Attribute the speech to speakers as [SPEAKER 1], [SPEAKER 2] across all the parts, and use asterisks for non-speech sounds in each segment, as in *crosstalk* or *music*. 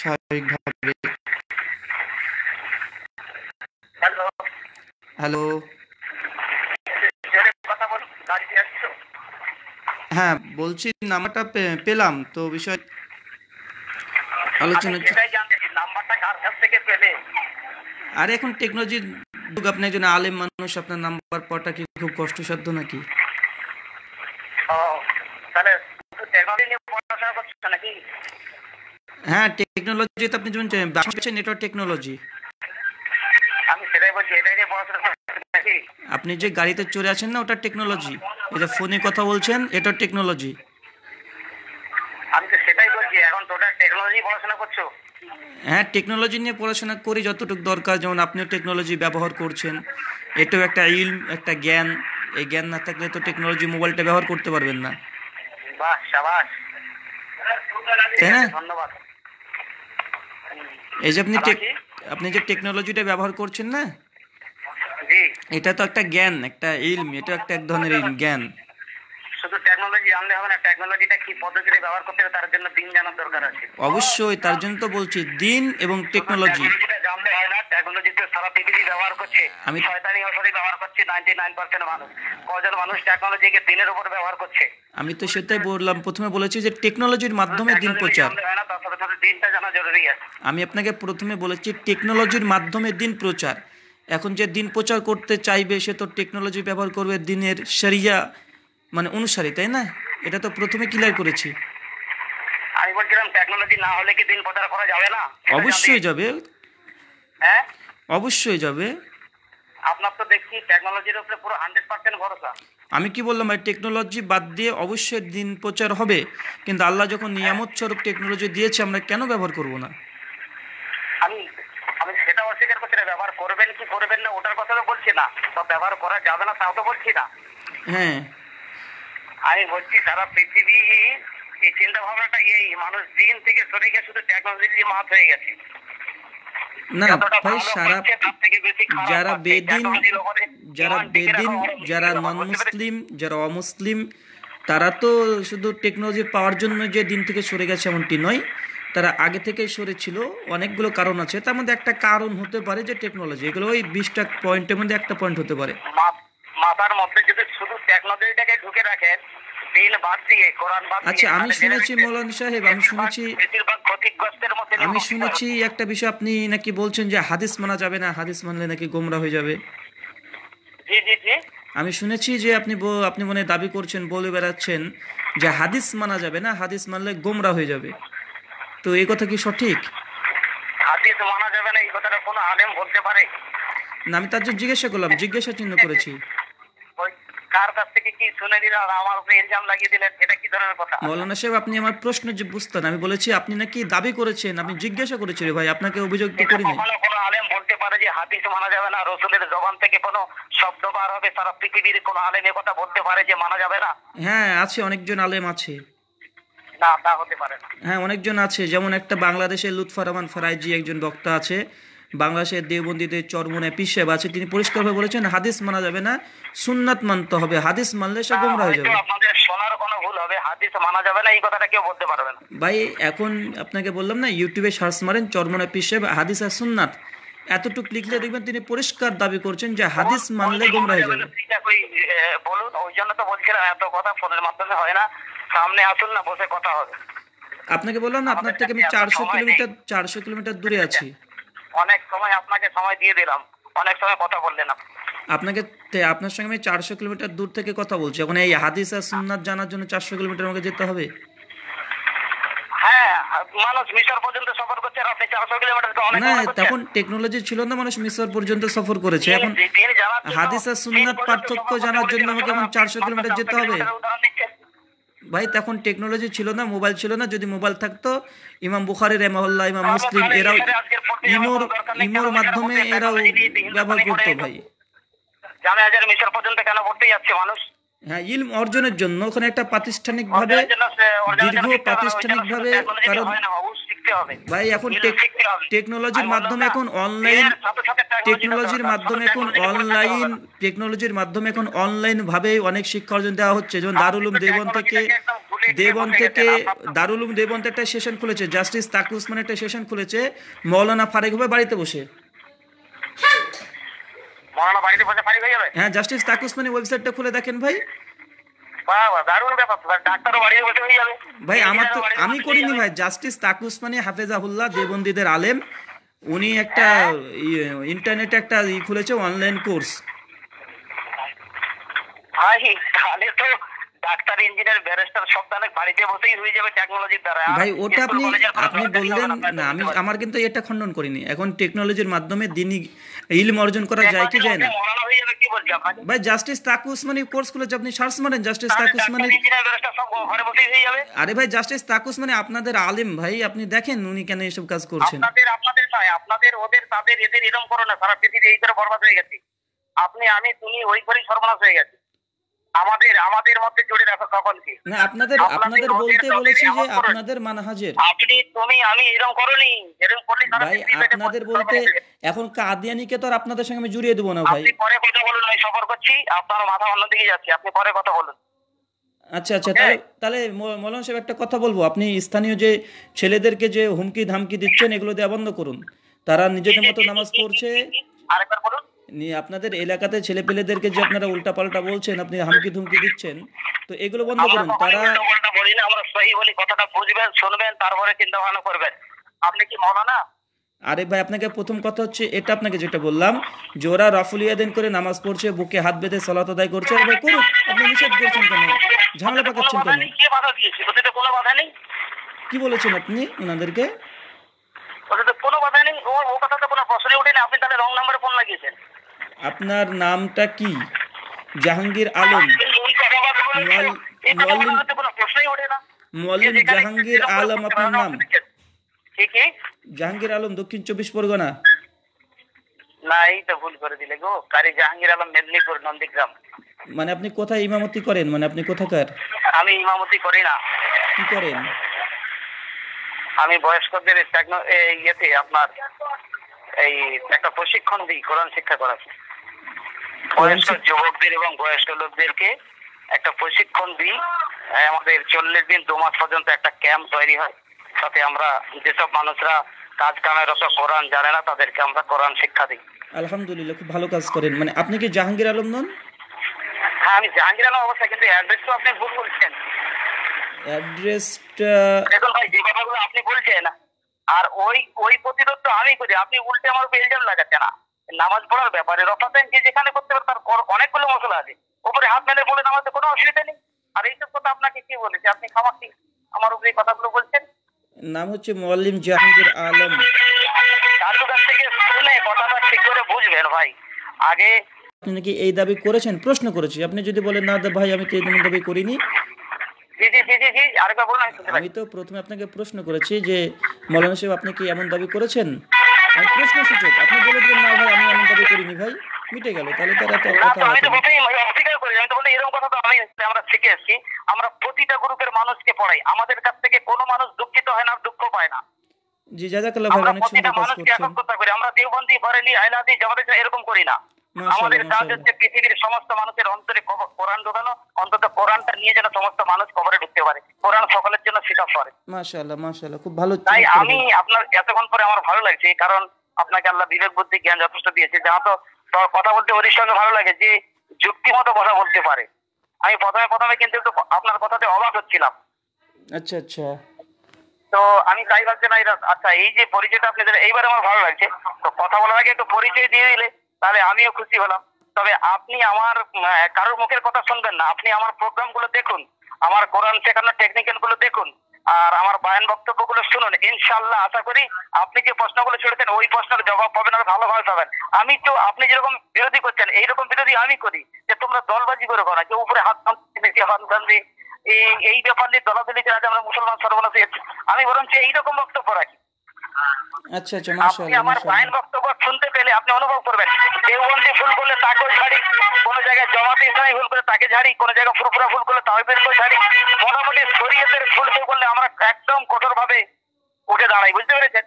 [SPEAKER 1] স্বাভাবিকভাবে হ্যালো হ্যাঁ বলছি নাম্বারটা পেলাম তো বিষয় আলোচনা আচ্ছা, আরে এখন টেকনোলজির যুগ আপনি একজন আলেম মানুষ আপনার নাম্বার পাওয়াটা কি খুব কষ্টসাধ্য নাকি হ্যাঁ টেকনোলজি তো আপনি যেমন বাংলাদেশের নেটওয়ার্ক টেকনোলজি আমি সেটাই বলছি এটাই আপনি যে গাড়িতে চড়ে আছেন না ওটা টেকনোলজি এই যে ফোনে কথা বলছেন এটা টেকনোলজি
[SPEAKER 2] আমি তো সেটাই বলছি এখন টেকনোলজি পড়াশোনা করছো
[SPEAKER 1] হ্যাঁ টেকনোলজি নিয়ে পড়াশোনা করি যতটুকু দরকার যেমন আপনিও টেকনোলজি ব্যবহার করছেন এটাও একটা ইলম একটা জ্ঞান এই জ্ঞান না থাকলে তো টেকনোলজি মোবাইলটা ব্যবহার করতে পারবেন না
[SPEAKER 2] বাহ শাবাশ তাই না ধন্যবাদ
[SPEAKER 1] এই যে আপনি আপনি যে টেকনোলজিটা ব্যবহার করছেন না এটা তো একটা জ্ঞান একটা ইলম এটা একটা এক ধরনের জ্ঞান
[SPEAKER 2] জানলে হবে না টেকনোলজিটা কি পদ্ধতিতে
[SPEAKER 1] ব্যবহার করতে হবে তার জন্য দিন জানার দরকার আছে অবশ্যই তার জন্য তো বলছি দিন এবং টেকনোলজি জানলে হয় না টেকনোলজি তো সারা পৃথিবী ব্যবহার করছে আমি শয়তানি ব্যবহার করছে মানুষ কজন মানুষ টেকনোলজিকে দিনের উপর ব্যবহার করছে আমি তো সেটাই বললাম প্রথমে বলেছি যে টেকনোলজির মাধ্যমে দিন প্রচার আমি আপনাকে প্রথমে বলেছি টেকনোলজির মাধ্যমে দিন প্রচার এখন যে দিন প্রচার করতে চাইবে সে তো টেকনোলজি ব্যবহার করবে দিনের সারিয়া মানে অনুসারী তাই না এটা তো প্রথমে ক্লিয়ার করেছি
[SPEAKER 2] আমি বলছিলাম টেকনোলজি না হলে কি দিন প্রচার করা যাবে না
[SPEAKER 1] অবশ্যই যাবে হ্যাঁ অবশ্যই যাবে আপনার তো দেখছি টেকনোলজির উপরে পুরো 100% ভরসা আমি কি বললাম ভাই টেকনোলজি বাদ দিয়ে অবশ্যই দিন প্রচার হবে কিন্তু আল্লাহ যখন নিয়ামত স্বরূপ টেকনোলজি দিয়েছে আমরা কেন ব্যবহার করব না
[SPEAKER 2] আমি আমি সেটা অস্বীকার করছি না ব্যবহার করবেন কি করবেন না ওটার কথা তো বলছি না বা ব্যবহার করা যাবে না তাও তো বলছি না হ্যাঁ আমি বলছি সারা পৃথিবী এই চিন্তা ভাবনাটা এই মানুষ
[SPEAKER 1] দিন থেকে সরে গেছে শুধু টেকনোলজি মাত হয়ে গেছে না ভাই সারা যারা বেদিন যারা বেদিন যারা নন মুসলিম যারা অমুসলিম তারা তো শুধু টেকনোলজি পাওয়ার জন্য যে দিন থেকে সরে গেছে এমনটি নয় তারা আগে থেকে সরে ছিল অনেকগুলো কারণ আছে তার মধ্যে একটা কারণ হতে পারে যে টেকনোলজি এগুলো ওই বিশটা পয়েন্টের মধ্যে একটা পয়েন্ট হতে পারে
[SPEAKER 2] মাথার মধ্যে যদি শুধু টেকনোলজিটাকে ঢুকে রাখেন
[SPEAKER 1] আচ্ছা আমি শুনেছি মৌলান সাহেব আমি শুনেছি আমি শুনেছি একটা বিষয় আপনি নাকি বলছেন যে হাদিস মানা যাবে না হাদিস মানলে নাকি গোমরা হয়ে যাবে আমি শুনেছি যে আপনি আপনি মনে দাবি করছেন বলে বেড়াচ্ছেন যে হাদিস মানা যাবে না হাদিস মানলে গোমরা হয়ে যাবে তো এই কথা কি সঠিক
[SPEAKER 2] হাদিস মানা যাবে না এই কথাটা কোনো আলেম বলতে পারে
[SPEAKER 1] না আমি তার জন্য জিজ্ঞাসা করলাম জিজ্ঞাসা চিহ্ন করেছি
[SPEAKER 2] কার কাছ থেকে কি শুনে দিলেন আর আমার উপরে ইলজাম লাগিয়ে দিলেন এটা কি
[SPEAKER 1] ধরনের কথা মৌলানা সাহেব আপনি আমার প্রশ্ন যে বুঝতেন আমি বলেছি আপনি নাকি দাবি করেছেন আপনি জিজ্ঞাসা করেছেন ভাই আপনাকে অভিযোগ তো কোনো আলেম বলতে পারে যে হাদিস মানা যাবে না রসুলের জবান থেকে কোনো শব্দ বার হবে সারা পৃথিবীর কোনো আলেম কথা বলতে পারে যে মানা যাবে না হ্যাঁ আছে অনেকজন আলেম আছে হ্যাঁ অনেকজন আছে যেমন একটা বাংলাদেশের লুৎফা রহমান একজন বক্তা আছে বাংলাদেশের দেওবন্দিতে চরমনে পিসেব আছে তিনি পরিষ্কারভাবে বলেছেন হাদিস মানা যাবে না সুন্নাত মানতে হবে হাদিস মানলে সে গোমরা হয়ে যাবে ভাই এখন আপনাকে বললাম না ইউটিউবে সার্চ মারেন চর্মনা পিসেব হাদিস আর সুন্নাত এতটুকু লিখলে দেখবেন তিনি পরিষ্কার দাবি করছেন যে হাদিস মানলে গোমরা হয়ে যাবে আপনাকে বললাম না আপনার থেকে আমি চারশো কিলোমিটার চারশো কিলোমিটার দূরে আছি
[SPEAKER 2] অনেক সময় আপনাকে সময় দিয়ে দিলাম অনেক সময় কথা
[SPEAKER 1] বললেন আপনি আপনাকে আপনার সঙ্গে আমি চারশো কিলোমিটার দূর থেকে কথা বলছি এখন এই হাদিস আর সুন্নাত জানার জন্য চারশো কিলোমিটার আমাকে যেতে হবে
[SPEAKER 2] হ্যাঁ, মানুষ
[SPEAKER 1] তখন টেকনোলজি ছিল না মানুষ মিশর পর্যন্ত সফর করেছে এখন হাদিস আর সুন্নাত পার্থক্য জানার জন্য আমাকে এখন চারশো কিলোমিটার যেতে হবে ভাই তখন টেকনোলজি ছিল না মোবাইল ছিল না যদি মোবাইল থাকতো ইমাম বুখারি রেমাহুল্লাহ ইমাম মুসলিম এরাও ইমোর ইমোর মাধ্যমে এরাও ব্যবহার করতো ভাই
[SPEAKER 2] জামে হাজার মিশর পর্যন্ত কেন পড়তে যাচ্ছে মানুষ
[SPEAKER 1] হ্যাঁ ইলম অর্জনের জন্য ওখানে একটা প্রাতিষ্ঠানিক ভাবে দীর্ঘ প্রাতিষ্ঠানিক ভাবে কারণ ভাই এখন টেকনোলজির মাধ্যমে এখন অনলাইন টেকনোলজির মাধ্যমে এখন অনলাইন টেকনোলজির মাধ্যমে এখন অনলাইন ভাবে অনেক শিক্ষা অর্জন দেওয়া হচ্ছে যেমন দারুলুম দেবন থেকে দেবন থেকে দারুলুম দেবন একটা সেশন খুলেছে জাস্টিস তাকু উসমান একটা সেশন খুলেছে মৌলানা ফারেক হবে বাড়িতে বসে হ্যাঁ, হ্যাঁ জাস্টিস তাকুসমানি ওয়েবসাইটটা খুলে দেখেন ভাই ভাই আমার তো আমি করিনি ভাই জাস্টিস তাকুসমানি হাফেজাহুল্লাহ দেবন্দীদের আলেম উনি একটা হ্যাঁ? ইন্টারনেটে একটা ই খুলেছে অনলাইন কোর্স
[SPEAKER 2] ভাই তাহলে তো ডাক্তার ইঞ্জিনিয়ার ব্যারিস্টার সব বাড়িতে বসেই হয়ে যাবে টেকনোলজির দ্বারা ভাই ওটা আপনি
[SPEAKER 1] আপনি বললেন না আমি আমার কিন্তু এটা খণ্ডন করিনি এখন টেকনোলজির মাধ্যমে দিনই ইলম অর্জন করা যায় কি যায় না ভাই জাস্টিস মানে আপনি সার্চ মারেন জাস্টিস মানে- আরে ভাই জাস্টিস মানে আপনাদের আলেম ভাই আপনি দেখেন উনি কেন এসব কাজ করছেন আপনাদের
[SPEAKER 2] আপনাদের নয় আপনাদের ওদের তাদের এদের এরকম করো না সারা পৃথিবী এই করে বরবাদ হয়ে গেছে আপনি আমি তুমি ওই করেই সর্বনাশ হয়ে গেছে আমাদের আমাদের মধ্যে জুড়ে রাখো সকলকে
[SPEAKER 1] না আপনাদের আপনাদের বলতে বলেছি যে আপনাদের মানহাজের আপনি
[SPEAKER 2] তুমি আমি এরকম করনি এরকম
[SPEAKER 1] করলে ভাই আপনাদের বলতে এখন কাদিয়ানিকে তো আপনাদের সঙ্গে আমি জুড়িয়ে দেব না ভাই আপনি
[SPEAKER 2] পরে কথা বলুন আমি সফর করছি আপনার মাথা অন্যদিকে যাচ্ছে আপনি পরে কথা বলুন
[SPEAKER 1] আচ্ছা আচ্ছা তাহলে তাহলে মৌলানা সাহেব একটা কথা বলবো আপনি স্থানীয় যে ছেলেদেরকে যে হুমকি ধামকি দিচ্ছেন এগুলো দেওয়া বন্ধ করুন তারা নিজেদের মতো নামাজ পড়ছে আরেকবার বলুন নিয়ে আপনাদের এলাকাতে ছেলেপেলেদেরকে যে আপনারা উল্টা পাল্টা বলছেন আপনি হামকি ধুমকি দিচ্ছেন তো এগুলো বন্ধ করুন তারা
[SPEAKER 2] বলি না আমরা সহি বলি কথাটা বুঝবেন শুনবেন তারপরে চিন্তা ভাবনা করবেন আপনি কি মৌলানা
[SPEAKER 1] আরে ভাই আপনাকে প্রথম কথা হচ্ছে এটা আপনাকে যেটা বললাম যে ওরা রাফুলিয়াদিন করে নামাজ পড়ছে বুকে হাত বেঁধে সলাত আদায় করছে এবার করুক আপনি নিষেধ করছেন কেন ঝামেলা পাকাচ্ছেন
[SPEAKER 2] কেন কোনো বাধা নেই
[SPEAKER 1] কি বলেছেন আপনি ওনাদেরকে
[SPEAKER 2] কোনো বাধা নেই ও কোনো প্রশ্নই উঠেনি আপনি তাহলে রং নাম্বারে ফোন লাগিয়েছেন
[SPEAKER 1] আপনার নামটা কি জাহাঙ্গীর আলম জাহাঙ্গীর আলম আপনার নাম জাহাঙ্গীর আলম দক্ষিণ চব্বিশ পরগনা মানে আপনি কোথায় ইমামতি করেন মানে আপনি কোথাকার
[SPEAKER 2] আমি ইমামতি করি না কি করেন আমি বয়স্কদের ইয়েতে আপনার এই একটা প্রশিক্ষণ দিই কোরআন শিক্ষা করা বয়স্ক যুবকদের এবং বয়স্ক লোকদেরকে একটা প্রশিক্ষণ দিই হ্যাঁ, আমাদের চল্লিশ দিন দু মাস পর্যন্ত একটা ক্যাম্প তৈরি হয় সাথে আমরা যেসব মানুষরা কাজ কামের অত কোরআন জানে না তাদেরকে আমরা কোরআন শিক্ষা দিই
[SPEAKER 1] আলহামদুলিল্লাহ খুব ভালো কাজ করেন মানে আপনি কি জাহাঙ্গীর আলম নন
[SPEAKER 2] হ্যাঁ আমি জাহাঙ্গীর আলম অবস্থা কিন্তু অ্যাড্রেস তো আপনি ভুল বলছেন
[SPEAKER 1] অ্যাড্রেসটা
[SPEAKER 2] দেখুন ভাই যে কথাগুলো আপনি বলছেন আর ওই ওই প্রতিরোধ তো আমি করি আপনি উল্টে আমার বেলজাম লাগাচ্ছে না নামাজ পড়ার ব্যাপারে রফাতেন যে যেখানে করতে পারে তার অনেকগুলো মশলা আছে ওপরে হাত মেলে বলে নামাজে কোনো অসুবিধা নেই আর এইসব কথা আপনাকে কে বলেছে আপনি খামাকি আমার উপরে কথাগুলো বলছেন
[SPEAKER 1] নাম হচ্ছে মোয়াল্লিম জাহাঙ্গীর আলম
[SPEAKER 2] কথাটা ঠিক করে বুঝবেন ভাই আগে
[SPEAKER 1] আপনি এই দাবি করেছেন প্রশ্ন করেছি আপনি যদি বলেন না ভাই আমি দাবি করিনি আমি তো প্রথমে আপনাকে প্রশ্ন করেছি যে মৌলানা সাহেব আপনি কি এমন দাবি করেছেন আর প্রশ্নসূচক আপনি বলে দিলেন না ভাই আমি এমনভাবে করিনি ভাই মিটে গেল তাহলে তারা তো কথা আমি তো অস্বীকার করি আমি তো বলি এরকম কথা তো আমি আমরা শিখে এসেছি আমরা প্রতিটা গ্রুপের মানুষকে পড়াই আমাদের কাছ থেকে কোনো মানুষ দুঃখিত হয় না দুঃখ পায় না জি জাজাকাল্লাহ ভাই অনেক সুন্দর কাজ করছেন আমরা দেওবন্দি বারেলি আইলাদি জামাতে এরকম করি না
[SPEAKER 2] আমাদের সাহায্য হচ্ছে
[SPEAKER 1] পৃথিবীর সমস্ত মানুষের অন্তরে কোরআন
[SPEAKER 2] ঢোকানো অন্তত কোরআনটা নিয়ে যেন সমস্ত মানুষ কবরে ঢুকতে পারে কোরআন সকলের জন্য সেটা করে
[SPEAKER 1] মাশাআল্লাহ মাশাআল্লাহ খুব ভালো তাই আমি
[SPEAKER 2] আপনার এতক্ষণ পরে আমার ভালো লাগছে কারণ আপনাকে আল্লাহ বিবেক বুদ্ধি জ্ঞান যথেষ্ট দিয়েছে যা তো কথা বলতে ওর সঙ্গে ভালো লাগে যে যুক্তি মতো কথা বলতে পারে আমি প্রথমে প্রথমে কিন্তু একটু আপনার কথাতে অবাক হচ্ছিলাম আচ্ছা আচ্ছা তো আমি তাই ভাবছি না আচ্ছা এই যে পরিচয়টা আপনি এইবার আমার ভালো লাগছে তো কথা বলার আগে একটু পরিচয় দিয়ে দিলে তাহলে আমিও খুশি হলাম তবে আপনি আমার কারোর মুখের কথা শুনবেন না আপনি আমার প্রোগ্রামগুলো দেখুন আমার কোরআন শেখানোর টেকনিক্যাল গুলো দেখুন আর আমার বায়ান বক্তব্যগুলো শুনুন ইনশাল্লাহ আশা করি আপনি যে প্রশ্নগুলো ছেড়েছেন ওই প্রশ্নের জবাব পাবেন আর ভালোভাবে পাবেন আমি তো আপনি যেরকম বিরোধী করছেন এইরকম বিরোধী আমি করি যে তোমরা দলবাজি করে করা যে উপরে হাত এই ব্যাপার নিয়ে দলাদলি আমরা মুসলমান সর্বনাশ আমি বরঞ্চ এইরকম বক্তব্য রাখি
[SPEAKER 1] আচ্ছা আচ্ছা আমার বক্তব্য শুনতে পেলে আপনি অনুভব করবেন দেওবন্দি ফুল করলে ঝাড়ি জায়গায় জমাতে ফুল করলে তাকে ঝাড়ি
[SPEAKER 2] জায়গায় ফুরফুরা ফুল করলে ঝাড়ি মোটামুটি শরীয়তের ফুল করলে আমরা একদম উঠে দাঁড়াই বুঝতে
[SPEAKER 1] পেরেছেন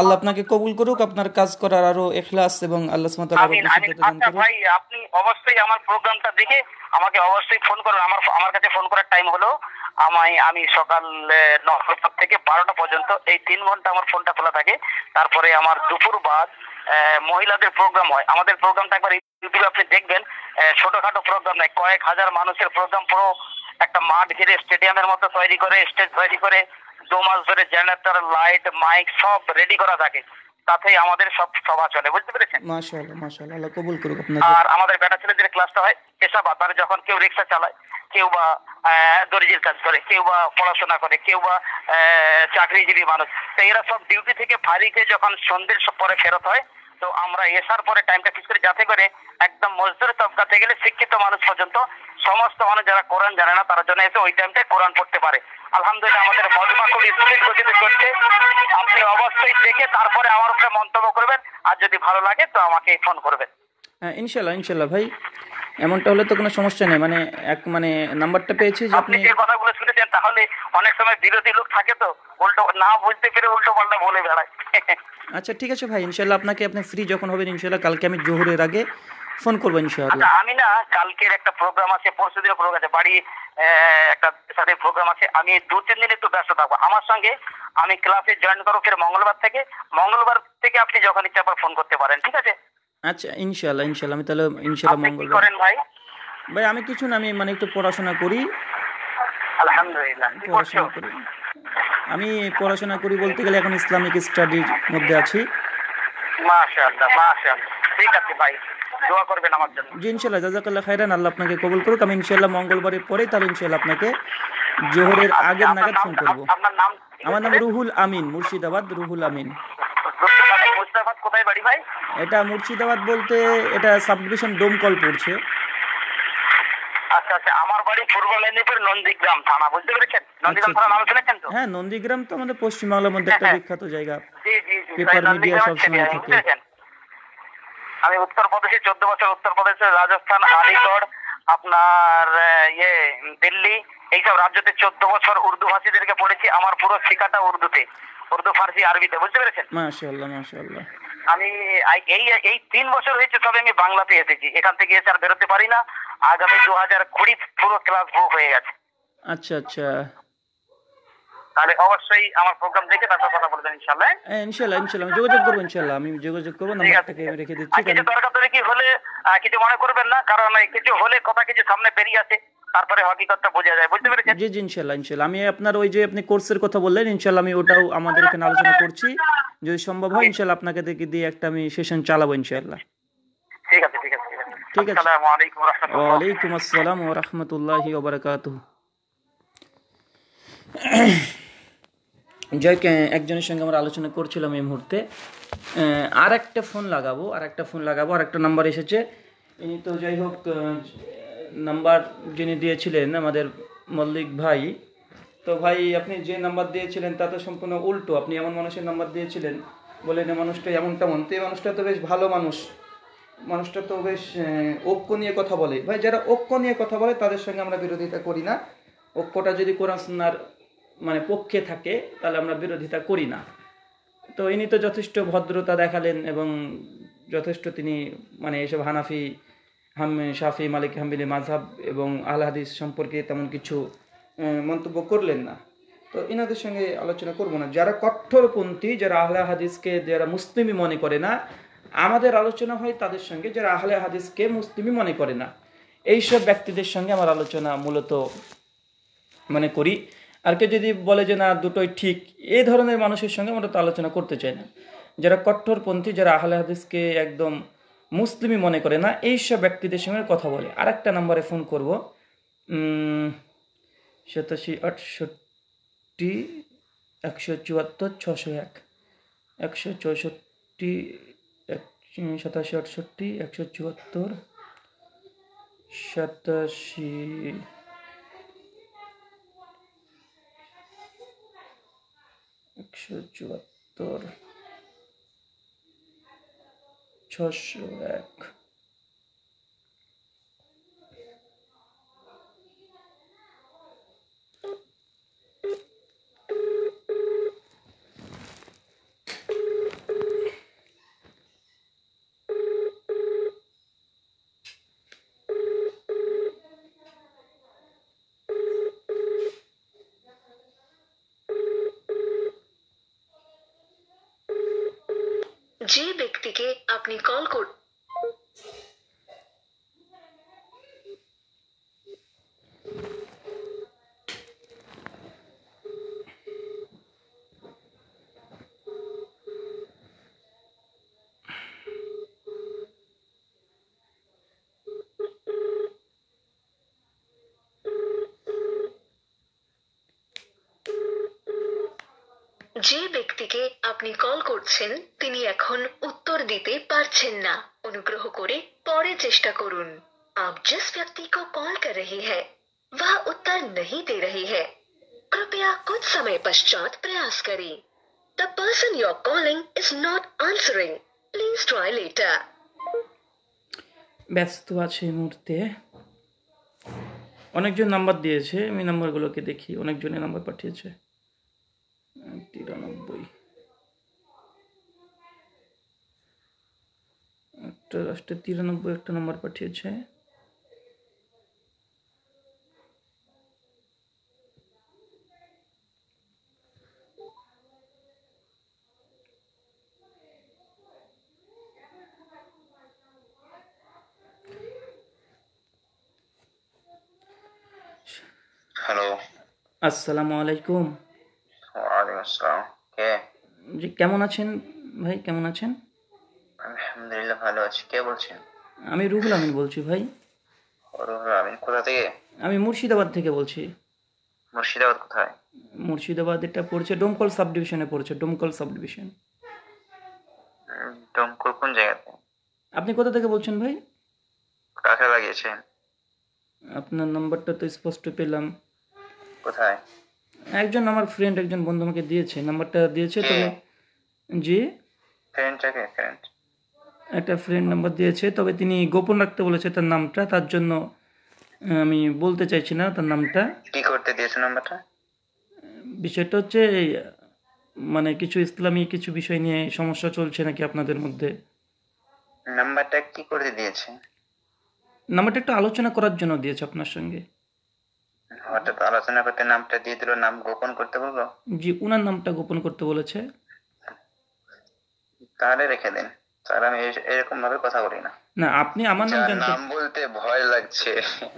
[SPEAKER 1] আল্লাহ আপনাকে কবুল করুক আপনার কাজ করার আরো এখলাস এবং আল্লাহ আচ্ছা ভাই
[SPEAKER 2] আপনি অবশ্যই আমার প্রোগ্রামটা দেখে আমাকে অবশ্যই ফোন করুন আমার আমার কাছে ফোন করার টাইম হলো আমায় আমি সকাল নটা থেকে বারোটা পর্যন্ত এই তিন ঘন্টা আমার ফোনটা খোলা থাকে তারপরে আমার দুপুর বাদ মহিলাদের প্রোগ্রাম হয় আমাদের প্রোগ্রামটা একবার ইউটিউবে আপনি দেখবেন ছোটখাটো প্রোগ্রাম নয় কয়েক হাজার মানুষের প্রোগ্রাম পুরো একটা মাঠ ঘিরে স্টেডিয়ামের মতো তৈরি করে স্টেজ তৈরি করে দু মাস ধরে জেনারেটর লাইট মাইক সব রেডি করা থাকে সাথেই আমাদের সব সভা চলে বুঝতে পেরেছেন আর আমাদের বেটা ছেলেদের ক্লাসটা হয় পেশাবাদ মানে যখন কেউ রিক্সা চালায় কেউ বা দরিজির কাজ করে কেউ বা পড়াশোনা করে কেউ বা চাকরিজীবী মানুষ তো এরা সব ডিউটি থেকে ফাঁড়ি যখন সন্ধ্যের পরে ফেরত হয় তো আমরা এসার পরে টাইমটা ফিক্স করে যাতে করে একদম মজদুর তবকা থেকে গেলে শিক্ষিত মানুষ পর্যন্ত সমস্ত মানুষ যারা কোরআন জানে না তারা জন্য এসে ওই টাইমটায় কোরআন পড়তে পারে আলহামদুলিল্লাহ আমাদের মজমা খুব স্পিড গতিতে করছে আপনি অবশ্যই দেখে তারপরে আমার উপরে মন্তব্য করবেন আর যদি ভালো লাগে তো আমাকে ফোন করবেন
[SPEAKER 1] হ্যাঁ, ইনশাল্লাহ ইনশাল্লাহ ভাই এমনটা হলে তো কোনো সমস্যা নেই মানে এক মানে নাম্বারটা পেয়েছি যে আপনি যে কথাগুলো শুনেছেন তাহলে অনেক
[SPEAKER 2] সময় বিরোধী লোক থাকে তো উল্টো না বুঝতে পেরে উল্টো পাল্টা বলে বেড়ায়
[SPEAKER 1] আচ্ছা ঠিক আছে ভাই ইনশাল্লাহ আপনাকে আপনি ফ্রি যখন হবেন ইনশাল্লাহ কালকে আমি জোহরের আগে ফোন করবো ইনশাআল্লাহ আচ্ছা,
[SPEAKER 2] আমি না কালকের একটা প্রোগ্রাম আছে পরশু দিনের প্রোগ্রাম আছে বাড়ি একটা সাথে প্রোগ্রাম আছে আমি দু তিন দিন একটু ব্যস্ত থাকবো আমার সঙ্গে আমি ক্লাসে জয়েন করো ফের মঙ্গলবার থেকে মঙ্গলবার থেকে আপনি যখন ইচ্ছা আবার ফোন করতে পারেন ঠিক আছে
[SPEAKER 1] আচ্ছা ইনশাল্লাহ ইনশাল্লাহ আমি তাহলে ইনশাল্লাহ মঙ্গল মঙ্গলবার ভাই ভাই আমি কিছু না আমি মানে একটু পড়াশোনা করি আলহামদুলিল্লাহ আমি পড়াশোনা করি বলতে গেলে এখন ইসলামিক স্টাডির মধ্যে আছি
[SPEAKER 2] মাশাআল্লাহ মাশাআল্লাহ ঠিক আছে ভাই
[SPEAKER 1] দোয়া করবেন আমার জন্য জি ইনশাল্লাহ জাজাকাল্লাহ খাইরান আল্লাহ আপনাকে কবুল করুক আমি ইনশাল্লাহ মঙ্গলবারের পরেই তাহলে ইনশাল্লাহ আপনাকে জোহরের আগের নাগাদ ফোন করবো আপনার নাম আমার নাম রুহুল আমিন মুর্শিদাবাদ রুহুল আমিন এটা মুর্শিদাবাদ বলতে এটা সাবডিভিশন ডোমকল পড়ছে আচ্ছা, আচ্ছা, আচ্ছা, হ্যাঁ নন্দীগ্রাম তো পশ্চিমবাংলার মধ্যে একটা হ্যাঁ, হ্যাঁ। বিখ্যাত জায়গা
[SPEAKER 2] আমি চোদ্দ বছর উত্তরপ্রদেশে রাজস্থান *laughs* আলিগড় আপনার ইয়ে দিল্লি এইসব রাজ্যতে চোদ্দ বছর উর্দু ভাষীদেরকে পড়েছি আমার পুরো শিকাটা উর্দুতে উর্দু ফার্সি আরবিতে বুঝতে পেরেছেন আমি এই এই তিন বছর হয়েছে তবে আমি বাংলাতে এসেছি এখান থেকে এসে আর বেরোতে পারি না আগামী দু হাজার কুড়ি পুরো ক্লাস বুক হয়ে গেছে আচ্ছা আচ্ছা তাহলে অবশ্যই আমার প্রোগ্রাম দেখে তারপর কথা বলবেন
[SPEAKER 1] হ্যাঁ, আমি যোগাযোগ আমি যোগাযোগ নাম্বারটাকে আমি রেখে দিচ্ছি কিছু দরকার কি
[SPEAKER 2] হলে কিছু মনে করবেন না কারণ কিছু হলে কথা কিছু সামনে বেরিয়ে
[SPEAKER 1] তারপরে হকিকতটা বোঝা যায় বুঝতে পেরেছেন জি জি আমি আপনার ওই যে আপনি কোর্সের কথা বললেন ইনশাল্লাহ আমি ওটাও আমাদের এখানে আলোচনা করছি যদি সম্ভব হয় ইনশাল্লাহ আপনাকে দেখে দিয়ে একটা আমি সেশন চালাবো ইনশাআল্লাহ
[SPEAKER 2] ঠিক আছে ঠিক আছে ঠিক আছে
[SPEAKER 1] আসসালামু আসসালাম ওয়া যাই একজনের সঙ্গে আমরা আলোচনা করছিলাম এই মুহূর্তে আর একটা ফোন লাগাবো আর একটা ফোন লাগাবো আর একটা নাম্বার এসেছে ইনি তো যাই হোক নাম্বার যিনি দিয়েছিলেন আমাদের মল্লিক ভাই তো ভাই আপনি যে নাম্বার দিয়েছিলেন তা তো সম্পূর্ণ উল্টো আপনি এমন মানুষের নাম্বার দিয়েছিলেন বলেন না মানুষটা এমন তেমন তো এই মানুষটা তো বেশ ভালো মানুষ মানুষটা তো বেশ ঐক্য নিয়ে কথা বলে ভাই যারা ঐক্য নিয়ে কথা বলে তাদের সঙ্গে আমরা বিরোধিতা করি না ঐক্যটা যদি কোরআন সুন্নার মানে পক্ষে থাকে তাহলে আমরা বিরোধিতা করি না তো ইনি তো যথেষ্ট ভদ্রতা দেখালেন এবং যথেষ্ট তিনি মানে এসব হানাফি হাম শাফি মালিক হামবিলি মাঝহাব এবং আল হাদিস সম্পর্কে তেমন কিছু মন্তব্য করলেন না তো এনাদের সঙ্গে আলোচনা করব না যারা কঠোরপন্থী যারা আহলা হাদিসকে যারা মুসলিমই মনে করে না আমাদের আলোচনা হয় তাদের সঙ্গে যারা আহলে হাদিসকে মুসলিমই মনে করে না এইসব ব্যক্তিদের সঙ্গে আমার আলোচনা মূলত মানে করি আর কেউ যদি বলে যে না দুটোই ঠিক এই ধরনের মানুষের সঙ্গে আমরা তো আলোচনা করতে চাই না যারা কট্টরপন্থী যারা আহলে হাদিসকে একদম মুসলিমই মনে করে না এইসব ব্যক্তিদের সঙ্গে কথা বলে আর একটা নাম্বারে ফোন করব সাতাশি আটষট্টি একশো চুয়াত্তর ছশো এক একশো চৌষট্টি সাতাশি আটষট্টি একশো চুয়াত্তর সাতাশি एक चुहत्तर छो एक
[SPEAKER 3] যে ব্যক্তিকে আপনি কল করতে আপনি কল করছেন তিনি এখন উত্তর দিতে পারছেন না অনুগ্রহ করে পরে চেষ্টা করুন आप जिस व्यक्ति को कॉल कर रहे हैं वह उत्तर नहीं दे रही है कृपया कुछ समय पश्चात प्रयास करें the person your calling is not answering please try later
[SPEAKER 1] ব্যস্ত আছে এই মুহূর্তে অনেকজন নাম্বার দিয়েছে আমি নাম্বারগুলোকে দেখি অনেকজনের নাম্বার পাঠিয়েছে তিরানব্বই একটা লাস্টে তিরানব্বই একটা নম্বর পাঠিয়েছে হ্যালো আসসালামু আলাইকুম ওয়ালাইকুম আসসালাম কে জি কেমন আছেন ভাই কেমন আছেন ভালো আছি কে বলছেন আমি রুহুল আমিন বলছি ভাই রুহুল আমিন কোথা থেকে আমি মুর্শিদাবাদ থেকে বলছি
[SPEAKER 4] মুর্শিদাবাদ কোথায়
[SPEAKER 1] মুর্শিদাবাদ এটা পড়ছে ডোমকল সাবডিভিশনে পড়ছে ডোমকল সাবডিভিশন
[SPEAKER 5] ডোমকল কোন জায়গাতে
[SPEAKER 1] আপনি কোথা থেকে বলছেন ভাই
[SPEAKER 5] কাকে লাগিয়েছেন
[SPEAKER 1] আপনার নাম্বারটা তো স্পষ্ট পেলাম কোথায় একজন আমার ফ্রেন্ড একজন বন্ধু আমাকে দিয়েছে নাম্বারটা দিয়েছে তো জি
[SPEAKER 5] ফ্রেন্ডটাকে ফ্রেন্ড
[SPEAKER 1] একটা ফ্রেন্ড নাম্বার দিয়েছে তবে তিনি গোপন রাখতে বলেছে তার নামটা তার জন্য আমি বলতে চাইছি না তার নামটা
[SPEAKER 4] কি করতে দিয়েছে নাম্বারটা
[SPEAKER 1] বিষয়টা হচ্ছে মানে কিছু ইসলামী কিছু বিষয় নিয়ে সমস্যা চলছে নাকি আপনাদের মধ্যে
[SPEAKER 5] নাম্বারটা কি করে দিয়েছে
[SPEAKER 1] নাম্বারটা একটু আলোচনা করার জন্য দিয়েছে আপনার সঙ্গে
[SPEAKER 5] হঠাৎ আলোচনা করতে নামটা দিয়ে দিল নাম গোপন করতে বলবো
[SPEAKER 1] জি উনার নামটা গোপন করতে বলেছে
[SPEAKER 4] তাহলে রেখে দেন কথা
[SPEAKER 1] আপনি আমার নাম
[SPEAKER 4] বলতে ভয় লাগছে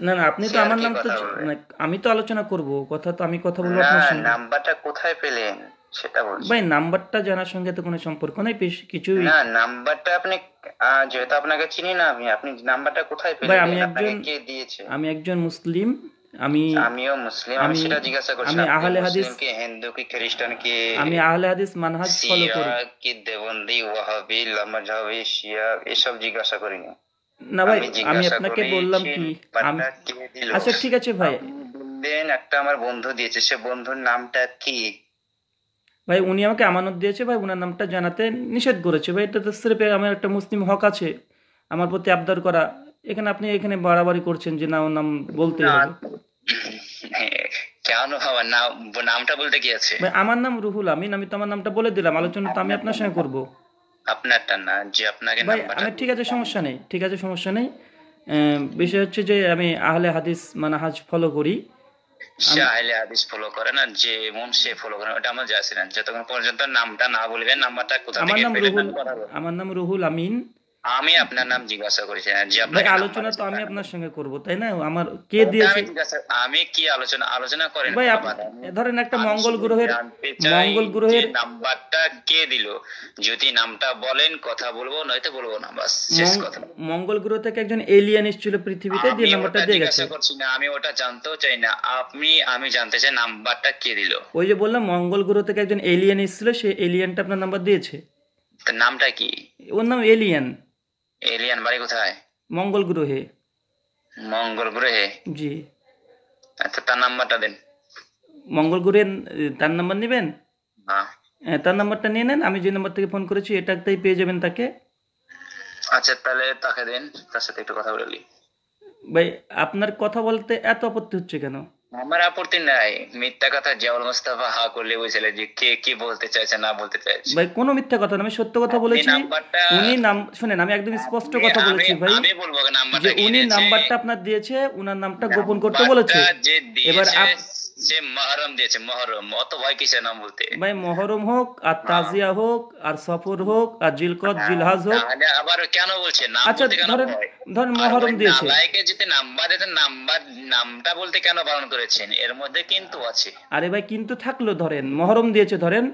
[SPEAKER 4] না না আপনি তো আমার নাম তো
[SPEAKER 1] আমি তো আলোচনা করব কথা তো আমি কথা বলবো আপনার সঙ্গে
[SPEAKER 4] নাম্বারটা কোথায় পেলেন সেটা বলছি ভাই
[SPEAKER 1] নাম্বারটা জানার সঙ্গে তো কোনো সম্পর্ক নাই বেশ কিছু না নাম্বারটা
[SPEAKER 4] আপনি যেহেতু আপনাকে চিনি না আমি আপনি নাম্বারটা কোথায় পেলেন ভাই আমি একজন কে দিয়েছে
[SPEAKER 1] আমি একজন মুসলিম আমি আচ্ছা, আমিও মুসলিম আমি সেটা জিজ্ঞাসা করছি আমি আহলে হাদিস কি
[SPEAKER 4] হিন্দু কি খ্রিস্টান কি আমি আহলে হাদিস মানহাজ ফলো করি কি ওয়াহাবি লামাজাবি শিয়া এসব জিজ্ঞাসা করি না
[SPEAKER 1] না ভাই আমি আপনাকে বললাম কি আচ্ছা ঠিক আছে ভাই
[SPEAKER 4] দেন একটা আমার বন্ধু দিয়েছে সে বন্ধুর নামটা কি
[SPEAKER 1] ভাই উনি আমাকে আমানত দিয়েছে ভাই উনার নামটা জানাতে নিষেধ করেছে ভাই এটা তো স্রেপে আমার একটা মুসলিম হক আছে আমার প্রতি আবদার করা এখানে আপনি এখানে বাড়াবাড়ি করছেন যে না ওর নাম বলতে হবে
[SPEAKER 4] কেন নাম নামটা বলতে
[SPEAKER 1] আমার নাম রুহুল আমিন আমি নামটা বলে দিলাম আলোচনা তো আমি আপনার সঙ্গে ঠিক আছে সমস্যা নেই ঠিক আছে সমস্যা নেই বিষয় হচ্ছে যে আমি আহলে হাদিস মানে হাজ ফলো করি
[SPEAKER 4] হাদিস ফলো যে মন সে ফলো ওটা আমার যতক্ষণ পর্যন্ত নামটা না বলবেন নাম্বারটা
[SPEAKER 1] আমার নাম রুহুল আমিন
[SPEAKER 4] আমি আপনার নাম জিজ্ঞাসা করেছি যে হ্যাঁ, আলোচনা
[SPEAKER 1] তো আমি আপনার সঙ্গে করব তাই না আমার কে দিয়ে
[SPEAKER 4] আমি কি আলোচনা আলোচনা
[SPEAKER 1] করেন ভাই ধরেন একটা মঙ্গল গ্রহের মঙ্গল গ্রহের নাম্বারটা কে দিল যদি নামটা বলেন কথা বলবো নয়তো বলবো না বাস শেষ কথা মঙ্গল গ্রহ থেকে একজন এলিয়েন এসেছিল পৃথিবীতে যে নাম্বারটা দিয়ে গেছে না আমি ওটা
[SPEAKER 4] জানতেও চাই না আপনি আমি জানতে চাই নাম্বারটা কে দিল
[SPEAKER 1] ওই যে বললাম মঙ্গল গ্রহ থেকে একজন এলিয়েন এসেছিল সেই এলিয়েনটা আপনার নাম্বার দিয়েছে নামটা কি ওর নাম এলিয়েন
[SPEAKER 4] এলিয়ান বাড়ি কোথায়
[SPEAKER 1] মঙ্গল গ্রহে
[SPEAKER 4] মঙ্গল গ্রহে জি আচ্ছা তার নাম্বারটা দেন
[SPEAKER 1] মঙ্গল গ্রহের তার নাম্বার নেবেন হ্যাঁ তার নাম্বারটা নিয়ে নেন আমি যে নাম্বার থেকে ফোন করেছি এটাতেই পেয়ে যাবেন তাকে
[SPEAKER 4] আচ্ছা তাহলে তাকে দেন তার সাথে একটু কথা বলে
[SPEAKER 1] ভাই আপনার কথা বলতে এত আপত্তি হচ্ছে কেন
[SPEAKER 4] আমার আপত্তি নাই মিথ্যা কথা জিয়াউল মুস্তাফা হা করলে বুঝলে যে কে কি বলতে চাইছে না বলতে
[SPEAKER 1] চাইছে ভাই কোনো মিথ্যা কথা না আমি সত্য কথা বলেছি উনি নাম শুনেন আমি একদম স্পষ্ট কথা বলেছি ভাই আমি বলবো নাম্বারটা উনি নাম্বারটা আপনার দিয়েছে উনার নামটা গোপন করতে বলেছে এবার
[SPEAKER 4] যে মহরম দিয়েছে মহরম অত ভয় বলতে
[SPEAKER 1] ভাই মহরম হোক আর হ্যাঁ। তাজিয়া হোক আর সফর হোক আর জিলকত হ্যাঁ, জিলহাজ হোক
[SPEAKER 4] আবার কেন বলছে আচ্ছা ধরেন
[SPEAKER 1] ধরেন মহরম দিয়েছে নালাইকে
[SPEAKER 4] যদি নাম্বার দিতে নাম্বার নামটা বলতে কেন বারণ করেছেন এর মধ্যে কিন্তু আছে
[SPEAKER 1] আরে ভাই কিন্তু থাকলো ধরেন মহরম দিয়েছে ধরেন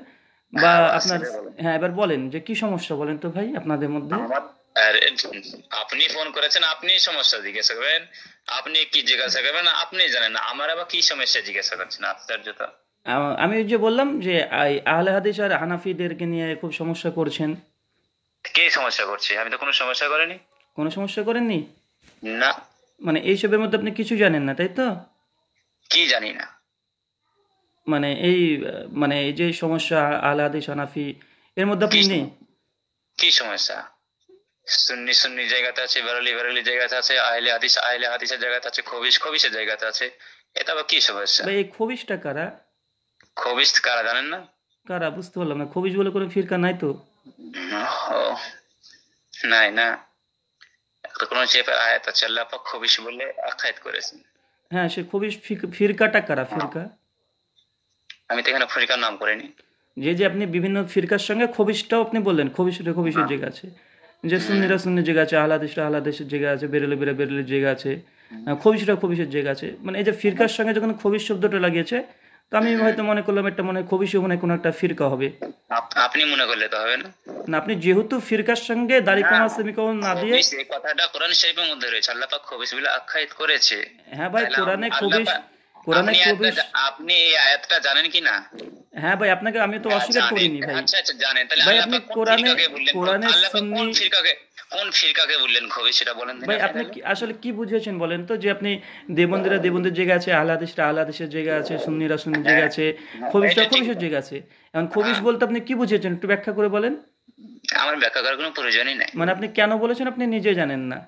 [SPEAKER 1] বা হ্যাঁ, আপনার হ্যাঁ এবার বলেন যে কি সমস্যা বলেন তো ভাই আপনাদের মধ্যে
[SPEAKER 4] আর আপনি ফোন করেছেন আপনি সমস্যা জিজ্ঞাসা করবেন আপনি কি জিজ্ঞাসা করবেন আপনি জানেন আমার আবার কি সমস্যা জিজ্ঞাসা করছেন আপনার আশ্চর্যতা
[SPEAKER 1] আমি যে বললাম যে আহলে হাদিস আর হানাফিদেরকে নিয়ে খুব সমস্যা করছেন
[SPEAKER 4] কে সমস্যা করছে আমি তো কোনো সমস্যা করিনি
[SPEAKER 1] কোনো সমস্যা করেননি না মানে এইসবের মধ্যে আপনি কিছু জানেন না তাই তো কি জানি না মানে এই মানে এই যে সমস্যা আহলে হাদিস হানাফি এর মধ্যে আপনি নেই
[SPEAKER 4] কি সমস্যা সুন্নি সুন্নি জায়গাতে আছে বেরলি বেরলি জায়গাতে আছে আহলে হাদিস আহলে হাদিসের জায়গাতে আছে খবিস খবিসের জায়গাতে আছে এটা আবার কি
[SPEAKER 1] সমস্যা ভাই এই খবিসটা কারা
[SPEAKER 4] খবিস কারা জানেন না
[SPEAKER 1] কারা বুঝতে পারলাম না খবিস বলে কোনো ফিরকা নাই তো
[SPEAKER 4] নাই না তো কোন শেপের আয়াত আছে আল্লাহ পাক খবিস বলে আখ্যায়িত করেছেন
[SPEAKER 1] হ্যাঁ সে খবিস ফিরকাটা কারা ফিরকা
[SPEAKER 4] আমি তো এখানে ফিরকার নাম করিনি
[SPEAKER 1] যে যে আপনি বিভিন্ন ফিরকার সঙ্গে খবিসটাও আপনি বললেন খবিসের খবিসের হ্যাঁ। জায়গা আছে যে সুন্নিরা সুন্নির জায়গা আছে আহলাদিসরা আহলাদেশের জায়গা আছে বেরেলি বেরে বেরেলের জায়গা আছে খবিশরা খবিশের জায়গা আছে মানে এই যে ফিরকার সঙ্গে যখন খবিশ শব্দটা লাগিয়েছে তো আমি হয়তো মনে করলাম একটা মনে খবিশ মনে একটা ফিরকা হবে
[SPEAKER 4] আপনি মনে করলে তো হবে না
[SPEAKER 1] না আপনি যেহেতু ফিরকার সঙ্গে দাড়িকামা সেমিকোলন না দিয়ে
[SPEAKER 4] কথাটা কোরআন শরীফের মধ্যে রয়েছে আল্লাহ পাক খবিশ বলে আখ্যায়িত করেছে হ্যাঁ ভাই কোরআনে খবিশ
[SPEAKER 1] কোরআনে চব্বিশ
[SPEAKER 4] আপনি এই আয়াতটা জানেন কি না
[SPEAKER 1] হ্যাঁ ভাই আপনাকে আমি তো হ্যাঁ, অস্বীকার করিনি ভাই আচ্ছা আচ্ছা জানেন তাহলে ভাই আপনি কোরআনে কোরআনে সুন্নি ফিরকাকে কোন ফিরকাকে বললেন সেটা বলেন ভাই আপনি আসলে কি বুঝিয়েছেন বলেন তো যে আপনি দেবন্দিরা দেবন্দির জায়গা আছে আহলাদিসরা আহলাদিসের জায়গা আছে সুন্নিরা সুন্নির জায়গা হ্যাঁ। আছে খবিসটা খবিশের জায়গা আছে এখন হ্যাঁ। বলতে আপনি কি বুঝিয়েছেন একটু ব্যাখ্যা করে বলেন
[SPEAKER 4] আমার ব্যাখ্যা করার কোনো প্রয়োজনই নাই
[SPEAKER 1] মানে আপনি কেন বলেছেন আপনি নিজে জানেন না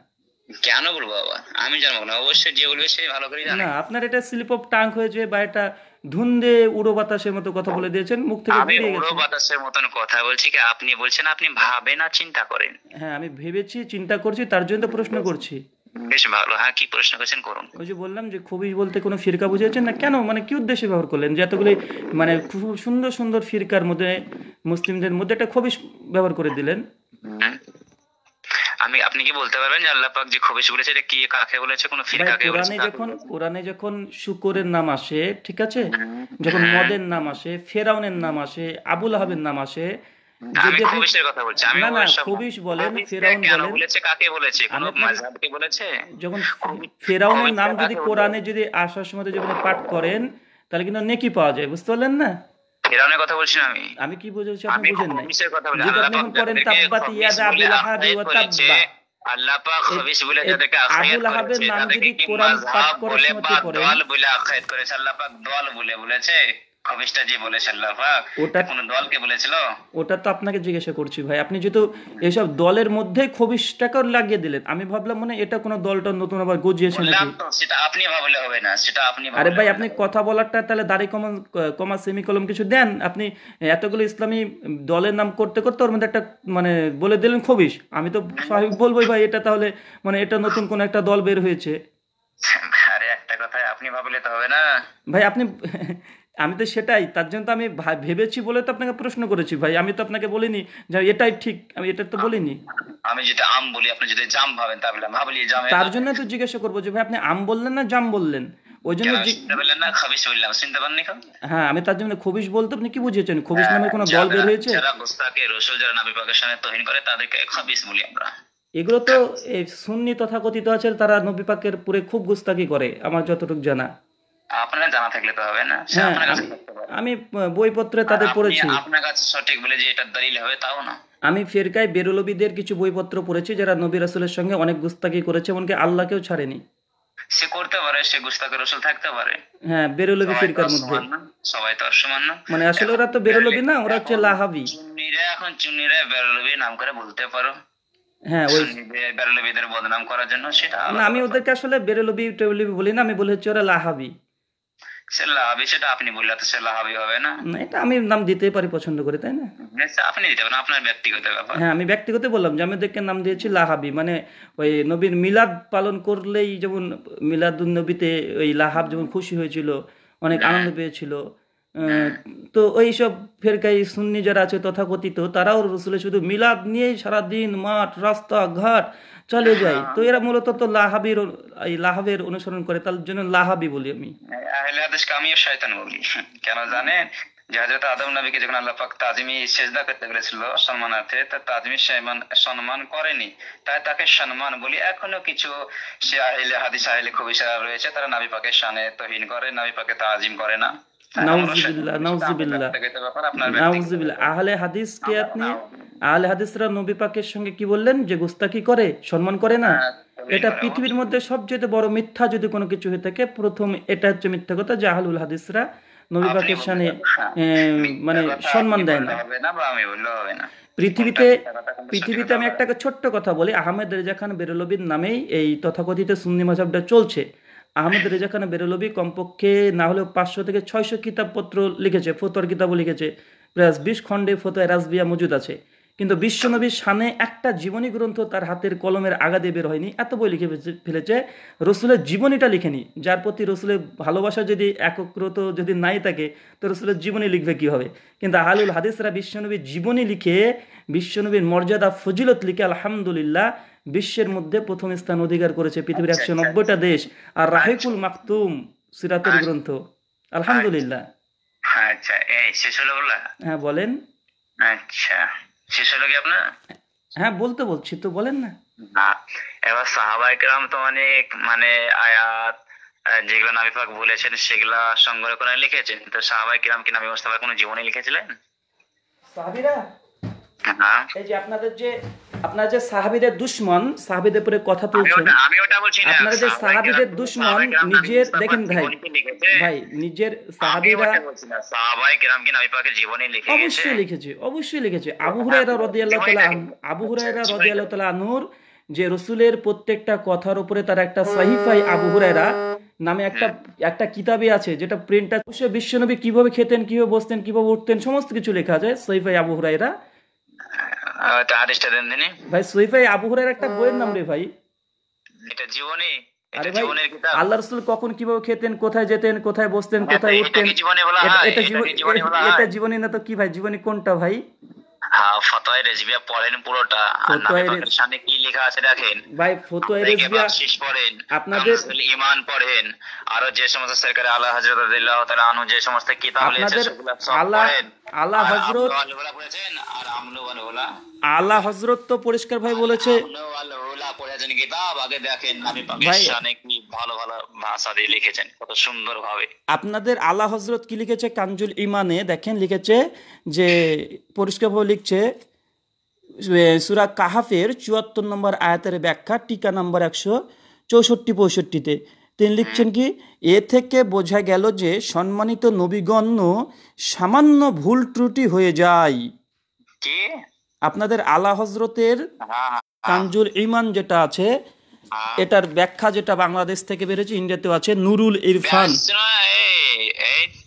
[SPEAKER 4] কেন বলবো বাবা আমি জানবো না অবশ্যই যে বলবে সে ভালো করে জানে
[SPEAKER 1] না আপনার এটা স্লিপ অফ টাং হয়েছে বা এটা ধুন্দে উড়ো বাতাসের মতো কথা বলে দিয়েছেন মুখ থেকে আমি উড়ো
[SPEAKER 4] বাতাসের মতন কথা বলছি কি আপনি বলছেন আপনি ভাবেন না চিন্তা করেন
[SPEAKER 1] হ্যাঁ আমি ভেবেছি চিন্তা করছি তার জন্য তো প্রশ্ন করছি
[SPEAKER 4] বেশ ভালো হ্যাঁ কি প্রশ্ন করছেন করুন
[SPEAKER 1] ওই যে বললাম যে খুবই বলতে কোনো ফিরকা বুঝেছেন না কেন মানে কি উদ্দেশ্যে ব্যবহার করলেন যে এতগুলি মানে খুব সুন্দর সুন্দর ফিরকার মধ্যে মুসলিমদের মধ্যে একটা খুবই ব্যবহার করে দিলেন
[SPEAKER 4] হ্যাঁ। আমি আপনি কি বলতে পারবেন যে আল্লাহ পাক যে খবিস বলেছে এটা কি কাকে বলেছে কোন ফিরকাকে বলেছে কোরআনে যখন
[SPEAKER 1] কোরআনে যখন শুকরের নাম আসে ঠিক আছে যখন হ্যাঁ। মদের নাম আসে ফেরাউনের নাম আসে আবুল আহাবের নাম আসে আমি খবিসের কথা বলছি আমি খবিস বলেন ফেরাউন বলেন বলেছে কাকে বলেছে কোন মাযহাবকে বলেছে যখন ফেরাউনের নাম যদি কোরআনে যদি আসার সময় যখন পাঠ করেন তাহলে কিন্তু নেকি পাওয়া যায় বুঝতে পারলেন না
[SPEAKER 4] ফেরাউনের কথা বলছি না আমি আমি কি
[SPEAKER 1] বুঝাচ্ছি আপনি বুঝেন না মিসের কথা বলছি আল্লাহ করেন তাব্বাত ইয়াদা আবুল লাহাবি ওয়া তাব্বা আল্লাহ পাক খবিস বলে যাদেরকে আখিরাত করেছে তাদেরকে কি করে বলে করে দোয়াল বলে
[SPEAKER 4] আখিরাত করেছে আল্লাহ পাক দোয়াল বলে বলেছে লাগিয়ে দিলেন
[SPEAKER 1] আমি ভাবলাম মানে এটা কোন দলটা নতুন আবার গজিয়েছে আরে ভাই আপনি কথা বলারটা তাহলে দাড়ি কমা কমা কিছু দেন আপনি এতগুলো ইসলামী দলের নাম করতে করতে ওর মধ্যে একটা মানে বলে দিলেন খবিশ আমি তো স্বাভাবিক বলবো ভাই এটা তাহলে মানে এটা নতুন কোন একটা দল বের হয়েছে আপনি
[SPEAKER 4] ভাবলে তো হবে না
[SPEAKER 1] ভাই আপনি আমি তো সেটাই তার জন্য তো আমি ভেবেছি বলে তো আপনাকে প্রশ্ন করেছি ভাই আমি তো আপনাকে বলিনি যে এটাই ঠিক আমি এটা তো বলিনি
[SPEAKER 4] আমি যেটা আম বলি আপনি যদি জাম ভাবেন তাহলে ভাবলি জাম তার জন্য
[SPEAKER 1] তো জিজ্ঞাসা করব যে ভাই আপনি আম বললেন না জাম বললেন ওই জন্য হ্যাঁ আমি তার জন্য খবিশ বলতে আপনি কি বুঝিয়েছেন খবিশ নামে কোনো দল বের হয়েছে যারা
[SPEAKER 4] গোস্তাকে রসুল যারা নবী পাকের সামনে তোহিন করে তাদেরকে খবিশ বলি আমরা
[SPEAKER 1] এগুলো তো সুন্নি তথাকথিত আছে তারা নবী পাকের পুরে খুব গুস্তাকি করে আমার যতটুকু জানা
[SPEAKER 4] আপনার জানা থাকলে তো হবে না সে হ্যাঁ, আপনার কাছে
[SPEAKER 1] আমি বইপত্রে তাদের পড়েছি আপনার
[SPEAKER 4] কাছে সঠিক বলে যে এটা দলিল হবে তাও না
[SPEAKER 1] আমি ফেরকায় বেরুলবিদের কিছু বইপত্র পড়েছি যারা নবী রাসুলের সঙ্গে অনেক গুস্তাকি করেছে এমনকি আল্লাহকেও ছাড়েনি
[SPEAKER 4] সে করতে পারে সে গুস্তাকি রসুল থাকতে পারে
[SPEAKER 1] হ্যাঁ বেরুলবি ফিরকার মধ্যে
[SPEAKER 4] সবাই তো সমান না মানে আসলে ওরা তো বেরুলবি না ওরা হচ্ছে
[SPEAKER 1] লাহাবি চুন্নিরা এখন
[SPEAKER 4] চুন্নিরা বেরুলবি নাম করে বলতে পারো হ্যাঁ ওই বেরুলবিদের বদনাম করার জন্য সেটা না
[SPEAKER 1] আমি ওদেরকে আসলে বেরুলবি টেবুলবি বলি না আমি বলি হচ্ছে ওরা লাহাবি
[SPEAKER 4] সেলাহাবি সেটা আপনি বললে তো সেলাহাবি হবে না এটা
[SPEAKER 1] আমি নাম দিতে পারি পছন্দ করে তাই না
[SPEAKER 4] আপনি দিতে পারেন আপনার ব্যক্তিগত
[SPEAKER 1] ব্যাপার হ্যাঁ আমি ব্যক্তিগত বললাম যে আমি দেখে নাম দিয়েছি লাহাবি মানে ওই নবীর মিলাদ পালন করলেই যেমন মিলাদুল নবীতে ওই লাহাব যেমন খুশি হয়েছিল অনেক হ্যাঁ। আনন্দ পেয়েছিল তো ওই সব ফেরকাই সুন্নি যারা আছে তথাকথিত তারাও রসুলের শুধু মিলাদ নিয়েই সারাদিন মাঠ রাস্তা ঘাট চলে যায় হ্যাঁ। তো এরা মূলত তো লাহাবির এই লাহাবের অনুসরণ করে তার জন্য লাহাবি বলি আমি
[SPEAKER 4] আমিও শয়তান বলি কেন জানেন যে আদম নবীকে যখন আল্লাহ পাক সেজদা করতে বলেছিল সম্মানার্থে তা তাজমি সাইমান সম্মান করেনি তাই তাকে সম্মান বলি এখনো কিছু সে আহিলে হাদিস আহলে সারা
[SPEAKER 2] রয়েছে তারা নাবি পাকে শানে তহিন করে নাবি পাকে তাজিম করে না
[SPEAKER 1] হ্যাঁ, নাউজুবিল্লাহ নাউজুবিল্লাহ নাউজুবিল্লাহ আহলে আপনি আহলে হাদিসরা নবী পাকের সঙ্গে কি বললেন যে গোস্তাকি করে সম্মান করে না হ্যাঁ, এটা পৃথিবীর মধ্যে সবচেয়ে বড় মিথ্যা যদি কোনো কিছু হয়ে থাকে প্রথম এটা হচ্ছে মিথ্যা কথা যে আহলুল হাদিসরা নবী পাকের সামনে হ্যাঁ, মানে সম্মান দেয় না পৃথিবীতে পৃথিবীতে আমি একটা ছোট্ট কথা বলি আহমেদ রেজা খান বেরলবির নামেই এই তথাকথিত সুন্নি মাঝাবটা চলছে আহমেদ রেজা খান বেরলবি কমপক্ষে না হলেও পাঁচশো থেকে ছয়শো কিতাবপত্র লিখেছে ফতোয়ার কিতাবও লিখেছে প্রায় বিশ খণ্ডে ফতোয়া রাজবিয়া মজুদ আছে কিন্তু বিশ্বনবীর সানে একটা জীবনী গ্রন্থ তার হাতের কলমের দিয়ে বের হয়নি এত বই লিখে ফেলেছে রসুলের জীবনীটা লিখেনি যার প্রতি রসুলের ভালোবাসা যদি একগ্রত যদি নাই থাকে তো রসুলের জীবনী লিখবে কীভাবে কিন্তু আহলুল হাদিসরা বিশ্বনবীর জীবনী লিখে বিশ্বনবীর মর্যাদা ফজিলত লিখে আলহামদুলিল্লাহ বিশ্বের মধ্যে প্রথম স্থান অধিকার করেছে পৃথিবীর আচ্ছা, আচ্ছা, একশো নব্বইটা আচ্ছা। দেশ আর রাহেকুল মাকতুম সিরাতের গ্রন্থ আলহামদুলিল্লাহ হ্যাঁ বলেন আচ্ছা শেষ হলো কি আপনার হ্যাঁ বলতে বলছি তো বলেন না
[SPEAKER 4] এবার সাহাবাই কেরাম তো অনেক মানে আয়াত যেগুলো নাবি পাক বলেছেন সেগুলা সংগ্রহ করে লিখেছেন তো সাহাবাই কিরাম কি নাবি মোস্তফা কোনো জীবনে লিখেছিলেন
[SPEAKER 1] হ্যাঁ। এই যে আপনাদের যে যে সাহাবিদের দুশ্মন সাহাবিদের কথা তুলছেন আপনারা যে সাহাবিদের দুশ্মন নিজের দেখেন ভাই ভাই নিজের সাহাবিরা অবশ্যই লিখেছে অবশ্যই লিখেছে আবু আবু যে রসুলের প্রত্যেকটা কথার উপরে তার একটা সাহিফাই আবু হুরাইরা নামে একটা একটা কিতাবে আছে যেটা আছে বিশ্বনবী কিভাবে খেতেন কিভাবে বসতেন কিভাবে উঠতেন সমস্ত কিছু লেখা আছে সাহিফাই আবু হুরাইরা
[SPEAKER 4] আদেশটা দেন তিনি
[SPEAKER 1] ভাই সুইফাই আবু হুরায়রার একটা বইয়ের নাম রে ভাই এটা জীবনী আরে ভাই আল্লাহ রসুল কখন কিভাবে খেতেন কোথায় যেতেন কোথায় বসতেন কোথায় উঠতেন এটা জীবনী না তো কি ভাই জীবনী কোনটা ভাই
[SPEAKER 4] হ্যাঁ, ফতোয়ায় রেজবিয়া পড়েন পুরোটা সামনে কি লেখা আছে দেখেন
[SPEAKER 1] ভাই রেজবিয়া শেষ পড়েন আপনাদের পড়েন
[SPEAKER 4] যে সমস্ত সরকারে আলা হযরত রাদিয়াল্লাহু তাআলা যে সমস্ত কিতাব লিখেছে
[SPEAKER 1] আল্লাহ সব পড়েন আর আলা তো পরিষ্কার ভাই বলেছে ভোলা প্রজাজন
[SPEAKER 4] কি আগে দেখেন আমি পাকিস্তানে কি ভালো ভালো ভাষা দিয়ে লিখেছেন কত সুন্দর ভাবে
[SPEAKER 1] আপনাদের আলা হজরত কি লিখেছে কাঞ্জুল ইমানে দেখেন লিখেছে যে পরিষ্কার লিখছে সুরা কাহাফের চুয়াত্তর নম্বর আয়াতের ব্যাখ্যা টিকা নম্বর একশো চৌষট্টি পঁয়ষট্টিতে তিনি লিখছেন কি এ থেকে বোঝা গেল যে সম্মানিত নবীগণ্য সামান্য ভুল ত্রুটি হয়ে যায় আপনাদের আলা হজরতের হ্যাঁ, হ্যাঁ। কাঞ্জুল ইমান যেটা আছে এটার ব্যাখ্যা যেটা বাংলাদেশ থেকে বেরোচ্ছে ইন্ডিয়াতেও আছে নুরুল ইরফান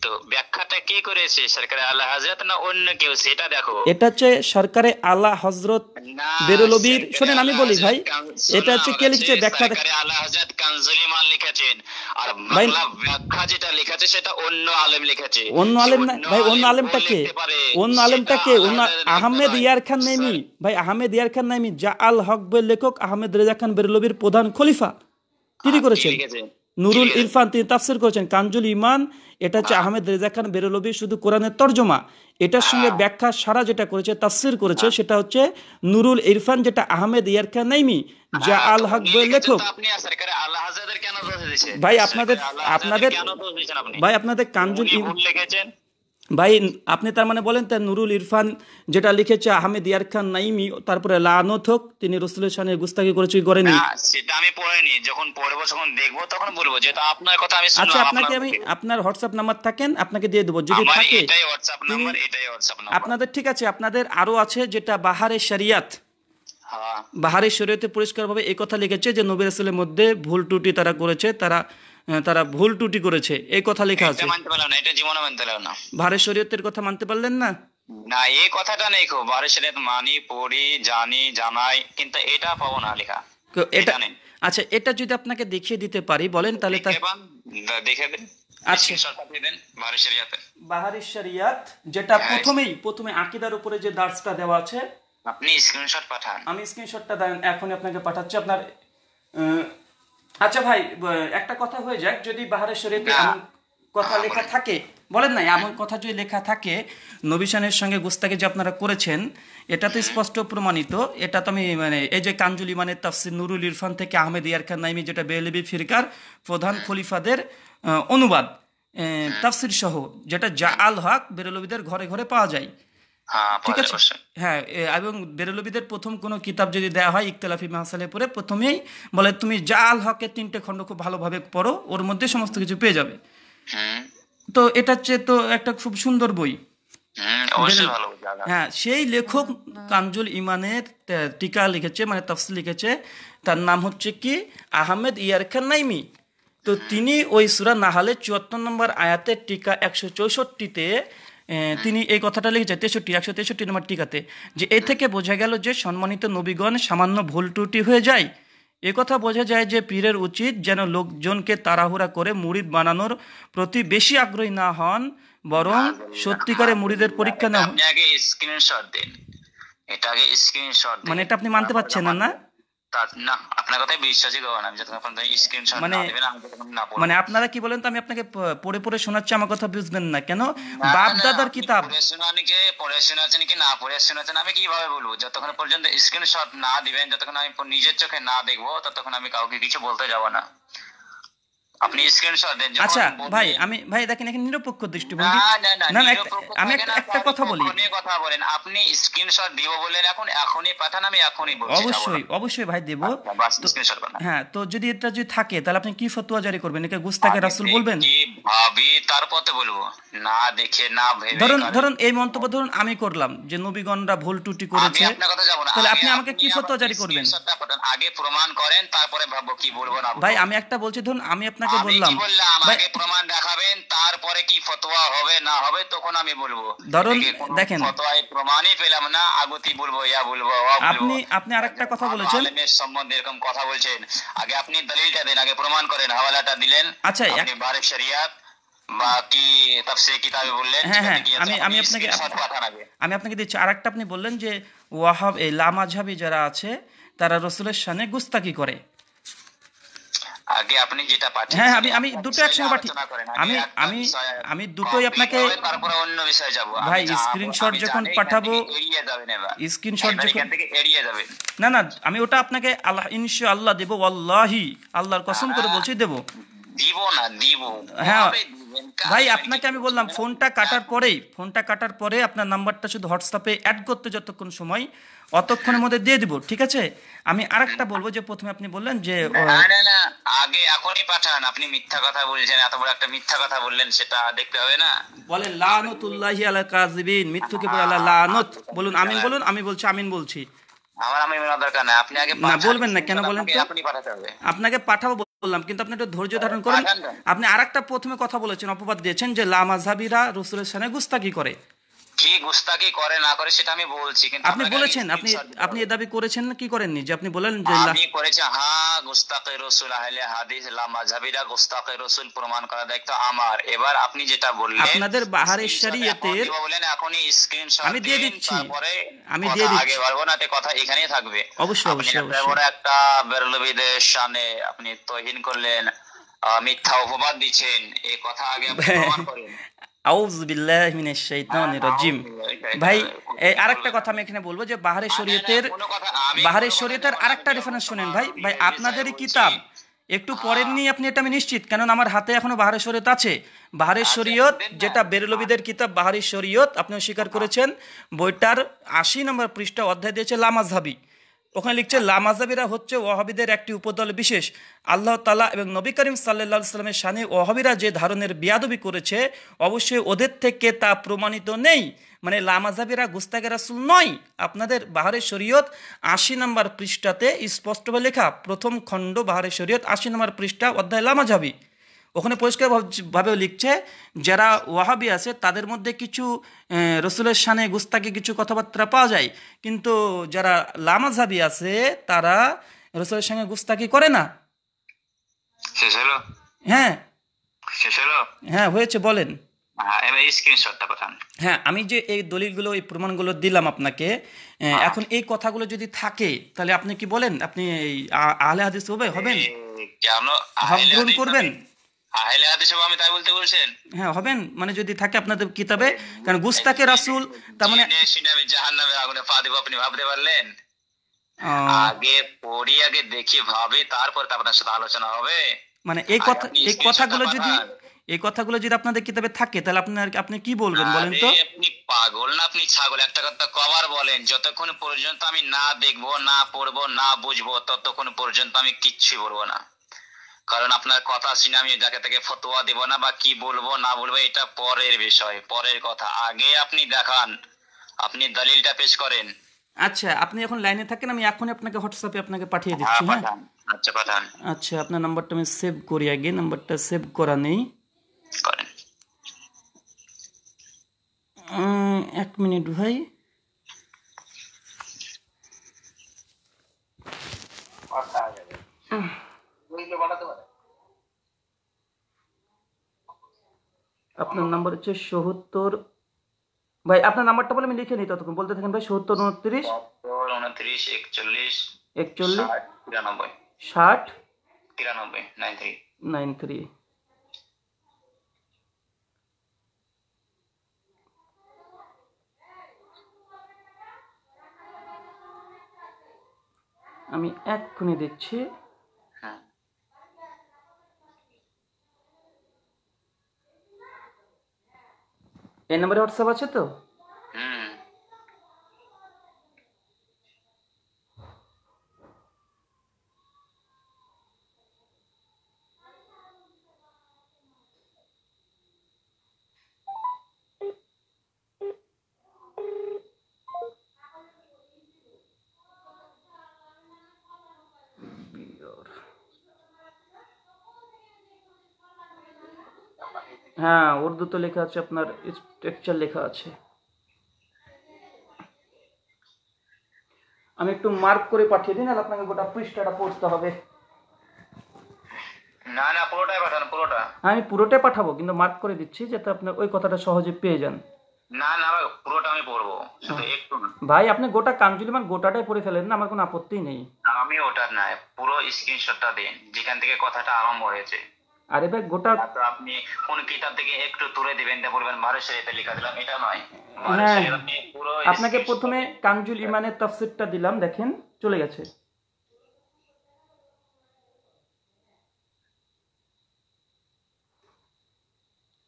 [SPEAKER 4] তো ব্যাখ্যাটা কে করেছে সরকারে হযরত না অন্য কেউ সেটা দেখো
[SPEAKER 1] এটা হচ্ছে সরকারে হযরত শুনেন আমি বলি ভাই এটা হচ্ছে কে ব্যাখ্যা সরকারে হযরত লিখেছেন আর ব্যাখ্যা যেটা লিখেছে সেটা অন্য আলেম লিখেছে অন্য আলেম না ভাই অন্য আলেমটা কে অন্য আলেমটা কে অন্য আহমেদ ইয়ার খান নাইমি ভাই আহমেদ ইয়ার খান নাইমি জাআল হক বই লেখক আহমেদ রেজা খান বেরলবির প্রধান খলিফা তিনি করেছেন নুরুল ইরফান তিনি তাফসির করেছেন কাঞ্জুল ইমান এটা হচ্ছে আহমেদ রেজা খান বেরলবি শুধু কোরআনের তর্জমা এটার সঙ্গে ব্যাখ্যা সারা যেটা করেছে তাফসির করেছে সেটা হচ্ছে নুরুল ইরফান যেটা আহমেদ খান নাইমি হ্যাঁ, যা হ্যাঁ, আল হক লেখক ভাই আপনাদের আপনাদের ভাই আপনাদের কাঞ্জুল ভাই আপনি তার মানে বলেন তার নুরুল ইরফান যেটা লিখেছে আহমেদ ইয়ার খান নাইমি তারপরে লানত হোক তিনি রসুলের সামনে গুস্তাকি করেছে করেনি সেটা আমি পড়িনি
[SPEAKER 4] যখন পড়বো যখন দেখবো তখন বলবো যেটা আপনার কথা আমি আচ্ছা আপনাকে আমি
[SPEAKER 1] আপনার হোয়াটসঅ্যাপ নাম্বার থাকেন আপনাকে দিয়ে দেবো যদি থাকে এটাই হোয়াটসঅ্যাপ নাম্বার এটাই হোয়াটসঅ্যাপ নাম্বার আপনাদের ঠিক আছে আপনাদের আরো আছে যেটা বাহারে শরিয়াত হ্যাঁ। বাহারে শরীয়তে পরিষ্কারভাবে এই কথা লিখেছে যে নবী রাসূলের মধ্যে ভুল টুটি তারা করেছে তারা তারা ভুল টুটি করেছে এই কথা লেখা আছে মানতে
[SPEAKER 4] পারলাম না এটা জীবনে মানতে পারলাম না
[SPEAKER 1] ভারে শরীয়তের কথা মানতে পারলেন না
[SPEAKER 4] না এই কথাটা নেই খুব ভারে শরীয়ত মানি পড়ি জানি জানাই কিন্তু এটা পাবো না লেখা
[SPEAKER 1] এটা আচ্ছা এটা যদি আপনাকে দেখিয়ে দিতে পারি বলেন তাহলে দেখে দেন আচ্ছা। যেটা প্রথমেই প্রথমে আকিদার উপরে যে দেওয়া আছে আপনি স্ক্রিনশট পাঠান আমি স্ক্রিনশটটা দেন এখনই আপনাকে পাঠাচ্ছি আপনার আচ্ছা ভাই একটা কথা হয়ে যাক যদি বাহারের শরীয়তে কথা লেখা থাকে বলেন নাই এমন কথা যদি লেখা থাকে নবিশানের সঙ্গে গুস্তাকে যে আপনারা করেছেন এটা তো স্পষ্ট প্রমাণিত এটা তো আমি মানে এই যে কাঞ্জুলি মানে তাফসির নুরুল ইরফান থেকে আহমেদ ইয়ার খান নাইমি যেটা বেলবি ফিরকার প্রধান খলিফাদের অনুবাদ হ্যাঁ। তাফসির সহ যেটা জা আল হক বেরলবিদের ঘরে ঘরে পাওয়া যায় হ্যাঁ, হ্যাঁ এবং বেরেলবিদের প্রথম কোনো কিতাব যদি দেওয়া হয় ইকতলাফি মাহসালে পড়ে প্রথমেই বলে তুমি জাল হকের তিনটে খণ্ড খুব ভালোভাবে পড়ো ওর মধ্যে সমস্ত কিছু পেয়ে যাবে তো এটা চেয়ে তো একটা খুব সুন্দর বই হ্যাঁ সেই লেখক কামজুল ইমানের টিকা লিখেছে মানে তফসিল লিখেছে তার নাম হচ্ছে কি আহমেদ ইয়ার খান নাইমি তো তিনি ওই সুরা নাহালে চুয়াত্তর নম্বর আয়াতের টিকা একশো চৌষট্টিতে তিনি এই কথাটা লিখেছেন তেষট্টি একশো তেষট্টি নম্বর টিকাতে যে এ থেকে বোঝা গেল যে সম্মানিত নবীগণ সামান্য ভুল ত্রুটি হয়ে যায় এ কথা বোঝা যায় যে পীরের উচিত যেন লোকজনকে তাড়াহুড়া করে মুড়িদ বানানোর প্রতি বেশি আগ্রহী না হন বরং সত্যিকারে মুড়িদের পরীক্ষা না
[SPEAKER 4] মানে এটা আপনি মানতে পারছেন না না না আপনার মানে, মানে আপনারা
[SPEAKER 1] কি বলেন তো আমি আপনাকে পড়ে পড়ে শোনাচ্ছি আমার কথা বুঝবেন না কেন বাপ দাদার কিতাব পড়ে শোনানিকে পড়ে শোনাচ্ছেন কি না পড়ে শোনাচ্ছেন আমি কিভাবে বলবো যতক্ষণ পর্যন্ত
[SPEAKER 4] স্ক্রিনশট না দিবেন যতক্ষণ আমি নিজের চোখে না দেখবো ততক্ষণ আমি কাউকে কিছু বলতে যাবো না আচ্ছা ভাই
[SPEAKER 1] আমি ভাই দেখেন এখানে নিরপেক্ষ দৃষ্টিভঙ্গি না না আমি একটা কথা বলি
[SPEAKER 4] কথা বলেন আপনি স্ক্রিনশট দিব বলেন এখন এখনই পাঠান আমি এখনই বলছি
[SPEAKER 1] অবশ্যই অবশ্যই ভাই দেব আচ্ছা, হ্যাঁ তো যদি এটা যদি থাকে তাহলে আপনি কি ফতোয়া জারি করবেন একে গুস্তাকে রাসূল বলবেন ভাবি
[SPEAKER 4] বলবো না দেখে না ভেবে ধরুন ধরুন
[SPEAKER 1] এই মন্তব্য ধরুন আমি করলাম যে নবীগণরা ভুল ত্রুটি করেছে তাহলে আপনি আমাকে কি ফতোয়া জারি করবেন
[SPEAKER 4] আগে প্রমাণ করেন তারপরে ভাববো কি বলবো না ভাই আমি
[SPEAKER 1] একটা বলছি ধরুন আমি আপনাকে আপনাকে বললাম প্রমাণ
[SPEAKER 4] দেখাবেন তারপরে কি ফতোয়া হবে না হবে তখন আমি বলবো ধরুন দেখেন প্রমাণই পেলাম না বলবো ইয়া বলবো আপনি
[SPEAKER 1] আপনি আরেকটা কথা বলেছেন সম্বন্ধে এরকম
[SPEAKER 4] কথা বলছেন আগে আপনি দলিলটা দেন আগে প্রমাণ করেন হাওয়ালাটা দিলেন আচ্ছা আপনি শরিয়াত বাকি তাফসীর কিতাবে বললেন হ্যাঁ, হ্যাঁ আমি আমি আপনাকে
[SPEAKER 1] আমি আপনাকে দিচ্ছি আরেকটা আপনি বললেন যে ওয়াহাব এই লামাঝাবি যারা আছে তারা রসুলের সানে গুস্তাকি করে
[SPEAKER 4] আগে আপনি যেটা পাঠিয়ে হ্যাঁ আমি আমি দুটো
[SPEAKER 1] আমি আমি আমি দুটোই আপনাকে তারপর অন্য বিষয়ে যাব ভাই স্ক্রিনশট যখন পাঠাবো
[SPEAKER 4] এড়িয়ে যাবেন এবার স্ক্রিনশট যখন থেকে এড়িয়ে যাবেন
[SPEAKER 1] না না আমি ওটা আপনাকে আল্লাহ ইনশাআল্লাহ দেব ওয়াল্লাহি আল্লাহর কসম করে বলছি দেব
[SPEAKER 4] দিব না দিব
[SPEAKER 1] হ্যাঁ ভাই আপনাকে আমি বললাম হ্যাঁ। ফোনটা কাটার পরেই ফোনটা কাটার পরে আপনার নাম্বারটা শুধু হোয়াটসঅ্যাপে অ্যাড করতে যতক্ষণ সময় অতক্ষণের মধ্যে দিয়ে দিব ঠিক আছে আমি আরেকটা বলবো যে প্রথমে আপনি বললেন যে না
[SPEAKER 4] না আগে এখনই পাঠান আপনি মিথ্যা কথা বলছেন এত বড় একটা মিথ্যা কথা বললেন সেটা দেখতে হবে না
[SPEAKER 1] বলে লানতুল্লাহি আলা কাযিবিন মিথ্যুকে বলে আল্লাহ লানত বলুন আমিন বলুন আমি বলছি আমিন বলছি
[SPEAKER 4] আমার আমি দরকার নাই আপনি আগে না
[SPEAKER 1] বলবেন না কেন বলেন তো আপনি পাঠাতে হবে আপনাকে পাঠাবো বললাম কিন্তু আপনি একটু ধৈর্য ধারণ করেন আপনি আরেকটা প্রথমে কথা বলেছেন অপবাদ দিয়েছেন যে লা মাযহাবিরা রাসূলের সানে গুস্তাকি করে
[SPEAKER 4] কি গুস্তাকি করে না করে সেটা আমি বলছি
[SPEAKER 1] কিন্তু আপনি বলেছেন আপনি আপনি এ দাবি করেছেন কি করেননি যে আপনি বলেন যে আমি
[SPEAKER 4] করেছি হ্যাঁ গুস্তাকে রসুল আহলে হাদিস লা মাযহাবিরা গুস্তাকে রসুল প্রমাণ করা দেখতো আমার এবার আপনি যেটা বললেন আপনাদের বাহারে শরীয়তের
[SPEAKER 1] বলেন এখনই স্ক্রিনশট আমি দিয়ে দিচ্ছি আমি দিয়ে দিচ্ছি আগে বলবো না
[SPEAKER 4] তে কথা এখানেই থাকবে অবশ্যই অবশ্যই বড় একটা বেরলবিদের শানে আপনি তোহিন করলেন মিথ্যা অপবাদ দিচ্ছেন এই কথা আগে
[SPEAKER 1] *laughs* প্রমাণ করেন ভাই আরেকটা কথা আমি এখানে বলবো যে আরেকটা রেফারেন্স শোনেন ভাই ভাই আপনাদের কিতাব একটু পড়েননি আপনি এটা আমি নিশ্চিত কেন আমার হাতে এখনো বাহারে শরীয়ত আছে বাহারে আচ্ছা, শরীয়ত যেটা বেরলবিদের কিতাব বাহারি শরীয়ত আপনি স্বীকার করেছেন বইটার আশি নম্বর পৃষ্ঠা অধ্যায় দিয়েছে হাবি ওখানে লিখছে লামাজাবিরা হচ্ছে ওহাবিদের একটি উপদল বিশেষ আল্লাহ তালা এবং নবী করিম সাল্লা সাল্লামের সানে ওহাবিরা যে ধারণের বিয়াদবি করেছে অবশ্যই ওদের থেকে তা প্রমাণিত নেই মানে লামাজাবিরা গুস্তাকে রাসুল নয় আপনাদের বাহারে শরীয়ত আশি নম্বর পৃষ্ঠাতে স্পষ্টভাবে লেখা প্রথম খণ্ড বাহারে শরীয়ত আশি নম্বর পৃষ্ঠা অধ্যায় লামাজাবি ওখানে পরিষ্কার ভাবে লিখছে যারা ওয়াহাবি আছে তাদের মধ্যে কিছু রসুলের সানে গুস্তাকে কিছু কথাবার্তা পাওয়া যায় কিন্তু যারা লামাঝাবি আছে তারা রসুলের সঙ্গে গুস্তাকি করে না হ্যাঁ হ্যাঁ হয়েছে বলেন হ্যাঁ, হ্যাঁ আমি যে এই দলিলগুলো এই প্রমাণগুলো দিলাম আপনাকে হ্যাঁ। এখন এই কথাগুলো যদি থাকে তাহলে আপনি কি বলেন আপনি আহলে হাদিস হবে হবেন গ্রহণ করবেন মানে আহলে হাদিস হবে আমি তাই বলতে বলছেন হ্যাঁ হবেন মানে যদি থাকে আপনাদের কিতাবে কারণ গুস্তাকে রাসূল তার মানে আমি
[SPEAKER 4] জাহান্নামে আগুনে পা দেব আপনি ভাবতে পারলেন আগে পড়ি আগে দেখি তারপর আপনার সাথে আলোচনা হবে
[SPEAKER 1] মানে এই কথা এই কথাগুলো যদি এই কথাগুলো যদি আপনাদের কিতাবে থাকে তাহলে আপনার আপনি কি বলবেন বলেন তো আপনি পাগল না আপনি ছাগল একটা কথা কবার বলেন যতক্ষণ পর্যন্ত
[SPEAKER 4] আমি না দেখবো না পড়বো না বুঝবো ততক্ষণ পর্যন্ত আমি কিচ্ছু বলবো না কারণ আপনার কথা শুনে আমি যাকে তাকে ফতোয়া দিব না বা কি বলবো না বলবো এটা পরের বিষয় পরের কথা আগে আপনি দেখান আপনি দলিলটা
[SPEAKER 1] পেশ করেন আচ্ছা আপনি এখন লাইনে থাকেন আমি এখনই আপনাকে হোয়াটসঅ্যাপে আপনাকে পাঠিয়ে দিচ্ছি হ্যাঁ, হ্যাঁ? আচ্ছা পাঠান আচ্ছা আপনার নাম্বারটা আমি সেভ করি আগে নাম্বারটা সেভ করা নেই করেন এক মিনিট ভাই কথা আপনার নাম্বার হচ্ছে সত্তর ভাই আপনার নাম্বারটা বলে আমি লিখে নিই ততক্ষণ বলতে থাকেন ভাই সত্তর উনত্রিশ
[SPEAKER 4] উনত্রিশ একচল্লিশ
[SPEAKER 1] একচল্লিশ ষাট
[SPEAKER 4] তিরানব্বই
[SPEAKER 1] আমি এক্ষুনি দেখছি এই নম্বরে হোয়াটসঅ্যাপ আছে তো হ্যাঁ উর্দু তো লেখা আছে আপনার স্ট্রাকচার লেখা আছে আমি একটু মার্ক করে পাঠিয়ে দিন আর আপনাকে গোটা পৃষ্ঠাটা পড়তে হবে
[SPEAKER 4] না না পুরোটাই পাঠান পুরোটা
[SPEAKER 1] আমি পুরোটাই পাঠাবো কিন্তু মার্ক করে দিচ্ছি যাতে আপনি ওই কথাটা সহজে পেয়ে যান
[SPEAKER 4] না না ভাই পুরোটা আমি পড়বো হ্যাঁ। একটু
[SPEAKER 1] ভাই আপনি গোটা কাঞ্জুলিমান গোটাটাই পড়ে ফেলেন না আমার কোনো আপত্তি নেই
[SPEAKER 4] আমি ওটা না পুরো স্ক্রিনশটটা দিন যেখান থেকে কথাটা আরম্ভ হয়েছে আরে ভাই গোটা হ্যাঁ, আপনি কোন কিতাব থেকে একটু তুলে দিবেন না বলবেন মারেশারিতে লেখা দিলাম এটা নয়
[SPEAKER 1] হ্যাঁ। আপনাকে প্রথমে কাঞ্জুল ইমানের তাফসিরটা দিলাম দেখেন চলে গেছে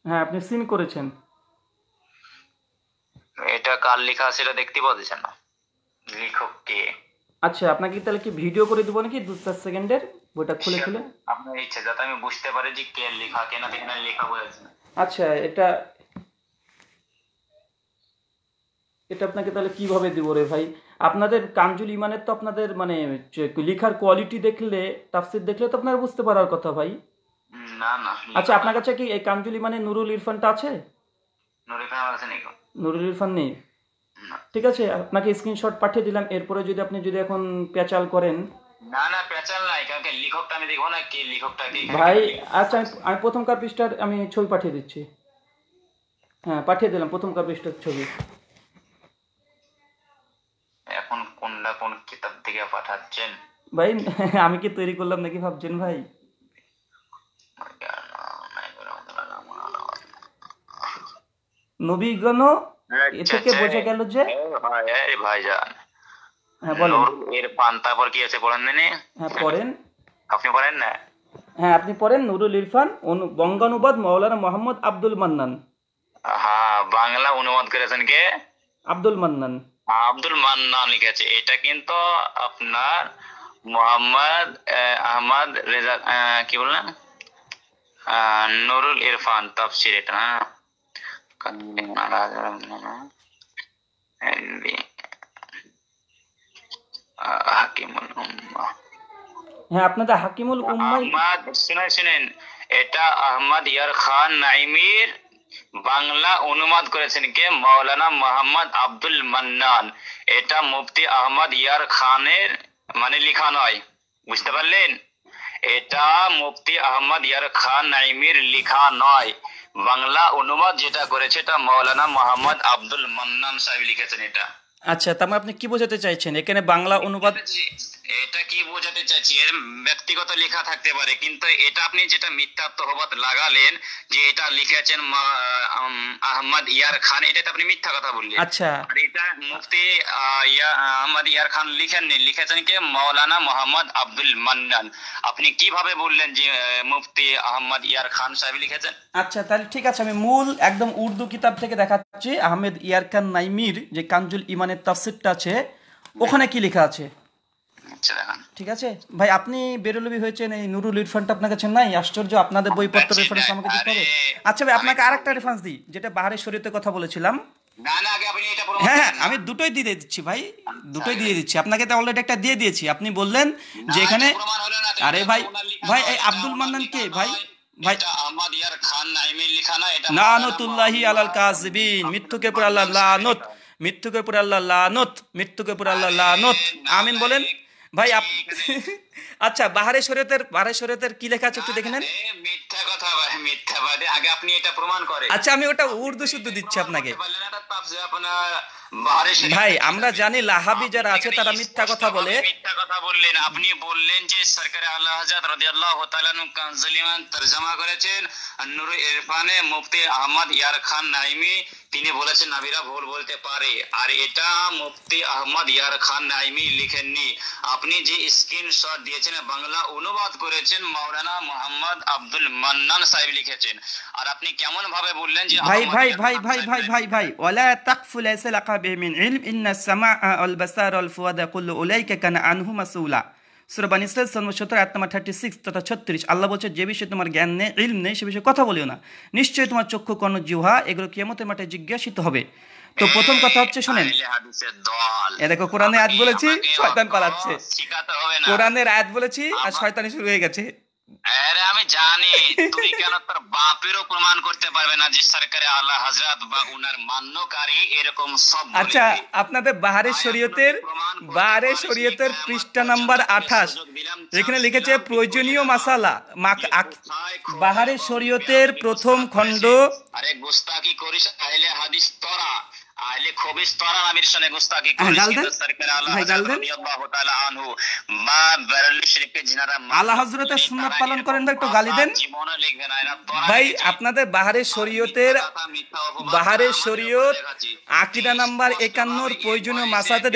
[SPEAKER 1] হ্যাঁ আপনি সিন করেছেন
[SPEAKER 4] এটা কার লেখা সেটা দেখতে পাওয়া না লেখক কে
[SPEAKER 1] আচ্ছা আপনাকে তাহলে কি ভিডিও করে দেবো নাকি দু চার সেকেন্ডের বইটা খুলে খুলে
[SPEAKER 4] আপনার ইচ্ছা যাতে আমি বুঝতে পারি যে কে লেখা কে না কেন লেখা বোঝাচ্ছে
[SPEAKER 1] আচ্ছা এটা এটা আপনাকে তাহলে কিভাবে দেবো রে ভাই আপনাদের কাঞ্জুল ইমানের তো আপনাদের মানে লেখার কোয়ালিটি দেখলে তাফসির দেখলে তো আপনারা বুঝতে পারার কথা ভাই
[SPEAKER 4] না না আচ্ছা
[SPEAKER 1] আপনার কাছে কি এই কাঞ্জুল ইমানের নুরুল ইরফানটা আছে নুরুল ইরফান নেই ঠিক আছে আপনাকে স্ক্রিনশট পাঠিয়ে দিলাম এরপরে যদি আপনি যদি এখন পেঁচাল করেন
[SPEAKER 4] আমি ভাই
[SPEAKER 1] আচ্ছা আমি আমি ছবি পাঠিয়ে দিচ্ছি হ্যাঁ পাঠিয়ে দিলাম ছবি
[SPEAKER 4] এখন কোনটা কোন কিতাব থেকে পাঠাচ্ছেন
[SPEAKER 1] ভাই *laughs* আমি কি তৈরি করলাম নাকি ভাবছেন ভাই নবীগণ আচ্ছা, এ থেকে আচ্ছা, বোঝা গেল যে ভাইজান হ্যাঁ, হ্যাঁ, হ্যাঁ আপনি পড়েন নুরুল ইরফান বঙ্গানুবাদ মাওলানা মোহাম্মদ আব্দুল মান্নান
[SPEAKER 4] হ্যাঁ বাংলা অনুবাদ করেছেন কে আব্দুল মান্নান আব্দুল মান্নান লিখেছে এটা কিন্তু আপনার মোহাম্মদ আহমদ রেজা কি বললেন নুরুল ইরফান তাফসির এটা হ্যাঁ। না
[SPEAKER 1] হাকিমুল হ্যাঁ আপনাদের হাকিমুল আহমদ
[SPEAKER 4] শুনেন শুনেন এটা আহমদ ইয়ার খান নাইমির বাংলা অনুবাদ করেছেন কে মাওলানা মোহাম্মদ আব্দুল মান্নান এটা মুফতি আহমদ ইয়ার খানের মানে লিখা নয় বুঝতে পারলেন এটা মুফতি আহমদ ইয়ার খান নাইমির লিখা নয় বাংলা অনুবাদ যেটা করেছে এটা মৌলানা মোহাম্মদ আব্দুল মান্নান সাহেব লিখেছেন এটা
[SPEAKER 1] আচ্ছা তার আপনি কি বোঝাতে চাইছেন এখানে বাংলা অনুবাদ এটা কি বোঝাতে চাচ্ছি এর ব্যক্তিগত লেখা থাকতে পারে কিন্তু এটা আপনি
[SPEAKER 4] যেটা মিথ্যা তহবাত লাগালেন যে এটা লিখেছেন আহমদ ইয়ার খান এটা তো আপনি মিথ্যা কথা বললেন আচ্ছা আর এটা মুফতি আহমদ ইয়ার খান লিখেননি লিখেছেন কে মাওলানা মোহাম্মদ আব্দুল মান্নান আপনি কিভাবে বললেন যে মুফতি আহমদ ইয়ার খান সাহেব লিখেছেন
[SPEAKER 1] আচ্ছা তাহলে ঠিক আছে আমি মূল একদম উর্দু কিতাব থেকে দেখাচ্ছি আহমেদ ইয়ার খান নাইমির যে কাঞ্জুল ইমানের তাফসিরটা আছে ওখানে কি লেখা আছে ঠিক আছে ভাই আপনি বেরুলবি হয়েছেন এই নুরুল ইরফানটা আপনার কাছে নাই আশ্চর্য আপনাদের বইপত্র রেফারেন্স আমাকে দিতে হবে আচ্ছা ভাই আপনাকে আরেকটা রেফারেন্স দিই যেটা বাহারের শরীয়তে কথা বলেছিলাম হ্যাঁ, হ্যাঁ আমি দুটোই দিয়ে দিচ্ছি ভাই দুটোই আচ্ছা, দিয়ে আচ্ছা। দিচ্ছি আপনাকে তো অলরেডি একটা দিয়ে দিয়েছি আপনি বললেন যে এখানে আরে ভাই ভাই এই আব্দুল মান্নান কে ভাই ভাই না এটা আলাল কাযিবিন মৃত্যুকে পর আল্লাহ লানত মৃত্যুকে পর আল্লাহ লানত মৃত্যুকে পুরাল্লাহ আল্লাহ লানত আমিন বলেন ভাই আচ্ছা বাহারে শরীয়তের বাহারে শরীয়তের কি লেখা আছে একটু দেখে নেন
[SPEAKER 4] মিথ্যা কথা ভাই হ্যাঁ, মিথ্যা বাদে আগে আপনি এটা প্রমাণ
[SPEAKER 1] করেন আচ্ছা আমি ওটা উর্দু শুদ্ধ দিচ্ছি আপনাকে ভাই আমরা জানি লাহাবি যারা আছে তারা মিথ্যা কথা বলে মিথ্যা কথা বললেন আপনি বললেন যে সরকার আল্লাহ হাজার রাদিয়াল্লাহু
[SPEAKER 4] তাআলা নু কানজলিমান তরজমা করেছেন নূর ইরফানে মুফতি আহমদ ইয়ার খান নাইমি তিনি বলেছেন নাবিরা ভুল বলতে পারে আর এটা মুফতি আহমদ ইয়ার খান নাইমি লিখেননি আপনি যে স্ক্রিনশট দিয়েছেন লিখেছেন বাংলা অনুবাদ করেছেন মাওলানা মোহাম্মদ আব্দুল মান্নান সাহেব লিখেছেন আর আপনি কেমন ভাবে বললেন যে ভাই ভাই
[SPEAKER 1] ভাই ভাই ভাই ভাই ভাই ওয়ালা তাকফু লাইসা লাকা বিহি মিন ইলম ইন্না সামা আল বাসার আল ফুয়াদা কুল্লু উলাইকা কানা আনহু মাসউলা সূরা বানী ইসরাঈল সনম 17 আয়াত নম্বর 36 তথা 36 আল্লাহ বলছে যে বিষয়ে তোমার জ্ঞান নেই ইলম নেই সে বিষয়ে কথা বলিও না নিশ্চয়ই তোমার চক্ষু কর্ণ জিহ্বা এগুলো কিয়ামতের মাঠে জিজ্ঞাসিত হবে তো প্রথম কথা হচ্ছে শুনেন এ দেখো কোরআনে আয়াত বলেছি শয়তান পালাচ্ছে কোরআনের আয়াত বলেছি আর শয়তানি শুরু হয়ে গেছে আমি জানি কেন বাপেরও
[SPEAKER 4] প্রমাণ করতে পারবে না যে সরকারে আল্লাহ বা উনার মান্যকারী এরকম সব আচ্ছা
[SPEAKER 1] আপনাদের শরীয়তের শরীয়তের হ্যাঁ, পৃষ্ঠা নাম্বার আঠাশ যেখানে লিখেছে প্রয়োজনীয় মাসালা বাহারে শরীয়তের প্রথম খণ্ড আরে গোস্তাকি করিস হাদিস
[SPEAKER 2] আহলে খবিস হ্যাঁ, হ্যাঁ, তারা আমির
[SPEAKER 1] গুস্তাকি সুন্নাত পালন করেন ভাই একটু গালি দেন ভাই আপনাদের বাহারে শরীয়তের বাহারে শরীয়ত আকিদা নাম্বার প্রয়োজনীয় মাসাতে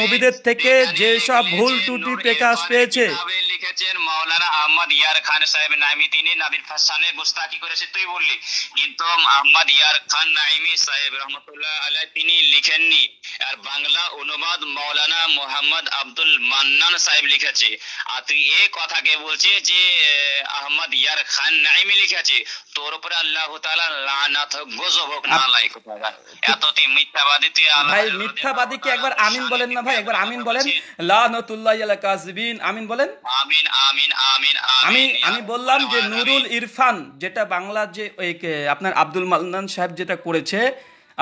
[SPEAKER 1] নবীদের থেকে যে সব ভুল টুটি প্রকাশ পেয়েছে
[SPEAKER 4] লিখেছেন মাওলানা আহমদ ইয়ার খান সাহেব নাইমি তিনি নাবির ফাসানে গুস্তাকি করেছে তুই বললি কিন্তু আহমদ ইয়ার খান নাইমি সাহেব রহমতুল্লাহ আলাইহি তিনি লিখেননি আর বাংলা অনুবাদ মৌলানা মোহাম্মদ আব্দুল মান্নান সাহেব লিখেছে আর তুই এ কথাকে বলছে যে আহমদ ইয়ার খান নাইমি লিখেছে তোর উপরে আল্লাহ গজব হোক না লাইক এত তুই
[SPEAKER 1] মিথ্যাবাদী তুই ভাই মিথ্যাবাদী কি একবার আমিন বলেন না ভাই একবার আমিন বলেন আমিন বলেন আমিন আমিন আমিন আমি আমি বললাম যে নুরুল ইরফান যেটা বাংলা যে আপনার আব্দুল মান্নান সাহেব যেটা করেছে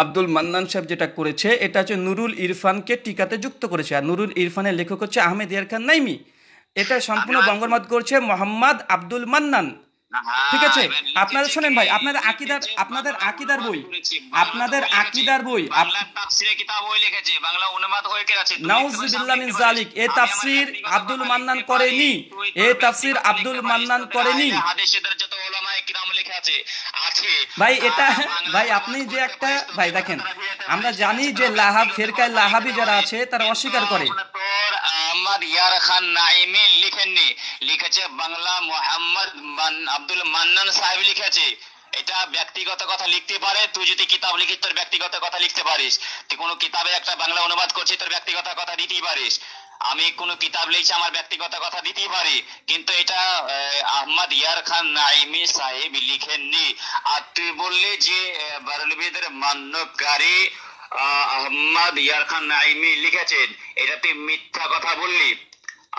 [SPEAKER 1] আব্দুল মান্নান সাহেব যেটা করেছে এটা হচ্ছে নুরুল ইরফানকে টিকাতে যুক্ত করেছে আর নুরুল ইরফানের লেখক হচ্ছে আহমেদ ইয়ার খান নাইমি এটা সম্পূর্ণ বঙ্গমাত করছে মোহাম্মদ আব্দুল মান্নান ঠিক আছে আপনারা শোনেন ভাই আপনাদের আকিদার আপনাদের আকিদার বই আপনাদের আকিদার বই মিন জালিক এ তাফসির আব্দুল মান্নান করেনি এ আব্দুল মান্নান করেনি ভাই এটা ভাই আপনি যে একটা ভাই দেখেন আমরা জানি যে লাহাব ফেরকায় লাহাবি যারা আছে তারা অস্বীকার করে
[SPEAKER 4] মোহাম্মদ ইয়ার খান নাইমি লিখেননি লিখেছে বাংলা মোহাম্মদ আব্দুল মান্নান সাহেব লিখেছে এটা ব্যক্তিগত কথা লিখতে পারে তুই যদি কিতাব লিখিস তোর ব্যক্তিগত কথা লিখতে পারিস তুই কোনো কিতাবে একটা বাংলা অনুবাদ করছি তোর ব্যক্তিগত কথা দিতেই পারিস আমি কোনো কিতাব লিখছি আমার ব্যক্তিগত কথা দিতেই পারি কিন্তু এটা আহমদ ইয়ার খান নাইমি সাহেব লিখেননি আর তুই বললি যে বারলবিদের মান্যকারী আহমদ ইয়ার খান নাইমি লিখেছেন এটা তুই মিথ্যা কথা বললি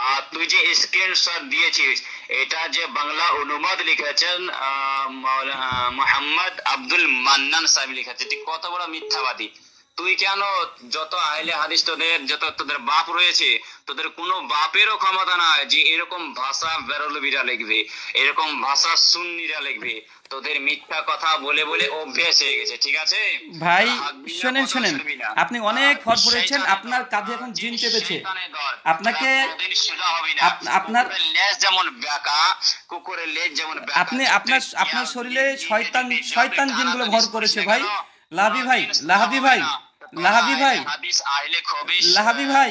[SPEAKER 4] আর তুই যে স্ক্রিনশট দিয়েছিস এটা যে বাংলা অনুবাদ লিখেছেন মোহাম্মদ আব্দুল মান্নান সাহেব লিখেছে তুই কত বড় মিথ্যাবাদী তুই কেন যত আহলে হাদিস তোদের যত তোদের বাপ রয়েছে তোদের কোনো বাপেরও ক্ষমতা নাই যে এরকম ভাষা বেরলবিরা লিখবে এরকম ভাষা সুন্নিরা লিখবে তোদের মিথ্যা কথা বলে বলে অভ্যেস হয়ে গেছে ঠিক আছে
[SPEAKER 1] ভাই শুনেন শুনেন আপনি অনেক ফর পড়েছেন আপনার কাঁধে এখন জিন চেপেছে আপনাকে আপনার লেজ যেমন বেকা কুকুরের লেজ যেমন আপনি আপনার আপনার শরীরে শয়তান শয়তান জিনগুলো ভর করেছে ভাই লাভি ভাই লাহাবি ভাই লাহাবি ভাই লাহাবি ভাই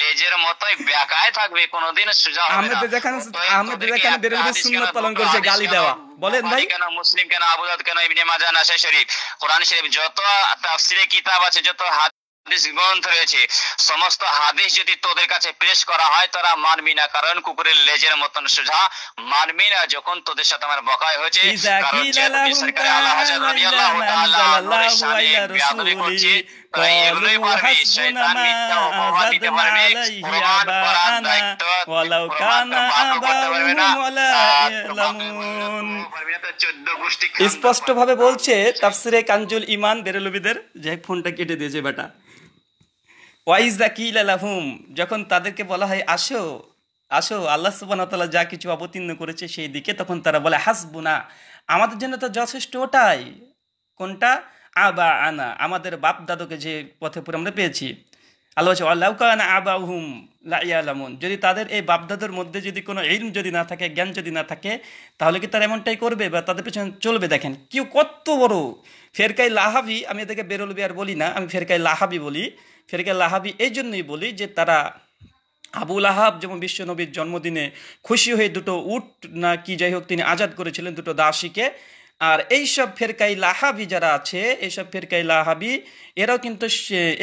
[SPEAKER 4] লেজের মতোই বেকায় থাকবে
[SPEAKER 1] কোনোদিন সুজা আহমেদ সুন্নাত পালন করছে গালি দেওয়া বলেন ভাই কেন মুসলিম কেন আবুদাদ কেন ইবনে মাজাহ নাসাই
[SPEAKER 4] শরীফ কোরআন শরীফ যত তাফসিরে কিতাব আছে যত হাদিস গ্রন্থ রয়েছে সমস্ত হাদিস যদি তোদের কাছে পেশ করা হয় মানবি না কারণ কুকুরের লেজের মতন
[SPEAKER 2] সোজা মানবি না যখন তোদের সাথে আমার বকায় হয়েছে
[SPEAKER 1] স্পষ্ট ভাবে বলছে তাফসিরে কাঞ্জুল ইমান বেরেলবিদের যে ফোনটা কেটে দিয়েছে বেটা ওয়াইজ ওয়াইজা কিল আলাহুম যখন তাদেরকে বলা হয় আসো আসো আল্লাহ সুবাহতাল্লাহ যা কিছু অবতীর্ণ করেছে সেই দিকে তখন তারা বলে হাসবু না আমাদের জন্য তো যথেষ্ট ওটাই কোনটা আবা আনা আমাদের বাপ দাদুকে যে পথে পুরো আমরা পেয়েছি আল্লাহ আল্লাহকানা আবা হুম লাইয়ালামুন যদি তাদের এই বাপদাদুর মধ্যে যদি কোনো এইম যদি না থাকে জ্ঞান যদি না থাকে তাহলে কি তারা এমনটাই করবে বা তাদের পেছনে চলবে দেখেন কেউ কত বড় ফেরকাই লাহাবি আমি এদেরকে বেরোলবি আর বলি না আমি ফেরকাই লাহাবি বলি ফেরকে লাহাবি এই জন্যই বলি যে তারা আবুল আহাব যেমন বিশ্বনবীর জন্মদিনে খুশি হয়ে দুটো উট না কি যাই হোক তিনি আজাদ করেছিলেন দুটো দাসীকে আর এইসব ফেরকাই লাহাবি যারা আছে এইসব ফেরকাই লাহাবি এরাও কিন্তু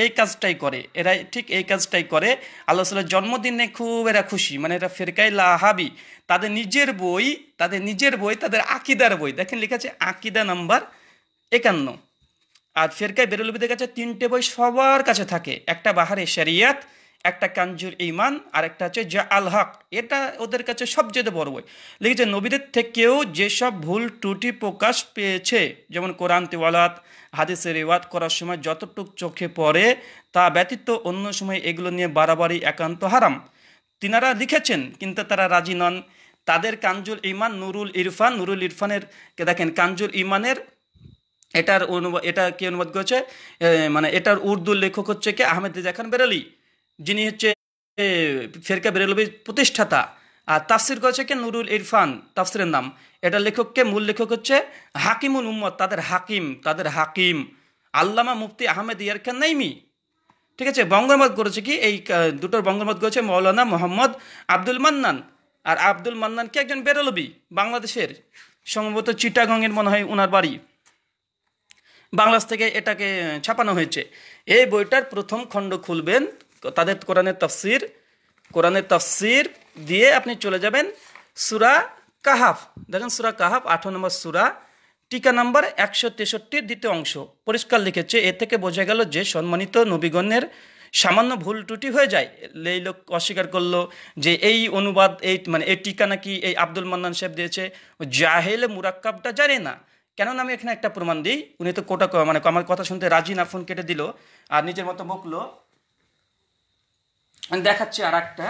[SPEAKER 1] এই কাজটাই করে এরা ঠিক এই কাজটাই করে আল্লাহ সাল্লাহ জন্মদিনে খুব এরা খুশি মানে এরা ফেরকাই লাহাবি তাদের নিজের বই তাদের নিজের বই তাদের আকিদার বই দেখেন লিখেছে আকিদা নাম্বার একান্ন আর ফেরকায় বেরলবিদের কাছে তিনটে বই সবার কাছে থাকে একটা বাহারে শরিয়াত একটা কাঞ্জুর ইমান আর একটা হচ্ছে জা আল হক এটা ওদের কাছে সবচেয়ে বড় বই লিখেছে নবীদের থেকেও যেসব ভুল ত্রুটি প্রকাশ পেয়েছে যেমন কোরআন তেওয়ালাত হাদিসে রেওয়াত করার সময় যতটুক চোখে পড়ে তা ব্যতীত অন্য সময় এগুলো নিয়ে বাড়াবাড়ি একান্ত হারাম তিনারা লিখেছেন কিন্তু তারা রাজি নন তাদের কাঞ্জুল ইমান নুরুল ইরফান নুরুল ইরফানের দেখেন কাঞ্জুল ইমানের এটার অনুবাদ এটা কি অনুবাদ করেছে মানে এটার উর্দু লেখক হচ্ছে কে আহমেদ রেজা খান বেরালি যিনি হচ্ছে ফেরকা বেরালবির প্রতিষ্ঠাতা আর তাফসির করেছে কে নুরুল ইরফান তাফসিরের নাম এটার লেখককে মূল লেখক হচ্ছে হাকিমুল উম্মদ তাদের হাকিম তাদের হাকিম আল্লামা মুফতি আহমেদ ইয়ার খান নাইমি ঠিক আছে বঙ্গমত করেছে কি এই দুটোর বঙ্গমত করেছে মৌলানা মোহাম্মদ আব্দুল মান্নান আর আব্দুল মান্নানকে একজন বেরলবি বাংলাদেশের সম্ভবত চিটাগংয়ের মনে হয় ওনার বাড়ি বাংলাদেশ থেকে এটাকে ছাপানো হয়েছে এই বইটার প্রথম খণ্ড খুলবেন তাদের কোরআনের তফসির কোরআনের তফসির দিয়ে আপনি চলে যাবেন সুরা কাহাফ দেখেন সুরা কাহাফ আঠ নম্বর সুরা টিকা নাম্বার একশো তেষট্টির দ্বিতীয় অংশ পরিষ্কার লিখেছে এ থেকে বোঝা গেল যে সম্মানিত নবীগণের সামান্য ভুল ত্রুটি হয়ে যায় লেই লোক অস্বীকার করলো যে এই অনুবাদ এই মানে এই টিকা নাকি এই আব্দুল মান্নান সাহেব দিয়েছে জাহেল মুরাক্কাবটা জানে না কেননা আমি এখানে একটা প্রমাণ দিই উনি তো কোটা মানে আমার কথা শুনতে রাজি না ফোন কেটে দিল আর নিজের মতো বকলো দেখাচ্ছি আর একটা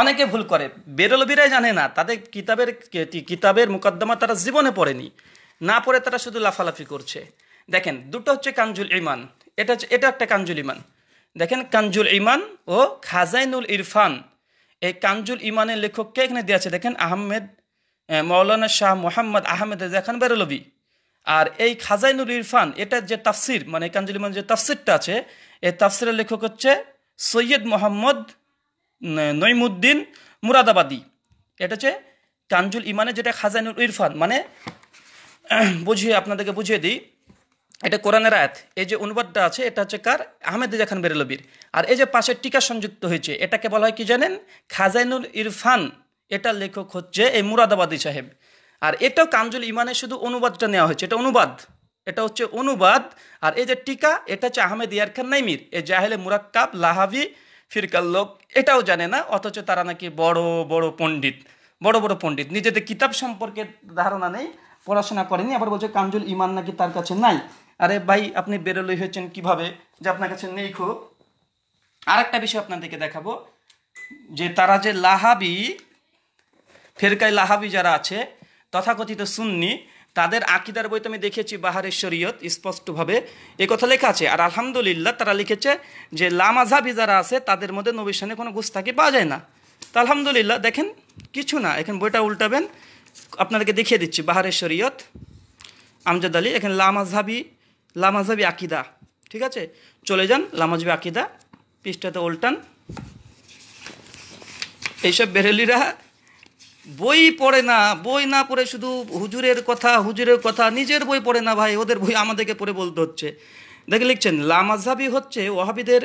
[SPEAKER 1] অনেকে ভুল করে বেরলবিরাই জানে না তাদের কিতাবের কিতাবের মোকদ্দমা তারা জীবনে পড়েনি না পড়ে তারা শুধু লাফালাফি করছে দেখেন দুটো হচ্ছে কাঞ্জুল ইমান এটা এটা একটা কাঞ্জুল ইমান দেখেন কাঞ্জুল ইমান ও খাজাইনুল ইরফান এই কাঞ্জুল ইমানের লেখককে এখানে দেওয়া আছে দেখেন আহমেদ মৌলানা শাহ মোহাম্মদ আহমেদ রেজা খান বেরলবি আর এই খাজাইনুল ইরফান এটা যে তাফসির মানে মানে যে তাফসিরটা আছে এই তাফসিরের লেখক হচ্ছে সৈয়দ মোহাম্মদ নইমুদ্দিন মুরাদাবাদী এটা হচ্ছে কাঞ্জুল ইমানে যেটা খাজাইনুল ইরফান মানে *clears throat* বুঝিয়ে আপনাদেরকে বুঝিয়ে দিই এটা কোরআনের আয়াত এই যে অনুবাদটা আছে এটা হচ্ছে কার আহমেদ খান বেরেলবির আর এই যে পাশে টিকা সংযুক্ত হয়েছে এটাকে বলা হয় কি জানেন খাজাইনুল ইরফান এটা লেখক হচ্ছে এই মুরাদাবাদী সাহেব আর এটাও কামজুল ইমানের শুধু অনুবাদটা নেওয়া হয়েছে এটা অনুবাদ এটা হচ্ছে অনুবাদ আর এই যে টিকা এটা হচ্ছে আহমেদ ইয়ার খান নাইমির এ জাহেলে মুরাক্কাব লাহাবি ফিরকার লোক এটাও জানে না অথচ তারা নাকি বড় বড় পণ্ডিত বড় বড় পণ্ডিত নিজেদের কিতাব সম্পর্কে ধারণা নেই পড়াশোনা করেনি আবার বলছে কামজুল ইমান নাকি তার কাছে নাই আরে ভাই আপনি বেরোলই হয়েছেন কিভাবে যে আপনার কাছে নেই খো আর একটা বিষয় আপনাদেরকে দেখাবো যে তারা যে লাহাবি ফেরকাই লাহাবি যারা আছে তথাকথিত সুন্নি তাদের আকিদার বই তো আমি দেখেছি বাহারের শরীয়ত স্পষ্টভাবে এ কথা লেখা আছে আর আলহামদুলিল্লাহ তারা লিখেছে যে লামাঝাবি যারা আছে তাদের মধ্যে নবিসানে কোনো গুস্তাকি পাওয়া যায় না তা আলহামদুলিল্লাহ দেখেন কিছু না এখন বইটা উল্টাবেন আপনাদেরকে দেখিয়ে দিচ্ছি বাহারের শরীয়ত আমজাদ আলী এখানে লামাঝাবি লামাঝাবি আকিদা ঠিক আছে চলে যান লামাঝাবি আকিদা পৃষ্ঠাতে উল্টান এইসব বেরেলিরা বই পড়ে না বই না পড়ে শুধু হুজুরের কথা হুজুরের কথা নিজের বই পড়ে না ভাই ওদের বই আমাদেরকে পড়ে বলতে হচ্ছে দেখে লিখছেন লামাজাবি হচ্ছে ওহাবিদের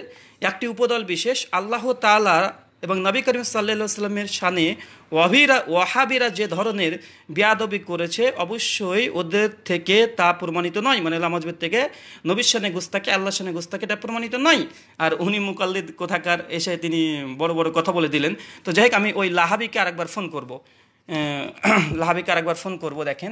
[SPEAKER 1] একটি উপদল বিশেষ আল্লাহ তালা এবং নবী করিম সাল্লা সাল্লামের সানে ওয়াহিরা ওয়াহাবিরা যে ধরনের বিয়াদবি করেছে অবশ্যই ওদের থেকে তা প্রমাণিত নয় মানে লামাজবের থেকে নবীর সানে গুস্তাকে আল্লাহ সানে গুস্তাকে এটা প্রমাণিত নয় আর উনি মুকাল্লিদ কোথাকার এসে তিনি বড় বড় কথা বলে দিলেন তো যাই হোক আমি ওই লাহাবিকে আরেকবার ফোন করব লাহাবিকে আরেকবার ফোন করব দেখেন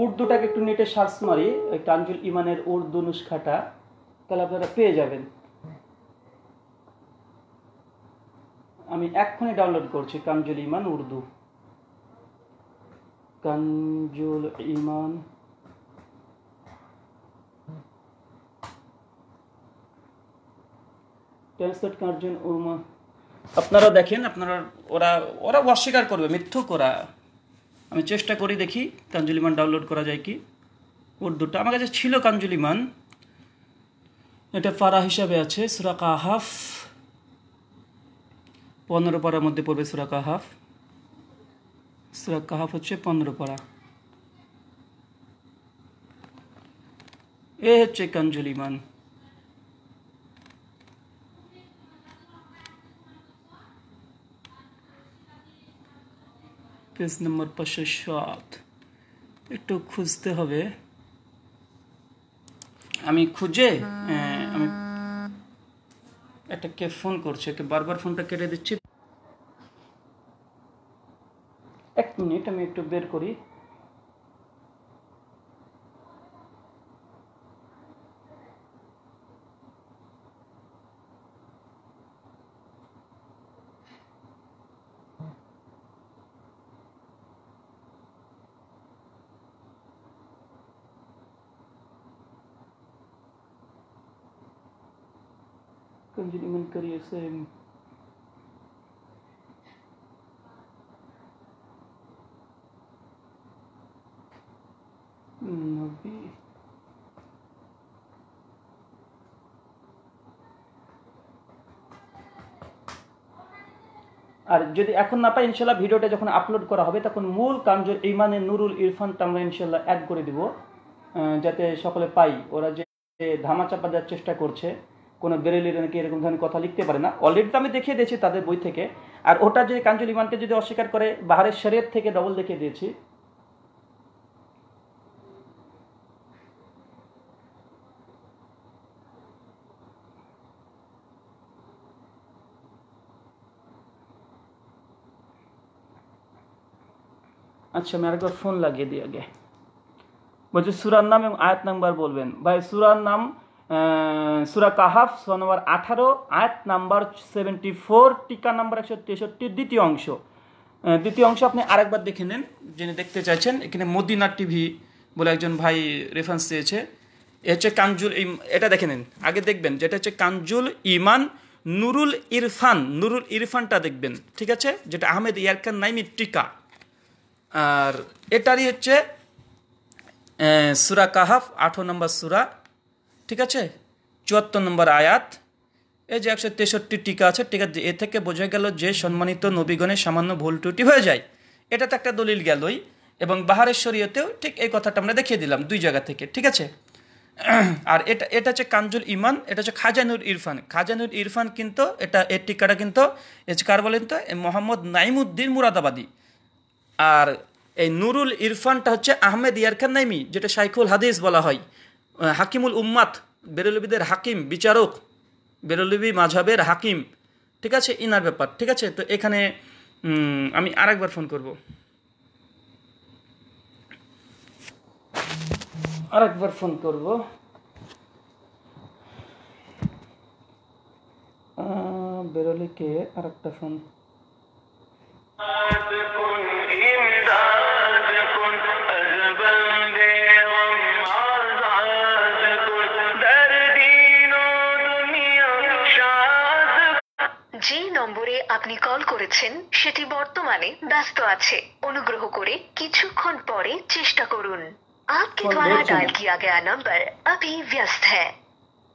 [SPEAKER 1] উর্দুটাকে একটু নেটে সার্চ মারি ওই কাঞ্জুল ইমানের উর্দু নুসখাটা তাহলে আপনারা পেয়ে যাবেন আমি এক্ষুনি ডাউনলোড করছি কাঞ্জুল ইমান উর্দু কাঞ্জুল ইমান ট্রান্সলেট কার্জন আপনারা দেখেন আপনারা ওরা ওরা অস্বীকার করবে মিথ্যুক ওরা আমি চেষ্টা করি দেখি কাঞ্জুলিমান ডাউনলোড করা যায় কি উর্দুটা আমার কাছে ছিল কাঞ্জুলিমান এটা পারা হিসাবে আছে সুরাকা হাফ পনেরো পারার মধ্যে পড়বে সুরাকা হাফ সুরাকা হাফ হচ্ছে পনেরো পারা এ হচ্ছে কাঞ্জুলিমান পেজ নম্বর পাঁচশো সাত একটু খুঁজতে হবে আমি খুঁজে আমি একটা কে ফোন করছে কে বারবার ফোনটা কেটে দিচ্ছি এক মিনিট আমি একটু বের করি hindi naman kariya sa imo. Hmm, Nabi. আর যদি এখন না পাই ইনশাল্লাহ ভিডিওটা যখন আপলোড করা হবে তখন মূল যে ইমানে নুরুল ইরফানটা আমরা ইনশাল্লাহ অ্যাড করে দিব যাতে সকলে পাই ওরা যে ধামাচাপা দেওয়ার চেষ্টা করছে কোনো বেরেলিরা নাকি এরকম ধরনের কথা লিখতে পারে না অলরেডি তো আমি দেখিয়ে দিয়েছি তাদের বই থেকে আর ওটা যদি কাঞ্জুল ইমানকে যদি অস্বীকার করে বাহারের শরীর থেকে ডবল দেখিয়ে দিয়েছি আচ্ছা আমি আরেকবার ফোন লাগিয়ে দিই আগে বলছি সুরার নাম এবং আয়াত নাম্বার বলবেন ভাই সুরার নাম সুরা কাহাফ সুরা নম্বর আঠারো আয়াত নাম্বার সেভেন্টি ফোর টিকা নাম্বার একশো তেষট্টির দ্বিতীয় অংশ দ্বিতীয় অংশ আপনি আরেকবার দেখে নেন যিনি দেখতে চাইছেন এখানে মদিনা টিভি বলে একজন ভাই রেফারেন্স দিয়েছে এ হচ্ছে কাঞ্জুল এটা দেখে নিন আগে দেখবেন যেটা হচ্ছে কাঞ্জুল ইমান নুরুল ইরফান নুরুল ইরফানটা দেখবেন ঠিক আছে যেটা আহমেদ ইয়ারকান নাইমি টিকা আর এটারই হচ্ছে সুরা কাহাফ আঠো নম্বর সুরা ঠিক আছে চুয়াত্তর নম্বর আয়াত এই যে একশো তেষট্টি টিকা আছে ঠিক আছে এ থেকে বোঝা গেল যে সম্মানিত নবীগণের সামান্য ভুল ত্রুটি হয়ে যায় এটা তো একটা দলিল গেলই এবং বাহারের শরীয়তেও ঠিক এই কথাটা আমরা দেখিয়ে দিলাম দুই জায়গা থেকে ঠিক আছে *clears throat* আর এটা এটা হচ্ছে কাঞ্জুল ইমান এটা হচ্ছে খাজানুর ইরফান খাজানুর ইরফান কিন্তু এটা এর টিকাটা কিন্তু কার বলেন তো মোহাম্মদ নাইমুদ্দিন মুরাদাবাদী আর এই নুরুল ইরফানটা হচ্ছে আহমেদ ইয়ারখান নাইমি যেটা সাইকুল হাদিস বলা হয় হাকিমুল উম্মাত বেরলবিদের হাকিম বিচারক বেরলবি মাঝাবের হাকিম ঠিক আছে ইনার ব্যাপার ঠিক আছে তো এখানে আমি আরেকবার ফোন করব আরেকবার ফোন করব বেরোলিকে আরেকটা ফোন
[SPEAKER 2] কোন
[SPEAKER 3] রিকল করেছেন সেটি বর্তমানে ব্যস্ত আছে অনুগ্রহ করে কিছুক্ষণ পরে চেষ্টা করুন আপনি দ্বারা ডায়াল किया गया नंबर अभी व्यस्त है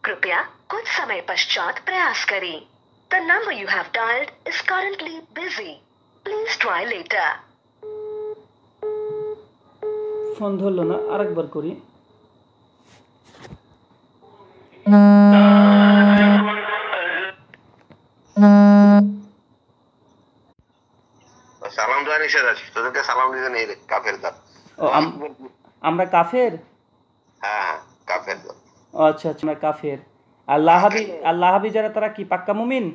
[SPEAKER 3] कृपया कुछ समय पश्चात प्रयास करें The number you have dialed is currently busy please try later
[SPEAKER 1] phone ধরল না আরেকবার करिए নিষেধ আছে তোদেরকে সালাম দিতে নেই রে কাফের আমরা কাফের
[SPEAKER 5] হ্যাঁ, হ্যাঁ কাফের
[SPEAKER 1] আচ্ছা আচ্ছা আমরা কাফের যারা তারা কি পাক্কা মুমিন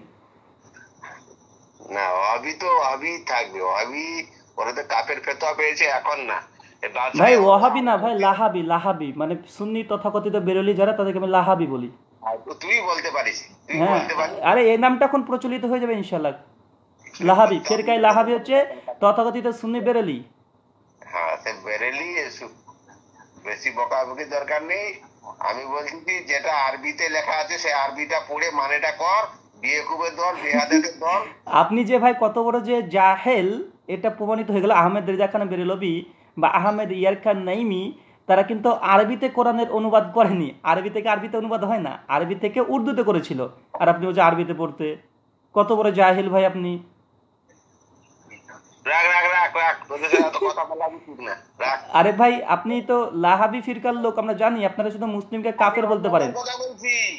[SPEAKER 5] না ওয়াবি তো ওয়াবি থাকবে ওয়াবি ওরা তো কাফের ফেতোয়া পেয়েছে এখন না ভাই
[SPEAKER 1] ওয়াহাবি না ভাই লাহাবি লাহাবি মানে সুন্নি তথাকথিত বেরোলি যারা তাদেরকে আমি লাহাবি বলি
[SPEAKER 5] তুই হ্যাঁ। বলতে পারিস
[SPEAKER 1] আরে এই নামটা এখন প্রচলিত হয়ে যাবে ইনশাল্লাহ লাহাবি ফেরকাই লাহাবি হচ্ছে তথাকথিত সুন্নি বেরেলি
[SPEAKER 5] হ্যাঁ, বেশি বকাবকি দরকার নেই আমি বলছি যেটা আরবিতে লেখা আছে সে আরবিটা পড়ে মানেটা কর
[SPEAKER 1] আপনি যে ভাই কত বড় যে জাহেল এটা প্রমাণিত হয়ে গেল আহমেদ রেজা খান বেরেলবি বা আহমেদ ইয়ার খান নাইমি তারা কিন্তু আরবিতে কোরআনের অনুবাদ করেনি আরবি থেকে আরবিতে অনুবাদ হয় না আরবি থেকে উর্দুতে করেছিল আর আপনি বলছে আরবিতে পড়তে কত বড় জাহেল ভাই আপনি আরে ভাই আপনি তো লাহাবি ফিরকার লোক আমরা জানি আপনারা শুধু মুসলিমকে কাফের বলতে পারেন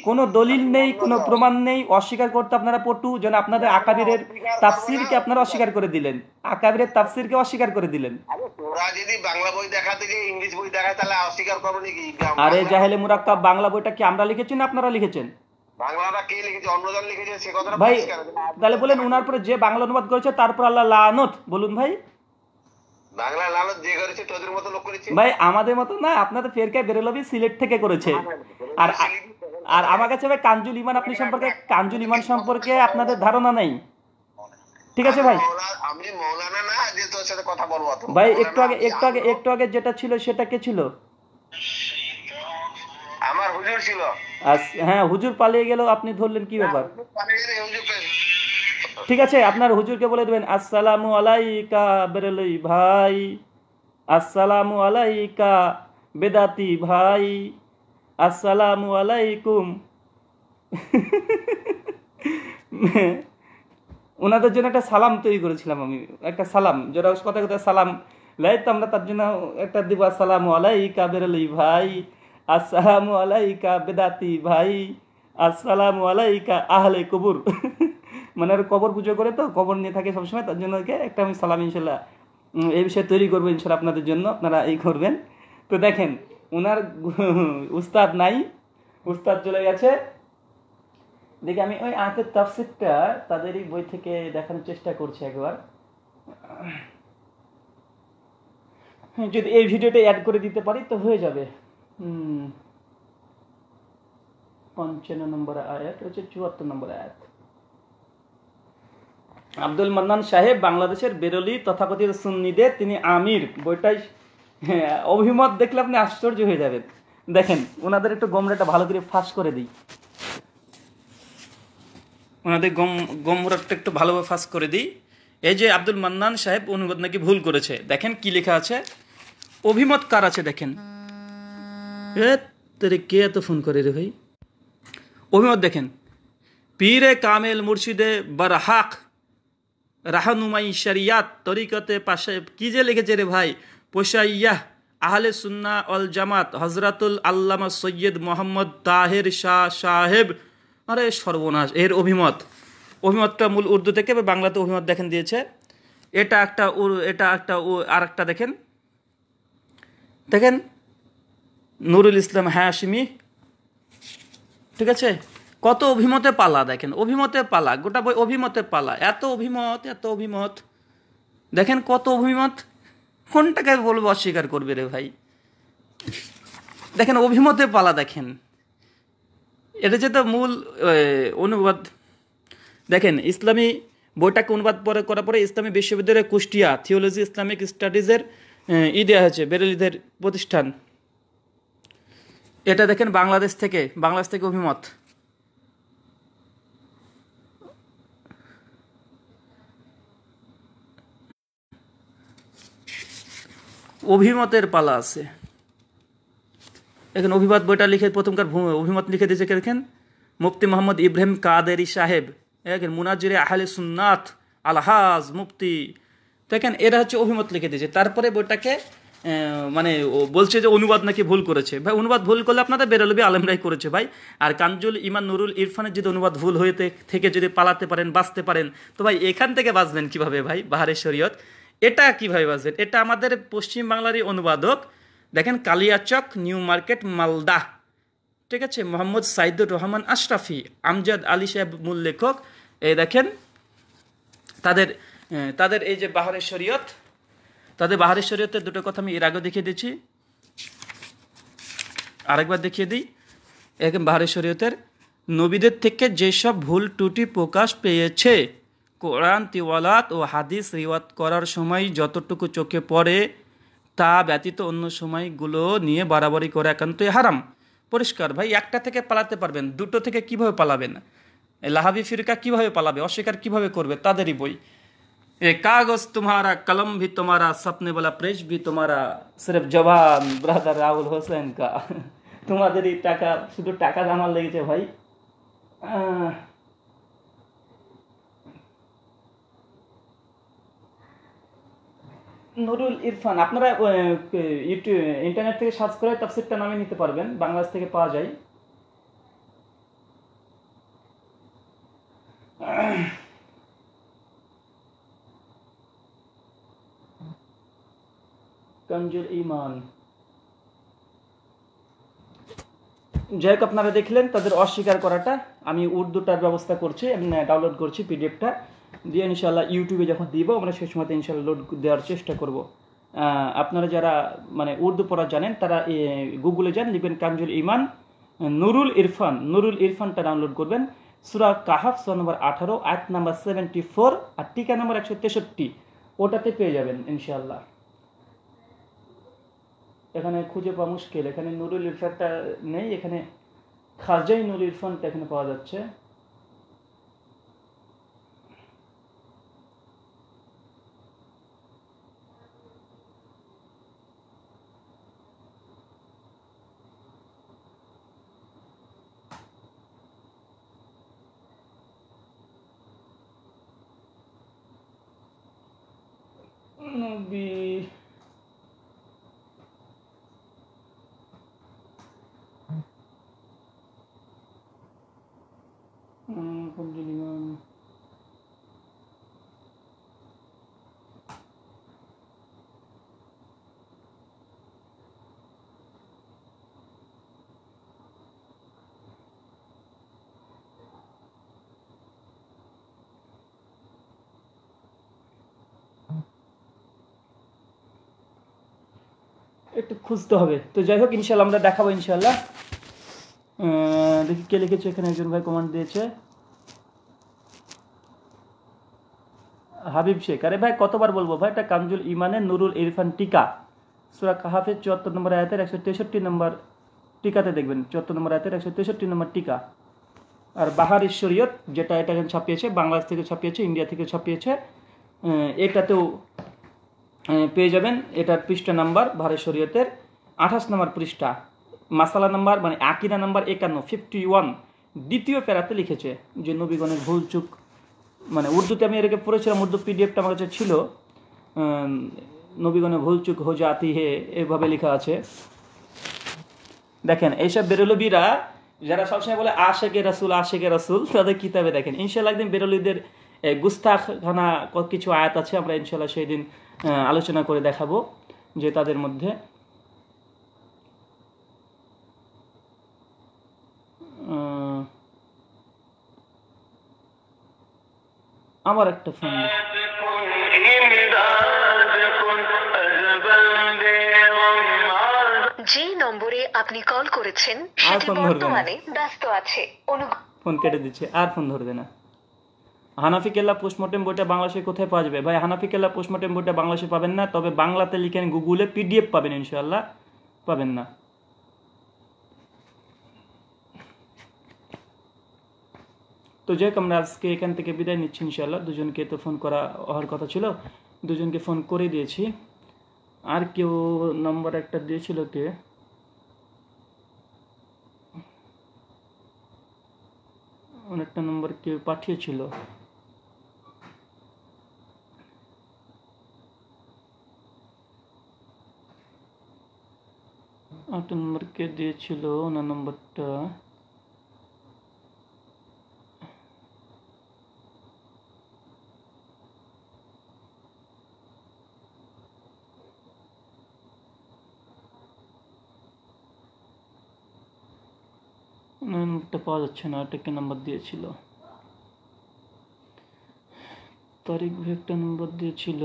[SPEAKER 1] কোনো দলিল নেই কোনো প্রমাণ নেই অস্বীকার করতে আপনারা পটু যেন আপনাদের আকাবিরের তাফসিরকে আপনারা অস্বীকার করে দিলেন আকাবিরের তাফসিরকে অস্বীকার করে দিলেন আরে জাহেলে মুরাক্তা বাংলা বইটা কি আমরা লিখেছি না আপনারা লিখেছেন
[SPEAKER 2] বাংলাটা কে লিখেছে অন্যজন লিখেছে সে কথাটা ভাই
[SPEAKER 1] তাহলে বলেন ওনার পরে যে বাংলা অনুবাদ করেছে তারপর আল্লাহ লানত বলুন ভাই
[SPEAKER 2] বাংলা লালত যে করেছে তোদের মতো লোক করেছে ভাই
[SPEAKER 1] আমাদের মতো না আপনাদের ফেরকা বেরেলবি সিলেট থেকে করেছে আর আর আমার কাছে ভাই কাঞ্জুল ইমান আপনি সম্পর্কে কাঞ্জুল ইমান সম্পর্কে আপনাদের ধারণা নাই ঠিক আছে ভাই আমি মৌলানা না যে তোর সাথে কথা বলবো ভাই একটু আগে একটু আগে একটু আগে যেটা ছিল সেটা কে ছিল
[SPEAKER 2] আমার হুজুর ছিল
[SPEAKER 1] হ্যাঁ হুজুর পালিয়ে গেল আপনি ধরলেন কি ব্যাপার হ্যাঁ, ঠিক আছে আপনার হুজুরকে বলে দেবেন আসসালামু আলাইকা বেরেলই ভাই আসসালামু আলাইকা বেদাতি ভাই আসসালামু আলাইকুম ওনাদের জন্য একটা সালাম তৈরি করেছিলাম আমি একটা সালাম যেটা কথা কথা সালাম তো আমরা তার জন্য একটা দিব আসসালামু আলাইকা বেরেলই ভাই আসসালামু আলাইকা বেদাতি ভাই আসসালামু আলাইকা আহলে কবর *laughs* মানে আর কবর পুজো করে তো কবর নিয়ে থাকে সবসময় তার জন্য একটা আমি সালাম ইনশাল্লাহ এই বিষয়ে তৈরি করবো ইনশাল্লাহ আপনাদের জন্য আপনারা এই করবেন তো দেখেন ওনার *laughs* উস্তাদ নাই উস্তাদ চলে গেছে দেখি আমি ওই আঁতের তাফসিরটা তাদেরই বই থেকে দেখানোর চেষ্টা করছি একবার যদি এই ভিডিওটা অ্যাড করে দিতে পারি তো হয়ে যাবে পঞ্চান্ন নম্বর আয়াত হচ্ছে চুয়াত্তর নম্বর আয়াত আব্দুল মান্নান সাহেব বাংলাদেশের বেরলি তথাকথিত সুন্নিদের তিনি আমির বইটাই অভিমত দেখলে আপনি আশ্চর্য হয়ে যাবেন দেখেন ওনাদের একটু গমরাটা ভালো করে ফাঁস করে দিই ওনাদের গম গমরাটা একটু ভালোভাবে ফাঁস করে দিই এই যে আব্দুল মান্নান সাহেব অনুবাদ নাকি ভুল করেছে দেখেন কি লেখা আছে অভিমত কার আছে দেখেন এ তোরে কে এত ফোন করে রে ভাই অভিমত দেখেন পীরে কামেল মুর্শিদে বারহাক রাহানুমাই শরিয়াত তরিকতে পাশে কি যে লিখেছে রে ভাই পোশাইয়াহ আহলে সুন্না অল জামাত হজরাতুল আল্লামা সৈয়দ মোহাম্মদ তাহের শাহ সাহেব আরে সর্বনাশ এর অভিমত অভিমতটা মূল উর্দু থেকে বাংলাতে অভিমত দেখেন দিয়েছে এটা একটা এটা একটা আর একটা দেখেন দেখেন নুরুল ইসলাম হাশিমি ঠিক আছে কত অভিমতে পালা দেখেন অভিমতে পালা গোটা বই অভিমতে পালা এত অভিমত এত অভিমত দেখেন কত অভিমত কোনটাকে বলবো অস্বীকার করবে রে ভাই দেখেন অভিমতে পালা দেখেন এটা যে তো মূল অনুবাদ দেখেন ইসলামী বইটাকে অনুবাদ পরে করার পরে ইসলামী বিশ্ববিদ্যালয়ের কুষ্টিয়া থিওলজি ইসলামিক স্টাডিজের ই দেওয়া হয়েছে বেরেলিদের প্রতিষ্ঠান এটা দেখেন বাংলাদেশ থেকে বাংলাদেশ থেকে অভিমত অভিমতের পালা আছে এখন অভিমত বইটা লিখে প্রথমকার অভিমত লিখে দিয়েছে কে দেখেন মুফতি মোহাম্মদ ইব্রাহিম কাদেরি সাহেব দেখেন মুনাজিরে আহলে সুন্নাথ আলহাজ মুফতি দেখেন এরা হচ্ছে অভিমত লিখে দিয়েছে তারপরে বইটাকে মানে ও বলছে যে অনুবাদ নাকি ভুল করেছে ভাই অনুবাদ ভুল করলে আপনাদের বেরোলবি আলমরাই করেছে ভাই আর কাঞ্জুল ইমান নুরুল ইরফানের যদি অনুবাদ ভুল হয়ে থেকে যদি পালাতে পারেন বাঁচতে পারেন তো ভাই এখান থেকে বাঁচবেন কিভাবে ভাই বাহারে শরীয়ত এটা কিভাবে বাঁচবেন এটা আমাদের পশ্চিম বাংলারই অনুবাদক দেখেন কালিয়াচক নিউ মার্কেট মালদা ঠিক আছে মোহাম্মদ সাইদুর রহমান আশরাফি আমজাদ আলী সাহেব মূল লেখক এই দেখেন তাদের তাদের এই যে বাহারের শরীয়ত তাদের বাহারি শরীয়তের দুটো কথা আমি এর আগে দেখিয়ে দিচ্ছি আরেকবার দেখিয়ে দিই এরকম বাহারি শরীয়তের নবীদের থেকে যেসব ভুল টুটি প্রকাশ পেয়েছে কোরআন তিওয়ালাত ও হাদিস রিওয়াত করার সময় যতটুকু চোখে পড়ে তা ব্যতীত অন্য সময়গুলো নিয়ে বাড়াবাড়ি করে একান্তই হারাম পরিষ্কার ভাই একটা থেকে পালাতে পারবেন দুটো থেকে কিভাবে পালাবেন লাহাবি ফিরকা কিভাবে পালাবে অস্বীকার কিভাবে করবে তাদেরই বই এ কাগজ তোমারা कलम ভি তোমারা सपने वाला प्रेस भी तुम्हारा सिर्फ जवान ब्रादर রাহুল হোসেন কা তোমাদের এই টাকা শুধু টাকা জামার লেগেছে ভাই নুরুল ইরফান আপনারা ইউটিউব ইন্টারনেট থেকে সার্চ করে তাফসিরটা নামে নিতে পারবেন বাংলাদেশ থেকে পাওয়া যায় কঞ্জুল ইমান যাই হোক আপনারা দেখলেন তাদের অস্বীকার করাটা আমি উর্দুটার ব্যবস্থা করছি আমি ডাউনলোড করছি পিডিএফটা দিয়ে ইনশাল্লাহ ইউটিউবে যখন দিব আমরা সেই সময় ইনশাল্লাহ লোড দেওয়ার চেষ্টা করব আপনারা যারা মানে উর্দু পড়া জানেন তারা গুগলে যান লিখবেন কামজুল ইমান নুরুল ইরফান নুরুল ইরফানটা ডাউনলোড করবেন সুরা কাহাফ সুরা নম্বর আঠারো আয়াত নাম্বার সেভেন্টি ফোর আর টিকা নম্বর একশো তেষট্টি ওটাতে পেয়ে যাবেন ইনশাল্লাহ এখানে খুঁজে পাওয়া মুশকিল এখানে নুরুল ইরফানটা নেই এখানে খাজাই নুরুল ইরফানটা এখানে পাওয়া যাচ্ছে একটু খুঁজতে হবে তো যাই হোক ইনশাল্লাহ আমরা দেখাবো ইনশাল্লাহ দেখি কে লিখেছে এখানে একজন ভাই কমান্ড দিয়েছে হাবিব শেখ আরে ভাই কতবার বলবো ভাই এটা কামজুল ইমানের নুরুল ইরফান টিকা সুরা কাহাফের চুয়াত্তর নম্বর আয়াতের একশো তেষট্টি নম্বর টিকাতে দেখবেন চুয়াত্তর নম্বর আয়াতের একশো তেষট্টি নম্বর টিকা আর বাহার ঈশ্বরীয়ত যেটা এটা ছাপিয়েছে বাংলাদেশ থেকে ছাপিয়েছে ইন্ডিয়া থেকে ছাপিয়েছে এটাতেও পেয়ে যাবেন এটার পৃষ্ঠা নাম্বার ভারত শরীয়তের আঠাশ নম্বর পৃষ্ঠা মাসালা নাম্বার মানে আকিরা নাম্বার একান্ন ফিফটি ওয়ান দ্বিতীয় প্যারাতে লিখেছে যে নবীগণের ভুল চুক মানে উর্দুতে আমি এটাকে পড়েছিলাম উর্দু পিডিএফটা আমার কাছে ছিল নবীগণের ভুল চুক হো জাতি হে এভাবে লেখা আছে দেখেন এইসব বেরলবিরা যারা সবসময় বলে আশেকে রাসুল আশেকে রাসুল তাদের কিতাবে দেখেন ইনশাল্লাহ একদিন বেরোলিদের গুস্তাখানা কিছু আয়াত আছে আমরা ইনশাল্লাহ সেই দিন আলোচনা করে দেখাবো যে তাদের মধ্যে আমার একটা ফোন
[SPEAKER 3] যে নম্বরে আপনি কল করেছেন সেটি বর্তমানে ব্যস্ত আছে
[SPEAKER 1] ফোন কেটে দিচ্ছে আর ফোন ধরবে না হানাফি কেল্লা পোস্টমর্টেম বইটা বাংলাদেশে কোথায় পাওয়া যাবে ভাই হানাফি কেল্লা পোস্টমর্টেম বইটা বাংলাদেশে পাবেন না তবে বাংলাতে লিখেন গুগলে পিডিএফ পাবেন ইনশাল্লাহ পাবেন না তো যাই হোক আমরা আজকে এখান থেকে বিদায় নিচ্ছি ইনশাল্লাহ দুজনকে তো ফোন করা হওয়ার কথা ছিল দুজনকে ফোন করে দিয়েছি আর কেউ নম্বর একটা দিয়েছিল কে অনেকটা নম্বর কেউ পাঠিয়েছিল ಆಟಮರ್ಕೆ ದಿಯೇಚಿಲು ನನ್ನ ಬಟ್ಟ একটা পাওয়া যাচ্ছে না একটা নাম্বার দিয়েছিল তারিখ ভি একটা নাম্বার দিয়েছিল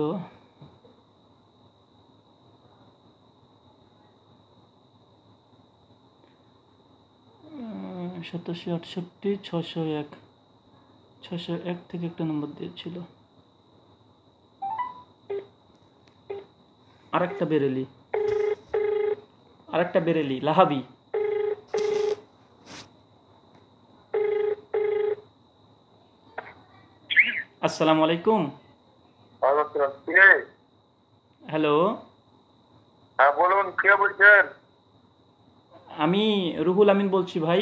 [SPEAKER 1] সাতাশি আটষট্টি ছশো এক ছশো এক থেকে একটা নম্বর দিয়েছিল আর আরেকটা বেরেলি একটা বেরেলি লাহাবি আসসালাম আলাইকুম হ্যালো
[SPEAKER 5] হ্যাঁ বলুন কে বলছেন
[SPEAKER 1] আমি রুহুল আমিন বলছি ভাই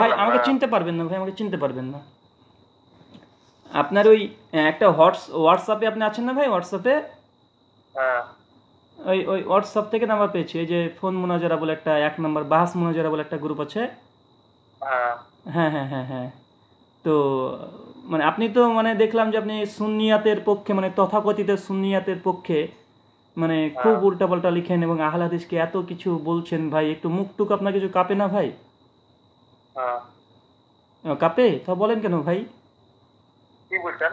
[SPEAKER 5] ভাই আমাকে চিনতে
[SPEAKER 1] পারবেন না ভাই আমাকে চিনতে পারবেন না আপনার ওই একটা হোয়াটস হোয়াটসঅ্যাপে আপনি আছেন না ভাই হোয়াটসঅ্যাপে হ্যাঁ। ওই ওই হোয়াটসঅ্যাপ থেকে নাম্বার পেয়েছি এই যে ফোন মোনাজারা বলে একটা এক নাম্বার বাহাস মোনাজারা বলে একটা গ্রুপ আছে হ্যাঁ।, হ্যাঁ হ্যাঁ হ্যাঁ হ্যাঁ তো মানে আপনি তো মানে দেখলাম যে আপনি সুনিয়াতের পক্ষে মানে তথাকথিত সুনিয়াতের পক্ষে মানে হ্যাঁ। খুব উল্টা উল্টাপাল্টা লিখেন এবং আহলাদিসকে এত কিছু বলছেন ভাই একটু মুখটুক আপনার কিছু কাঁপে না ভাই হ্যাঁ। কাপে তা বলেন কেন ভাই কি বলছেন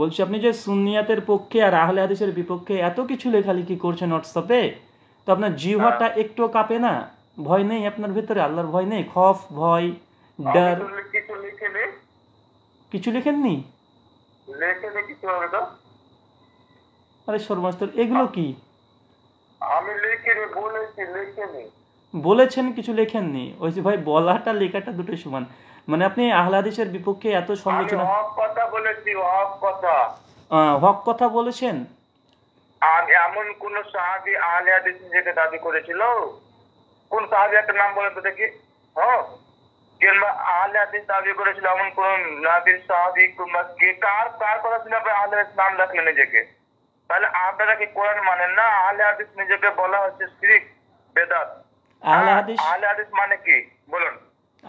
[SPEAKER 1] বলছি আপনি যে সুন্নিয়াতের পক্ষে আর আহলে হাদিসের বিপক্ষে এত কিছু লেখালেখি করছেন হোয়াটসঅ্যাপে তো আপনার জিহ্বাটা হ্যাঁ। একটু কাঁপে না ভয় নেই আপনার ভিতরে আল্লাহর ভয় নেই খফ ভয় ডার
[SPEAKER 5] কিছু লিখে লিখে নেই নেই
[SPEAKER 1] কিছু কিছু লিখেন নি
[SPEAKER 5] হবে লেখেননি
[SPEAKER 1] আরে সর্বনাশ এগুলো কি
[SPEAKER 5] আমি লিখে বলেছি লিখে নেই
[SPEAKER 1] বলেছেন কিছু লেখেননি ওই যে ভাই বলাটা লেখাটা দুটোই সমান মানে আপনি আহলাদিসের বিপক্ষে এত সমালোচনা
[SPEAKER 5] হক কথা বলেছি হক কথা
[SPEAKER 1] হক কথা বলেছেন
[SPEAKER 5] এমন কোন সাহাবি আহলে হাদিস নিজেকে দাবি করেছিল কোন সাহাবি একটা নাম তো দেখি হ্যাঁ কিংবা আহলে হাদিস দাবি করেছিল এমন কোন নাদির সাহাবি কিংবা কে কার কার কথা শুনে আপনি আহলে হাদিস নাম রাখলেন নিজেকে তাহলে আপনারা কি কোরআন মানেন না আহলে হাদিস নিজেকে বলা হচ্ছে শ্রী বেদাত
[SPEAKER 1] আহলে হ্যাঁ, হাদিস আহলে
[SPEAKER 5] হাদিস মানে কি বলুন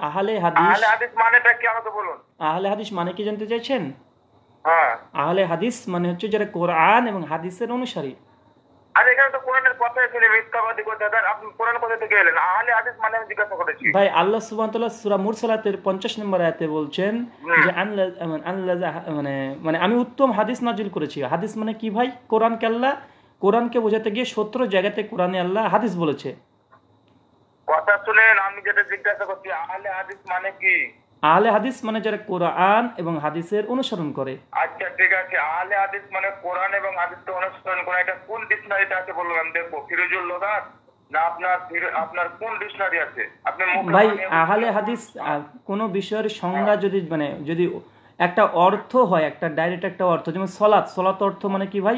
[SPEAKER 1] আহলে হাদিস আহলে
[SPEAKER 5] হাদিস মানেটা কি আমাকে বলুন
[SPEAKER 1] আহলে হাদিস মানে কি জানতে চাইছেন হ্যাঁ আহলে হাদিস মানে হচ্ছে যারা কোরআন এবং হাদিসের অনুসারী
[SPEAKER 5] আর এখানে তো কোরআনের মিথ্যাবাদী কথা আপনি কোরআন কথা থেকে এলেন আহলে হাদিস মানে আমি জিজ্ঞাসা
[SPEAKER 1] করেছি ভাই আল্লাহ সুবহান তাআলা সূরা মুরসালাতের 50 নম্বর আয়াতে বলছেন যে মানে, মানে মানে আমি উত্তম হাদিস নাজিল করেছি হাদিস মানে কি ভাই কোরআন কাল্লা কোরআনকে বোঝাতে গিয়ে সত্তর জায়গাতে কোরআনে আল্লাহ হাদিস বলেছে
[SPEAKER 5] শুনেন আমি যেটা জিজ্ঞাসা করছি আহলে হাদিস মানে কি
[SPEAKER 1] আহলে হাদিস মানে যারা কোরআন এবং হাদিসের অনুসরণ করে
[SPEAKER 5] আচ্ছা ঠিক আছে আহলে হাদিস মানে কোরআন এবং হাদিসকে অনুসরণ করে এটা কোন ডিকশনারিতে আছে বললাম আমি ফিরোজুল লোদার না আপনার আপনার কোন ডিকশনারি আছে আপনি ভাই
[SPEAKER 1] আহলে হাদিস কোন বিষয়ের সংজ্ঞা হ্যাঁ। যদি মানে যদি একটা অর্থ হয় একটা ডাইরেক্ট একটা অর্থ যেমন সলাৎ সলাৎ অর্থ মানে কি ভাই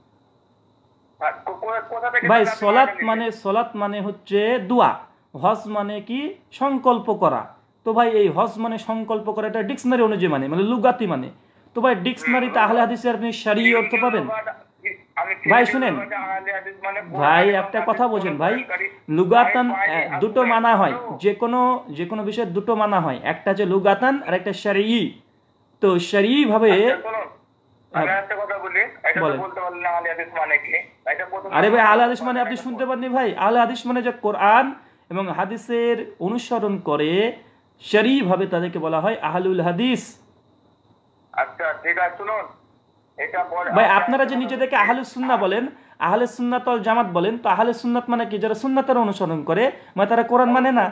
[SPEAKER 1] ভাই সলাৎ মানে সলাৎ মানে হচ্ছে দোয়া হজ মানে কি সংকল্প করা তো ভাই এই হজ মানে সংকল্প করা এটা ডিকশনারি অনুযায়ী মানে মানে লুগাতি মানে তো ভাই ডিকশনারি তাহলে হাদিসে আপনি সারি অর্থ পাবেন ভাই শুনেন মানে ভাই একটা কথা বলছেন ভাই লুগাতান দুটো মানা হয় যে কোনো যে কোনো বিষয়ে দুটো মানা হয় একটা হচ্ছে লুগাতান আর একটা সারি তো সারি ভাবে আচ্ছা, হ্যাঁ।
[SPEAKER 5] মানে আরে ভাই আল হাদিস
[SPEAKER 1] মানে আপনি শুনতে পাননি ভাই আল হাদিস মানে যে কোরআন এবং হাদিসের অনুসরণ করে শরি ভাবে তাদেরকে বলা হয় আহলুল হাদিস
[SPEAKER 5] আচ্ছা ঠিক আছে শুনুন ভাই
[SPEAKER 1] আপনারা যে নিজেদেরকে আহলে সুন্না বলেন আহলে সুন্নাত জামাত বলেন তো আহলে সুন্নাত মানে কি যারা সুন্নাতের অনুসরণ করে মানে তারা কোরআন মানে না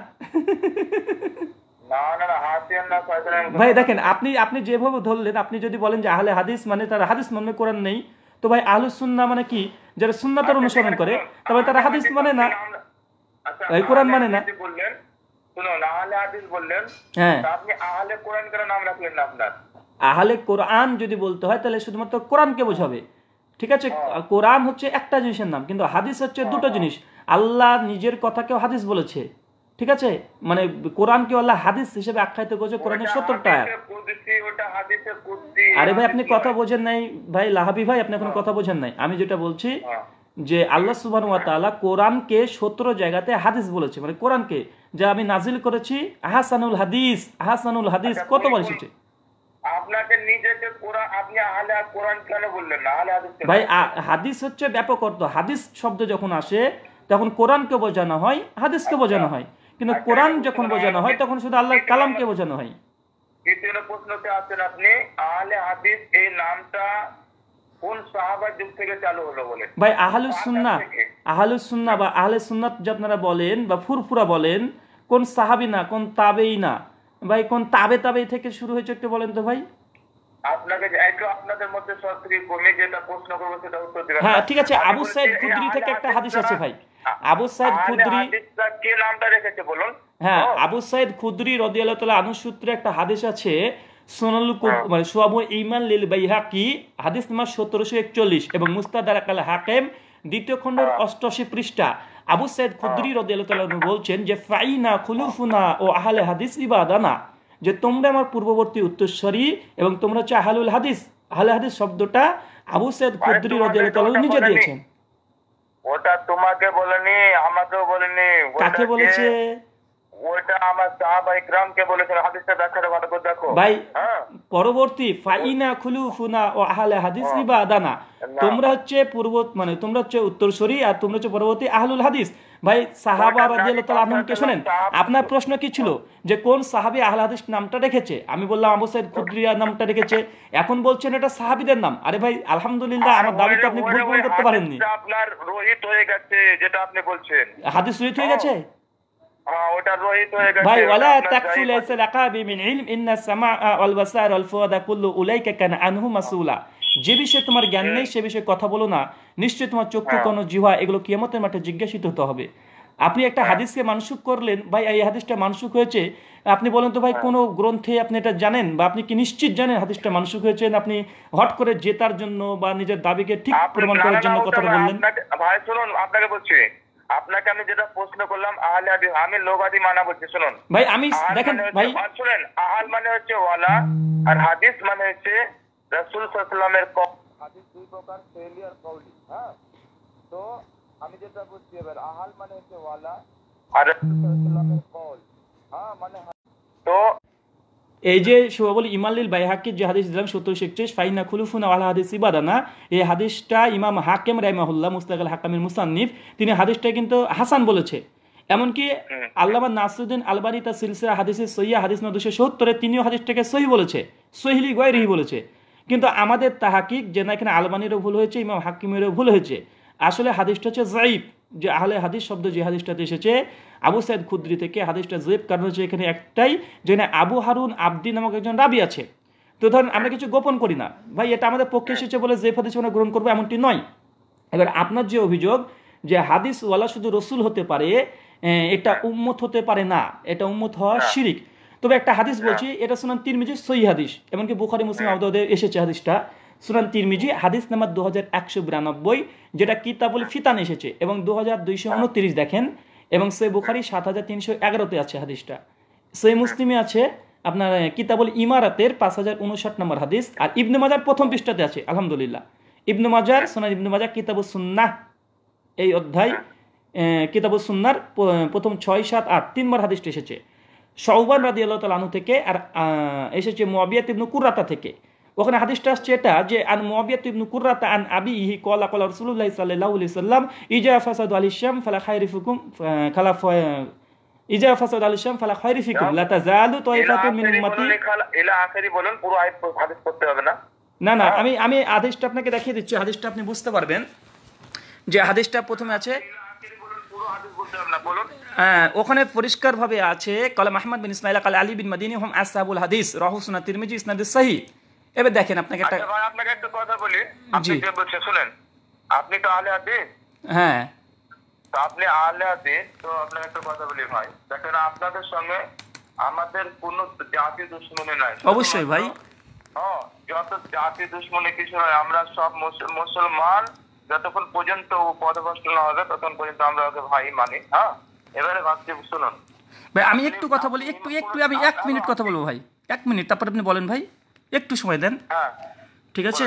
[SPEAKER 1] ভাই দেখেন আপনি আপনি যেভাবে ধরলেন আপনি যদি বলেন যে আহলে হাদিস মানে তারা হাদিস মনে কোরআন নেই তো ভাই আহলুস সুন্না মানে কি যারা তার আচ্ছা, অনুসরণ করে তবে তারা হাদিস মানে না
[SPEAKER 5] আচ্ছা, ভাই কোরআন মানে না হ্যাঁ।
[SPEAKER 1] আহলে কোরআন যদি বলতে হয় তাহলে শুধুমাত্র কোরআনকে হ্যাঁ। বোঝাবে ঠিক আছে হ্যাঁ। কোরআন হচ্ছে একটা জিনিসের নাম কিন্তু হাদিস হচ্ছে দুটো জিনিস আল্লাহ নিজের কথাকেও হাদিস বলেছে ঠিক আছে মানে কোরআন কোরআনকে আল্লাহ হাদিস হিসেবে আখ্যায়িত করেছে কোরআনের সত্তরটা আরে ভাই আপনি কথা বোঝেন নাই ভাই লাহাবি ভাই আপনি এখন হ্যাঁ। কথা বোঝেন নাই আমি যেটা বলছি হ্যাঁ। যে আল্লাহ সুবহান ওয়া সুবাহ কোরআনকে সত্তর জায়গাতে হাদিস বলেছে মানে কোরআনকে যে আমি নাজিল করেছি আহসানুল হাদিস আহসানুল হাদিস আচ্ছা, কত বার এসেছে
[SPEAKER 5] আপনাকে নিজেকে কোরআন আপনি আহলে কোরআন কেন বললেন না আহলে হাদিস ভাই
[SPEAKER 1] হাদিস হচ্ছে ব্যাপক অর্থ হাদিস শব্দ যখন আসে তখন কোরআনকে বোঝানো হয় হাদিসকে বোঝানো হয় কিন্তু আচ্ছা, কোরআন যখন বোঝানো হয় তখন শুধু আল্লাহর কালামকে বোঝানো হয়
[SPEAKER 5] দ্বিতীয় প্রশ্নতে আছেন আপনি আহলে হাদিস এই নামটা কোন সাহাবার যুগ থেকে চালু হলো বলে ভাই আহলুস
[SPEAKER 1] সুন্নাহ আহলুস সুন্নাহ বা আহলে সুন্নাত যে আপনারা বলেন বা ফুরফুরা বলেন কোন সাহাবি না কোন তাবেই না ভাই কোন তাবে তাবে থেকে শুরু হয়েছে একটু বলেন তো ভাই
[SPEAKER 5] হ্যাঁ, হ্যাঁ, হ্যাঁ। মানে একচল্লিশ
[SPEAKER 1] এবং মুস্তাদ হাকেম দ্বিতীয় খণ্ডের অষ্টশী পৃষ্ঠা আবু সাইদ খুদরি রদিয়াল বলছেন যে ফাইনা খুলুফুনা ও আহলে হাদিস ইবাদানা যে তোমরা আমার পূর্ববর্তী উত্তরস্বরী এবং তোমরা হচ্ছে আহালুল হাদিস আহলে হাদিস শব্দটা আবু সৈয়দ কুদ্রি রাদিয়াল্লাহু নিজে দিয়েছেন
[SPEAKER 5] ওটা তোমাকে বলেনি আমাকেও বলেনি কাকে বলেছে ওটা আমার সাহাবা ইকরামকে বলেছিল হাদিসটা ব্যাখ্যাটা ভালো করে দেখো ভাই
[SPEAKER 1] হ্যাঁ। পরবর্তী ফাইনা খুলুফুনা ও আহলে হাদিস রিবা আদানা তোমরা হচ্ছে পূর্ব মানে তোমরা হচ্ছে উত্তরসূরি আর তোমরা হচ্ছে পরবর্তী আহলুল হাদিস ভাই সাহাবা রাজিয়ালকে শোনেন আপনার প্রশ্ন কি ছিল যে কোন সাহাবি আহলাদিস নামটা রেখেছে আমি বললাম আবু সাইদ খুদ্রিয়া নামটা রেখেছে এখন বলছেন এটা সাহাবিদের নাম আরে ভাই আলহামদুলিল্লাহ আমার দাবি তো আপনি ভুল প্রমাণ করতে পারেননি আপনার রোহিত হয়ে
[SPEAKER 5] গেছে যেটা আপনি বলছেন
[SPEAKER 1] হাদিস রোহিত হ্যাঁ, হয়ে গেছে ভাই ওয়ালা কুল্লু উলাইকা কানা আনহু মাসউলা যে বিষয়ে তোমার জ্ঞান নেই সে বিষয়ে কথা বলো না নিশ্চয়ই তোমার চক্ষু কোন জিহা এগুলো কিয়ামতের মাঠে জিজ্ঞাসিত হতে হবে আপনি একটা হাদিসকে মানসুক করলেন ভাই এই হাদিসটা মানসুক হয়েছে আপনি বলেন তো ভাই কোনো গ্রন্থে আপনি এটা জানেন বা আপনি কি নিশ্চিত জানেন হাদিসটা মানসুক হয়েছে আপনি হট করে জেতার জন্য বা নিজের দাবিকে ঠিক প্রমাণ করার জন্য কথাটা বললেন
[SPEAKER 5] ভাই শুনুন আপনাকে বলছি আপনাকে আমি যেটা প্রশ্ন করলাম আহলে হাদিস আমি লোগাদি মানা বলছি শুনুন ভাই আমি দেখেন মানে ভাই শুনেন আহাল মানে হচ্ছে ওয়ালা আর হাদিস মানে হচ্ছে সাল্লামের হাদিস দুই প্রকার ফেলি আর হ্যাঁ তো আমি যেটা বুঝছি এবার আহাল মানে হচ্ছে ওয়ালা আর কল হ্যাঁ মানে তো
[SPEAKER 1] এই যে ইমালিল বাইহাকির যে হাদিস দিলাম একত্রিশ ফাইনা খুলুফুন আল হাদিস ইবাদানা এই হাদিসটা ইমাম হাকিম রাইমাহুল্লাহ মুস্তাক হাকামের মুসান্নিফ তিনি হাদিসটা কিন্তু হাসান বলেছে এমনকি আল্লামা নাসুদ্দিন আলবানি তা সিলসিলা হাদিসের সৈয়া হাদিস নয় দুশো সত্তরে তিনিও হাদিসটাকে সহি বলেছে সহিলি গয়রিহি বলেছে কিন্তু আমাদের তাহাকিক যে না এখানে আলবানিরও ভুল হয়েছে ইমাম হাকিমেরও ভুল হয়েছে আসলে হাদিসটা হচ্ছে জাইফ যে আহলে হাদিস শব্দ যে হাদিসটাতে এসেছে আবু সাইদ খুদ্রি থেকে হাদিসটা জৈব কারণ হচ্ছে এখানে একটাই যে না আবু হারুন আবদি নামক একজন রাবি আছে তো ধরেন আমরা কিছু গোপন করি না ভাই এটা আমাদের পক্ষে এসেছে বলে জৈব হাদিস আমরা গ্রহণ করবো এমনটি নয় এবার আপনার যে অভিযোগ যে হাদিস ওয়ালা শুধু রসুল হতে পারে এটা উম্মত হতে পারে না এটা উম্মত হওয়া হ্যাঁ। শিরিক তবে একটা হাদিস হ্যাঁ। বলছি এটা সুনান তিরমিজি সই হাদিস এমনকি বুখারি মুসলিম হ্যাঁ। আবদাউদের এসেছে হাদিসটা সুনান তিরমিজি হাদিস নাম্বার দু হাজার একশো বিরানব্বই যেটা কিতাবুল ফিতান এসেছে এবং দু হাজার দুইশো উনত্রিশ দেখেন এবং সে বুখারি সাত হাজার তিনশো এগারোতে আছে হাদিসটা সেই হ্যাঁ। মুসলিমে আছে আপনার কিতাবুল ইমারাতের পাঁচ হাজার উনষাট নম্বর হাদিস আর ইবনে মাজার প্রথম পৃষ্ঠাতে আছে আলহামদুলিল্লাহ ইবনে মাজার সোনার ইবনে মাজার কিতাবুল সুন্না এই অধ্যায় কিতাবুল সুন্নার প্রথম ছয় সাত আট তিনবার হাদিসটা এসেছে সৌবান রাদি আল্লাহ তালু থেকে আর এসেছে মোয়াবিয়া তিবনু কুরাতা থেকে ওখানে হাদিসটা আসছে এটা যে আন মোয়াবিয়া তিবনু কুরাতা আন আবি ইহি কলা কলা রসুল্লাহ সাল্লাহ আলি সাল্লাম ইজা ফাসাদ আলি শ্যাম ফালা খাইরিফুকুম খালা ইজা ফাসাদ আলী শ্যাম ফালা খাইরিফিকুম লাতা জালু তয়ফাতুন মিন উম্মতি
[SPEAKER 5] ইলা আখেরি বলেন পুরো আয়াত হাদিস পড়তে হবে না
[SPEAKER 1] না না হ্যাঁ। আমি আমি আদেশটা আপনাকে দেখিয়ে দিচ্ছি হাদিসটা আপনি বুঝতে পারবেন যে হাদিসটা প্রথমে আছে হ্যাঁ, ওখানে পরিষ্কার ভাবে আছে কালাম আহমদ বিন ইসমাইল কাল আলী বিন মাদিনী হোম আসাবুল হাদিস রহসুনা তিরমিজি ইসনাদ সাহি এবার দেখেন আপনাকে একটা আচ্ছা
[SPEAKER 2] আপনাকে একটা কথা
[SPEAKER 5] বলি আপনি যে বলছেন শুনেন আপনি তো আলে হাদিস হ্যাঁ তো আপনি আলে হাদিস তো আপনাকে একটা কথা বলি ভাই দেখেন আপনাদের সঙ্গে আমাদের কোনো জাতি দুশ্মনী নাই অবশ্যই ভাই হ্যাঁ যত জাতি দুশ্মনী কিছু নয় আমরা সব মুসলমান যতক্ষণ পর্যন্ত ও পদভ্রষ্ট না হবে ততক্ষণ পর্যন্ত আমরা ওকে ভাই মানি হ্যাঁ এবারে ভাবছি শুনুন
[SPEAKER 1] ভাই আমি একটু কথা বলি একটু একটু আমি এক মিনিট কথা বলবো ভাই এক মিনিট তারপর আপনি বলেন ভাই একটু সময় দেন হ্যাঁ। ঠিক আছে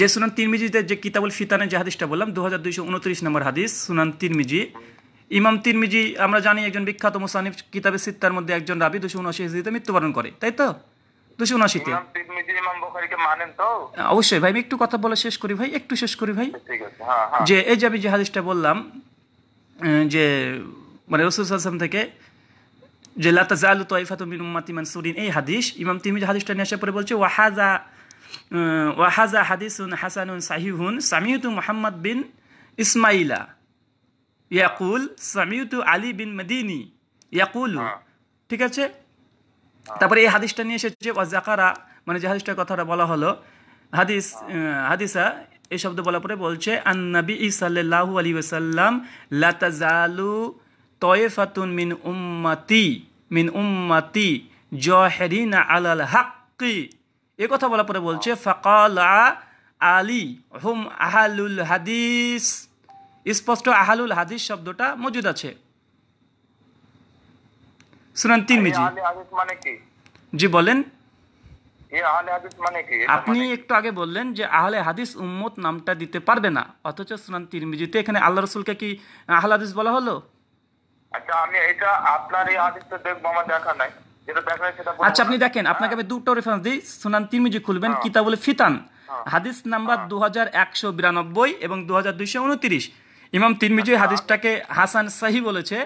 [SPEAKER 1] যে সুনান তিরমিজিদের যে কিতাবুল ফিতানের যে হাদিসটা বললাম দু হাজার দুইশো উনত্রিশ নম্বর হাদিস সুনান তিরমিজি ইমাম তিরমিজি আমরা জানি একজন বিখ্যাত মুসানিফ কিতাবে সিত্তার মধ্যে একজন রাবি দুশো উনআশি হিজড়িতে মৃত্যুবরণ করে তাই তো দুশো উনআশিতে অবশ্যই ভাই আমি একটু কথা বলে শেষ করি ভাই একটু শেষ করি ভাই হ্যাঁ, হ্যাঁ। যে এই যে আমি যে হাদিসটা বললাম যে মানে রসুল আসলাম থেকে যে লাতাজ আলু তয়ফাত মিন উম্মাতি মানসুরিন এই হাদিস ইমাম যে হাদিসটা নিয়ে আসার পরে বলছে ওয়াহাজা ওয়াহাজা হাদিসুন হাসানুন সাহিহুন সামিউতু মোহাম্মদ বিন ইসমাইলা ইয়াকুল সামিউতু আলী বিন মদিনী ইয়াকুল হ্যাঁ। ঠিক আছে তারপরে এই হাদিসটা নিয়ে এসেছে জাকারা মানে যে হাদিসটার কথাটা বলা হলো হাদিস হাদিসা এই শব্দ বলার পরে বলছে আন্নাবি ইসাল্লাহু আলী ওসাল্লাম লাতাজালু তয়েফাতুন মিন উম্মাতি মিন উম্মাতি জহেরিন আলাল হাক্কি এ কথা বলার পরে বলছে ফকালা আলী হুম আহালুল হাদিস স্পষ্ট আহালুল হাদিস শব্দটা মজুদ আছে তিন মিজি মানে জি বলেন
[SPEAKER 5] মানে আপনি
[SPEAKER 1] মানে- একটু আগে বললেন যে আহলে হাদিস উম্মত নামটা দিতে পারবে না অথচ সুনান এখানে আল্লাহ রসুলকে কি আহলে হাদিস বলা হলো আচ্ছা, আচ্ছা আপনি দেখেন আপনাকে আমি হ্যাঁ। দুটো রেফারেন্স দিই সুনান তিরমিজি খুলবেন হ্যাঁ। কিতাবুল ফিতান হ্যাঁ। হাদিস নাম্বার দু একশো বিরানব্বই এবং দু হাজার দুইশো উনত্রিশ ইমাম তিরমিজি আচ্ছা, হাদিসটাকে হাসান সাহি বলেছে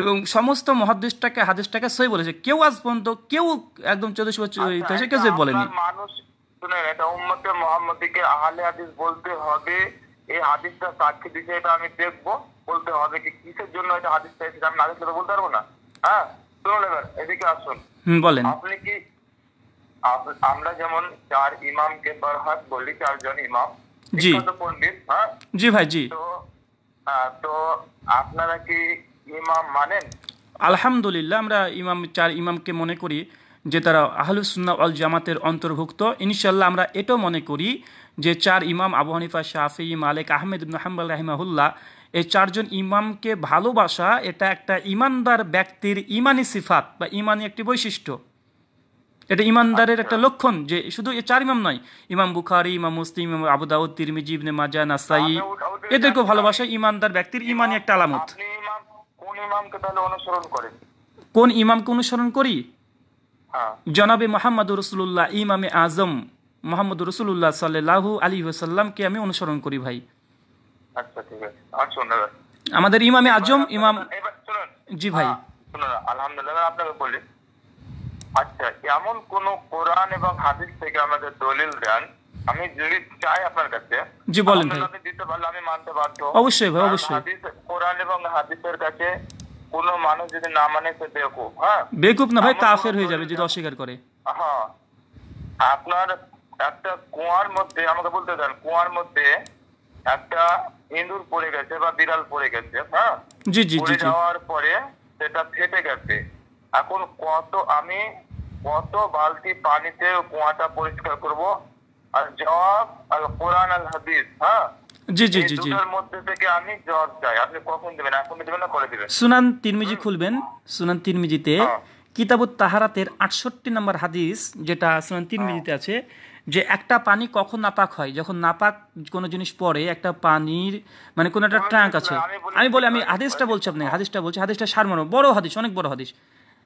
[SPEAKER 1] এবং সমস্ত মহাদিসটাকে হাদিসটাকে সই বলেছে কেউ আজ পর্যন্ত কেউ একদম চোদ্দশো বছর আচ্ছা, কেউ বলেনি মানুষ
[SPEAKER 5] শুনেন এটা উম্মতে আহলে হাদিস বলতে হবে এই হাদিসটা সাক্ষী এটা আমি দেখব বলতে হবে কি কিসের জন্য এটা হাদিস চাইছে আমি না
[SPEAKER 1] দেখলে বলতে পারবো না হ্যাঁ শুনুন এবার এদিকে আসুন বলেন আপনি কি
[SPEAKER 5] আমরা যেমন চার ইমামকে বরহাত বলি চারজন ইমাম জি পন্ডিত হ্যাঁ জি ভাই জি তো তো আপনারা কি ইমাম মানেন
[SPEAKER 1] আলহামদুলিল্লাহ আমরা ইমাম চার ইমামকে মনে করি যে তারা আহলুসুন্না আল জামাতের অন্তর্ভুক্ত ইনশাল্লাহ আমরা এটাও মনে করি যে চার ইমাম আবু হানিফা শাহি মালিক আহমেদ হাম্বাল রাহিমাহুল্লাহ এই চারজন ইমামকে ভালোবাসা এটা একটা ইমানদার ব্যক্তির ইমানি সিফাত বা ইমানি একটি বৈশিষ্ট্য এটা ইমানদারের একটা আচ্ছা। লক্ষণ যে শুধু এই চার ইমাম নয় ইমাম বুখারি ইমাম মুসলিম ইমাম আবু দাউদ মাজা নাসাই এদেরকে ভালোবাসা ইমানদার ব্যক্তির ইমানি একটা আলামত কোন ইমামকে তাহলে অনুসরণ করেন কোন ইমামকে অনুসরণ করি হ্যাঁ। জনাবে মোহাম্মদ রসুল্লাহ ইমামে আজম মোহাম্মদ রসুল্লাহ সাল্লাহ আলী সাল্লামকে আমি অনুসরণ করি ভাই আচ্ছা, আচ্ছা, আমাদের ইমামে আজম ইমাম জি ভাই হ্যাঁ, আলহামদুলিল্লাহ আপনাকে বলি আচ্ছা এমন কোন কোরআন এবং হাদিস থেকে আমাদের দলিল দেন আমি যদি চাই আপনার কাছে জি বলেন ভাই দিতে পারলে আমি মানতে বাধ্য অবশ্যই ভাই অবশ্যই কোরআন এবং হাদিসের কাছে
[SPEAKER 5] কোন মানুষ যদি না মানে সে বেকুফ হ্যাঁ
[SPEAKER 1] বেকুফ না ভাই কাফের হয়ে যাবে যদি অস্বীকার করে
[SPEAKER 5] হ্যাঁ আপনার একটা কুয়ার মধ্যে আমাকে বলতে দেন কুয়ার মধ্যে একটা ইঁদুর পড়ে গেছে বা বিড়াল পড়ে গেছে হ্যাঁ জি জি জি যাওয়ার পরে সেটা ফেটে গেছে এখন কত আমি কত বালতি পানিতে কুয়াটা পরিষ্কার করবো জবাব আল কোরআন আল হাদিস হ্যাঁ জি জি জি জি মধ্যে থেকে আমি জবাব চাই আপনি কখন দেবেন এখন দেবেন না করে
[SPEAKER 1] সুনান তিরমিজি খুলবেন সুনান তিরমিজিতে হ্যাঁ। কিতাবুত তাহারাতের আটষট্টি নম্বর হাদিস যেটা সুনান তিরমিজিতে হ্যাঁ। আছে যে একটা পানি কখন নাপাক হয় যখন নাপাক কোনো জিনিস পড়ে একটা পানির মানে কোনো একটা ট্যাঙ্ক আছে আমি বলি আমি হাদিসটা বলছি আপনি হাদিসটা বলছি হাদিসটা সারমর্ম বড় হাদিস অনেক বড় হাদিস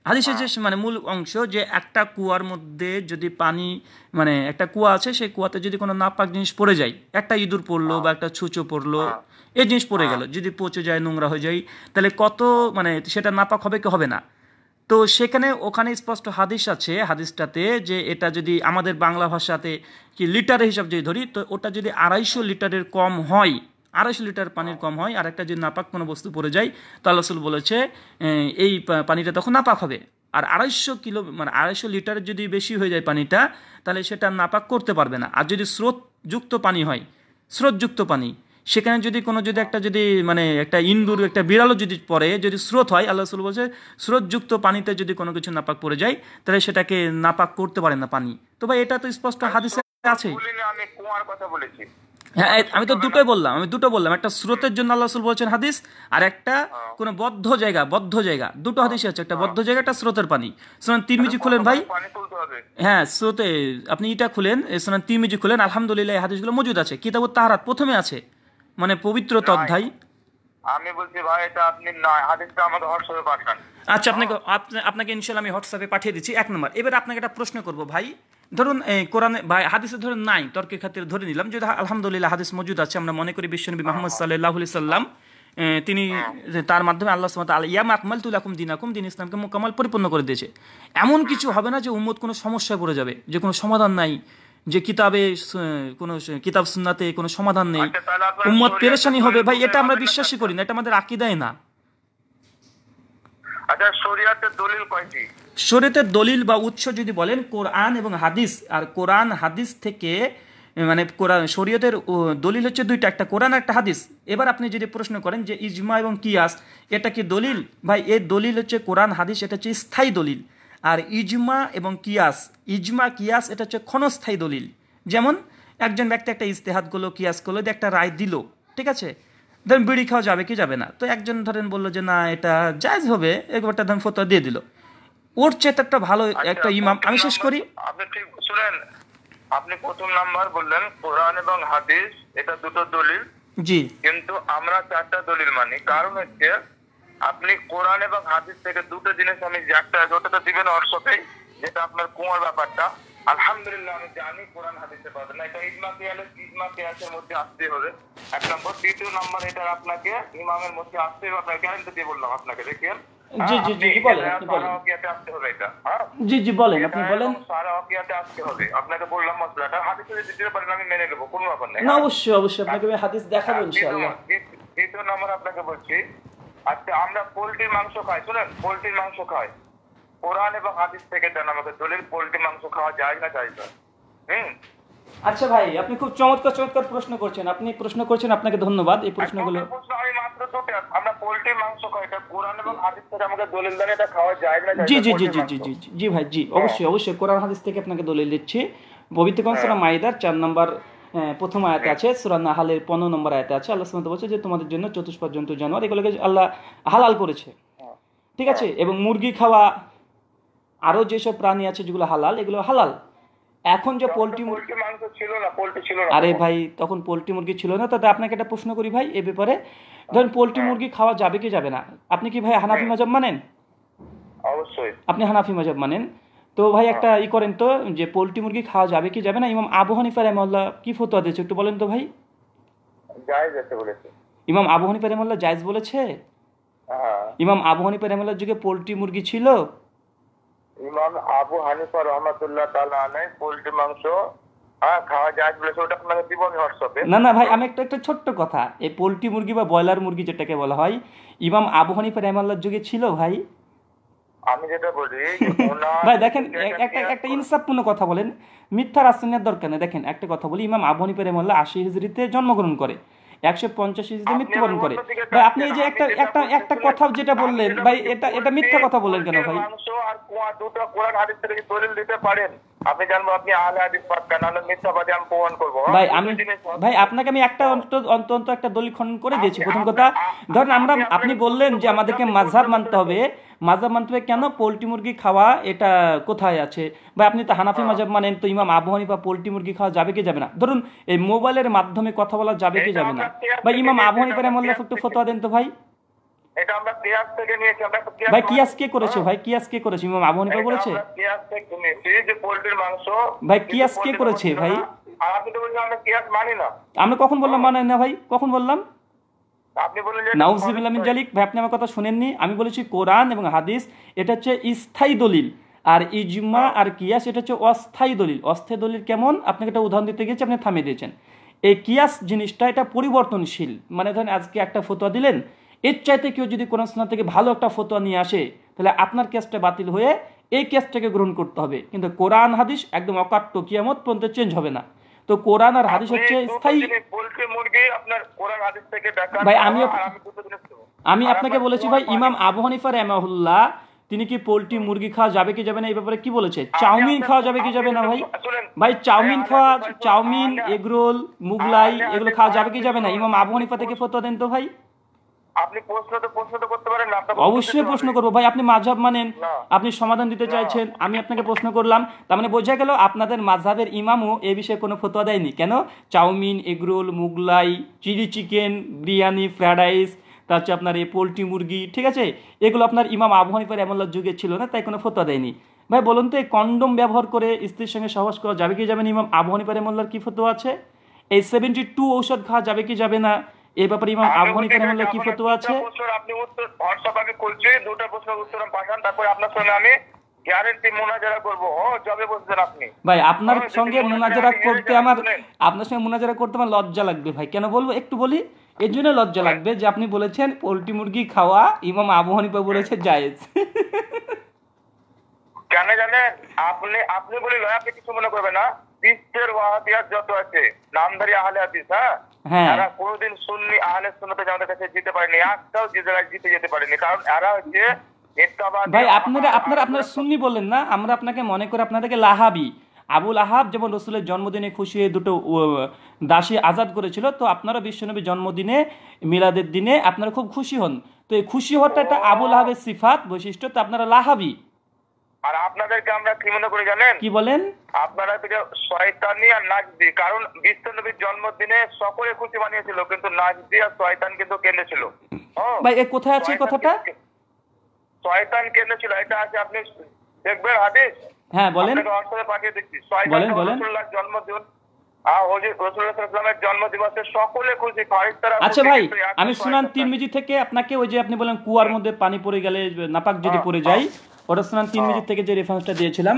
[SPEAKER 1] হাদিসের যে মানে মূল অংশ যে একটা কুয়ার মধ্যে যদি পানি মানে একটা কুয়া আছে সেই কুয়াতে যদি কোনো নাপাক জিনিস পড়ে যায় একটা ইঁদুর পড়লো হ্যাঁ। বা একটা ছুঁচো পড়লো হ্যাঁ। এই জিনিস পড়ে হ্যাঁ। গেল যদি পচে যায় নোংরা হয়ে যায় তাহলে কত মানে সেটা নাপাক হবে কি হবে না তো সেখানে ওখানে স্পষ্ট হাদিস আছে হাদিসটাতে যে এটা যদি আমাদের বাংলা ভাষাতে কি লিটার হিসাব যদি ধরি তো ওটা যদি আড়াইশো লিটারের কম হয় আড়াইশো লিটার পানির কম হয় আর একটা যদি নাপাক কোনো বস্তু পড়ে যায় তো আল্লাহ রসুল বলেছে এই পানিটা তখন নাপাক হবে আর আড়াইশো কিলো মানে আড়াইশো লিটার যদি বেশি হয়ে যায় পানিটা তাহলে সেটা নাপাক করতে পারবে না আর যদি স্রোতযুক্ত পানি হয় স্রোতযুক্ত পানি সেখানে যদি কোনো যদি একটা যদি মানে একটা ইন্দুর একটা বিড়ালও যদি পড়ে যদি স্রোত হয় আল্লাহ রসুল বলছে স্রোতযুক্ত পানিতে যদি কোনো কিছু নাপাক পড়ে যায় তাহলে সেটাকে নাপাক করতে পারে না পানি তো ভাই এটা তো স্পষ্ট হাদিসে আছে আমি কুয়ার কথা বলেছি হ্যাঁ আমি তো দুটোই বললাম আমি দুটো বললাম একটা স্রোতের জন্য আল্লাহ রসুল বলছেন হাদিস আর একটা হ্যাঁ। কোনো বদ্ধ জায়গা বদ্ধ জায়গা দুটো হাদিস আছে একটা হ্যাঁ। বদ্ধ জায়গা একটা স্রোতের পানি তিন তিরমিজি খুলেন ভাই হ্যাঁ স্রোতে আপনি এটা খুলেন শোনেন তিরমিজি খুলেন আলহামদুলিল্লাহ এই হাদিসগুলো মজুদ আছে কিতাব তাহারাত প্রথমে আছে মানে পবিত্র তদ্ধাই আমি বলছি ভাই এটা আপনি না হাদিসটা আমাদের হোয়াটসঅ্যাপে পাঠান আচ্ছা আপনাকে আপনাকে ইনশাআল্লাহ আমি হোয়াটসঅ্যাপে পাঠিয়ে দিচ্ছি এক নম্বর এবার আপনাকে একটা প্রশ্ন করব ভাই ধরুন কোরআনে বা হাদিসে ধরুন নাই তর্কের খাতির ধরে নিলাম যদি আলহামদুলিল্লাহ হাদিস মজুদ আছে আমরা মনে করি বিশ্বনবী মোহাম্মদ সাল্লাহ সাল্লাম তিনি হ্যাঁ। তার মাধ্যমে আল্লাহ সুমত আল ইয়াম আকমাল তুল আকুম দিন আকুম দিন ইসলামকে মোকামাল পরিপূর্ণ করে দিয়েছে এমন কিছু হবে না যে উম্মত কোনো সমস্যায় পড়ে যাবে যে কোনো সমাধান নাই যে কিতাবে কোনো কিতাব সুন্নাতে কোনো সমাধান নেই আচ্ছা, উম্মত পেরেশানি হবে ভাই এটা আমরা বিশ্বাসই করি না এটা আমাদের আকিদায় না
[SPEAKER 5] আচ্ছা দলিল কয়টি
[SPEAKER 1] শরীয়তের দলিল বা উৎস যদি বলেন কোরআন এবং হাদিস আর কোরআন হাদিস থেকে মানে কোরআন শরীয়তের দলিল হচ্ছে দুইটা একটা কোরআন একটা হাদিস এবার আপনি যদি প্রশ্ন করেন যে ইজমা এবং কিয়াস এটা কি দলিল ভাই এ দলিল হচ্ছে কোরআন হাদিস এটা হচ্ছে স্থায়ী দলিল আর ইজমা এবং কিয়াস ইজমা কিয়াস এটা হচ্ছে ক্ষণস্থায়ী দলিল যেমন একজন ব্যক্তি একটা ইস্তেহাত করলো কিয়াস করলো দিয়ে একটা রায় দিল ঠিক আছে ধরেন বিড়ি খাওয়া যাবে কি যাবে না তো একজন ধরেন বললো যে না এটা জায়জ হবে একবারটা ধরেন ফতোয়া দিয়ে দিল ওর চেয়ে একটা ভালো আচ্ছা, একটা ইমাম আমি শেষ করি আপনি ঠিক শুনেন আপনি প্রথম নাম্বার বললেন কোরআন এবং হাদিস এটা দুটো দলিল জি কিন্তু
[SPEAKER 5] আমরা চারটা দলিল মানি কারণ হচ্ছে আপনি কোরআন এবং হাদিস থেকে দুটো জিনিস আমি একটা ওটা দিবেন অর্থতেই যেটা আপনার কুমার ব্যাপারটা আলহামদুলিল্লাহ আমি জানি কোরআন হাদিসে পাবে না এটা ইজমা কিয়ালের ইজমা কিয়াসের মধ্যে আসতে হবে এক নম্বর দ্বিতীয়
[SPEAKER 1] নম্বর এটা আপনাকে ইমামের মধ্যে আসতে হবে আপনার গ্যারেন্টি দিয়ে বললাম আপনাকে দেখেন হাদিস হ্যাঁ, দেখাবো হ্যাঁ, ইনশাআল্লাহ
[SPEAKER 5] এই জন্য আমরা আপনাকে বলছি আচ্ছা আমরা পোলট্রির মাংস খাই শুনেন পোলট্রির মাংস খাই কোরআন এবং হাদিস থেকে দেন আমাকে দলিল পোলট্রি মাংস খাওয়া যায় না যায়
[SPEAKER 1] আচ্ছা ভাই আপনি খুব চমৎকার চমৎকার প্রশ্ন করছেন আপনি প্রশ্ন করছেন আপনাকে ধন্যবাদ এই প্রশ্নগুলো জি জি জি জি জি জি জি ভাই জি অবশ্যই অবশ্যই কোরআন হাদিস থেকে আপনাকে দলিল দিচ্ছি হ্যাঁ। মাইদার নম্বর প্রথম আয়াতে হ্যাঁ। আছে সূরা নাহালের পনেরো নম্বর আয়াতে আছে আল্লাহ সুবহানাহু বলছে যে তোমাদের জন্য চতুষ্পদ জন্তু জানোয়ার এগুলোকে আল্লাহ হালাল করেছে হ্যাঁ। ঠিক আছে এবং মুরগি খাওয়া আরও যেসব প্রাণী আছে যেগুলো হালাল এগুলো হালাল এখন যে পোলট্রি মুরগি মাংস
[SPEAKER 2] ছিল না পোলট্রি ছিল না আরে ভাই
[SPEAKER 1] তখন পোলট্রি মুরগি ছিল না তাতে আপনাকে একটা প্রশ্ন করি ভাই এ ব্যাপারে ধরেন হ্যাঁ। পোলট্রি মুরগি খাওয়া যাবে কি যাবে না আপনি কি ভাই হ্যাঁ। হানাফি মাজাব মানেন অবশ্যই আপনি হানাফি মাজাব মানেন তো ভাই হ্যাঁ। একটা ই করেন তো যে পোলট্রি মুরগি খাওয়া যাবে কি যাবে না ইমাম আবু হানিফা রহমাল্লাহ কি ফতোয়া দিয়েছে একটু বলেন তো ভাই
[SPEAKER 5] জায়েজ আছে বলেছে
[SPEAKER 1] ইমাম আবু হানিফা রহমাল্লাহ জায়েজ বলেছে ইমাম আবু হানিফা রহমাল্লাহর যুগে পোলট্রি মুরগি ছিল
[SPEAKER 5] ইমাম আবু হানিফা রহমাতুল্লাহ তালা আলাই পোলট্রি মাংস হ্যাঁ, না না ভাই
[SPEAKER 1] আমি একটা একটা ছোট্ট কথা এই পোলট্রি মুরগি বা ব্রয়লার মুরগি যেটাকে বলা হয় ইমাম আবু হানিফা রহমাল্লার যুগে ছিল ভাই
[SPEAKER 5] আমি যেটা বলি
[SPEAKER 1] *laughs* ভাই দেখেন একটা একটা ইনসাফপূর্ণ কথা বলেন মিথ্যা আশ্রয়ের দরকার নেই দেখেন একটা কথা বলি ইমাম আবু হানিফা রহমাল্লাহ আশি হিজড়িতে জন্মগ্রহণ করে একশো পঞ্চাশ ইঞ্চিতে মৃত্যুবরণ করে ভাই আপনি এই যে একটা একটা একটা কথা যেটা বললেন ভাই এটা এটা মিথ্যা কথা বলেন কেন ভাই
[SPEAKER 5] দুটো কোরআন হাদিস থেকে দলিল দিতে পারেন আপনি জানবো আপনি হাদিস আমি
[SPEAKER 1] প্রমাণ করবো হ্যাঁ, ভাই আমি ভাই আপনাকে আমি একটা একটা দলিল করে দিয়েছি প্রথম কথা ধরেন আমরা আপনি বললেন যে আমাদেরকে মাঝহাব মানতে হবে মাঝহাব মানতে হবে কেন পোলট্রি মুরগি খাওয়া এটা কোথায় আছে বা আপনি তো হানাফি হ্যাঁ। মাঝহাব মানেন তো ইমাম আবহানি বা পোলট্রি মুরগি খাওয়া যাবে কি যাবে না ধরুন এই মোবাইলের মাধ্যমে কথা বলা যাবে কি যাবে না বা ইমাম আবহানি পারে রহমাল্লাহ ফতোয়া দেন তো ভাই এটা আমরা থেকে নিয়েছি আমরা ভাই কিয়াস কে করেছে হ্যাঁ। ভাই কিয়াস কে করেছে ইমাম আবু হানিফা থেকে নিয়েছি যে পোল্ট্রির মাংস ভাই কিয়াস কে করেছে ভাই
[SPEAKER 5] হ্যাঁ, আপনি তো বলছেন আমরা কিয়াস মানি না
[SPEAKER 1] আমরা কখন বললাম না ভাই কখন বললাম আমি বলেছি কোরআন এবং হাদিস এটা হচ্ছে স্থায়ী দলিল আর ইজমা হ্যাঁ। আর কিয়াস এটা হচ্ছে অস্থায়ী দলিল অস্থায়ী দলিল কেমন আপনাকে একটা উদাহরণ দিতে গিয়েছি আপনি থামিয়ে দিয়েছেন এই কিয়াস জিনিসটা এটা পরিবর্তনশীল মানে ধরেন আজকে একটা ফতোয়া দিলেন এর চাইতে কেউ যদি কোরআন সোনা থেকে ভালো একটা ফতোয়া নিয়ে আসে তাহলে আপনার কেসটা বাতিল হয়ে এই কেসটাকে গ্রহণ করতে হবে কিন্তু কোরআন হাদিস একদম অকাট্য কিয়ামত পর্যন্ত চেঞ্জ হবে না তো কোরআন আর হাদিস হচ্ছে স্থায়ী ভাই আমি আমি আপনাকে বলেছি ভাই ইমাম আবু হানিফার এমাহুল্লাহ তিনি কি পোলট্রি মুরগি খাওয়া যাবে কি যাবে না এই ব্যাপারে কি বলেছে চাউমিন খাওয়া যাবে কি যাবে না ভাই ভাই চাউমিন খাওয়া চাউমিন এগরোল মুগলাই এগুলো খাওয়া যাবে কি যাবে না ইমাম আবু হানিফা থেকে ফতোয়া দেন তো ভাই আপনি অবশ্যই প্রশ্ন করবো ভাই আপনি মাঝহব মানেন আপনি সমাধান দিতে চাইছেন আমি আপনাকে প্রশ্ন করলাম তার মানে বোঝা গেল আপনাদের ইমামও এ বিষয়ে কোনো ফতোয়া দেয়নি কেন chowmein egg roll Mughlai chilli chicken biryani fried rice তারপর আপনার এই পোলট্রি মুরগি ঠিক আছে এগুলো আপনার ইমাম আবু হানিফার যুগে ছিল না তাই কোনো ফতোয়া দেয়নি ভাই বলুন তো এই কন্ডম ব্যবহার করে স্ত্রীর সঙ্গে সহজ করা যাবে কি যাবে না ইমাম আবহাওয়া হানিফার এমল্লার কি ফতোয়া আছে এই সেভেন্টি টু ঔষধ খাওয়া যাবে কি যাবে না ব্যাপারে ইমাম কি ফতোয়া আছে আপনি উত্তর উত্তর পাঠান আপনার সঙ্গে আমি ভাই আপনার সঙ্গে করতে আমার আপনার সঙ্গে করতে আমার লজ্জা লাগবে ভাই কেন বলবো একটু বলি এর জন্য লজ্জা হ্যাঁ। লাগবে যে আপনি বলেছেন পোলট্রি মুরগি খাওয়া ইমাম আবু হানিফা বলেছে হ্যাঁ। জায়েজ
[SPEAKER 5] কেন জানেন আপনি আপনি বলি আপনি কিছু মনে করবেন না বিশ্বের ওয়াহাবিয়াত যত আছে নামধারী আহলে হাদিস হ্যাঁ এরা হ্যাঁ। কোনোদিন সুন্নি আহলে সুন্নতে আমাদের কাছে জিতে পারেনি একটাও জিতে যেতে পারেনি কারণ এরা হচ্ছে ভাই আপনারা
[SPEAKER 1] আপনারা আপনারা সুন্নি বললেন না আমরা আপনাকে মনে করি আপনাদেরকে লাহাবি আবুল আহাব যেমন রসুলের জন্মদিনে খুশি দুটো দাসী আজাদ করেছিল তো আপনারা বিশ্বনবী জন্মদিনে মিলাদের দিনে আপনারা খুব খুশি হন তো এই খুশি হওয়াটা একটা আবুল আহাবের সিফাত বৈশিষ্ট্য তো আপনারা লাহাবি
[SPEAKER 5] আর আপনাদেরকে আমরা কি মনে করে জানেন কি বলেন আপনারা থেকে শয়তানি আর নাজদি কারণ বিশ্ব নবীর জন্মদিনে সকলে খুশি বানিয়েছিল কিন্তু নাজদি আর শয়তান কিন্তু কেন্দ্রে ছিল
[SPEAKER 1] ভাই কোথায় আছে কথাটা
[SPEAKER 5] শয়তান কেন্দ্রে ছিল এটা আছে আপনি দেখবেন হাদিস হ্যাঁ বলেন পাঠিয়ে দিচ্ছি শয়তান জন্মদিন
[SPEAKER 1] আচ্ছা ভাই আমি শুনান তিরমিজি থেকে আপনাকে ওই যে আপনি বলেন কুয়ার হ্যাঁ। মধ্যে পানি পড়ে গেলে নাপাক যদি হ্যাঁ, পড়ে যায় হ্যাঁ। অটোসোনাল তিন মিনিট থেকে যে রেফারেন্সটা দিয়েছিলাম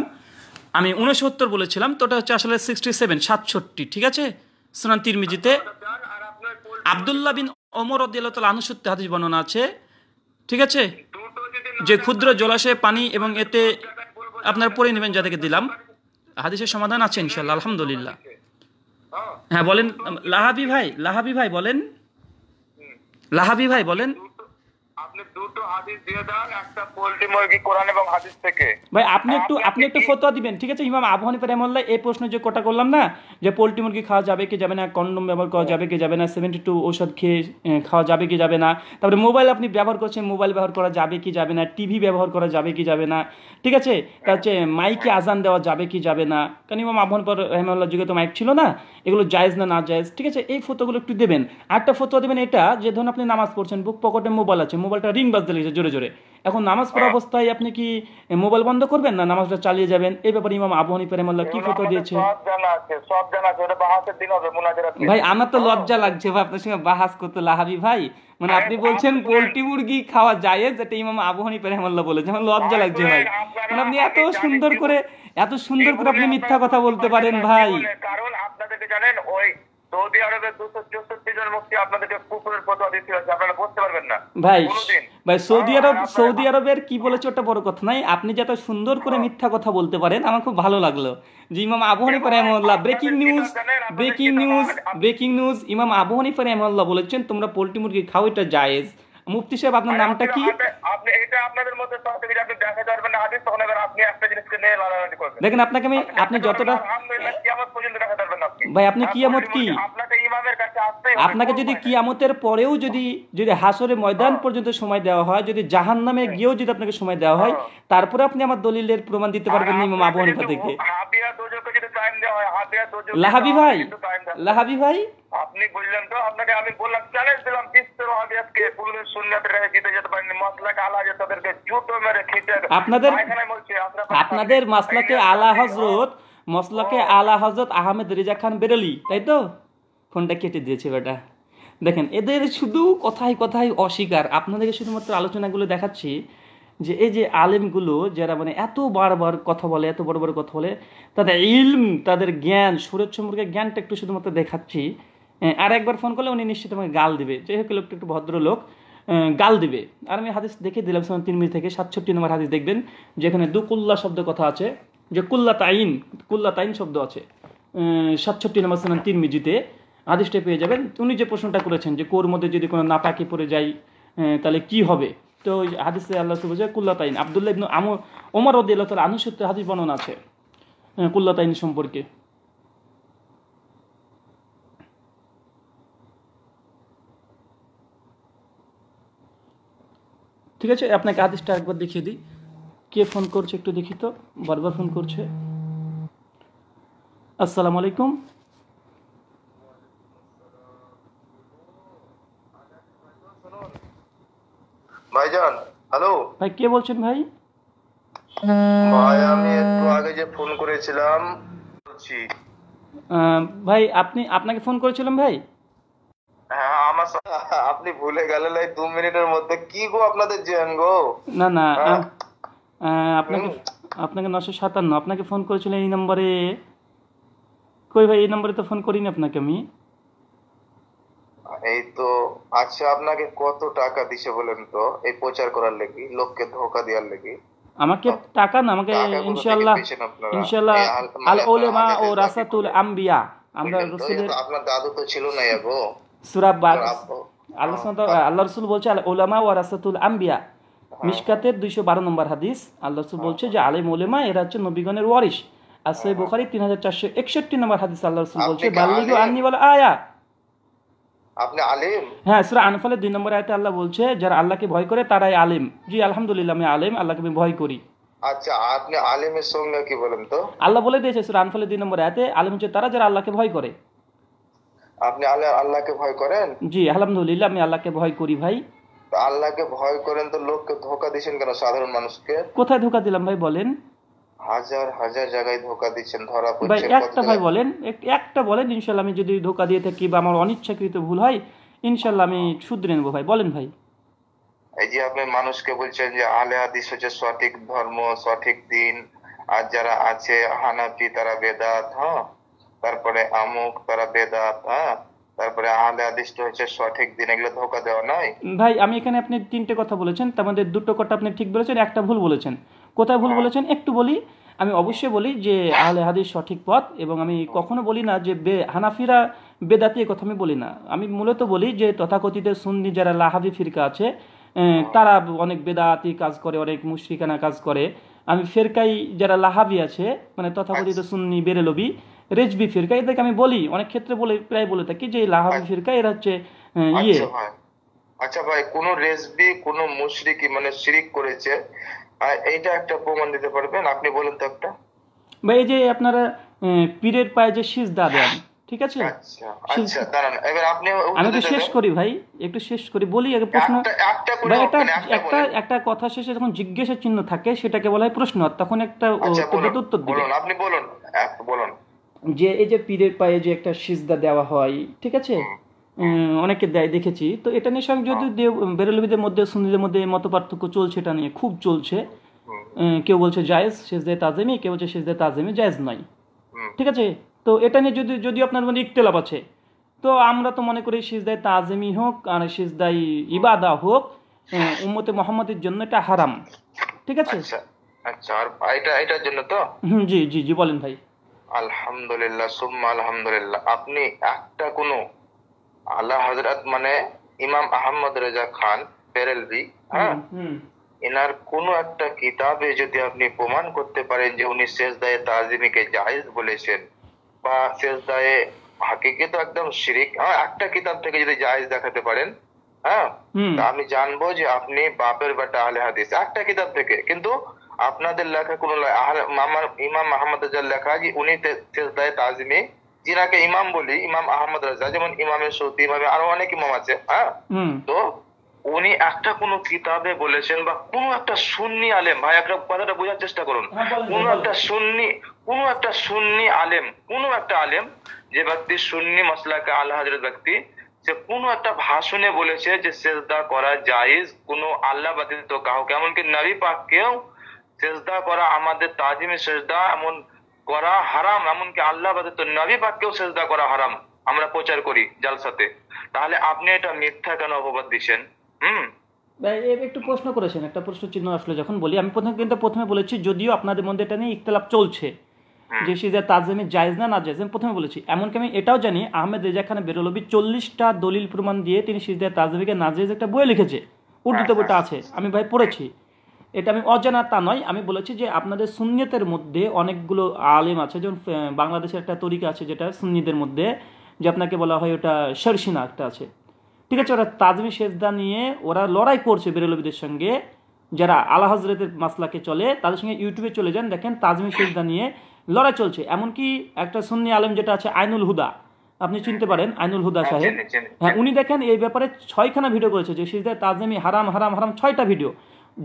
[SPEAKER 1] আমি উনসত্তর বলেছিলাম তো ওটা হচ্ছে আসলে সিক্সটি সেভেন সাতষট্টি ঠিক আছে সোনান তিরমিজিতে আবদুল্লাহ বিন অমর অদ্দাল সূত্রে হাদিস বর্ণনা আছে ঠিক আছে যে ক্ষুদ্র জলাশয়ে পানি এবং এতে আপনার পরে নেবেন যাদেরকে দিলাম হাদিসের সমাধান আছে ইনশাল্লাহ আলহামদুলিল্লাহ হ্যাঁ বলেন লাহাবি ভাই লাহাবি ভাই বলেন লাহাবি ভাই বলেন
[SPEAKER 5] আপনি দুটো হাদিস দিয়ে দেন একটা পোল্ট্রি মুরগি কোরআন এবং হাদিস থেকে
[SPEAKER 1] ভাই আপনি একটু আপনি একটু ফতোয়া দিবেন ঠিক আছে ইমাম আবু হানিফা এই প্রশ্ন যে করলাম না যে পোল্ট্রি মুরগি খাওয়া যাবে কি যাবে না কন্ডম ব্যবহার করা যাবে কি যাবে না খেয়ে খাওয়া যাবে কি যাবে না তারপরে মোবাইল আপনি ব্যবহার করছেন মোবাইল ব্যবহার করা যাবে কি যাবে না টিভি ব্যবহার করা যাবে কি যাবে না ঠিক আছে মাইকে আজান দেওয়া যাবে কি যাবে না কারণ ইমাম আবু হানিফা যুগে তো মাইক ছিল না এগুলো জায়েজ না না জায়েজ ঠিক আছে এই ফতোগুলো একটু দেবেন আরেকটা ফতোয়া দেবেন এটা যে ধরুন আপনি নামাজ পড়ছেন বুক পকেটে মোবাইল আছে মোবাইল মোবাইলটা রিং বাজতে লেগেছে জোরে জোরে এখন নামাজ পড়া হ্যাঁ। অবস্থায় আপনি কি মোবাইল বন্ধ করবেন না নামাজটা চালিয়ে যাবেন এই ব্যাপারে ইমাম আবু হানিফা রহমাল্লাহ কি ফতোয়া দিয়েছে ভাই আমার তো হ্যাঁ। লজ্জা লাগছে ভাই আপনার সঙ্গে বাহাস করতে লাহাবি ভাই মানে হ্যাঁ, আপনি বলছেন পোল্ট্রি মুরগি খাওয়া যায় যেটা ইমাম আবু হানিফা রহমাল্লাহ বলেছে আমার লজ্জা লাগছে ভাই মানে আপনি এত সুন্দর করে এত সুন্দর করে আপনি মিথ্যা কথা বলতে পারেন ভাই
[SPEAKER 5] কারণ আপনাদেরকে জানেন ওই সৌদি দুশো চৌষট্টি জন মুক্তি কুকুরের হয়েছে আপনারা বুঝতে
[SPEAKER 1] পারবেন না ভাই ভাই সৌদি আরব হ্যাঁ, সৌদি আরবের কি বলেছে ওটা বড় কথা নাই আপনি যত সুন্দর করে হ্যাঁ। মিথ্যা কথা বলতে পারেন আমার খুব ভালো লাগলো যে ইমাম আবহানি হানিফা রহমাল্লাহ breaking news breaking news breaking news ইমাম আবু হানিফা রহমাল্লাহ বলেছেন তোমরা পোল্ট্রি মুরগি খাও এটা জায়েজ মুফতি সাহেব আপনার নামটা কি আপনি এটা আপনাদের মধ্যে সরাসরি আপনি দেখা যাবেন না হাদিস তখন এবার আপনি একটা জিনিসকে নিয়ে লড়াই করবেন দেখেন আপনাকে আমি আপনি যতটা কিয়ামত পর্যন্ত দেখাতে পারবেন আপনি ভাই আপনি কিয়ামত কি আপনাকে ইমামের কাছে আসতে আপনাকে যদি কিয়ামতের পরেও যদি যদি হাসরে ময়দান হ্যাঁ। পর্যন্ত সময় দেওয়া হয় যদি জাহান্নামে হ্যাঁ। গিয়েও যদি আপনাকে সময় দেওয়া হয় হ্যাঁ। তারপরে আপনি আমার দলিলের প্রমাণ দিতে পারবেন না ইমাম আবু হানিফা থেকে লাহাবি ভাই লাহাবি ভাই আপনি বললেন তো আপনাকে আমি বললাম
[SPEAKER 5] চ্যালেঞ্জ দিলাম বিশ্বের আজকে পুলিশ সুন্নাতের কাছে জিতে যেতে পারেনি মাসলাকে আলা হজরত তাদেরকে জুটো মেরে
[SPEAKER 1] খেতে আপনাদের আপনাদের মাসলাকে আলা হজরত মসলাকে আলা হজরত আহমেদ রেজা খান বেরলি তাই তো ফোনটা কেটে দিয়েছে বেটা দেখেন এদের শুধু কথাই কথাই অস্বীকার আপনাদেরকে শুধুমাত্র আলোচনাগুলো দেখাচ্ছি যে এই যে আলেমগুলো যারা মানে এত বারবার কথা বলে এত বড় বড় কথা বলে তাদের ইলম তাদের জ্ঞান সুরের সম্পর্কে জ্ঞানটা একটু শুধুমাত্র দেখাচ্ছি আর একবার ফোন করলে উনি নিশ্চিত আমাকে গাল দেবে যে হোক লোকটা একটু ভদ্রলোক গাল দিবে আর আমি হাদিস দেখে দিলাম সামান তিন মিনিট থেকে সাতষট্টি নম্বর হাদিস দেখবেন যেখানে দু কুল্লা শব্দ কথা আছে যে কুল্লা তাইন কুল্লা তাইন শব্দ আছে সাতষট্টি নম্বর সামান তিন মিজিতে হাদিসটা পেয়ে যাবেন উনি যে প্রশ্নটা করেছেন যে কোর মধ্যে যদি কোনো নাপাকি পড়ে যায় তাহলে কি হবে তো হাদিসে আল্লাহ কুল্লা তাইন আবদুল্লাহ ইবনু আমর ওমর ওদি আল্লাহ তাল আনুসূত্রে হাদিস বর্ণনা আছে কুল্লাতাইন সম্পর্কে ঠিক আছে আপনাকে আদেশটা একবার দেখিয়ে দিই কে ফোন করছে একটু দেখি তো বারবার ফোন করছে আসসালামু আলাইকুম ভাইজান হ্যালো ভাই কে বলছেন ভাই ভাই আমি একটু আগে
[SPEAKER 5] যে ফোন করেছিলাম বলছি
[SPEAKER 1] ভাই আপনি আপনাকে ফোন করেছিলাম ভাই
[SPEAKER 5] হ্যাঁ, *laughs* আপনি ভুলে গেলেন এই দু মিনিটের মধ্যে কি গো আপনাদের জেন গো
[SPEAKER 1] না না হ্যাঁ? আপনাকে আপনাকে নশো সাতান্ন আপনাকে ফোন করেছিলেন এই নম্বরে কই ভাই এই নম্বরে তো ফোন করিনি আপনাকে আমি
[SPEAKER 5] এই তো আচ্ছা আপনাকে কত টাকা দিছে বলেন তো এই প্রচার করার লাগি লোককে ধোকা দেওয়ার লাগি
[SPEAKER 1] আমাকে আচ্ছা, টাকা না আমাকে ইনশাআল্লাহ ইনশাআল্লাহ আল মানে উলামা ও রাসাতুল আম্বিয়া আমরা রাসূলের আপনার
[SPEAKER 5] দাদু তো ছিল না গো
[SPEAKER 1] সুরা আল্লাহ আল্লাহ রসুল বলছে ওলামা আম্বিয়া হ্যাঁ। দুইশো বারো নম্বর হাদিস আল্লাহ রসুল হ্যাঁ। বলছে যে ওলেমা এরা হচ্ছে নবীগণের ওয়ারিশ আর সৈ হ্যাঁ। বুখারি তিন হাজার চারশো একষট্টি নম্বর হাদিস আল্লাহ রসুল বলছে বাল্লিগু আননি বলে আয়া আপনি হ্যাঁ সুরা আনফালের দুই নম্বর আয়তে আল্লাহ বলছে যারা আল্লাহকে ভয় করে তারাই আলেম জি আলহামদুলিল্লাহ আমি আলেম আল্লাহকে আমি ভয় করি
[SPEAKER 5] আচ্ছা আপনি কি বলেন তো
[SPEAKER 1] আল্লাহ বলে দিয়েছে সুরা আনফালের দুই নম্বর আয়তে আলেম হচ্ছে তারা যারা আল্লাহকে ভয় করে
[SPEAKER 5] আপনি আল্লাহ আল্লাহকে ভয় করেন
[SPEAKER 1] জি আলহামদুলিল্লাহ আমি আল্লাহকে ভয় করি ভাই
[SPEAKER 5] আল্লাহকে ভয় করেন তো লোককে ধোকা দিচ্ছেন কেন সাধারণ মানুষকে
[SPEAKER 1] কোথায় ধোকা দিলাম ভাই বলেন
[SPEAKER 5] হাজার হাজার জায়গায় ধোকা দিচ্ছেন ধরা পড়ছে ভাই একটা
[SPEAKER 1] ভাই বলেন একটা বলেন ইনশাআল্লাহ আমি যদি ধোকা দিয়ে থাকি বা আমার অনিচ্ছাকৃত ভুল হয় ইনশাআল্লাহ আমি শুধরে নেব ভাই বলেন ভাই
[SPEAKER 5] এই যে আপনি মানুষকে বলছেন যে আলে হাদিস হচ্ছে সঠিক ধর্ম সঠিক দিন আর যারা আছে হানাফি তারা বেদাত হ্যাঁ তারপরে আমুক তারা বেদাত হ্যাঁ তারপরে আহলে আদিষ্ট হচ্ছে সঠিক দিন এগুলো ধোকা দেওয়া নয়
[SPEAKER 1] ভাই আমি এখানে আপনি তিনটে কথা বলেছেন তার মধ্যে দুটো কথা আপনি ঠিক বলেছেন একটা ভুল বলেছেন কোথায় ভুল হ্যাঁ। বলেছেন একটু বলি আমি অবশ্যই বলি যে আহলে হাদিস সঠিক পথ এবং আমি হ্যাঁ। কখনো বলি না যে বে হানাফিরা বেদাতি কথা আমি বলি না আমি মূলত বলি যে তথাকথিত সুন্নি যারা লাহাবি ফিরকা আছে হ্যাঁ। তারা অনেক বেদাতি কাজ করে অনেক মুশ্রিকানা কাজ করে আমি ফেরকাই যারা লাহাবি আছে মানে তথাকথিত আচ্ছা। সুন্নি বেরেলবি রেজবি ফিরকা এদেরকে আমি বলি অনেক ক্ষেত্রে বলে প্রায় বলে থাকি যে লাহাবি আচ্ছা। ফিরকা এরা হচ্ছে আচ্ছা ইয়ে আচ্ছা ভাই
[SPEAKER 5] কোন রেজবি কোন মুশরিকি মানে শিরিক করেছে এইটা একটা প্রমাণ দিতে পারবেন আপনি বলেন তো একটা
[SPEAKER 1] ভাই এই যে আপনারা পীরের পায়ে যে সিজদা দেন ঠিক আছে আচ্ছা, আমি তো শেষ করি ভাই একটু শেষ করি বলি আগে প্রশ্ন ভাই এটা একটা একটা কথা শেষে যখন জিজ্ঞাসা চিহ্ন থাকে সেটাকে বলা হয় প্রশ্ন তখন একটা উত্তর দিবে আপনি বলুন বলুন যে এই যে পীরের পায়ে যে একটা সিজদা দেওয়া হয় ঠিক আছে হ্যাঁ। অনেকে দেয় দেখেছি তো এটা নিয়ে সঙ্গে যদি বেরেলবিদের মধ্যে সুন্নিদের মধ্যে মত পার্থক্য চলছে এটা নিয়ে খুব চলছে কেউ বলছে জায়েজ দেয় তাজেমি কেউ বলছে দেয় তাজেমি জায়েজ নয় ঠিক আছে তো এটা নিয়ে যদি যদি আপনার মধ্যে ইকতলাপ আছে তো আমরা তো মনে করি দেয় তাজেমি হোক আর সিজদাই ইবাদা হোক উম্মতে মোহাম্মদের জন্য এটা হারাম ঠিক আছে আচ্ছা,
[SPEAKER 5] আচ্ছা আর এটা এটার জন্য তো
[SPEAKER 1] জি জি জি বলেন ভাই
[SPEAKER 5] আলহামদুলিল্লাহ সুম্মা আলহামদুলিল্লাহ আপনি একটা কোনো আল্লাহ হাজরাত মানে ইমাম আহমদ রেজা খান পেরেলভি হ্যাঁ এনার কোন একটা কিতাবে যদি আপনি প্রমাণ করতে পারেন যে উনি শেষদায়ে তাজিমিকে জাহেজ বলেছেন বা শেষদায়ে হাকিকে তো একদম শিরিক হ্যাঁ, একটা কিতাব থেকে যদি জাহেজ দেখাতে পারেন হ্যাঁ আমি জানবো যে আপনি বাপের বেটা আলে হাদিস একটা কিতাব থেকে কিন্তু আপনাদের লেখা কোনো ইমাম মাহমদ রাজার লেখা যে উনি সেজদায় তাজমি যিনাকে ইমাম বলি ইমাম আহমদ রাজা যেমন ইমামে সৌদি ইমামে আরো অনেক ইমাম আছে হ্যাঁ তো উনি একটা কোন কিতাবে বলেছেন বা কোন একটা সুন্নি আলেম ভাই একটা কথাটা বোঝার চেষ্টা করুন হ্যাঁ, কোন একটা সুন্নি কোন একটা সুন্নি আলেম কোন একটা আলেম যে ব্যক্তি সুন্নি মশলাকে আল্লাহ হাজরত ব্যক্তি সে কোন একটা ভাষণে বলেছে যে সেজদা করা জায়েজ কোন আল্লাহ বাদিত কাহকে এমনকি নবী পাক কেউ সেজদা করা আমাদের তাজিমে সেজদা এমন করা হারাম এমনকি আল্লাহ বাদত নবী পাককেও সেজদা করা হারাম আমরা প্রচার করি জালসাতে তাহলে আপনি এটা মিথ্যা কেন অপবাদ দিচ্ছেন হুম
[SPEAKER 1] একটু প্রশ্ন করেছেন একটা প্রশ্ন চিহ্ন আসলে যখন বলি আমি প্রথম কিন্তু প্রথমে বলেছি যদিও আপনাদের মধ্যে এটা নিয়ে ইখতলাপ চলছে যে সে সিজা তাজমি জায়জ না না জায়েজ প্রথমে বলেছি এমনকি আমি এটাও জানি আহমেদ রেজা খান বেরোলবি চল্লিশটা দলিল প্রমাণ দিয়ে তিনি সিজা তাজমিকে জায়জ একটা বই লিখেছে উর্দুতে হ্যাঁ, হ্যাঁ। বইটা আছে আমি ভাই পড়েছি এটা আমি অজানা তা নয় আমি বলেছি যে আপনাদের সুন্নিয়তের মধ্যে অনেকগুলো আলেম আছে যেমন বাংলাদেশের একটা তরিকা আছে যেটা সুন্নিদের মধ্যে যে আপনাকে বলা হয় ওটা সরসিনা একটা আছে ঠিক আছে ওরা তাজমি সেজদা নিয়ে ওরা লড়াই করছে বেরেলবিদের সঙ্গে যারা আলা হজরতের মাসলাকে চলে তাদের সঙ্গে ইউটিউবে চলে যান দেখেন তাজমি সেজদা নিয়ে লড়াই চলছে এমনকি একটা সুন্নি আলেম যেটা আছে আইনুল হুদা আপনি চিনতে পারেন আইনুল হুদা হ্যাঁ, সাহেব হ্যাঁ উনি দেখেন এই ব্যাপারে ছয়খানা ভিডিও করেছে যে সিজদায় তাজমি হারাম হারাম হারাম ছয়টা ভিডিও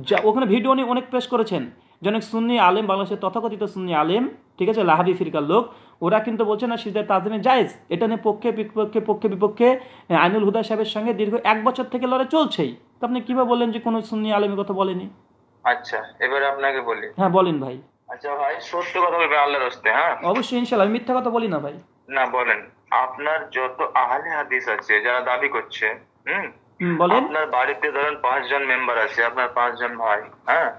[SPEAKER 1] যা ওখানে ভিডিও নিয়ে অনেক পেশ করেছেন যে অনেক সুন্নি আলেম বাংলাদেশের তথাকথিত সুন্নি আলেম ঠিক আছে লাহাবি ফিরকার লোক ওরা কিন্তু বলছে না সিজদার তাজমে জায়েজ এটা নিয়ে পক্ষে বিপক্ষে পক্ষে বিপক্ষে আইনুল হুদা সাহেবের সঙ্গে দীর্ঘ এক বছর থেকে লড়াই চলছেই তো আপনি কিভাবে বললেন যে কোনো সুন্নি আলেমের কথা বলেনি
[SPEAKER 5] আচ্ছা এবারে আপনাকে বলি
[SPEAKER 1] হ্যাঁ বলেন ভাই আচ্ছা ভাই
[SPEAKER 5] সত্য কথা বলবেন আল্লাহর হস্তে হ্যাঁ
[SPEAKER 1] অবশ্যই ইনশাল্লাহ আমি মিথ্যা কথা বলি না ভাই
[SPEAKER 5] না বলেন আপনার যত আহলে হাদিস আছে যারা দাবি করছে হুম বলেন আপনার বাড়িতে ধরেন পাঁচজন মেম্বার আছে আপনার পাঁচজন ভাই হ্যাঁ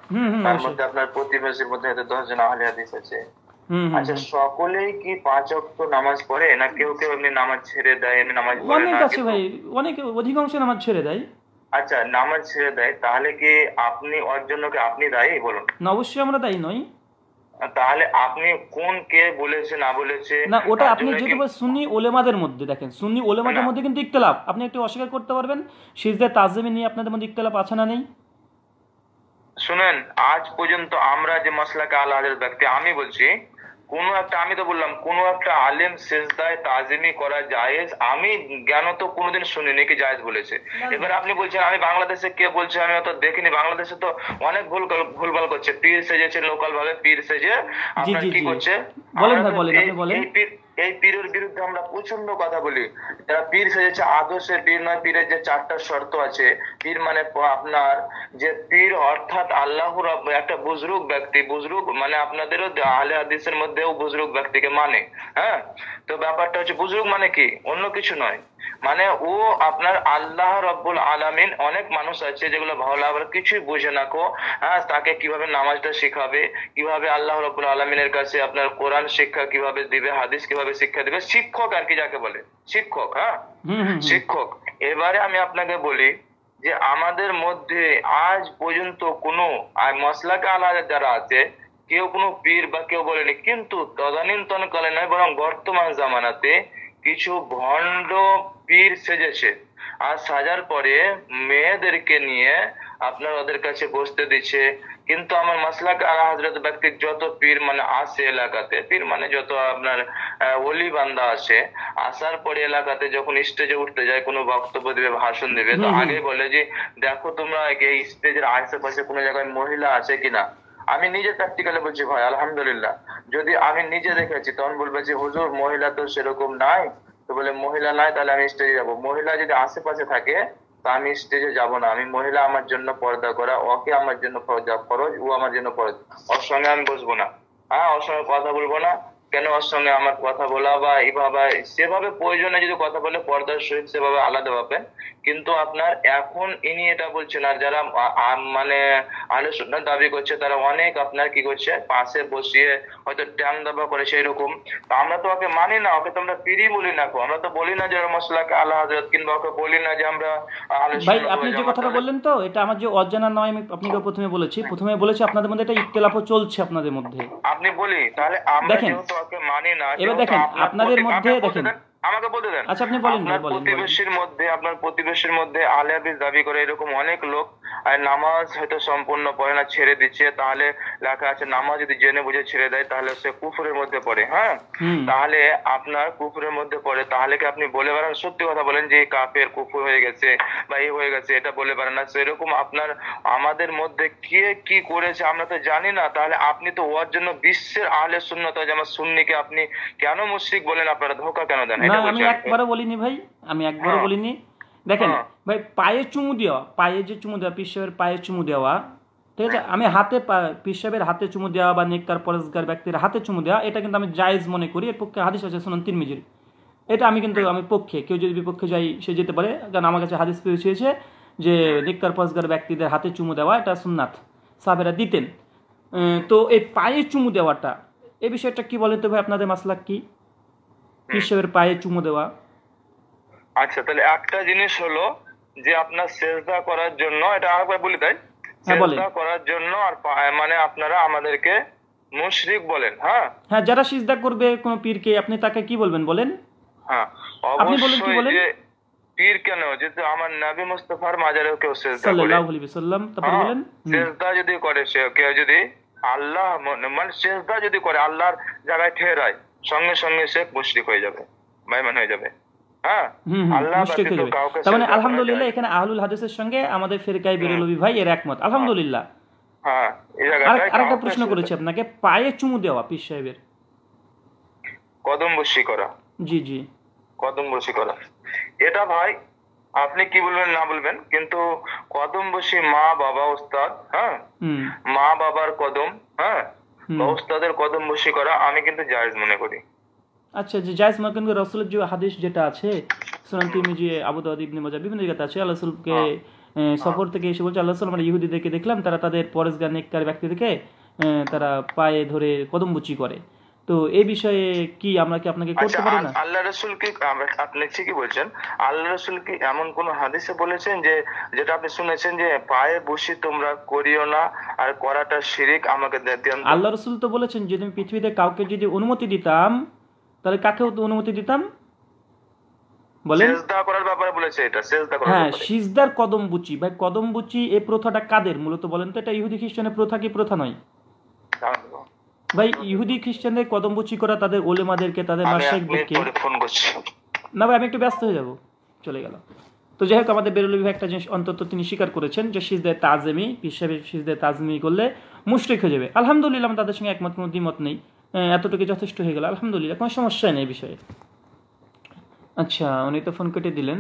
[SPEAKER 5] তার মধ্যে আপনার প্রতিবেশীর মধ্যে হয়তো দশজন আহলে হাদিস আছে আচ্ছা সকলেই কি পাঁচ নামাজ পড়ে না কেউ কেউ এমনি নামাজ ছেড়ে দেয় এমনি নামাজ আছে
[SPEAKER 1] ভাই অধিকাংশ নামাজ ছেড়ে দেয়
[SPEAKER 5] আচ্ছা নামাজ ছেড়ে দেয় তাহলে কি আপনি ওর জন্য কি আপনি দায়ী বলুন
[SPEAKER 1] অবশ্যই আমরা দায়ী নই
[SPEAKER 5] তাহলে আপনি কোন কে বলেছে না বলেছে না ওটা আপনি যদি
[SPEAKER 1] সুন্নি ওলেমাদের মধ্যে দেখেন সুন্নি ওলেমাদের মধ্যে কিন্তু ইখতলাফ আপনি একটু অস্বীকার করতে পারবেন সিজদা তাজমি নিয়ে আপনাদের মধ্যে ইখতলাফ আছে না নেই
[SPEAKER 5] শুনেন আজ পর্যন্ত আমরা যে মাসলাকে আল ব্যক্তি আমি বলছি কোন একটা আমি তো বললাম কোন একটা আলেম সেজদায় তাজিমি করা জায়েজ আমি জ্ঞান তো কোনোদিন শুনিনি কি জায়েজ বলেছে এবার আপনি বলছেন আমি বাংলাদেশে কে বলছে আমি অত দেখিনি বাংলাদেশে তো অনেক ভুল ভুলভাল করছে পীর সেজেছে লোকাল ভাবে পীর সেজে আপনার কি করছে বলেন ভাই বলেন আপনি বলেন এই পীরের বিরুদ্ধে আমরা প্রচন্ড কথা বলি যারা পীর সেজেছে আদর্শের পীর নয় পীরের যে চারটা শর্ত আছে পীর মানে আপনার যে পীর অর্থাৎ আল্লাহর একটা বুজরুগ ব্যক্তি বুজরুগ মানে আপনাদেরও আহলে আদিসের মধ্যেও বুজরুগ ব্যক্তিকে মানে হ্যাঁ তো ব্যাপারটা হচ্ছে বুজরুগ মানে কি অন্য কিছু নয় মানে ও আপনার আল্লাহ রব্বুল আলামিন অনেক মানুষ আছে যেগুলো ভালো আবার কিছুই বুঝে না কো হ্যাঁ তাকে কিভাবে নামাজটা শিখাবে কিভাবে আল্লাহ রব্বুল আলমিনের কাছে আপনার কোরআন শিক্ষা কিভাবে দিবে হাদিস কিভাবে শিক্ষা দিবে শিক্ষক আর কি যাকে বলে শিক্ষক হ্যাঁ শিক্ষক এবারে আমি আপনাকে বলি যে আমাদের মধ্যে আজ পর্যন্ত কোনো মশলাকে আলাদা যারা আছে কেউ কোনো পীর বা কেউ বলেনি কিন্তু তদানীন্তন কালে নয় বরং বর্তমান জামানাতে কিছু ভণ্ড পীর সেজেছে আর সাজার পরে মেয়েদেরকে নিয়ে আপনার ওদের কাছে বসতে দিচ্ছে কিন্তু আমার মাসলাক আলা হাজরত ব্যক্তি যত পীর মানে আসে এলাকাতে পীর মানে যত আপনার অলি বান্দা আসে আসার পরে এলাকাতে যখন স্টেজে উঠতে যায় কোনো বক্তব্য দেবে ভাষণ দিবে তো আগে বলে যে দেখো তোমরা এই স্টেজের আশেপাশে কোনো জায়গায় মহিলা আছে কিনা আমি নিজে প্র্যাকটিক্যালে বলছি ভাই আলহামদুলিল্লাহ যদি আমি নিজে দেখেছি তখন বলবে যে হুজুর মহিলা তো সেরকম নাই তো বলে মহিলা নাই তাহলে আমি স্টেজে যাব মহিলা যদি আশেপাশে থাকে তা আমি স্টেজে যাব না আমি মহিলা আমার জন্য পর্দা করা ওকে আমার জন্য ফরজ ও আমার জন্য ফরজ ওর সঙ্গে আমি বসবো না হ্যাঁ ওর সঙ্গে কথা বলবো না কেন ওর সঙ্গে আমার কথা বলা বা এভাবে সেভাবে প্রয়োজনে যদি কথা বলে পর্দার সহিত সেভাবে আলাদা পাবে কিন্তু আপনার এখন ইনি এটা বলছেন আর যারা মানে আলোচনা দাবি করছে তারা অনেক আপনার কি করছে পাশে বসিয়ে হয়তো ট্যাং দাবা করে সেই রকম আমরা তো ওকে মানি না ওকে তো আমরা পিরি বলি না আমরা তো বলি না যে মশলাকে আল্লাহ হাজরত কিংবা ওকে বলি না যে আমরা ভাই আপনি যে
[SPEAKER 1] কথাটা বললেন তো এটা আমার যে অজানা নয় আমি আপনাকে প্রথমে বলেছি প্রথমে বলেছি আপনাদের মধ্যে এটা ইত্তেলাপও চলছে আপনাদের মধ্যে
[SPEAKER 5] আপনি বলি তাহলে আমরা মানে না এবার দেখেন আপনাদের মধ্যে দেখেন আমাকে বলতে দেন আচ্ছা আপনি বলেন আপনার প্রতিবেশীর মধ্যে আপনার প্রতিবেশীর মধ্যে আলে হাদিস দাবি করে এরকম অনেক লোক আর নামাজ হয়তো সম্পূর্ণ পড়ে না ছেড়ে দিচ্ছে তাহলে লেখা আছে নামাজ যদি জেনে বুঝে ছেড়ে দেয় তাহলে সে কুফুরের মধ্যে পড়ে হ্যাঁ তাহলে আপনার কুফুরের মধ্যে পড়ে তাহলে কি আপনি বলে পারেন সত্যি কথা বলেন যে কাফের কুফুর হয়ে গেছে বা এই হয়ে গেছে এটা বলে পারেন না সেরকম আপনার আমাদের মধ্যে কে কি করেছে আমরা তো জানি না তাহলে আপনি তো ওয়ার জন্য বিশ্বের আহলে সুন্নত যেমন সুন্নিকে আপনি কেন মুশ্রিক বলেন আপনারা ধোকা কেন দেন আমি
[SPEAKER 1] একবারও বলিনি ভাই আমি একবারও হ্যাঁ। বলিনি দেখেন হ্যাঁ। ভাই পায়ে চুমু দেওয়া পায়ে যে চুমু দেওয়া পিসের পায়ে চুমু দেওয়া ঠিক আছে হ্যাঁ। আমি হাতে পিসের হাতে চুমু দেওয়া বা নেককার পরেশগার ব্যক্তির হাতে চুমু দেওয়া এটা কিন্তু আমি জায়েজ মনে করি এর পক্ষে হাদিস আছে শুনুন তিন মিজির এটা আমি কিন্তু আমি পক্ষে কেউ যদি বিপক্ষে যাই সে যেতে পারে কারণ আমার কাছে হাদিস পৌঁছেছে যে নেককার পরেশগার ব্যক্তিদের হাতে চুমু দেওয়া এটা সুন্নাথ সাহেবেরা দিতেন তো এই পায়ে চুমু দেওয়াটা এ বিষয়টা কি বলেন তো ভাই আপনাদের মাসলাক কী কৃষকের পায়ে চুমো দেওয়া
[SPEAKER 5] আচ্ছা তাহলে একটা জিনিস হলো যে আপনার সেজদা করার জন্য এটা আরেকবার বলি তাই সেজদা হ্যাঁ, করার জন্য আর মানে আপনারা আমাদেরকে মুশরিক বলেন হ্যাঁ
[SPEAKER 1] হ্যাঁ যারা সিজদা করবে কোন পীরকে আপনি তাকে কি বলবেন বলেন হ্যাঁ আপনি বলেন কি বলেন পীর কেন যেহেতু আমার নবী
[SPEAKER 5] মুস্তাফার মাজারেও কেউ সেজদা করে সাল্লাল্লাহু
[SPEAKER 1] আলাইহি ওয়াসাল্লাম হ্যাঁ, বলেন সেজদা
[SPEAKER 5] যদি করে সে কেউ যদি আল্লাহ মানে সেজদা যদি করে আল্লাহর জায়গায় ঠেরায় সঙ্গে সঙ্গে সে মুশরিক হয়ে যাবে বাইমান হয়ে যাবে হ্যাঁ? মানে
[SPEAKER 1] হাদিসের সঙ্গে আমাদের ফেরকাই ভাই এর পায়ে দেওয়া করা জি জি
[SPEAKER 5] করা এটা ভাই আপনি কি বলবেন না বলবেন কিন্তু কদম বসি মা বাবা ওস্তাদ হ্যাঁ মা বাবার কদম হ্যাঁ বা কদম বসি করা আমি কিন্তু জায়েজ মনে করি
[SPEAKER 1] আচ্ছা যে জায়েজ মনে করেন রাসূলের যে হাদিস যেটা আছে সুনান তিরমিজি আবু দাউদ ইবনে মাজাহ বিভিন্ন জায়গাতে আছে আল্লাহ রাসূলকে হ্যাঁ। সফর থেকে এসে বলছে আল্লাহ আমরা ইহুদিদেরকে দেখলাম তারা তাদের পরেশগার নেককার ব্যক্তিদেরকে তারা পায়ে ধরে কদম কদমবুচি করে তো এই বিষয়ে কি আমরা কি আপনাকে করতে আচ্ছা, পারি না
[SPEAKER 5] আল্লাহ রাসূল কি আপনি ঠিকই বলছেন আল্লাহ রাসূল কি এমন কোন হাদিসে বলেছেন যে যেটা আপনি শুনেছেন যে পায়ে বসে তোমরা করিও না আর করাটা শিরিক আমাকে দেন আল্লাহ রাসূল
[SPEAKER 1] তো বলেছেন যদি আমি পৃথিবীতে কাউকে যদি অনুমতি দিতাম তাহলে কাকে অনুমতি দিতাম বলেন সিজদা
[SPEAKER 5] করার ব্যাপারে বলেছে এটা সিজদা করার হ্যাঁ
[SPEAKER 1] সিজদার কদম বুচি ভাই কদম বুচি এই প্রথাটা কাদের মূলত বলেন তো এটা ইহুদি খ্রিস্টানের প্রথা কি প্রথা নয় ভাই ইহুদি খ্রিস্টানদের কদমবুচি করা তাদের ওলেমাদেরকে তাদের মাসিক ফোন করছি না ভাই আমি একটু ব্যস্ত হয়ে যাব চলে গেল তো যাই হোক আমাদের বেরুল বিভাগ একটা জিনিস অন্তত তিনি স্বীকার করেছেন যে শিজদের তাজমি হিসাবে শিজদের তাজমি করলে মুশরিক হয়ে যাবে আলহামদুলিল্লাহ আমি তাদের সঙ্গে একমত কোনো দ্বিমত নেই এতটুকু যথেষ্ট হয়ে গেল আলহামদুলিল্লাহ কোনো সমস্যা নেই বিষয়ে আচ্ছা উনি তো ফোন কেটে দিলেন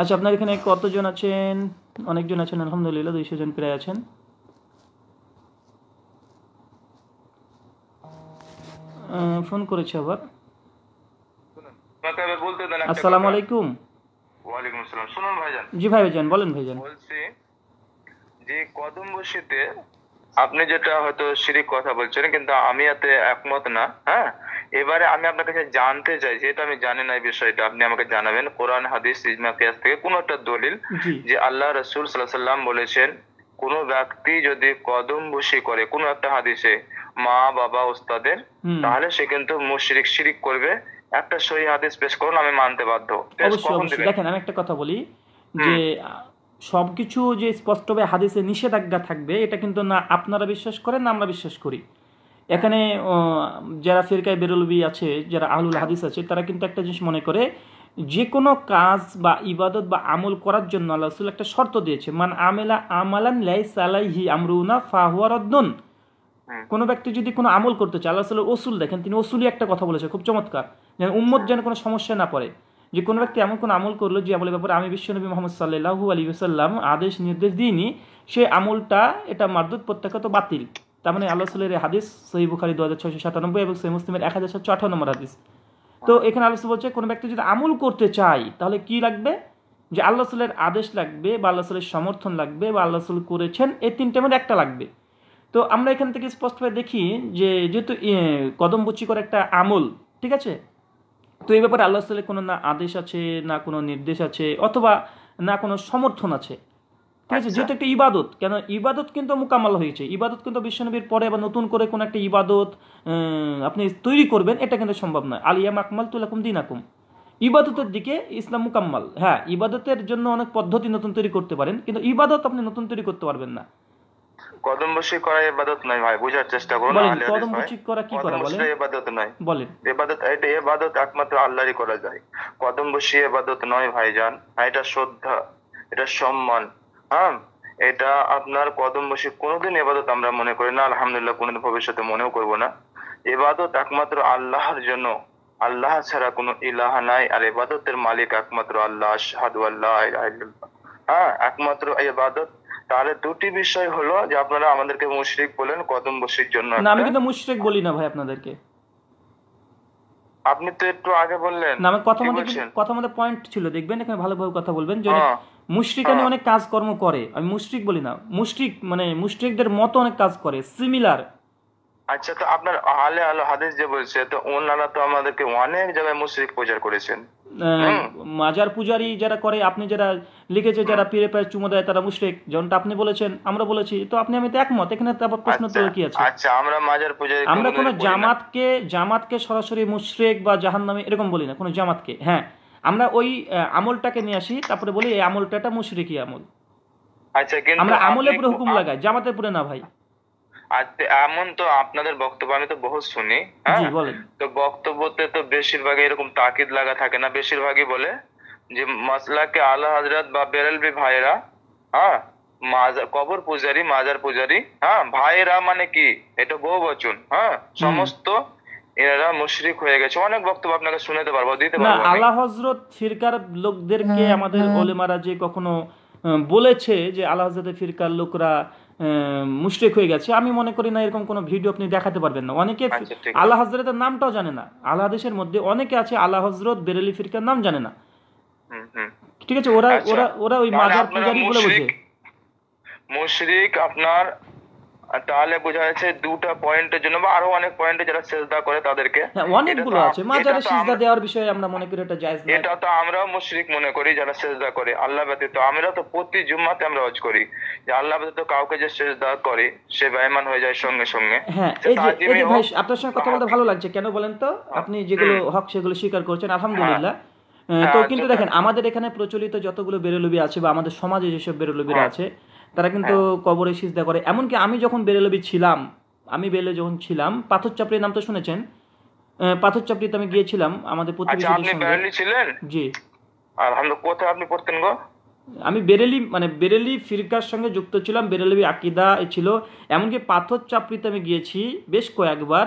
[SPEAKER 1] আচ্ছা আপনার এখানে কতজন আছেন অনেকজন আছেন আলহামদুলিল্লাহ দুইশো জন প্রায় আছেন ফোন করেছে আবার আসসালাম আলাইকুম
[SPEAKER 5] ওয়ালাইকুম আসসালাম শুনুন ভাইজান জি ভাইজান বলেন ভাইজান বলছি যে কদম বসিতে আপনি যেটা হয়তো কথা বলছেন কিন্তু আমি এতে একমত না হ্যাঁ এবারে আমি আপনার কাছে জানতে চাই যেহেতু আমি জানি না এই বিষয়টা আপনি আমাকে জানাবেন কোরআন হাদিস ইজমা থেকে কোন একটা দলিল যে আল্লাহ রসুল সাল্লাহ সাল্লাম বলেছেন কোন ব্যক্তি যদি কদম বসি করে কোন একটা হাদিসে মা বাবা ওস্তাদের তাহলে সে কিন্তু মুশরিক শিরিক করবে একটা সহি হাদিস পেশ করুন আমি মানতে বাধ্য দেখেন আমি
[SPEAKER 1] একটা কথা বলি যে সবকিছু যে স্পষ্টভাবে হাদিসে নিষেধাজ্ঞা থাকবে এটা কিন্তু না আপনারা বিশ্বাস করেন না আমরা বিশ্বাস করি এখানে যারা ফিরকায় বেরলবি আছে যারা আহুল হাদিস আছে তারা কিন্তু একটা জিনিস মনে করে যে কোনো কাজ বা ইবাদত বা আমল করার জন্য আল্লাহ রসুল একটা শর্ত দিয়েছে মান আমেলা আমালান লাই সালাইহি আমরুনা ফাহুয়ার রদ্দন হ্যাঁ। কোনো ব্যক্তি যদি কোনো আমল করতে চায় আল্লাহ সাল্লাহ ওসুল দেখেন তিনি ওসুলি একটা কথা বলেছে খুব চমৎকার যেন উম্মত যেন কোনো সমস্যা না পড়ে যে কোনো ব্যক্তি এমন কোনো আমল করলো যে আমলের ব্যাপারে আমি বিশ্বনবী মোহাম্মদ সাল্লাহু আলী সাল্লাম আদেশ নির্দেশ দিইনি সে আমলটা এটা মারদুত প্রত্যাখ্যাত বাতিল তার মানে আল্লাহ সাল্লাহ হাদিস সহি বুখারি দু হাজার ছয়শো সাতানব্বই এবং সেই মুসলিমের এক হাজার সাতশো আঠারো নম্বর হাদিস তো এখানে আল্লাহ বলছে কোনো ব্যক্তি যদি আমল করতে চাই তাহলে কি লাগবে যে আল্লাহ সাল্লাহের আদেশ লাগবে বা আল্লাহ সাল্লের সমর্থন লাগবে বা আল্লাহ সাল্লাহ করেছেন এই তিনটে মধ্যে একটা লাগবে তো আমরা এখান থেকে স্পষ্টভাবে দেখি যে যেহেতু কদম বুচিকর একটা আমল ঠিক আছে তো এই ব্যাপারে আল্লাহ সাল্লাহ কোনো না আদেশ আছে না কোনো নির্দেশ আছে অথবা না কোনো সমর্থন আছে ঠিক আছে আচ্ছা। যেহেতু একটা ইবাদত কেন ইবাদত কিন্তু মোকামাল হয়েছে ইবাদত কিন্তু বিশ্বনবীর পরে বা নতুন করে কোনো একটা ইবাদত আপনি তৈরি করবেন এটা কিন্তু সম্ভব নয় আলিয়া মাকমাল তুলাকুম দিন আকুম ইবাদতের দিকে ইসলাম মুকাম্মাল হ্যাঁ ইবাদতের জন্য অনেক পদ্ধতি নতুন তৈরি করতে পারেন কিন্তু ইবাদত আপনি নতুন তৈরি করতে পারবেন না
[SPEAKER 5] কদম বসে করা ইবাদত নয় ভাই বোঝার চেষ্টা করুন বলেন কদম বসে করা কি করা বলে বলেন ইবাদত নয় বলেন ইবাদত এটা ইবাদত একমাত্র আল্লাহরই করা যায় কদম বসে ইবাদত নয় ভাই জান এটা শ্রদ্ধা এটা সম্মান হ্যাঁ এটা আপনার কদম বসে কোনোদিন ইবাদত আমরা মনে করি না আলহামদুলিল্লাহ কোনোদিন ভবিষ্যতে মনেও করব না ইবাদত একমাত্র আল্লাহর জন্য আল্লাহ ছাড়া কোনো ইলাহ নাই আর ইবাদতের মালিক একমাত্র আল্লাহ শাহাদু আল্লাহ হ্যাঁ একমাত্র ইবাদত তাহলে দুটি বিষয় হলো যে আপনারা আমাদেরকে মুশরিক বলেন কদম বসির জন্য না আমি কিন্তু
[SPEAKER 1] মুশরিক বলি না ভাই আপনাদেরকে
[SPEAKER 5] আপনি তো একটু আগে
[SPEAKER 1] বললেন না আমি কথা মধ্যে কথা মধ্যে পয়েন্ট ছিল দেখবেন এখানে ভালোভাবে কথা বলবেন যে হ্যাঁ। মুশরিক হ্যাঁ। অনেক কাজকর্ম করে আমি মুশরিক বলি না মুশরিক মানে মুশরিকদের মতো অনেক কাজ করে সিমিলার
[SPEAKER 5] আচ্ছা তো আপনার আহলে আল হাদিস যে বলছে তো ওনারা তো আমাদেরকে অনেক জায়গায় মুশরিক প্রচার করেছেন
[SPEAKER 1] মাজার পূজারি যারা করে আপনি যারা লিখেছে যারা পীরে পায়ে চুমো দেয় তারা মুশরিক যেমনটা আপনি বলেছেন আমরা বলেছি তো আপনি আমি তো একমত এখানে আবার প্রশ্ন তো কি আছে আচ্ছা,
[SPEAKER 5] আচ্ছা আমরা মাজার পূজারি আমরা কোনো জামাতকে
[SPEAKER 1] জামাতকে সরাসরি মুশরিক বা জাহান্নামে এরকম বলি না কোনো জামাতকে হ্যাঁ আমরা ওই আমলটাকে নিয়ে আসি তারপরে বলি এই আমলটা এটা মুশরিকি আমল
[SPEAKER 5] আচ্ছা আমরা আমলে পুরো
[SPEAKER 1] হুকুম লাগাই জামাতের পুরো না ভাই
[SPEAKER 5] এমন তো আপনাদের বক্তব্য আমি তো বহু শুনি হ্যাঁ তো বক্তব্যতে তো বেশিরভাগই এরকম তাকিদ লাগা থাকে না বেশিরভাগই বলে যে মাসলাকে আল্লাহ হাজরাত বা বেরেলবি ভাইরা হ্যাঁ কবর পূজারি মাজার পূজারি হ্যাঁ ভাইরা মানে কি এটা বহু বচন হ্যাঁ সমস্ত এরা মুশরিক হয়ে গেছে অনেক বক্তব্য আপনাকে শুনাতে পারবো দিতে পারবো আল্লাহ
[SPEAKER 1] হজরত ফিরকার লোকদেরকে আমাদের ওলেমারা যে কখনো বলেছে যে আল্লাহ ফিরকার লোকরা মুশরেক হয়ে গেছে আমি মনে করি না এরকম কোনো ভিডিও আপনি দেখাতে পারবেন না অনেকে আচ্ছা, আল্লাহ হজরতের নামটাও জানে না আল্লাহ দেশের মধ্যে অনেকে আছে আল্লাহ হজরত বেরেলি ফিরকার নাম জানে না
[SPEAKER 5] ঠিক আছে ওরা আচ্ছা, ওরা ওরা ওই মাজার পূজারি বলে বসে মুশরিক আপনার তাহলে বোঝা যাচ্ছে দুটা পয়েন্টের জন্য বা আরো অনেক পয়েন্টে যারা সেজদা করে তাদেরকে হ্যাঁ, অনেকগুলো আছে মাজারে সিজদা
[SPEAKER 1] দেওয়ার বিষয়ে আমরা মনে করি এটা জায়েজ না এটা তো
[SPEAKER 5] আমরা মুশরিক মনে করি যারা সেজদা করে আল্লাহ ব্যতীত আমরা তো প্রতি জুম্মাতে আমরা হজ করি যে আল্লাহ ব্যতীত কাউকে যে সেজদা করে সে বেঈমান হয়ে যায় সঙ্গে সঙ্গে
[SPEAKER 3] হ্যাঁ
[SPEAKER 1] এই যে ভাই আপনার সঙ্গে কথা বলতে হ্যাঁ। ভালো লাগছে কেন বলেন তো হ্যাঁ। আপনি যেগুলো হক সেগুলো স্বীকার করছেন আলহামদুলিল্লাহ তো কিন্তু দেখেন আমাদের এখানে প্রচলিত যতগুলো বেরলবি আছে বা আমাদের সমাজে যেসব বেরলবিরা আছে তারা কিন্তু হ্যাঁ। কবরে সিজদা করে এমনকি আমি যখন বেরেলবি ছিলাম আমি বেলে যখন ছিলাম পাথর চাপড়ির নাম তো শুনেছেন পাথর চাপড়িতে আমি গিয়েছিলাম আমাদের আচ্ছা, প্রতিবেশী আপনি বেরেলি ছিলেন জি আর আমরা কোথায় আপনি পড়তেন গো আমি বেরেলি মানে বেরেলি ফিরকার সঙ্গে যুক্ত ছিলাম বেরেলি আকিদা ছিল এমনকি পাথর চাপড়িতে আমি গিয়েছি বেশ কয়েকবার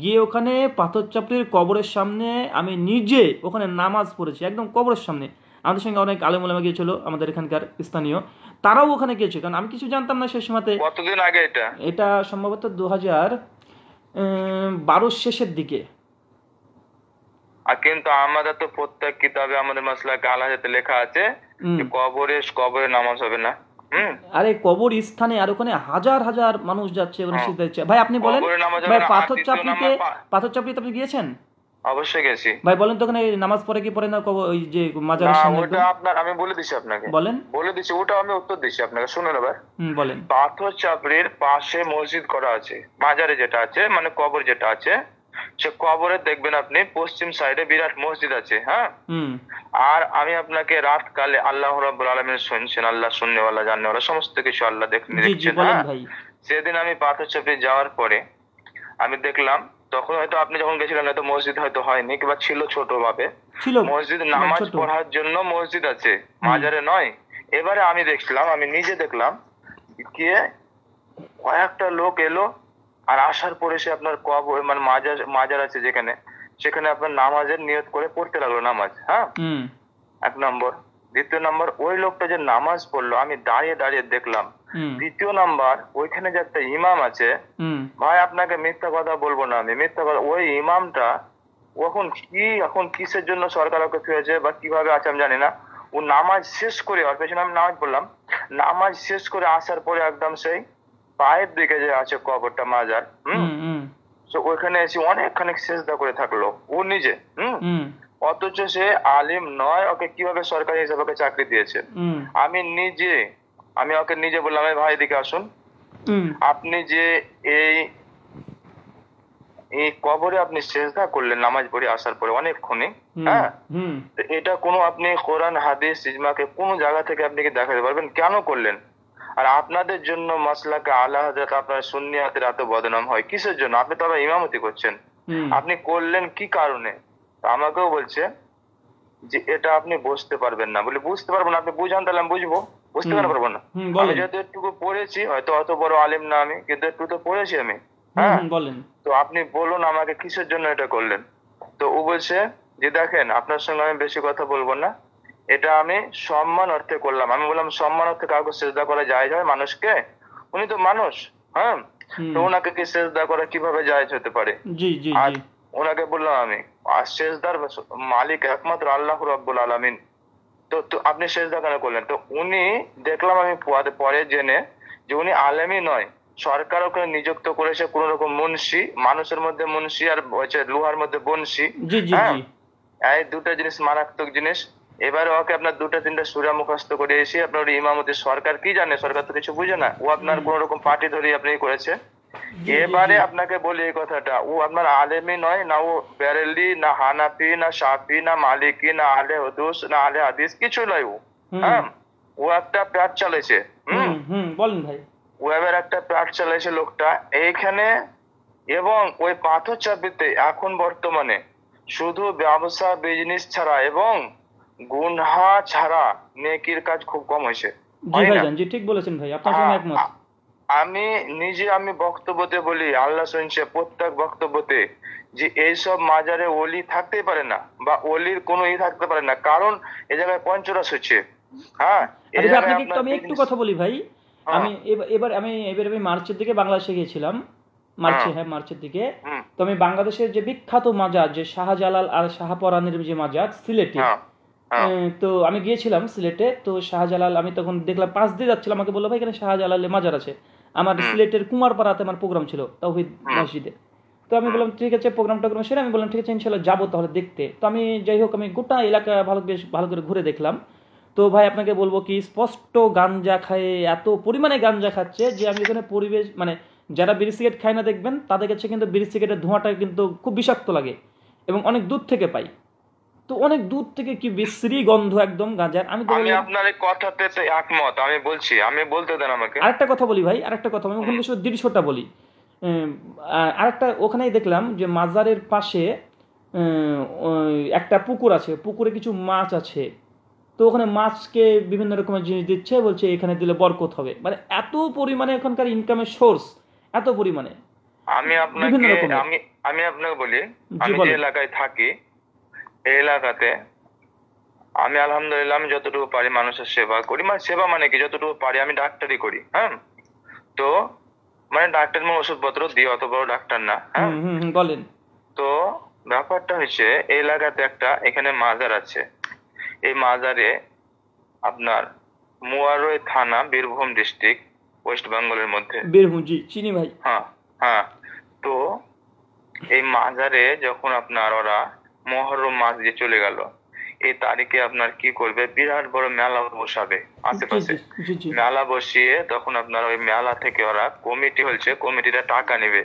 [SPEAKER 1] গিয়ে ওখানে পাথর চাপড়ির কবরের সামনে আমি নিজে ওখানে নামাজ পড়েছি একদম কবরের সামনে আমাদের সঙ্গে অনেক উলামা গিয়েছিল আমাদের এখানকার স্থানীয় তারাও ওখানে গিয়েছে কারণ আমি কিছু জানতাম না সেই সময়তে কতদিন আগে এটা এটা সম্ভবত দু হাজার বারোর শেষের দিকে
[SPEAKER 5] কিন্তু আমাদের তো প্রত্যেক কিতাবে আমাদের মাসলা আলাদাতে লেখা আছে কবরে কবরে নামাজ হবে না
[SPEAKER 1] আরে কবর স্থানে আর ওখানে হাজার হাজার মানুষ যাচ্ছে হ্যাঁ। ভাই আপনি বলেন ভাই পাথর চাপড়িতে পাথর চাপড়িতে আপনি গিয়েছেন অবশ্যই গেছি ভাই বলেন তো ওখানে নামাজ পড়ে কি পড়ে না ওই যে মাজারের সামনে ওটা
[SPEAKER 5] আপনার আমি বলে দিছি আপনাকে বলেন বলে দিছি ওটা আমি উত্তর দিছি আপনাকে শুনুন এবার হুম বলেন পাথর চাপড়ির পাশে মসজিদ করা আছে মাজারে যেটা আছে মানে কবর যেটা আছে সে কবরে দেখবেন আপনি পশ্চিম সাইডে বিরাট মসজিদ আছে হ্যাঁ আর আমি আপনাকে রাত কালে আল্লাহ রাব্বুল আলামিন শুনছেন আল্লাহ শুননেওয়ালা জাননেওয়ালা সমস্ত কিছু আল্লাহ দেখছেন হ্যাঁ? সেদিন আমি পাথর চাপড়ি যাওয়ার পরে আমি দেখলাম তখন হয়তো আপনি যখন গেছিলেন হয়তো মসজিদ হয়তো হয়নি কিংবা ছিল ছোট ভাবে মসজিদ নামাজ পড়ার জন্য মসজিদ আছে মাজারে নয় এবারে আমি দেখছিলাম আমি নিজে দেখলাম গিয়ে কয়েকটা লোক এলো আর আসার পরে সে আপনার কব মানে মাজার মাজার আছে যেখানে সেখানে আপনার নামাজের নিয়ত করে পড়তে লাগলো নামাজ হ্যাঁ এক নম্বর দ্বিতীয় নম্বর ওই লোকটা যে নামাজ পড়লো আমি দাঁড়িয়ে দাঁড়িয়ে দেখলাম দ্বিতীয় নাম্বার ওইখানে যে একটা ইমাম আছে ভাই আপনাকে মিথ্যা কথা বলবো না আমি মিথ্যা কথা ওই ইমামটা এখন কি এখন কিসের জন্য সরকার ওকে ফিরেছে বা কিভাবে আছে আমি জানি না ও নামাজ শেষ করে ওর পেছনে আমি নামাজ বললাম নামাজ শেষ করে আসার পরে একদম সেই পায়ের দিকে যে আছে কবরটা মাজার হম তো ওইখানে এসে অনেকখানি দা করে থাকলো ও নিজে হুম অথচ সে আলিম নয় ওকে কিভাবে সরকারি হিসাবে চাকরি দিয়েছে আমি নিজে আমি ওকে নিজে বললাম ভাই এদিকে আসুন আপনি যে এই এই কবরে আপনি সেজদা করলেন নামাজ পড়ে আসার পরে অনেকক্ষণে হ্যাঁ এটা কোনো আপনি কোরআন হাদিস সিজমাকে কোনো জায়গা থেকে আপনি কি দেখাতে পারবেন কেন করলেন আর আপনাদের জন্য মাসলাকে আল্লাহ হাজরাত আপনার সুন্নিয়াতের এত বদনাম হয় কিসের জন্য আপনি তো আবার ইমামতি করছেন আপনি করলেন কি কারণে আমাকেও বলছে যে এটা আপনি বুঝতে পারবেন না বলে বুঝতে পারবেন আপনি বুঝান তাহলে আমি বুঝবো বুঝতে পারবো না আমি যত একটু পড়েছি হয়তো অত বড় আলেম না আমি কিন্তু একটু তো পড়েছি আমি হ্যাঁ তো আপনি বলুন আমাকে কিসের জন্য এটা করলেন তো ও বলছে যে দেখেন আপনার সঙ্গে আমি বেশি কথা বলবো না এটা আমি সম্মান অর্থে করলাম আমি বললাম সম্মান অর্থে কাউকে চেষ্টা করা যায় যায় মানুষকে উনি তো মানুষ হ্যাঁ তো ওনাকে কি সেজদা করা কিভাবে জায়েজ হতে পারে আর ওনাকে বললাম আমি আর সেজদার মালিক একমাত্র আল্লাহ রব্বুল আলমিন তো তো আপনি শেষ দেখানো করলেন তো উনি দেখলাম আমি পরে জেনে যে উনি আলেমই নয় সরকার ওকে নিযুক্ত করেছে কোন রকম মুন্সি মানুষের মধ্যে মুন্সি আর হচ্ছে লোহার মধ্যে বনশি হ্যাঁ? এই দুটো জিনিস মারাত্মক জিনিস এবারে ওকে আপনার দুটো তিনটা সুরা মুখস্থ করে এসে আপনার ইমামতি সরকার কি জানে সরকার তো কিছু বুঝে না ও আপনার কোন রকম পার্টি ধরে আপনি করেছে এবারে আপনাকে বলি এই কথাটা ও আপনার আলেমি নয় না ও বেরেলি না হানাফি না সাফি না মালিকি না আলে হদুস না আলে হাদিস কিছু নয় ও হ্যাঁ ও একটা প্যাট চালেছে
[SPEAKER 1] হুম বলেন ভাই
[SPEAKER 5] ও এবার একটা প্যাট চালেছে লোকটা এইখানে এবং ওই পাথর চাপিতে এখন বর্তমানে শুধু ব্যবসা বিজনেস ছাড়া এবং গুনহা ছাড়া নেকির কাজ খুব কম হয়েছে
[SPEAKER 1] জি ভাই জি ঠিক বলেছেন ভাই আপনার সঙ্গে একমত
[SPEAKER 5] আমি নিজে আমি বক্তব্যতে বলি আল্লাহ শুনছে প্রত্যেক বক্তব্যতে যে এইসব মাজারে ওলি থাকতে পারে না বা ওলির কোনো ই থাকতে পারে না কারণ এ জায়গায় পঞ্চরাস হচ্ছে হ্যাঁ আমি একটু কথা
[SPEAKER 1] বলি ভাই হ্যাঁ। আমি এবার আমি এবার আমি মার্চের দিকে বাংলাদেশে গিয়েছিলাম মার্চে হ্যাঁ, হ্যাঁ মার্চের দিকে তো আমি বাংলাদেশের যে বিখ্যাত মাজার যে শাহজালাল আর শাহপরানের যে মাজার সিলেটে হ্যাঁ, তো আমি গিয়েছিলাম সিলেটে তো শাহজালাল আমি তখন দেখলাম পাঁচ দিয়ে যাচ্ছিলাম আমাকে বললো ভাই এখানে শাহজালালের মাজার আছে আমার সিলেটের কুমারপাড়াতে আমার প্রোগ্রাম ছিল তৌহিদ মসজিদে তো আমি বললাম ঠিক আছে প্রোগ্রাম টোগ্রাম সেরে আমি বললাম ঠিক আছে ইনশাল্লাহ যাবো তাহলে দেখতে তো আমি যাই হোক আমি গোটা এলাকা ভালো বেশ ভালো করে ঘুরে দেখলাম তো ভাই আপনাকে বলবো কি স্পষ্ট গাঞ্জা খায় এত পরিমাণে গাঞ্জা খাচ্ছে যে আমি এখানে পরিবেশ মানে যারা বিড়ি সিগারেট খায় না দেখবেন তাদের কাছে কিন্তু বিড়ি সিগারেটের ধোঁয়াটা কিন্তু খুব বিষাক্ত লাগে এবং অনেক দূর থেকে পাই তো অনেক দূর থেকে কি বিশ্রী গন্ধ একদম গাঁজার আমি তো আমি
[SPEAKER 5] আপনার কথাতে তো একমত আমি বলছি আমি বলতে দেন আমাকে
[SPEAKER 1] আরেকটা কথা বলি ভাই আরেকটা কথা আমি ওখানে দৃশ্যটা বলি আরেকটা ওখানেই দেখলাম যে মাজারের পাশে একটা পুকুর আছে পুকুরে কিছু মাছ আছে তো ওখানে মাছকে বিভিন্ন রকমের জিনিস দিচ্ছে বলছে এখানে দিলে বরকত হবে মানে এত পরিমাণে এখানকার ইনকামের সোর্স এত পরিমাণে
[SPEAKER 5] আমি আপনাকে আমি আমি আপনাকে বলি আমি যে এলাকায় থাকি এলাকাতে আমি আলহামদুলিল্লাহ আমি যতটুকু পারি মানুষের সেবা করি মানে সেবা মানে কি যতটুকু পারি আমি ডাক্তারি করি হ্যাঁ তো মানে ডাক্তার মানে ওষুধপত্র দিয়ে অত বড় ডাক্তার না
[SPEAKER 1] হ্যাঁ বলেন
[SPEAKER 5] তো ব্যাপারটা হচ্ছে এই এলাকাতে একটা এখানে মাজার আছে এই মাজারে আপনার মুয়ারোয় থানা বীরভূম ডিস্ট্রিক্ট ওয়েস্ট বেঙ্গলের মধ্যে
[SPEAKER 1] বীরভূম জি চিনি ভাই
[SPEAKER 5] হ্যাঁ হ্যাঁ তো এই মাজারে যখন আপনার ওরা মহরম মাস যে চলে গেল এই তারিখে আপনার কি করবে বিরাট বড় মেলা বসাবে আশেপাশে মেলা বসিয়ে তখন আপনার ওই মেলা থেকে ওরা কমিটি হচ্ছে কমিটিটা টাকা নেবে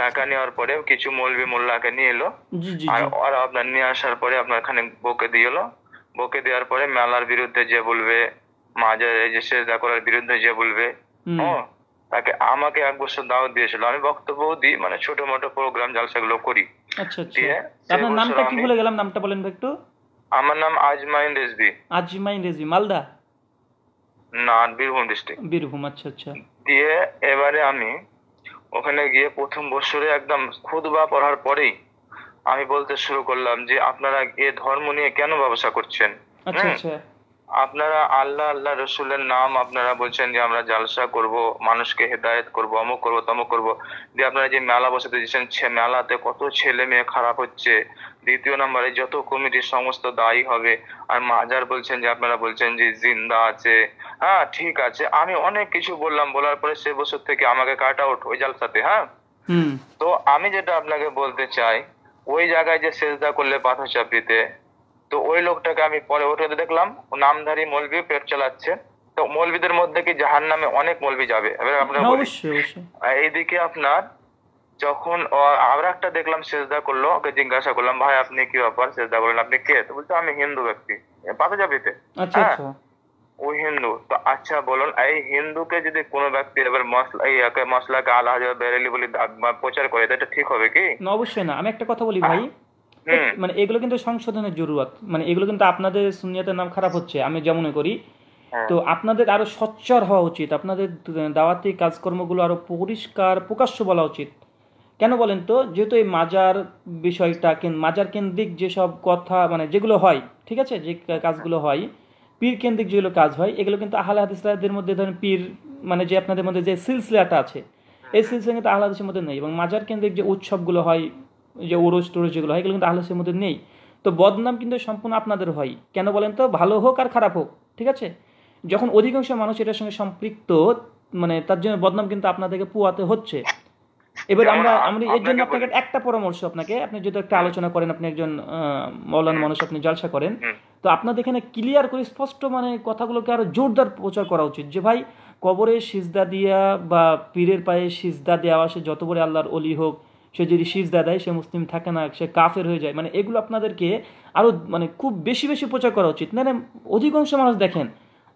[SPEAKER 5] টাকা নেওয়ার পরে কিছু মৌলবি মোল্লাকে নিয়ে এলো আর ওরা আপনার নিয়ে আসার পরে আপনার এখানে বকে দিয়ে এলো বকে দেওয়ার পরে মেলার বিরুদ্ধে যে বলবে মাঝে এই যে সেজদা করার বিরুদ্ধে যে বলবে হ্যাঁ তাকে আমাকে এক বছর দাও দিয়েছিল আমি বক্তব্য দিই মানে ছোট মোটো প্রোগ্রাম জালসা গুলো করি
[SPEAKER 1] আচ্ছা, আচ্ছা। আপনার নামটা কি ভুলে গেলাম নামটা বলেন একটু
[SPEAKER 5] আমার নাম আজমাইন রেজবি
[SPEAKER 1] আজমাইন রেজবি মালদা
[SPEAKER 5] না বীরভূম ডিস্ট্রিক্ট
[SPEAKER 1] বীরভূম আচ্ছা আচ্ছা
[SPEAKER 5] দিয়ে এবারে আমি ওখানে গিয়ে প্রথম বছরে একদম খুদবা পড়ার পরেই আমি বলতে শুরু করলাম যে আপনারা এ ধর্ম নিয়ে কেন ব্যবসা করছেন আচ্ছা আচ্ছা আপনারা আল্লাহ আল্লাহ রসুলের নাম আপনারা বলছেন যে আমরা জালসা করব মানুষকে হেদায়ত করব অমুক করব তমুক করব দিয়ে আপনারা যে মেলা বসাতে দিয়েছেন সে মেলাতে কত ছেলে মেয়ে খারাপ হচ্ছে দ্বিতীয় নম্বরে যত কমিটির সমস্ত দায়ী হবে আর মাজার বলছেন যে আপনারা বলছেন যে জিন্দা আছে হ্যাঁ ঠিক আছে আমি অনেক কিছু বললাম বলার পরে সে বছর থেকে আমাকে কাট আউট ওই জালসাতে হ্যাঁ তো আমি যেটা আপনাকে বলতে চাই ওই জায়গায় যে সেজদা করলে পাথর দিতে তো ওই লোকটাকে আমি পরে ওটাতে দেখলাম ও নামধারী মলবি পেট চালাচ্ছে তো মলবিদের মধ্যে কি জাহান নামে অনেক মলবি যাবে এবার আপনার এইদিকে আপনার যখন আমরা একটা দেখলাম সেজদা করলো ওকে জিজ্ঞাসা করলাম ভাই আপনি কি ব্যাপার সেজদা করলেন আপনি কে তো বলছে আমি হিন্দু ব্যক্তি পাতা যাবিতে আচ্ছা, হ্যাঁ আচ্ছা। ও হিন্দু তো আচ্ছা বলুন এই হিন্দুকে যদি কোনো ব্যক্তি এবার মশলা এই মশলাকে আলাদা বেরেলি বলে প্রচার করে এটা ঠিক হবে কি
[SPEAKER 1] অবশ্যই না আমি একটা কথা বলি হ্যাঁ। ভাই হ্যাঁ। মানে এগুলো কিন্তু সংশোধনের জরুরত মানে এগুলো কিন্তু আপনাদের সুনিয়াতের নাম খারাপ হচ্ছে আমি যেমন করি হ্যাঁ। তো আপনাদের আরো সচ্চর হওয়া উচিত আপনাদের দাওয়াতি কাজকর্মগুলো আরো পরিষ্কার প্রকাশ্য বলা উচিত কেন বলেন তো যেহেতু এই মাজার বিষয়টা মাজার কেন্দ্রিক যেসব কথা মানে যেগুলো হয় ঠিক আছে যে কাজগুলো হয় পীর কেন্দ্রিক যেগুলো কাজ হয় এগুলো কিন্তু আহলে হাদিসদের মধ্যে ধরেন পীর মানে যে আপনাদের মধ্যে যে সিলসিলাটা আছে এই হ্যাঁ। সিলসিলা কিন্তু আহলে মধ্যে নেই এবং মাজার কেন্দ্রিক যে উৎসবগুলো হয় যে ওরস টোরস যেগুলো হয় এগুলো কিন্তু আহলে মধ্যে নেই তো বদনাম কিন্তু সম্পূর্ণ আপনাদের হয় কেন বলেন তো ভালো হোক আর খারাপ হোক ঠিক আছে যখন অধিকাংশ মানুষ এটার সঙ্গে সম্পৃক্ত মানে তার জন্য বদনাম কিন্তু আপনাদেরকে পুয়াতে হচ্ছে এবার আমরা আমি এর জন্য আপনাকে একটা পরামর্শ আপনাকে আপনি যদি একটা আলোচনা করেন আপনি একজন মৌলান মানুষ আপনি জলসা করেন তো আপনাদের এখানে ক্লিয়ার করে স্পষ্ট মানে কথাগুলোকে আরো জোরদার প্রচার করা উচিত যে ভাই কবরে সিজদা দিয়া বা পীরের পায়ে সিজদা দেওয়া সে যত বড় আল্লাহর অলি হোক সে যদি সিজদা দেয় সে মুসলিম থাকে না সে কাফের হয়ে যায় মানে এগুলো আপনাদেরকে আরও মানে খুব বেশি বেশি প্রচার করা উচিত না অধিকাংশ মানুষ দেখেন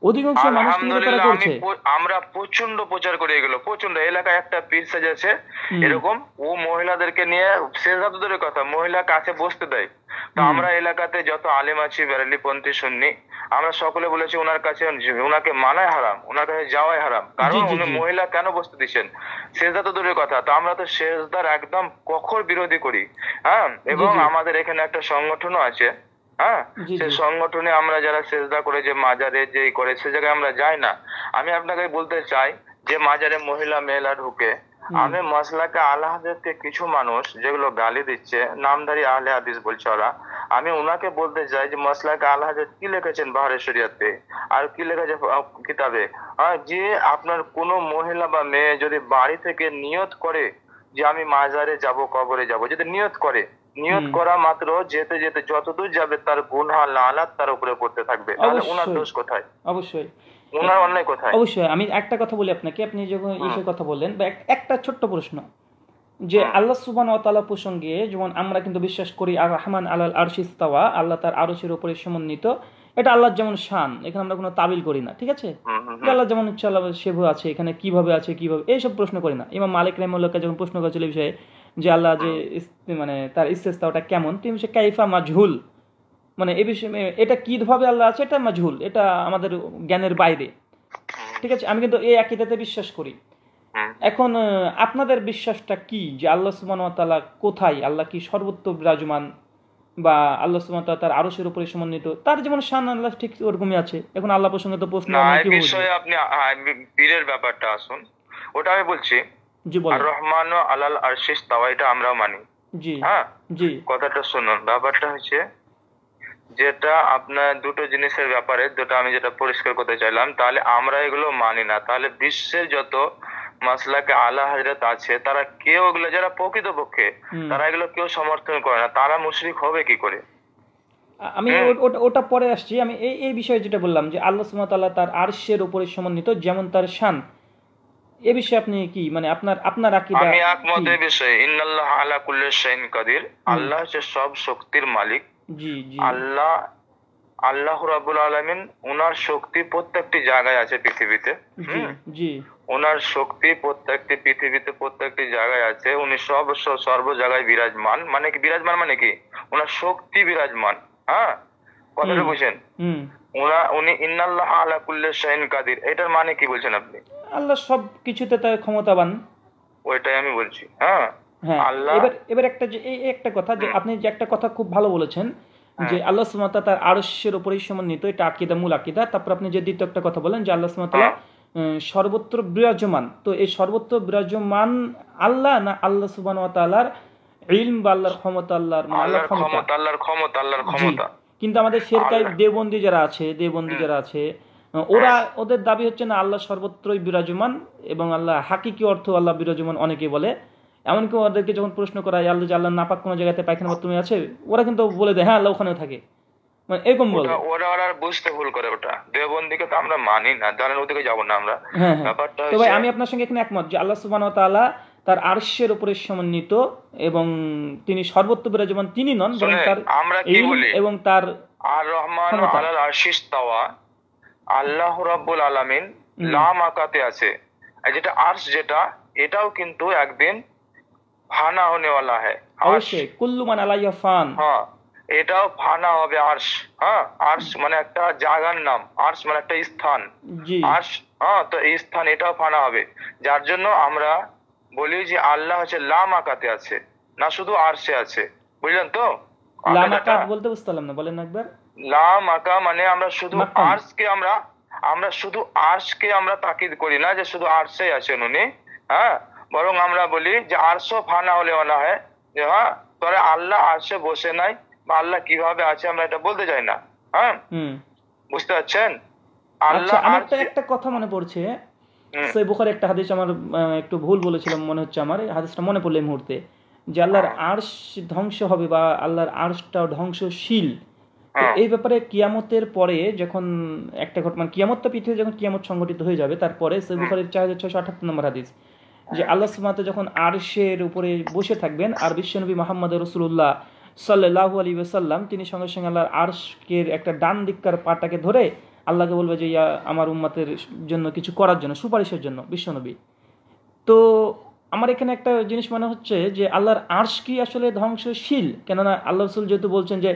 [SPEAKER 1] অধিকাংশ মানুষ কিন্তু তারা করছে
[SPEAKER 5] আমরা প্রচন্ড প্রচার করে এগুলো প্রচন্ড এলাকায় একটা পীর আছে এরকম ও মহিলাদেরকে নিয়ে সেজাদুদের কথা মহিলা কাছে বসতে দেয় তো আমরা এলাকাতে যত আলেম আছি বেরালিপন্থী শুননি আমরা সকলে বলেছি ওনার কাছে ওনাকে মানায় হারাম ওনার কাছে যাওয়াই হারাম কারণ উনি মহিলা কেন বসতে দিচ্ছেন সেজদা দূরের কথা তো আমরা তো সেজদার একদম কখর বিরোধী করি হ্যাঁ এবং আমাদের এখানে একটা সংগঠনও আছে হ্যাঁ সেই সংগঠনে আমরা যারা সেজদা করে যে মাজারে যে করে সে জায়গায় আমরা যাই না আমি আপনাকে বলতে চাই যে মাজারে মহিলা মেয়েরা ঢুকে আমি মশলাকে আল্লাহ কিছু মানুষ যেগুলো গালি দিচ্ছে নামধারী আহলে হাদিস বলছে ওরা আমি ওনাকে বলতে চাই যে মশলাকে আল্লাহ কি লিখেছেন বাহারে শরিয়াতে আর কি লেখেছে কিতাবে যে আপনার কোনো মহিলা বা মেয়ে যদি বাড়ি থেকে নিয়ত করে যে আমি মাজারে যাব কবরে যাব যদি নিয়ত করে নিয়ত করা মাত্র যেতে যেতে যতদূর যাবে তার গুনহা লালাত তার উপরে পড়তে থাকবে তাহলে ওনার দোষ কোথায় অবশ্যই ওনার অন্যায় কোথায় অবশ্যই আমি
[SPEAKER 1] একটা কথা বলি আপনাকে আপনি যখন এসে কথা বললেন বা একটা ছোট্ট প্রশ্ন যে আল্লাহ সুবান ও তালা প্রসঙ্গে যেমন আমরা কিন্তু বিশ্বাস করি আর রহমান আল্লাহ আরশিস্তাওয়া আল্লাহ তার আরশের উপরে সমন্বিত এটা আল্লাহর যেমন শান এখানে আমরা কোনো তাবিল করি না ঠিক আছে আল্লাহ যেমন ইচ্ছা আল্লাহ সেভু আছে এখানে কিভাবে আছে কিভাবে এইসব প্রশ্ন করি না এবং মালিক রহমুল্লাহকে যখন প্রশ্ন করেছিল এই বিষয়ে যে আল্লাহ যে হ্যাঁ। মানে তার ইস্তেস্তাওটা কেমন তিনি সে কাইফা মাঝুল মানে এ বিষয়ে এটা কি ভাবে আল্লাহ আছে এটা মাঝুল এটা আমাদের জ্ঞানের বাইরে হ্যাঁ। ঠিক আছে আমি কিন্তু এই আকিদাতে বিশ্বাস করি হ্যাঁ। এখন আপনাদের বিশ্বাসটা কি যে আল্লাহ সুবাহতালা কোথায় আল্লাহ কি সর্বত্র বিরাজমান বা আল্লাহ সুবাহতালা তার আরো সের উপরে সমন্বিত তার যেমন শান আল্লাহ ঠিক ওরকমই আছে এখন আল্লাহ প্রসঙ্গে তো প্রশ্ন
[SPEAKER 5] আপনি পীরের ব্যাপারটা আসুন ওটা আমি বলছি রহমান আলাল আরশিস মানি
[SPEAKER 1] জি হ্যাঁ জি
[SPEAKER 5] কথাটা শুনুন ব্যাপারটা হচ্ছে যেটা আপনার দুটো জিনিসের ব্যাপারে আমি যেটা পরিষ্কার করতে চাইলাম তাহলে আমরা এগুলো মানি না তাহলে বিশ্বের যত মাসলাকে আলা হাজরত আছে তারা কেউ ওগুলো যারা প্রকৃতপক্ষে তারা এগুলো কেউ সমর্থন করে না তারা মুশরিক হবে কি করে আমি
[SPEAKER 1] ওটা পরে আসছি আমি এই এই বিষয়ে যেটা বললাম যে আল্লাহ সুমতাল্লাহ তার আরশের উপরে সমন্বিত যেমন তার শান এ বিষয়ে আপনি কি মানে আপনার আপনার আকীদা আমি একমত এই
[SPEAKER 5] বিষয়ে ইন্নাল্লাহ আলা কুল্লি শাইইন কাদির আল্লাহ যে সব শক্তির মালিক জি জি আল্লাহ আল্লাহ রাব্বুল আলামিন ওনার শক্তি প্রত্যেকটি জায়গায় আছে পৃথিবীতে জি ওনার শক্তি প্রত্যেকটি পৃথিবীতে প্রত্যেকটি জায়গায় আছে উনি সব সর্ব জায়গায় বিরাজমান মানে কি বিরাজমান মানে কি ওনার শক্তি বিরাজমান হ্যাঁ কথাটা উনি ইন্নাল্লাহ আলা কাদির এটার মানে কি বলছেন আপনি
[SPEAKER 1] আল্লাহ সব কিছুতে তার ক্ষমতাবান
[SPEAKER 5] ওইটাই আমি বলছি হ্যাঁ?
[SPEAKER 1] হ্যাঁ আল্লাহ এবার এবার একটা যে এই একটা কথা যে আপনি যে একটা কথা খুব ভালো বলেছেন হ্যাঁ। যে আল্লাহ সুমাতা তার উপরেই সমন্বিত এটা আকিদা মূল আকিদা তারপর আপনি যে দ্বিতীয় একটা কথা বলেন যে আল্লাহ সুমাতাল্লাহ হ্যাঁ। সর্বত্র বিরাজমান তো এই সর্বত্র বিরাজমান আল্লাহ না আল্লাহ সুবান ইলম বা আল্লাহর ক্ষমতা আল্লাহ আল্লাহর ক্ষমতা আল্লাহর ক্ষমতা আল্লাহর ক্ষমতা কিন্তু আমাদের শেরকাই দেবন্দী যারা আছে দেবন্দী হ্যাঁ। যারা আছে ওরা ওদের দাবি হচ্ছে না আল্লাহ সর্বত্রই বিরাজমান এবং আল্লাহ হাকিকি অর্থ আল্লাহ বিরাজমান অনেকে বলে এমনকি ওদেরকে যখন প্রশ্ন করা হয় আল্লাহ আল্লাহ নাপাক কোনো জায়গাতে পায়খানা বাথরুমে আছে ওরা কিন্তু বলে দেয় হ্যাঁ আল্লাহ ওখানে থাকে মানে এরকম বলে
[SPEAKER 5] ওরা ওরা বুঝতে ভুল করে ওটা দেববন্দীকে তো আমরা মানি না জানেন ওদিকে যাব না আমরা হ্যাঁ, হ্যাঁ। ব্যাপারটা
[SPEAKER 1] তো ভাই আমি আপনার সঙ্গে এখানে একমত যে আল্লাহ সুবহানাহু ওয়া তাআলা তার আরশের উপরে সমন্বিত এবং তিনি সর্বত্র বিরাজমান তিনি নন বরং তার এবং তার
[SPEAKER 5] আর রহমান আলাল আরশিস তাওয়া আল্লাহ রাব্বুল আলামিন লাম আকাতে আছে আর যেটা আরশ যেটা এটাও কিন্তু একদিন ফানা হনে ওয়ালা হ্যায়
[SPEAKER 1] অবশ্যই কুল্লু মান আলাইহা ফান হ্যাঁ
[SPEAKER 5] এটাও ফানা হবে আর্শ হ্যাঁ আর্শ মানে একটা জাগার নাম আর্শ মানে একটা স্থান আর্শ হ্যাঁ তো এই স্থান এটাও ফানা হবে যার জন্য আমরা বলি যে আল্লাহ হচ্ছে লাম আকাতে আছে না শুধু আরশে আছে বুঝলেন তো
[SPEAKER 1] লাম আকাত বলতে বুঝতাম না বলেন একবার
[SPEAKER 5] লাম আকা মানে আমরা শুধু আরশকে আমরা আমরা শুধু কে আমরা তাকিদ করি না যে শুধু আরশে আছেন উনি হ্যাঁ বরং আমরা বলি যে আরশো ফানা হলে ওলা হয় যে হ্যাঁ তবে আল্লাহ আরশে বসে নাই বা আল্লাহ কিভাবে আছে আমরা এটা বলতে চাই না হ্যাঁ বুঝতে পারছেন
[SPEAKER 1] আচ্ছা, আল্লাহ একটা কথা মনে পড়ছে সই বুখারে একটা হাদিস আমার একটু ভুল বলেছিলাম মনে হচ্ছে আমার এই হাদিসটা মনে পড়লো এই মুহূর্তে যে আল্লাহর হ্যাঁ। আর্শ ধ্বংস হবে বা আল্লাহর আর্শটা ধ্বংসশীল হ্যাঁ। এই ব্যাপারে কিয়ামতের পরে যখন একটা ঘটনা মানে কিয়ামত তো পৃথিবীতে যখন কিয়ামত সংগঠিত হয়ে যাবে তারপরে সই বুখারির চার হাজার ছশো আঠাত্তর নম্বর হাদিস হ্যাঁ। যে আল্লাহ সুমাতে যখন আরশের উপরে বসে থাকবেন আর বিশ্বনবী মোহাম্মদ রসুল্লাহ সাল্লাহ আলী সাল্লাম তিনি সঙ্গে সঙ্গে আল্লাহর আর্শকের একটা ডান দিককার পাটাকে ধরে আল্লাহকে বলবে যে ইয়া আমার উম্মাতের জন্য কিছু করার জন্য সুপারিশের জন্য বিশ্বনবী তো আমার এখানে একটা জিনিস মনে হচ্ছে যে আল্লাহর আর্শ কি আসলে ধ্বংসশীল কেননা আল্লাহ রসুল যেহেতু বলছেন যে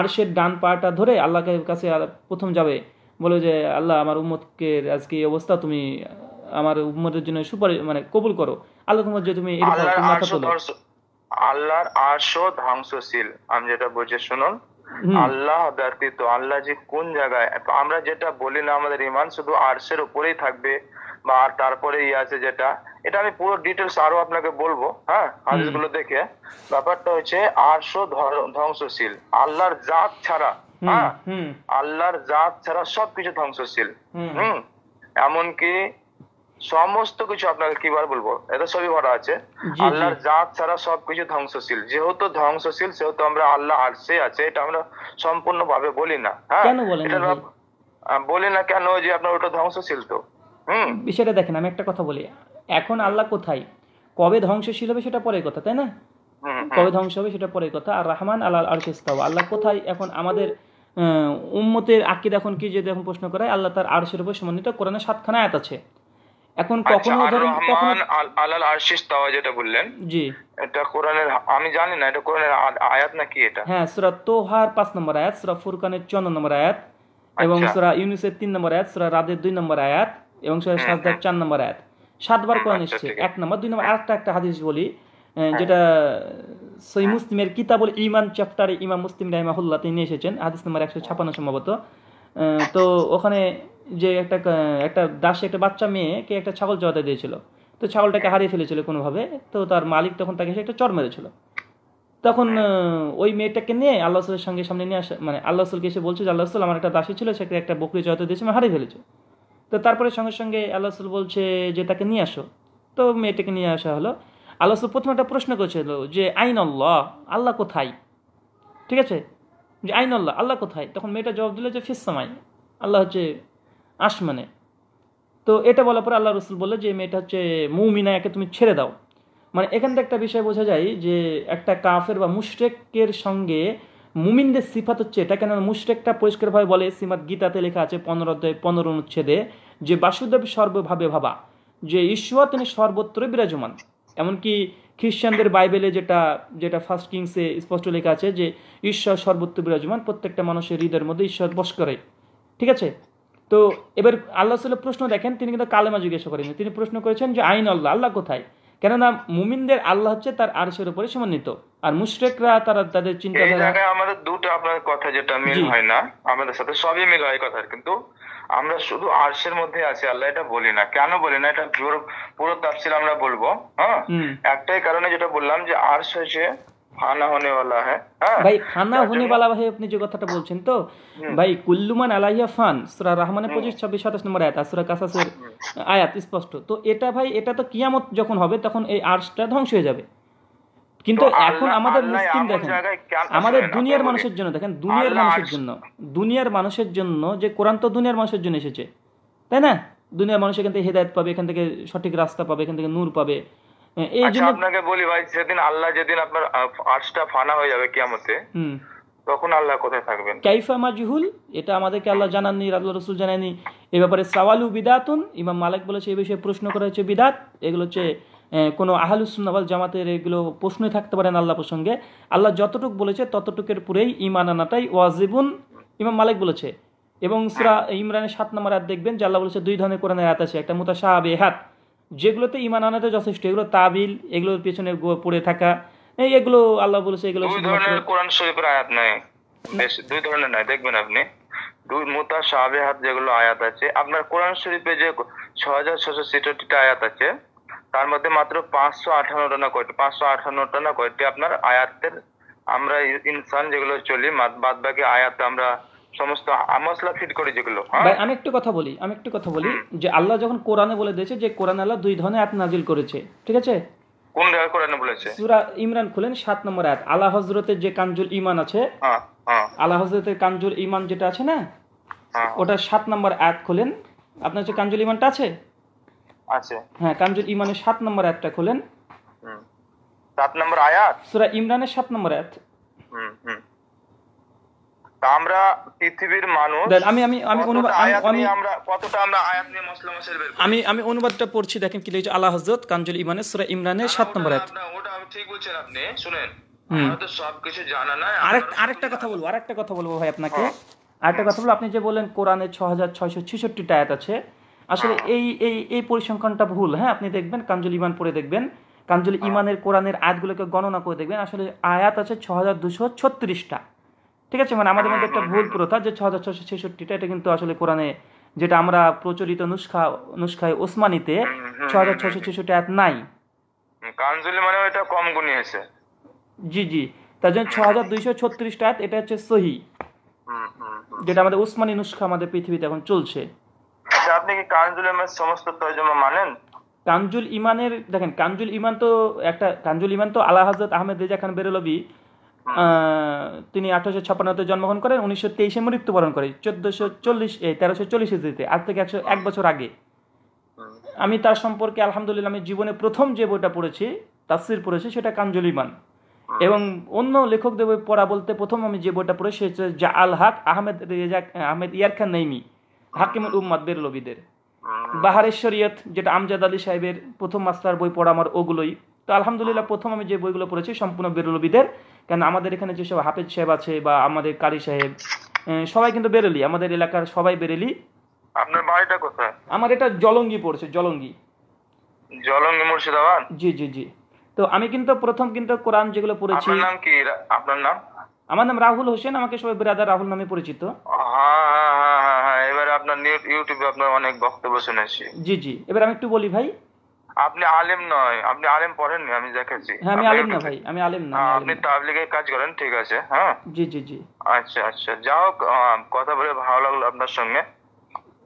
[SPEAKER 1] আর্শের ডান পাটা ধরে আল্লাহকে কাছে প্রথম যাবে বলে যে আল্লাহ আমার উম্মতকে আজকে এই অবস্থা তুমি আমার উম্মতের জন্য সুপারি মানে কবুল করো আল্লাহ তোমার যে তুমি
[SPEAKER 5] আল্লাহর আর্শ ধ্বংসশীল আমি যেটা বুঝে শুনুন আল্লাহ ব্যতীত আল্লাহ যে কোন জায়গায় আমরা যেটা বলি না আমাদের ইমান শুধু আর্শের উপরেই থাকবে বা তারপরে ইয়ে আছে যেটা এটা আমি পুরো ডিটেলস আরো আপনাকে বলবো হ্যাঁ হাদিসগুলো দেখে ব্যাপারটা হচ্ছে আর্শ ধ্বংসশীল আল্লাহর জাত ছাড়া হ্যাঁ আল্লাহর জাত ছাড়া সবকিছু ধ্বংসশীল হম এমনকি সমস্ত কিছু আপনাকে কিবার বলবো এটা সবই ভরা আছে আল্লাহর জাত ছাড়া সবকিছু ধ্বংসশীল যেহেতু ধ্বংসশীল সেহেতু আমরা আল্লাহ আসে আছে এটা আমরা সম্পূর্ণ ভাবে বলি না হ্যাঁ বলি না কেন যে আপনার ওটা ধ্বংসশীল তো
[SPEAKER 1] হম বিষয়টা দেখেন আমি একটা কথা বলি এখন আল্লাহ কোথায় কবে ধ্বংসশীল হবে সেটা পরের কথা তাই না কবে ধ্বংস হবে সেটা পরের কথা আর রহমান আল্লাহ আরশেস্তাও আল্লাহ কোথায় এখন আমাদের উম্মতের আকিদ এখন কি যদি এখন প্রশ্ন করায় আল্লাহ তার আরশের উপর সমন্বিত কোরআনে সাতখানা আয়াত আছে এখন কখনো আচ্ছা, ধরুন রহমান
[SPEAKER 5] আলাল আরশিস তাওয়া যেটা বললেন জি এটা কোরআনের আমি জানি না এটা কোরআনের আয়াত নাকি এটা হ্যাঁ
[SPEAKER 1] সূরা তোহার 5 নম্বর আয়াত সূরা ফুরকানের 54 নম্বর আয়াত এবং আচ্ছা। সূরা ইউনুসের 3 নম্বর আয়াত সূরা রাদের 2 নম্বর আয়াত এবং সূরা সাজদার 4 নম্বর আয়াত সাতবার কোরআন আচ্ছা, এসেছে এক নম্বর দুই নম্বর আরেকটা একটা হাদিস বলি হ্যাঁ। যেটা সই মুসলিমের কিতাবুল ইমান চ্যাপ্টারে ইমাম মুসলিম রাহিমাহুল্লাহ তিনি এসেছেন হাদিস নম্বর একশো ছাপান্ন সম্ভবত তো ওখানে যে একটা একটা দাসে একটা বাচ্চা মেয়েকে একটা ছাগল চড়াতে দিয়েছিল তো ছাগলটাকে হারিয়ে ফেলেছিল কোনোভাবে তো তার মালিক তখন তাকে সে একটা চর মেরেছিল তখন ওই মেয়েটাকে নিয়ে আল্লাহ রসুলের সঙ্গে সামনে নিয়ে আসে মানে আল্লাহ রসুলকে এসে বলছে যে আল্লাহ রসুল আমার একটা দাসী ছিল সেটা একটা বকরি জয়তে দিয়েছে আমি হারিয়ে ফেলেছে তো তারপরে সঙ্গে সঙ্গে আল্লাহ রসুল বলছে যে তাকে নিয়ে আসো তো মেয়েটাকে নিয়ে আসা হলো আল্লাহ রসুল প্রথমে একটা প্রশ্ন করেছিল যে আইন আল্লাহ আল্লাহ কোথায় ঠিক আছে যে আইন আল্লাহ আল্লাহ কোথায় তখন মেয়েটা জবাব দিল যে ফিসামাই আল্লাহ হচ্ছে আসমানে তো এটা বলার পরে আল্লাহ রসুল বলে যে মেয়েটা হচ্ছে মৌমিনা একে তুমি ছেড়ে দাও মানে এখান থেকে একটা বিষয় বোঝা যায় যে একটা কাফের বা মুশরেকের সঙ্গে মুমিনদের সিফাত হচ্ছে এটা কেন মুশরেকটা পরিষ্কারভাবে বলে সিমাত গীতাতে লেখা আছে পনেরো পনেরো অনুচ্ছেদে যে বাসুদেব সর্বভাবে ভাবা যে ঈশ্বর তিনি সর্বত্র বিরাজমান এমনকি খ্রিস্টানদের বাইবেলে যেটা যেটা ফার্স্ট কিংসে স্পষ্ট লেখা আছে যে ঈশ্বর সর্বত্র বিরাজমান প্রত্যেকটা মানুষের হৃদয়ের মধ্যে ঈশ্বর বস করে ঠিক আছে তো এবার আল্লাহ সাল্লাহ প্রশ্ন দেখেন তিনি কিন্তু কালেমা জিজ্ঞাসা করেন তিনি প্রশ্ন করেছেন যে আইন আল্লাহ আল্লাহ কোথায় কেননা মুমিনদের আল্লাহ হচ্ছে তার আরশের উপরে সমন্বিত আর মুশরেকরা তারা তাদের চিন্তাধারা
[SPEAKER 5] আমাদের দুটো আপনার কথা যেটা মিল হয় না আমাদের সাথে সবই মিল হয় কথা কিন্তু আমরা শুধু আরশের মধ্যে আছি আল্লাহ এটা বলি না কেন বলি না এটা পুরো পুরো তাফসিল আমরা বলবো হ্যাঁ একটাই কারণে যেটা বললাম যে আরশ হয়েছে ফানা হনে ওয়ালা হ্যাঁ?
[SPEAKER 1] হ্যাঁ ভাই ফানা হনে ওয়ালা ভাই আপনি যে কথাটা বলছেন তো ভাই কুল্লুমান আলাইয়া ফান সূরা রাহমানের 25 ছাব্বিশ সাতাশ নম্বর আয়াত সূরা কাসাসের আয়াত স্পষ্ট তো এটা ভাই এটা তো কিয়ামত যখন হবে তখন এই আরশটা ধ্বংস হয়ে যাবে কিন্তু এখন আমাদের মুসলিম দেখেন আমাদের দুনিয়ার মানুষের জন্য দেখেন দুনিয়ার মানুষের জন্য দুনিয়ার মানুষের জন্য যে কোরআন তো দুনিয়ার মানুষের জন্য এসেছে তাই না দুনিয়ার মানুষ এখান থেকে হেদায়ত পাবে এখান থেকে সঠিক রাস্তা পাবে এখান থেকে নূর পাবে এই আচ্ছা, জন্য
[SPEAKER 5] আপনাকে বলি ভাই সেদিন আল্লাহ যেদিন আপনার আর্শটা ফানা হয়ে যাবে কিয়ামতে তখন আল্লাহ কোথায় থাকবেন
[SPEAKER 1] কাইফা মাজহুল এটা আমাদেরকে আল্লাহ জানাননি আল্লাহ রসুল জানাননি এ ব্যাপারে সাওয়ালু বিদাতুন ইমাম মালিক বলেছে এই বিষয়ে প্রশ্ন করা হয়েছে বিদাত এগুলো হচ্ছে কোনো আহলুসুন্নাওয়াল জামাতের এগুলো প্রশ্নই থাকতে পারেন আল্লাহ প্রসঙ্গে আল্লাহ যতটুকু বলেছে ততটুকের পুরেই ইমান আনাটাই ওয়াজিবুন ইমাম মালিক বলেছে এবং সুরা ইমরানের সাত নম্বর হাত দেখবেন যে আল্লাহ বলেছে দুই ধরনের কোরআনের হাত আছে একটা মুতাশাহ হাত যেগুলোতে ইমান আনাতে যথেষ্ট এগুলো তাবিল এগুলোর পেছনে পড়ে থাকা এগুলো আল্লাহ বলেছে এগুলো
[SPEAKER 5] কোরআন শরীফের আয়াত নয় দুই ধরনের নয় দেখবেন আপনি দুই মোতা হাত যেগুলো আয়াত আছে আপনার কোরআন শরীফে যে ছ হাজার ছশো ছেষট্টিটা আয়াত আছে তার মধ্যে মাত্র পাঁচশো আঠান্নটা না কয়টি পাঁচশো আঠান্নটা না কয়টি আপনার আয়াতের আমরা ইনসান যেগুলো চলি বাদ বাকি আয়াত আমরা সমস্ত আমসলা ফিট করি যেগুলো হ্যাঁ? ভাই
[SPEAKER 1] আমি একটু কথা বলি আমি একটু কথা বলি যে আল্লাহ যখন কোরআনে বলে দিয়েছে যে কোরআন আল্লাহ দুই ধরনের আয়াত নাজিল করেছে ঠিক আছে
[SPEAKER 5] কোন জায়গায় কোরআনে বলেছে সূরা
[SPEAKER 1] ইমরান খুলেন সাত নম্বর আয়াত আলা হজরতের যে কানজুল ইমান আছে হ্যাঁ হ্যাঁ আলা হযরতের কানজুল ঈমান যেটা আছে না হ্যাঁ। ওটা সাত নম্বর আয়াত খুলেন আপনার যে কানজুল ইমানটা আছে আচ্ছা হ্যাঁ কামজুল ইমানের সাত নম্বর খোলেন সাত নম্বর আয়াত সুরা ইমরানের সাত নম্বর
[SPEAKER 5] আমরা পৃথিবীর মানুষ আমি আমি আমি অনুবাদ আমি আমরা কতটা আমরা আয়াত নিয়ে
[SPEAKER 1] আমি আমি অনুবাদটা পড়ছি দেখেন কি লিখেছে আল্লাহ হযরত কামজুল ইমানের সূরা ইমরানের 7 নম্বর আয়াত ওটা আমি ঠিক বলছেন আপনি শুনেন আমাদের সবকিছু জানা নাই আরেক আরেকটা কথা বলবো আরেকটা কথা বলবো ভাই আপনাকে হ্যাঁ। আরেকটা কথা বলবো আপনি যে বলেন কোরআনে 6666 আয়াত আছে আসলে হ্যাঁ। এই এই এই পরিসংখ্যানটা ভুল হ্যাঁ আপনি দেখবেন কাঞ্জুল ইমান পড়ে দেখবেন কাঞ্জুল ইমানের হ্যাঁ। কোরআনের আয়াতগুলোকে গণনা করে দেখবেন আসলে আয়াত আছে ছ হাজার দুশো ছত্রিশটা ঠিক আছে মানে আমাদের হ্যাঁ, মধ্যে একটা ভুল প্রথা যে ছ হাজার ছশো ছেষট্টিটা এটা কিন্তু আসলে কোরআনে যেটা আমরা প্রচলিত নুসখা নুসখায় ওসমানিতে ছ হাজার ছশো ছেষট্টি আয়াত নাই
[SPEAKER 5] মানে এটা কম গুণী
[SPEAKER 1] জি জি তার জন্য ছ হাজার দুইশো ছত্রিশটা আয়াত এটা হচ্ছে সহি যেটা আমাদের ওসমানি নুসখা আমাদের পৃথিবীতে এখন চলছে
[SPEAKER 5] আপনি কি কানজুল ইমানের সমস্ত তর্জমা মানেন
[SPEAKER 1] কানজুল ইমানের দেখেন কানজুল ইমান তো একটা কানজুল ইমান তো আলা হাজরত আহমেদ রেজা খান বেরলবি তিনি আঠারোশো ছাপান্নতে জন্মগ্রহণ করেন উনিশশো তেইশে মৃত্যুবরণ করে চোদ্দশো চল্লিশ তেরোশো চল্লিশ হিজড়িতে আজ থেকে একশো এক বছর আগে আমি তার সম্পর্কে আলহামদুলিল্লাহ আমি জীবনে প্রথম যে বইটা পড়েছি তাসির পড়েছি সেটা কানজুল ইমান এবং অন্য লেখকদের বই পড়া বলতে প্রথম আমি যে বইটা পড়েছি সেটা জা আল হাক আহমেদ রেজা আহমেদ ইয়ার খান নেইমি হাকিমুল উম্মাদ বেরলবিদের হ্যাঁ। বাহারের শরীয়ত যেটা আমজাদ আলী সাহেবের প্রথম মাস্টার বই পড়া আমার ওগুলোই তো আলহামদুলিল্লাহ প্রথম আমি যে বইগুলো পড়েছি সম্পূর্ণ বেরলবিদের কেন আমাদের এখানে যেসব হাফেজ সাহেব আছে বা আমাদের কারি সাহেব সবাই কিন্তু বেরেলি আমাদের এলাকার সবাই বেরেলি আপনার বাড়িটা কোথায় আমার এটা জলঙ্গি পড়ছে জলঙ্গি
[SPEAKER 5] জলঙ্গি মুর্শিদাবাদ
[SPEAKER 1] জি জি জি তো আমি কিন্তু প্রথম কিন্তু কোরআন যেগুলো পড়েছি আপনার নাম
[SPEAKER 5] কি আপনার নাম
[SPEAKER 1] আমার নাম রাহুল হোসেন আমাকে সবাই বিরাদার রাহুল নামে পরিচিত
[SPEAKER 5] হ্যাঁ, হ্যাঁ। এবারে আপনার নেট ইউটিউবে আপনার অনেক বক্তব্য শুনেছি
[SPEAKER 1] জি জি এবার আমি একটু বলি ভাই
[SPEAKER 5] আপনি আলেম নয় আপনি আলেম পড়েন আমি দেখেছি হ্যাঁ আমি আলেম না ভাই
[SPEAKER 1] আমি আলেম না আপনি
[SPEAKER 5] তাবলিগের কাজ করেন ঠিক আছে হ্যাঁ জি জি জি আচ্ছা আচ্ছা যাও কথা বলে ভালো লাগলো আপনার সঙ্গে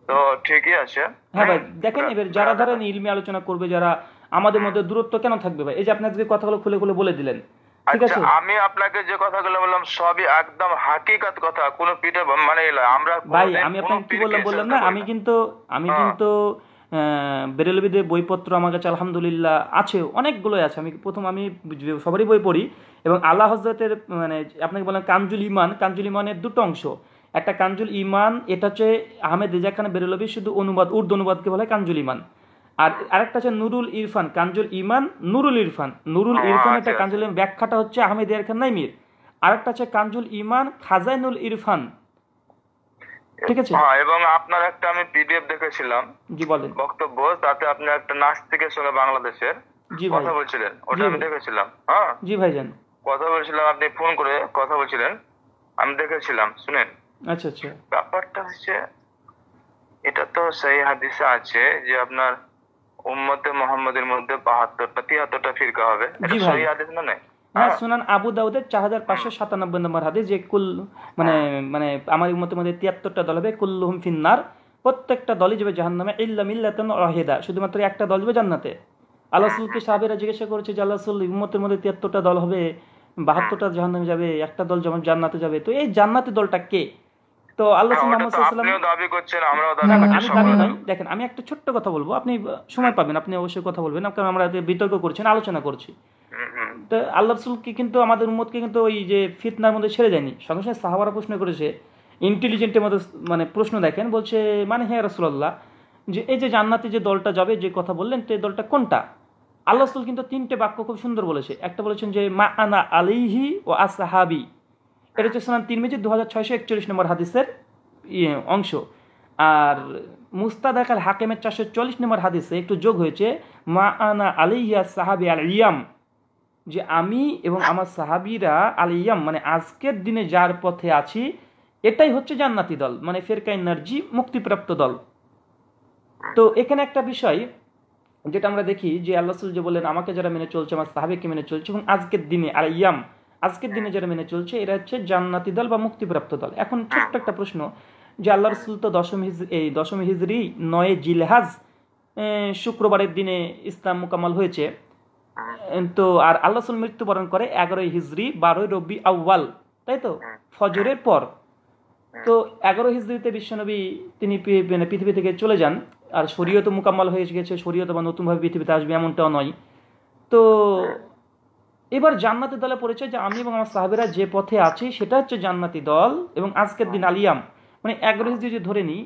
[SPEAKER 5] তো ঠিকই আছে
[SPEAKER 1] হ্যাঁ ভাই দেখেন এবার যারা হ্যাঁ, ধরেন হ্যাঁ। ইলমি আলোচনা করবে যারা আমাদের মধ্যে দূরত্ব কেন থাকবে ভাই এই যে আপনি আজকে কথাগুলো খুলে খুলে বলে দিলেন আচ্ছা আমি
[SPEAKER 5] আপনাকে যে কথাগুলো বললাম সবই একদম হাকিকাত কথা কোনো পিঠে মানে আমরা ভাই আমি আপনাকে কি বললাম বললাম না আমি
[SPEAKER 1] কিন্তু আমি হ্যাঁ। কিন্তু বেরেলবিদের বইপত্র আমার কাছে আলহামদুলিল্লাহ আছে অনেকগুলোই আছে আমি প্রথম আমি সবারই বই পড়ি এবং আল্লাহ হজরতের মানে আপনাকে বললাম কাঞ্জুল ইমান কাঞ্জুল ইমানের দুটো অংশ একটা কাঞ্জুল ইমান এটা হচ্ছে আহমেদ রেজা খান বেরেলবি শুধু অনুবাদ উর্দু অনুবাদকে বলে কাঞ্জুল ইমান আর আরেকটা হচ্ছে নুরুল ইরফান কাঞ্জুল ইমান নুরুল ইরফান নুরুল ইরফান এটা আচ্ছা, কাঞ্জুল ইমান আচ্ছা। ব্যাখ্যাটা হচ্ছে আহমেদ খান নাইমির আরেকটা হচ্ছে কাঞ্জুল ইমান খাজাইনুল ইরফান ঠিক আছে
[SPEAKER 5] হ্যাঁ এবং আপনার একটা আমি পিডিএফ দেখেছিলাম জি বলেন বক্তব্য তাতে আপনি একটা নাস্তিকের সঙ্গে বাংলাদেশের জি কথা বলছিলেন ওটা আমি দেখেছিলাম হ্যাঁ জি কথা বলছিলাম আপনি ফোন করে কথা বলছিলেন আমি দেখেছিলাম শুনেন আচ্ছা আচ্ছা ব্যাপারটা হচ্ছে এটা তো সেই হাদিসে আছে যে আপনার উম্মতে মোহাম্মদের মধ্যে বাহাত্তরটা তিয়াত্তরটা ফিরকা হবে হ্যাঁ,
[SPEAKER 1] হ্যাঁ। আবু দাউদের চার হাজার পাঁচশো সাতানব্বই নম্বর যে কুল মানে হ্যাঁ। মানে আমার উম্মতের মধ্যে তিয়াত্তরটা দল হবে ফিন্নার প্রত্যেকটা দলই যাবে ইল্লা মিল্লাতন রহেদা শুধুমাত্র একটা দল যাবে জান্নাতে আল্লাহ সাহেবেরা জিজ্ঞাসা করেছে যে আল্লাহ উম্মতের মধ্যে তিয়াত্তরটা দল হবে বাহাত্তরটা হ্যাঁ। জাহান্নামে যাবে একটা দল যেমন জান্নাতে যাবে তো এই জান্নাতের দলটা কে তো আল্লাহ হ্যাঁ, দাবি করছেন আমরাও দাবি আমি দাবি দেখেন আমি একটা ছোট্ট কথা বলবো আপনি সময় পাবেন আপনি অবশ্যই কথা বলবেন কারণ আমরা বিতর্ক করছি না আলোচনা করছি তো আল্লাহ রসুলকে কিন্তু আমাদের উম্মতকে কিন্তু ওই যে ফিতনার মধ্যে ছেড়ে যায়নি সঙ্গে সঙ্গে সাহাবারা প্রশ্ন করেছে ইন্টেলিজেন্টের মধ্যে মানে প্রশ্ন দেখেন বলছে মানে হ্যাঁ রসুল্লাহ যে এই যে জান্নাতে যে দলটা যাবে যে কথা বললেন তো এই দলটা কোনটা আল্লাহ রসুল কিন্তু তিনটে বাক্য খুব সুন্দর বলেছে একটা বলেছেন যে মা আনা আলিহি ও আসাহাবি এটা হচ্ছে সোনান মেজি দু হাজার ছয়শো একচল্লিশ নম্বর হাদিসের ইয়ে অংশ আর মুস্তাদ আল হাকিমের চারশো চল্লিশ নম্বর হাদিসে একটু যোগ হয়েছে মা আনা আলিয়া সাহাবি আল ইয়াম যে আমি এবং আমার সাহাবিরা আল ইয়াম মানে আজকের দিনে যার পথে আছি এটাই হচ্ছে জান্নাতি দল মানে ফেরকাই নার্জি মুক্তিপ্রাপ্ত দল তো এখানে একটা বিষয় যেটা আমরা দেখি যে আল্লাহ যে বলেন আমাকে যারা মেনে চলছে আমার সাহাবিকে মেনে চলছে এবং আজকের দিনে আল ইয়াম আজকের দিনে যারা মেনে চলছে এরা হচ্ছে জান্নাতি দল বা মুক্তিপ্রাপ্ত দল এখন হ্যাঁ। ছোট্ট একটা প্রশ্ন যে আল্লাহ রসুল তো দশম হিজ এই দশম হিজরি নয় জিলহাজ শুক্রবারের দিনে ইসলাম মোকামাল হয়েছে হ্যাঁ। তো আর আল্লাহ রসুল মৃত্যুবরণ করে এগারোই হিজরি বারোই রবি আউ্বাল তাই তো হ্যাঁ। ফজরের পর তো এগারো হিজড়িতে বিশ্বনবী তিনি মানে পৃথিবী থেকে চলে যান আর শরীয়ত মোকাম্মাল হয়ে গেছে শরীয়ত বা নতুনভাবে পৃথিবীতে আসবে এমনটাও নয় তো এবার জান্নাতি দলে পরিচয় যে আমি এবং আমার সাহেবেরা যে পথে আছি সেটা হচ্ছে জান্নাতি দল এবং আজকের দিন আলিয়াম মানে এগারো যদি ধরে নিই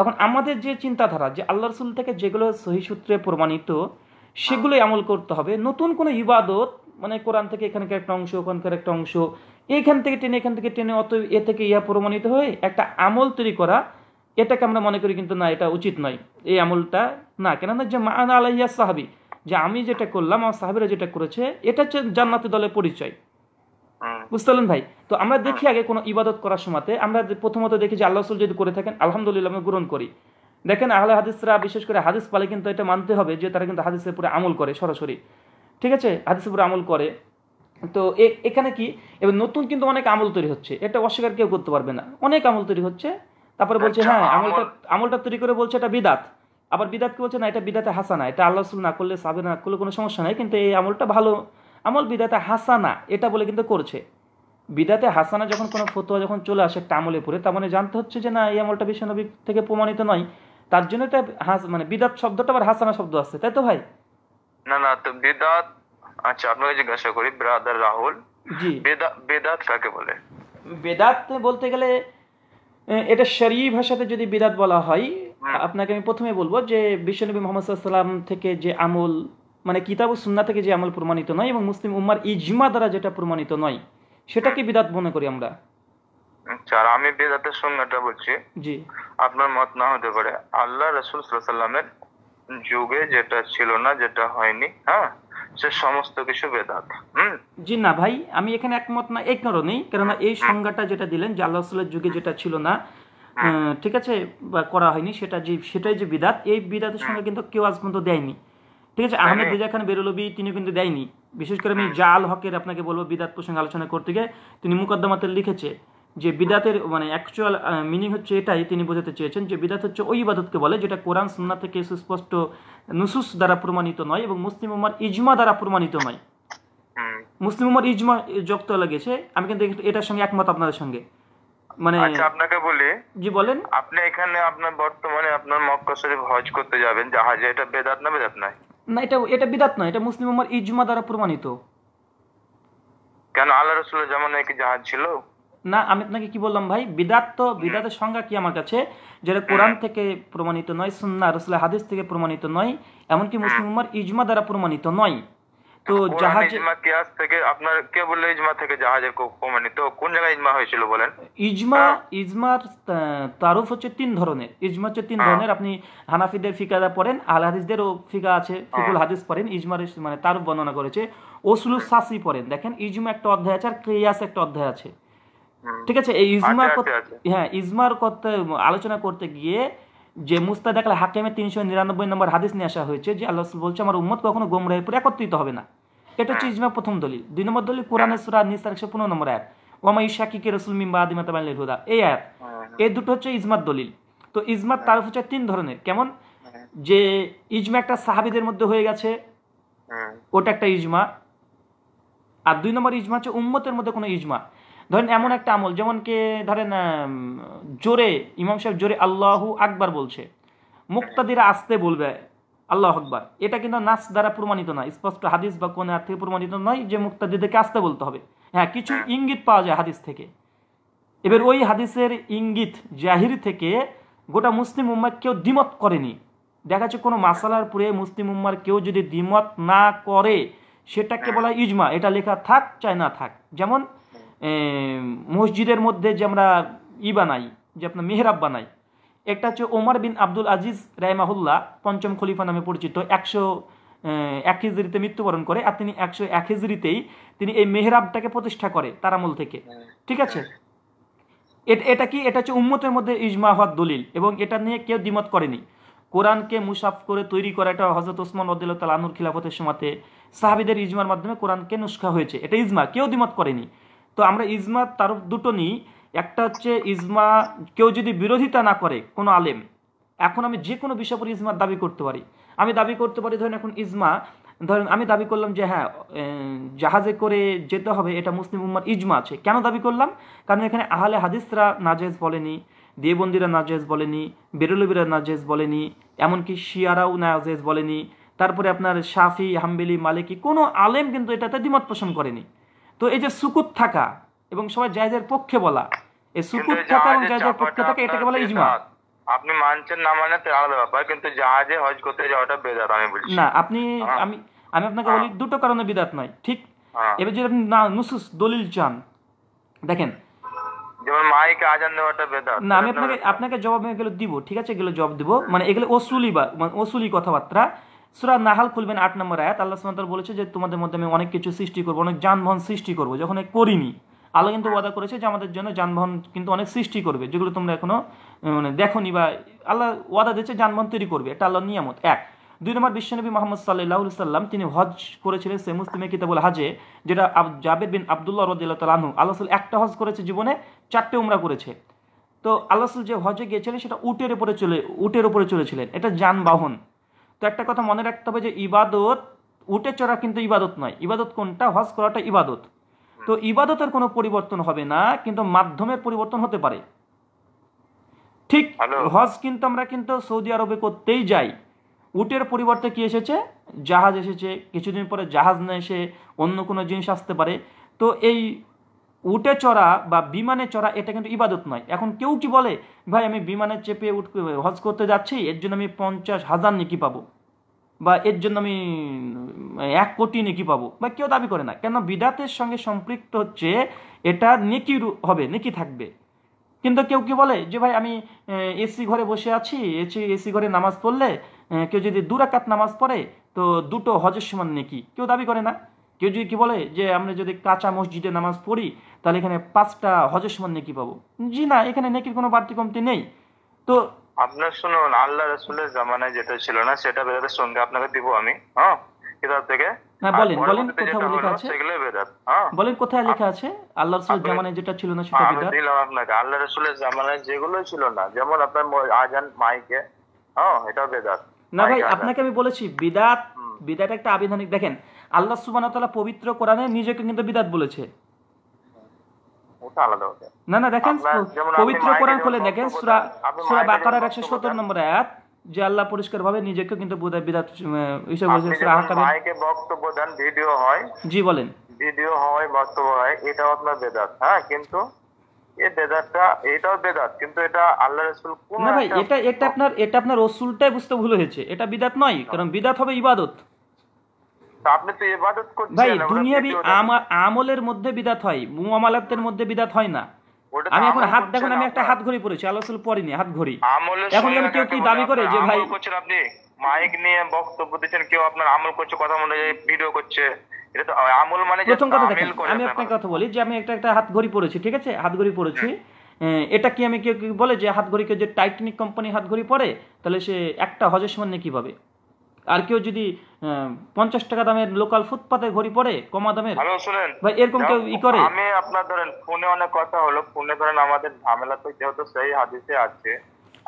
[SPEAKER 1] এখন আমাদের যে চিন্তাধারা যে আল্লাহ রসুল থেকে যেগুলো সহি সূত্রে প্রমাণিত সেগুলোই আমল করতে হবে নতুন কোনো ইবাদত মানে কোরআন থেকে এখানকার একটা অংশ ওখানকার একটা অংশ এখান থেকে টেনে এখান থেকে টেনে অত এ থেকে ইয়া প্রমাণিত হয়ে একটা আমল তৈরি করা এটাকে আমরা মনে করি কিন্তু না এটা উচিত নয় এই আমলটা না কেননা যে মা আলাইয়া সাহাবি যে আমি যেটা করলাম আমার সাহাবিরা যেটা করেছে এটা হচ্ছে জান্নাতি দলের পরিচয় হ্যাঁ। বুঝতে ভাই তো আমরা হ্যাঁ। দেখি আগে কোনো ইবাদত করার সময়তে আমরা প্রথমত দেখি যে আল্লাহ যদি করে থাকেন আলহামদুলিল্লাহ আমরা গ্রহণ করি দেখেন আহলে হাদিসরা বিশেষ করে হাদিস পালে কিন্তু এটা মানতে হবে যে তারা কিন্তু হাদিসের পরে আমল করে সরাসরি ঠিক আছে হাদিসের পরে আমল করে তো এখানে কি এবার নতুন কিন্তু অনেক আমল তৈরি হচ্ছে এটা অস্বীকার কেউ করতে পারবে না অনেক আমল তৈরি হচ্ছে তারপরে বলছে আচ্ছা, হ্যাঁ আমলটা আমলটা তৈরি করে বলছে এটা বিদাত আবার বিদাতকে বলছে না এটা বিদাতে হাসানা এটা আল্লাহ রসুল না করলে সাবে না করলে কোনো সমস্যা নাই কিন্তু এই আমলটা ভালো আমল বিদাতে হাসানা এটা বলে কিন্তু করছে বিদাতে হাসানা যখন কোনো ফতোয়া যখন চলে আসে একটা আমলে পড়ে তার মানে জানতে হচ্ছে যে না এই আমলটা নবী থেকে প্রমাণিত নয় তার জন্য এটা হাস মানে বিদাত শব্দটা আবার হাসানা শব্দ আছে তাই তো ভাই
[SPEAKER 5] না না তো বিদাত আচ্ছা আপনাকে জিজ্ঞাসা করি ব্রাদার রাহুল জি বেদাত কাকে বলে
[SPEAKER 1] বেদাত বলতে গেলে এটা শরী ভাষাতে যদি বেদাত বলা হয় হ্যাঁ। আপনাকে আমি প্রথমে বলবো যে বিশ্বনবী মোহাম্মদ সাল্লাম থেকে যে আমল মানে কিতাব ও সুন্না থেকে যে আমল প্রমাণিত নয় এবং মুসলিম উম্মার ইজমা দ্বারা যেটা প্রমাণিত নয় সেটাকে বিদাত মনে করি আমরা
[SPEAKER 5] আচ্ছা আমি সুন্নাটা বলছি জি আপনার মত না হতে পারে আল্লাহ যুগে যেটা ছিল না যেটা হয়নি হ্যাঁ সে সমস্ত কিছু বেদাত
[SPEAKER 1] জি না ভাই আমি এখানে একমত না এই কারণেই কেননা এই সংজ্ঞাটা যেটা দিলেন যে আল্লাহ যুগে যেটা ছিল না ঠিক আছে বা করা হয়নি সেটা যে সেটাই যে বিদাত এই বিদাতের হ্যাঁ। সঙ্গে কিন্তু কেউ আজ পর্যন্ত দেয়নি ঠিক আছে আহমেদ হ্যাঁ। রেজা খান বেরোলবি তিনি কিন্তু দেয়নি বিশেষ করে আমি হ্যাঁ। জাল হকের আপনাকে বলবো বিদাত প্রসঙ্গে আলোচনা করতে গিয়ে তিনি মুকদ্দমাতে লিখেছে যে বিদাতের মানে অ্যাকচুয়াল মিনিং হচ্ছে এটাই তিনি বোঝাতে চেয়েছেন যে বিদাত হচ্ছে ওই ইবাদতকে বলে যেটা কোরআন সুন্না থেকে সুস্পষ্ট নুসুস দ্বারা প্রমাণিত নয় এবং মুসলিম উমার ইজমা দ্বারা প্রমাণিত নয় মুসলিম উমার ইজমা যুক্ত লেগেছে আমি কিন্তু এটার সঙ্গে একমত আপনাদের সঙ্গে মানে আচ্ছা
[SPEAKER 5] আপনাকে বলি জি বলেন আপনি এখানে আপনার বর্তমানে আপনার মক্কা শরীফ হজ করতে যাবেন জাহাজে এটা বেদাত না বেদাত নয়
[SPEAKER 1] না এটা এটা বিদাত না এটা মুসলিম উম্মার ইজমা দ্বারা প্রমাণিত
[SPEAKER 5] কেন আল্লাহ রাসূলের জামানায় কি জাহাজ ছিল
[SPEAKER 1] না আমি আপনাকে কি বললাম ভাই বিদাত তো বিদাতের সংজ্ঞা কি আমার কাছে যেটা কোরআন থেকে প্রমাণিত নয় সুন্না রসুলের হাদিস থেকে প্রমাণিত নয় এমনকি মুসলিম উম্মার ইজমা দ্বারা প্রমাণিত নয় তো জাহাজ ইজমা
[SPEAKER 5] কিয়াস থেকে আপনার কে বললে ইজমা থেকে জাহাজের মানে তো কোন জায়গায় ইজমা হয়েছিল বলেন
[SPEAKER 1] ইজমা হ্যাঁ। ইজমার তারুফ হচ্ছে তিন ধরনের ইজমা হচ্ছে তিন হ্যাঁ। ধরনের আপনি হানাফিদের ফিকারা পড়েন আল হাদিসদের ও ফিকা আছে হ্যাঁ। ফিকুল হাদিস পড়েন ইজমার মানে তারুফ বর্ণনা করেছে ওসুলু সাসি পড়েন দেখেন ইজমা একটা অধ্যায় আছে আর কিয়াস একটা অধ্যায় আছে ঠিক আছে এই ইজমার আচ্ছা, আচ্ছা, আচ্ছা। হ্যাঁ ইজমার কথা আলোচনা করতে গিয়ে যে মুস্তাদাকলা হাকিমে তিনশো নিরানব্বই নম্বর হাদিস নিয়ে আসা হয়েছে যে আল্লাহ বলছে আমার উম্মত কখনো গোমরাহের পরে একত্রিত হবে না এটা হচ্ছে হ্যাঁ। ইজমার প্রথম দলিল দুই নম্বর দলিল কোরআনের সুরা নিসার একশো পনেরো নম্বর অ্যাপ ওমা ইশাকিকে রসুল মিম্বা আদিমাত এই অ্যাপ হ্যাঁ। এই দুটো হচ্ছে ইজমার দলিল তো ইজমার হ্যাঁ। তার হচ্ছে তিন ধরনের কেমন যে ইজমা একটা সাহাবিদের মধ্যে হয়ে গেছে ওটা একটা ইজমা আর দুই নম্বর ইজমা হচ্ছে উম্মতের মধ্যে কোনো ইজমা ধরেন এমন একটা আমল যেমন কে ধরেন জোরে ইমাম সাহেব জোরে আল্লাহু আকবার বলছে মুক্তাদিরা আসতে বলবে আল্লাহ আকবার এটা কিন্তু নাচ দ্বারা প্রমাণিত নয় স্পষ্ট হাদিস বা কোন থেকে প্রমাণিত নয় যে মুক্তাদিদেরকে আসতে বলতে হবে হ্যাঁ কিছু ইঙ্গিত পাওয়া যায় হাদিস থেকে এবার ওই হাদিসের ইঙ্গিত জাহির থেকে গোটা মুসলিম উম্মার কেউ দ্বিমত করেনি দেখা যাচ্ছে কোনো মাসালার পরে মুসলিম উম্মার কেউ যদি দ্বিমত না করে সেটাকে বলা ইজমা এটা লেখা থাক চায় না থাক যেমন মসজিদের মধ্যে যে আমরা ই বানাই যে আপনার মেহরাব বানাই একটা হচ্ছে ওমর বিন আব্দুল আজিজ রায়মাহুল্লাহ পঞ্চম খলিফা নামে পরিচিত একশো এক হিজড়িতে মৃত্যুবরণ করে আর তিনি একশো এক হিজড়িতেই তিনি এই মেহরাবটাকে প্রতিষ্ঠা করে তার আমল থেকে ঠিক আছে এটা কি এটা হচ্ছে উম্মতের মধ্যে ইজমা হওয়ার দলিল এবং এটা নিয়ে কেউ দ্বিমত করেনি কোরআনকে মুসাফ করে তৈরি করা এটা হজরত ওসমান রদুল্লাহ আনুর খিলাফতের সময়তে সাহাবিদের ইজমার মাধ্যমে কোরআনকে নুস্খা হয়েছে এটা ইজমা কেউ দ্বিমত করেনি তো আমরা ইজমা তার দুটো নিই একটা হচ্ছে ইজমা কেউ যদি বিরোধিতা না করে কোনো আলেম এখন আমি যে কোনো বিষয় পরে ইজমার দাবি করতে পারি আমি দাবি করতে পারি ধরেন এখন ইজমা ধরেন আমি দাবি করলাম যে হ্যাঁ জাহাজে করে যেতে হবে এটা মুসলিম উম্মার ইজমা আছে কেন দাবি করলাম কারণ এখানে আহলে হাদিসরা নাজেজ বলেনি দেবন্দিরা নাজেজ বলেনি বেরুলবিরা নাজেজ বলেনি এমনকি শিয়ারাও নাজেজ বলেনি তারপরে আপনার শাফি হাম্বেলি মালিকি কোনো আলেম কিন্তু এটাতে দ্বিমত পোষণ করেনি তো এই যে সুকুত থাকা এবং সবাই জায়দের পক্ষে বলা এই সুকুত থাকা এবং জায়দের পক্ষে থাকা এটাকে বলা ইজমা
[SPEAKER 5] আপনি মানছেন না মানেন আলাদা ব্যাপার কিন্তু জাহাজে হজ করতে যাওয়াটা বেদাত আমি বলছি না
[SPEAKER 1] আপনি হ্যাঁ। আমি আমি আপনাকে বলি হ্যাঁ। দুটো কারণে বিদাত নয় ঠিক হ্যাঁ। এবার যদি আপনি না নুসুস দলিল চান দেখেন
[SPEAKER 5] যেমন মাইকে আজান দেওয়াটা বেদাত না আমি আপনাকে
[SPEAKER 1] আপনাকে জবাব এগুলো দিব ঠিক আছে এগুলো জবাব দিব মানে এগুলো ওসুলি বা মানে ওসুলি কথাবার্তা সুরা নাহাল খুলবেন আট নম্বর আয়াত আল্লাহ সুমন্তর বলেছে যে তোমাদের মধ্যে আমি অনেক কিছু সৃষ্টি করবো অনেক যানবাহন সৃষ্টি করবো যখন করিনি আল্লাহ কিন্তু ওয়াদা করেছে যে আমাদের জন্য যানবাহন কিন্তু অনেক সৃষ্টি করবে যেগুলো তোমরা এখনও মানে দেখোনি বা আল্লাহ ওয়াদা দিচ্ছে যানবাহন তৈরি করবে এটা আল্লাহ নিয়ামত এক দুই নম্বর বিশ্বনবী মোহাম্মদ সাল্লাহ সাল্লাম তিনি হজ করেছিলেন সে মুসলিমের কিতাবুল হাজে যেটা জাবেদ বিন আবদুল্লাহ রদুল্লাহ তালাহু আল্লাহ একটা হজ করেছে জীবনে চারটে উমরা করেছে তো আল্লাহ যে হজে গিয়েছিলেন সেটা উটের উপরে চলে উটের উপরে চলেছিলেন এটা যানবাহন তো একটা কথা মনে রাখতে হবে যে ইবাদত উঠে চড়া কিন্তু ইবাদত নয় ইবাদত কোনটা হজ করাটা ইবাদত তো ইবাদতের কোনো পরিবর্তন হবে না কিন্তু মাধ্যমের পরিবর্তন হতে পারে ঠিক হজ কিন্তু আমরা কিন্তু সৌদি আরবে করতেই যাই উটের পরিবর্তে কি এসেছে জাহাজ এসেছে কিছুদিন পরে জাহাজ না এসে অন্য কোনো জিনিস আসতে পারে তো এই উটে চড়া বা বিমানে চড়া এটা কিন্তু ইবাদত নয় এখন কেউ কি বলে ভাই আমি বিমানে চেপে উঠ হজ করতে যাচ্ছি এর জন্য আমি পঞ্চাশ হাজার নেকি পাবো বা এর জন্য আমি এক কোটি নেকি পাবো বা কেউ দাবি করে না কেন বিদাতের সঙ্গে সম্পৃক্ত হচ্ছে এটা নেকি হবে নেকি থাকবে কিন্তু কেউ কি বলে যে ভাই আমি এসি ঘরে বসে আছি এসি এসি ঘরে নামাজ পড়লে কেউ যদি দুরাকাত নামাজ পড়ে তো দুটো হজের সমান নেকি কেউ দাবি করে না কেউ যদি কি বলে যে আমরা যদি কাঁচা মসজিদে নামাজ পড়ি তাহলে এখানে পাঁচটা হজের সমান নেকি পাবো জি না এখানে নেকির কোনো বাড়তি কমতি নেই তো
[SPEAKER 5] আপনার শুনুন আল্লাহ রসুলের জামানায় যেটা ছিল না সেটা বেদাতের সঙ্গে আপনাকে দিব আমি হ্যাঁ কিতাব থেকে
[SPEAKER 1] হ্যাঁ বলেন বলেন লেখা আছে হ্যাঁ? বলেন কোথায় লেখা আছে আল্লাহ রসুলের জামানায় যেটা ছিল না সেটা বিদাত
[SPEAKER 5] দিলাম আপনাকে আল্লাহ রসুলের জামানায় যেগুলো ছিল না যেমন আপনার আজান মাইকে হ্যাঁ এটা বেদাত
[SPEAKER 1] না ভাই আপনাকে আমি বলেছি বিদাত বিদাত একটা আবিধানিক দেখেন আল্লাহ সুবান পবিত্র কোরআনে নিজেকে কিন্তু বিদাত বলেছে না না দেখেন পবিত্র কোরআন খুলে দেখেন সুরা বাকারার একশো সতেরো নম্বর যে আল্লাহ পরিষ্কার ভাবে নিজেকে কিন্তু বিদাত
[SPEAKER 5] বক্তব্য দেন ভিডিও হয় জি বলেন ভিডিও হয় বক্তব্য হয় এটাও আপনার বেদাত হ্যাঁ কিন্তু এটাও বেদাত কিন্তু এটা আল্লাহ
[SPEAKER 1] এটা আপনার এটা আপনার রসুলটাই বুঝতে ভুল হয়েছে এটা বিদাত নয় কারণ বিদাত হবে ইবাদত
[SPEAKER 5] ভাই দুনিয়াবি
[SPEAKER 1] আমলের মধ্যে বিদাত হয় মুআমালাতের মধ্যে বিদাত হয় না
[SPEAKER 5] আমি এখন হাত দেখুন আমি একটা হাত
[SPEAKER 1] ঘড়ি পরেছি পরিনি হাত ঘড়ি এখন আমি কেউ কি দাবি করে যে ভাই
[SPEAKER 5] আপনি মাইক নিয়ে বক্তব্য দিচ্ছেন কেউ আপনার আমল করছে কথা মনে ভিডিও করছে মানে
[SPEAKER 1] আমি আপনার কথা বলি যে আমি একটা একটা হাত ঘড়ি পরেছি ঠিক আছে হাত ঘড়ি পরেছি এটা কি আমি কেউ বলে যে হাত ঘড়িকে যে টাইটনিক কোম্পানি হাত ঘড়ি পরে তাহলে সে একটা হজের সমান নাকি পাবে আর কেউ যদি পঞ্চাশ টাকা দামের লোকাল ফুটপাতে ঘড়ি পরে কমা দামের হ্যালো শুনেন ভাই এরকম কেউ ই করে আমি
[SPEAKER 5] আপনার ধরেন ফোনে অনেক কথা হলো ফোনে ধরেন আমাদের ঝামেলা তো যেহেতু সেই হাদিসে আছে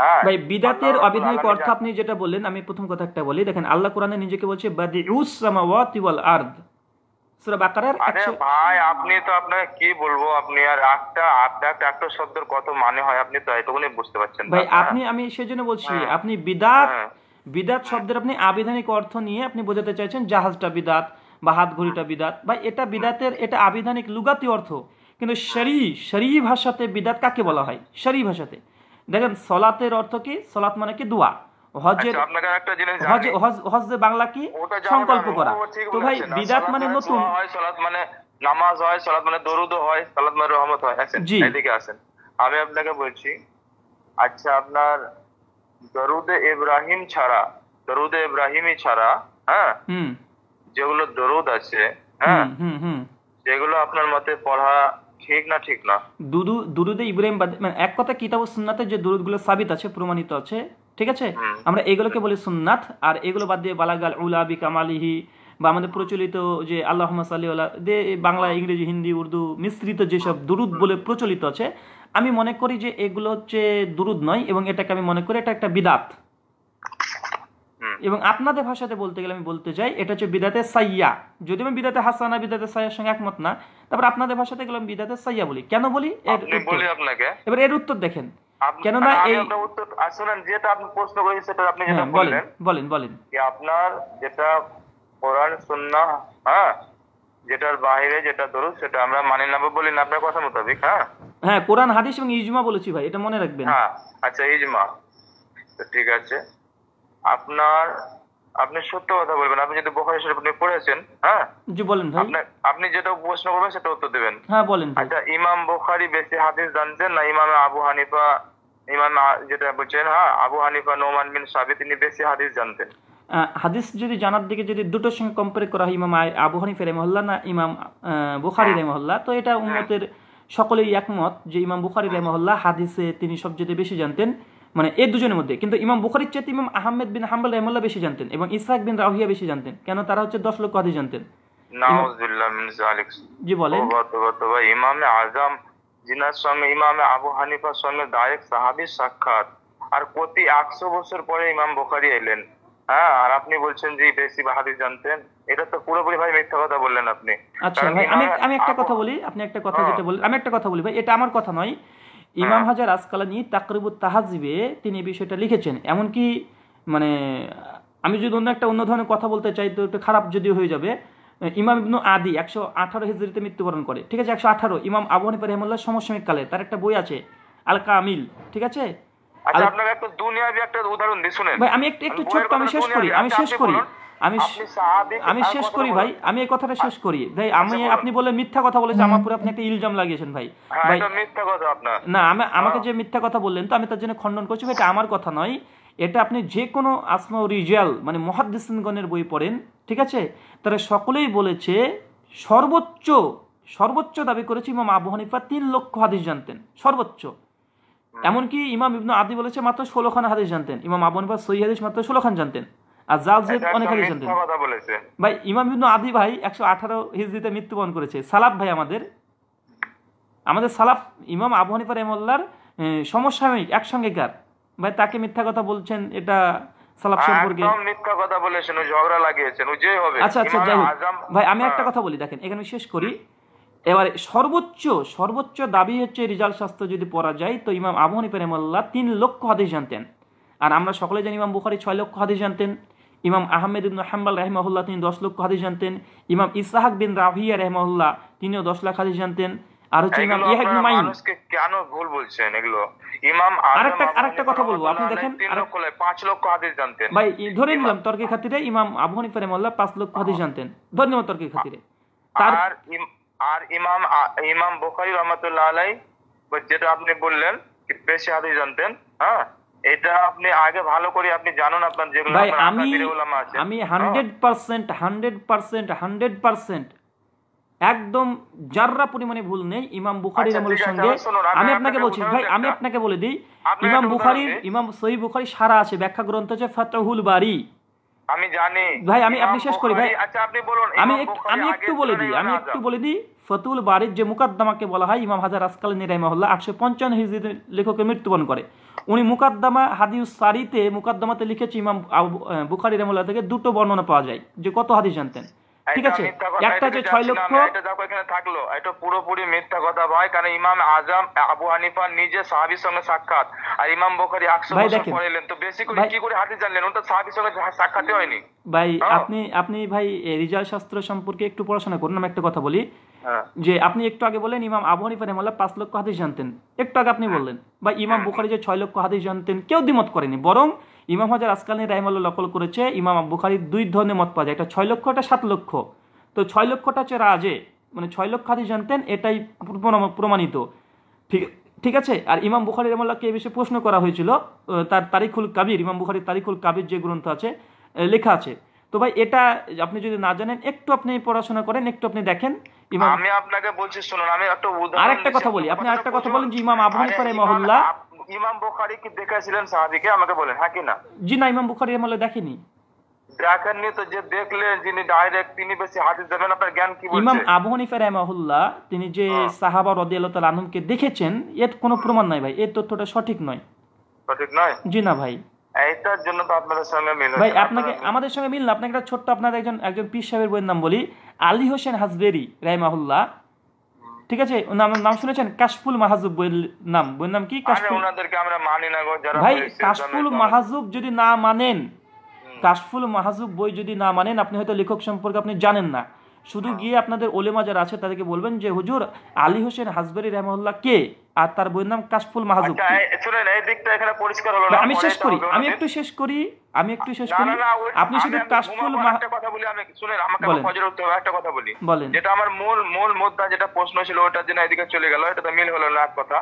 [SPEAKER 5] হ্যাঁ, ভাই বিদাতের অবিধায়ক অর্থ আপনি
[SPEAKER 1] যেটা বললেন আমি প্রথম কথা একটা বলি দেখেন আল্লাহ কোরআনে নিজেকে বলছে বাদিউস সামাওয়াতি ওয়াল আরদ সূরা বাকারার আরে ভাই
[SPEAKER 5] আপনি তো আপনাকে কি বলবো আপনি আর একটা একটা শব্দের কত মানে হয় আপনি তো এতগুণে বুঝতে পারছেন ভাই আপনি
[SPEAKER 1] আমি সেজন্য বলছি হ্যাঁ। আপনি বিদাত হ্যাঁ। বিদাত শব্দের আপনি আবিধানিক অর্থ নিয়ে আপনি বোঝাতে চাইছেন জাহাজটা বিদাত বা হাত ঘড়িটা বিদাত বা এটা বিদাতের এটা আবিধানিক লুগাতি অর্থ কিন্তু শরি শরি ভাষাতে বিদাত কাকে বলা হয় শরি ভাষাতে দেখেন সলাতের অর্থ কি সলাত মানে কি দোয়া হজের
[SPEAKER 5] আচ্ছা,
[SPEAKER 1] বাংলা কি সংকল্প মানে করা তো ভাই বিদাত মানে, মানে নতুন
[SPEAKER 5] মানে নামাজ হয় সলাত মানে দরুদ হয় সলাত মানে রহমত হয় জি আচ্ছা, এদিকে আসেন আমি আপনাকে বলছি আচ্ছা আপনার দরুদে ইব্রাহিম ছাড়া দরুদে ইব্রাহিমই ছাড়া হ্যাঁ যেগুলো দরুদ আছে হ্যাঁ যেগুলো আপনার মতে পড়া ঠিক না ঠিক না
[SPEAKER 1] দুদু দুরুদে ইব্রাহিম মানে এক কথা কিতাব ও সুন্নাতে যে দরুদ গুলো সাবিত আছে প্রমাণিত আছে ঠিক আছে আমরা এগুলোকে বলি সুন্নাত আর এগুলো বাদ দিয়ে বালাগাল উলা বি কামালিহি বা আমাদের প্রচলিত যে আল্লাহ সাল্লি বাংলা ইংরেজি হিন্দি উর্দু মিশ্রিত যেসব দুরুদ বলে প্রচলিত আছে আমি মনে করি যে এগুলো হচ্ছে দুরুদ নয় এবং এটাকে আমি মনে করি এটা একটা বিদাত এবং আপনাদের ভাষাতে বলতে গেলে আমি বলতে চাই এটা হচ্ছে বিদাতে সাইয়া যদি আমি বিদাতে হাসানা বিদাতে সাইয়ার সঙ্গে একমত না তারপর আপনাদের ভাষাতে গেলাম বিদাতে সাইয়া বলি কেন বলি বলি আপনাকে এবার এর উত্তর দেখেন কেননা এই
[SPEAKER 5] উত্তর শুনেন যেটা আপনি প্রশ্ন করেন সেটা আপনি যেটা হ্যাঁ, বলেন বলেন বলেন আপনার যেটা কোরআন সুন্নাহ হ্যাঁ যেটার বাইরে যেটা দরুদ সেটা আমরা মানি না বলি না আপনার কথা মোতাবেক হ্যাঁ
[SPEAKER 1] হ্যাঁ কোরআন হাদিস এবং ইজমা বলেছি ভাই এটা মনে রাখবেন হ্যাঁ
[SPEAKER 5] আচ্ছা ইজমা তো ঠিক আছে আপনার আপনি সত্য কথা বলবেন আপনি যদি বোখারি শরীফ নিয়ে পড়েছেন হ্যাঁ জি বলেন ভাই আপনি যেটা প্রশ্ন করবেন সেটা উত্তর দেবেন
[SPEAKER 1] হ্যাঁ বলেন আচ্ছা
[SPEAKER 5] ইমাম বোখারি বেশি হাদিস জানতেন না ইমাম আবু হানিফা ইমাম যেটা বলছেন হ্যাঁ আবু হানিফা নোমান বিন সাবিত তিনি বেশি হাদিস জানতেন
[SPEAKER 1] হাদিস যদি জানার দিকে যদি দুটোর সঙ্গে কম্পেয়ার করা হয় ইমাম আবু হানিফা রেমহল্লা না ইমাম বুখারি হ্যাঁ। রেমহল্লা তো এটা হ্যাঁ। উন্মতের সকলেই একমত যে ইমাম বুখারি হ্যাঁ। রেমহল্লা হাদিসে তিনি সবচেয়ে বেশি জানতেন মানে এর দুজনের মধ্যে কিন্তু ইমাম বুখারির চেয়ে ইমাম আহমেদ বিন হাম্বাল রহমুল্লাহ বেশি জানতেন এবং ইসহাক বিন রাহিয়া বেশি জানতেন কেন তারা হচ্ছে দশ লক্ষ হাদিস জানতেন জি বলেন
[SPEAKER 5] ইমামে আজম জিনার সঙ্গে ইমামে আবু হানিফার সঙ্গে ডাইরেক্ট সাহাবি সাক্ষাৎ আর কতি একশো বছর পরে ইমাম বুখারি এলেন হ্যাঁ আর আপনি বলছেন যে বেশি বাহাদুর জানতেন এটা তো পুরোপুরি ভাই মিথ্যা কথা বললেন আপনি আচ্ছা ভাই আমি আমি একটা
[SPEAKER 1] কথা বলি আপনি একটা কথা যেটা আমি একটা কথা বলি ভাই এটা আমার কথা নয় ইমাম হ্যাঁ। হাজার আসকালানি তাহাজিবে তিনি এই বিষয়টা লিখেছেন এমনকি মানে আমি যদি অন্য একটা অন্য ধরনের কথা বলতে চাই তো একটু খারাপ যদি হয়ে যাবে ইমাম ইবনু আদি একশো আঠারো হিজড়িতে মৃত্যুবরণ করে ঠিক আছে একশো আঠারো ইমাম আবহাওয়া হানিফা রহমুল্লাহ সমসাময়িক কালে তার একটা বই আছে আল কামিল ঠিক আছে আচ্ছা
[SPEAKER 5] একটা দুনিয়াবি একটা উদাহরণ শুনেন ভাই আমি একটু একটু
[SPEAKER 1] আমি শেষ করি আমি আচ্ছা, শেষ করি আমি
[SPEAKER 5] আমি শেষ করি ভাই
[SPEAKER 1] আমি এই কথাটা শেষ করি ভাই আচ্ছা, আমি আপনি মিথ্যা কথা আমার আপনি একটা ইলজাম লাগিয়েছেন ভাই হ্যাঁ, ভাই মিথ্যা কথা আপনার না আমি হ্যাঁ। আমাকে যে মিথ্যা কথা বললেন তো আমি তার জন্য খণ্ডন করছি এটা আমার কথা নয় এটা আপনি যে কোনো আসমা রিজাল মানে মহাদ্দিসগণের বই পড়েন ঠিক আছে তারা সকলেই বলেছে সর্বোচ্চ সর্বোচ্চ দাবি করেছে ইমাম আবু হানিফা তিন লক্ষ হাদিস জানতেন সর্বোচ্চ এমনকি ইমাম ইবনু আদি বলেছে মাত্র ষোলো খান হাদিস জানতেন ইমাম আবন আবনিফা সই হাদিস মাত্র ষোলো খান জানতেন আর জাল জেদ অনেক হাদিস জানতেন ভাই ইমাম ইবনু আদি ভাই একশো আঠারো হিজড়িতে মৃত্যুবরণ করেছে সালাফ ভাই আমাদের আমাদের সালাফ ইমাম আবু হানিফা রহমল্লার সমসাময়িক একসঙ্গে কার ভাই তাকে মিথ্যা কথা বলছেন এটা সালাফ সম্পর্কে
[SPEAKER 5] মিথ্যা কথা বলেছেন ঝগড়া লাগিয়েছেন আচ্ছা আচ্ছা ভাই আমি একটা হ্যাঁ।
[SPEAKER 1] কথা বলি দেখেন এখানে শেষ করি এবারে সর্বোচ্চ সর্বোচ্চ দাবি হচ্ছে রিজাল শাস্ত্র যদি পড়া যায় তো ইমাম আবু হানিফা তিন লক্ষ হাদিস জানতেন আর আমরা সকলে জানি ইমাম বুখারি ছয় লক্ষ হাদিস জানতেন ইমাম আহমেদ ইবনু হাম্বাল রহমাহুল্লাহ তিনি দশ লক্ষ হাদিস জানতেন ইমাম ইসাহাক বিন রাহিয়া রহমাহুল্লাহ তিনিও দশ লাখ হাদিস জানতেন আর হচ্ছে ইমাম মাইন
[SPEAKER 5] কেন ভুল বলছেন এগুলো ইমাম
[SPEAKER 1] আরেকটা আরেকটা কথা বলবো আপনি দেখেন
[SPEAKER 5] পাঁচ লক্ষ হাদিস জানতেন
[SPEAKER 1] ভাই ধরে নিলাম তর্কের খাতিরে ইমাম আবু হানিফা পাঁচ লক্ষ হাদিস জানতেন ধন্যবাদ তর্কের খাতিরে তার
[SPEAKER 5] আর ইমাম ইমাম বোখারি রহমতুল্লাহ আলাই যেটা আপনি বললেন বেশি হাতে জানতেন হ্যাঁ এটা আপনি আগে ভালো করে আপনি জানুন আপনার যেগুলো ভাই আমি আমি
[SPEAKER 1] হ্যাঁ। একদম পরিমাণে ভুল নেই ইমাম আচ্ছা, আমলের সঙ্গে আমি আপনাকে বলছি ভাই আমি আপনাকে বলে দিই ইমাম ইমাম সারা আছে ব্যাখ্যা গ্রন্থ আছে ফাতহুল বারী আমি জানি ভাই আমি আপনি শেষ করি ভাই আচ্ছা আপনি বলুন আমি আমি একটু বলে দিই আমি একটু বলে দিই ফতুল বাড়ির যে মুকাদ্দামাকে বলা হয় ইমাম হাজার আসকালিনী রাইমাহুল্লাহ আটশো পঞ্চান্ন হিজড়ির লেখকে মৃত্যুবরণ করে উনি মুকাদ্দামা হাদিউ সারিতে মুকাদ্দামাতে লিখেছে ইমাম বুখারি রহমুল্লাহ থেকে দুটো বর্ণনা পাওয়া যায় যে কত হাদিস জানতেন ঠিক আছে একটা যে ছয় লক্ষ থাকলো এটা পুরোপুরি মিথ্যা কথা
[SPEAKER 5] ভাই কারণ ইমাম আজম আবু হানিফা নিজে সাহাবির সঙ্গে সাক্ষাৎ আর ইমাম বখারি একশো বছর পরে তো বেশি করে কি করে হাতে জানলেন ওটা সাহাবির সঙ্গে সাক্ষাৎ হয়নি
[SPEAKER 1] ভাই হ্যাঁ? আপনি আপনি ভাই রিজাল শাস্ত্র সম্পর্কে একটু পড়াশোনা করুন আমি একটা কথা বলি হ্যাঁ। যে আপনি একটু আগে বলেন ইমাম আবু হানিফা রহমাল্লাহ পাঁচ লক্ষ হাদিস জানতেন একটু আগে আপনি হ্যাঁ। বললেন বা ইমাম বুখারী যে ছয় লক্ষ হাদিস জানতেন কেউ দ্বিমত করেনি বরং ইমাম হাজার আসকানি রাইমাল নকল করেছে ইমাম বুখারির দুই ধরনের মত পাওয়া যায় একটা ছয় লক্ষ একটা সাত লক্ষ তো ছয় লক্ষটা হচ্ছে রাজে মানে ছয় লক্ষ হাদিস জানতেন এটাই প্রমাণিত ঠিক ঠিক আছে আর ইমাম বুখারি রহমাল্লাহকে এই বিষয়ে প্রশ্ন করা হয়েছিল তার তারিখুল কাবির ইমাম বুখারির তারিখুল কাবির যে গ্রন্থ আছে লেখা আছে তো ভাই এটা আপনি যদি না জানেন একটু আপনি পড়াশোনা করেন একটু আপনি দেখেন আমি আপনাকে বলছি শুনুন
[SPEAKER 5] আমি একটা উদাহরণ আরেকটা কথা বলি আপনি আরেকটা কথা বলেন যে ইমাম আবু হানিফা রাহিমাহুল্লাহ ইমাম বুখারী কি সাহাবীকে আমাকে বলেন হ্যাঁ কি না
[SPEAKER 1] জি না ইমাম বুখারী দেখেনি
[SPEAKER 5] দেখেননি তো যে দেখলেন যিনি ডাইরেক্ট তিনি বেশি হাদিস দেবেন আপনার জ্ঞান কি বলছে ইমাম
[SPEAKER 1] আবু হানিফা রাহিমাহুল্লাহ তিনি যে হ্যাঁ। সাহাবা রাদিয়াল্লাহু তাআলা আনহুমকে দেখেছেন এর কোনো প্রমাণ নাই ভাই এর তথ্যটা সঠিক নয় সঠিক নয় জি না ভাই
[SPEAKER 5] এইটার জন্য তো আপনাদের সঙ্গে মিল ভাই আপনাকে
[SPEAKER 1] আমাদের সঙ্গে মিল না আপনাকে একটা ছোট্ট আপনার একজন একজন পীর সাহেবের বইয়ের নাম বলি আলী হোসেন হাজবেরি রাইমাহুল্লাহ ঠিক আছে ওনার নাম শুনেছেন কাশফুল মাহাজুব বইয়ের নাম বইয়ের নাম কি কাশফুল
[SPEAKER 5] ওনাদেরকে আমরা মানি না গো যারা ভাই কাশফুল মাহাজুব
[SPEAKER 1] যদি না মানেন কাশফুল মাহাজুব বই যদি না মানেন আপনি হয়তো লেখক সম্পর্কে আপনি জানেন না শুধু গিয়ে আপনাদের ওলেমা যারা আছে তাদেরকে বলবেন যে হুজুর আলী হোসেন হাসবেরি রহমুল্লাহ কে আর তার বইয়ের নাম কাশফুল মাহজুব আচ্ছা,
[SPEAKER 5] আমি শেষ করি আমি একটু
[SPEAKER 1] শেষ করি আমি একটু শেষ করি আপনি শুধু কাশফুল কথা বলি
[SPEAKER 5] একটা কথা বলি যেটা আমার মূল মূল মুদ্রা যেটা প্রশ্ন ছিল ওটার জন্য এদিকে চলে গেল এটা তো মিল হলো না কথা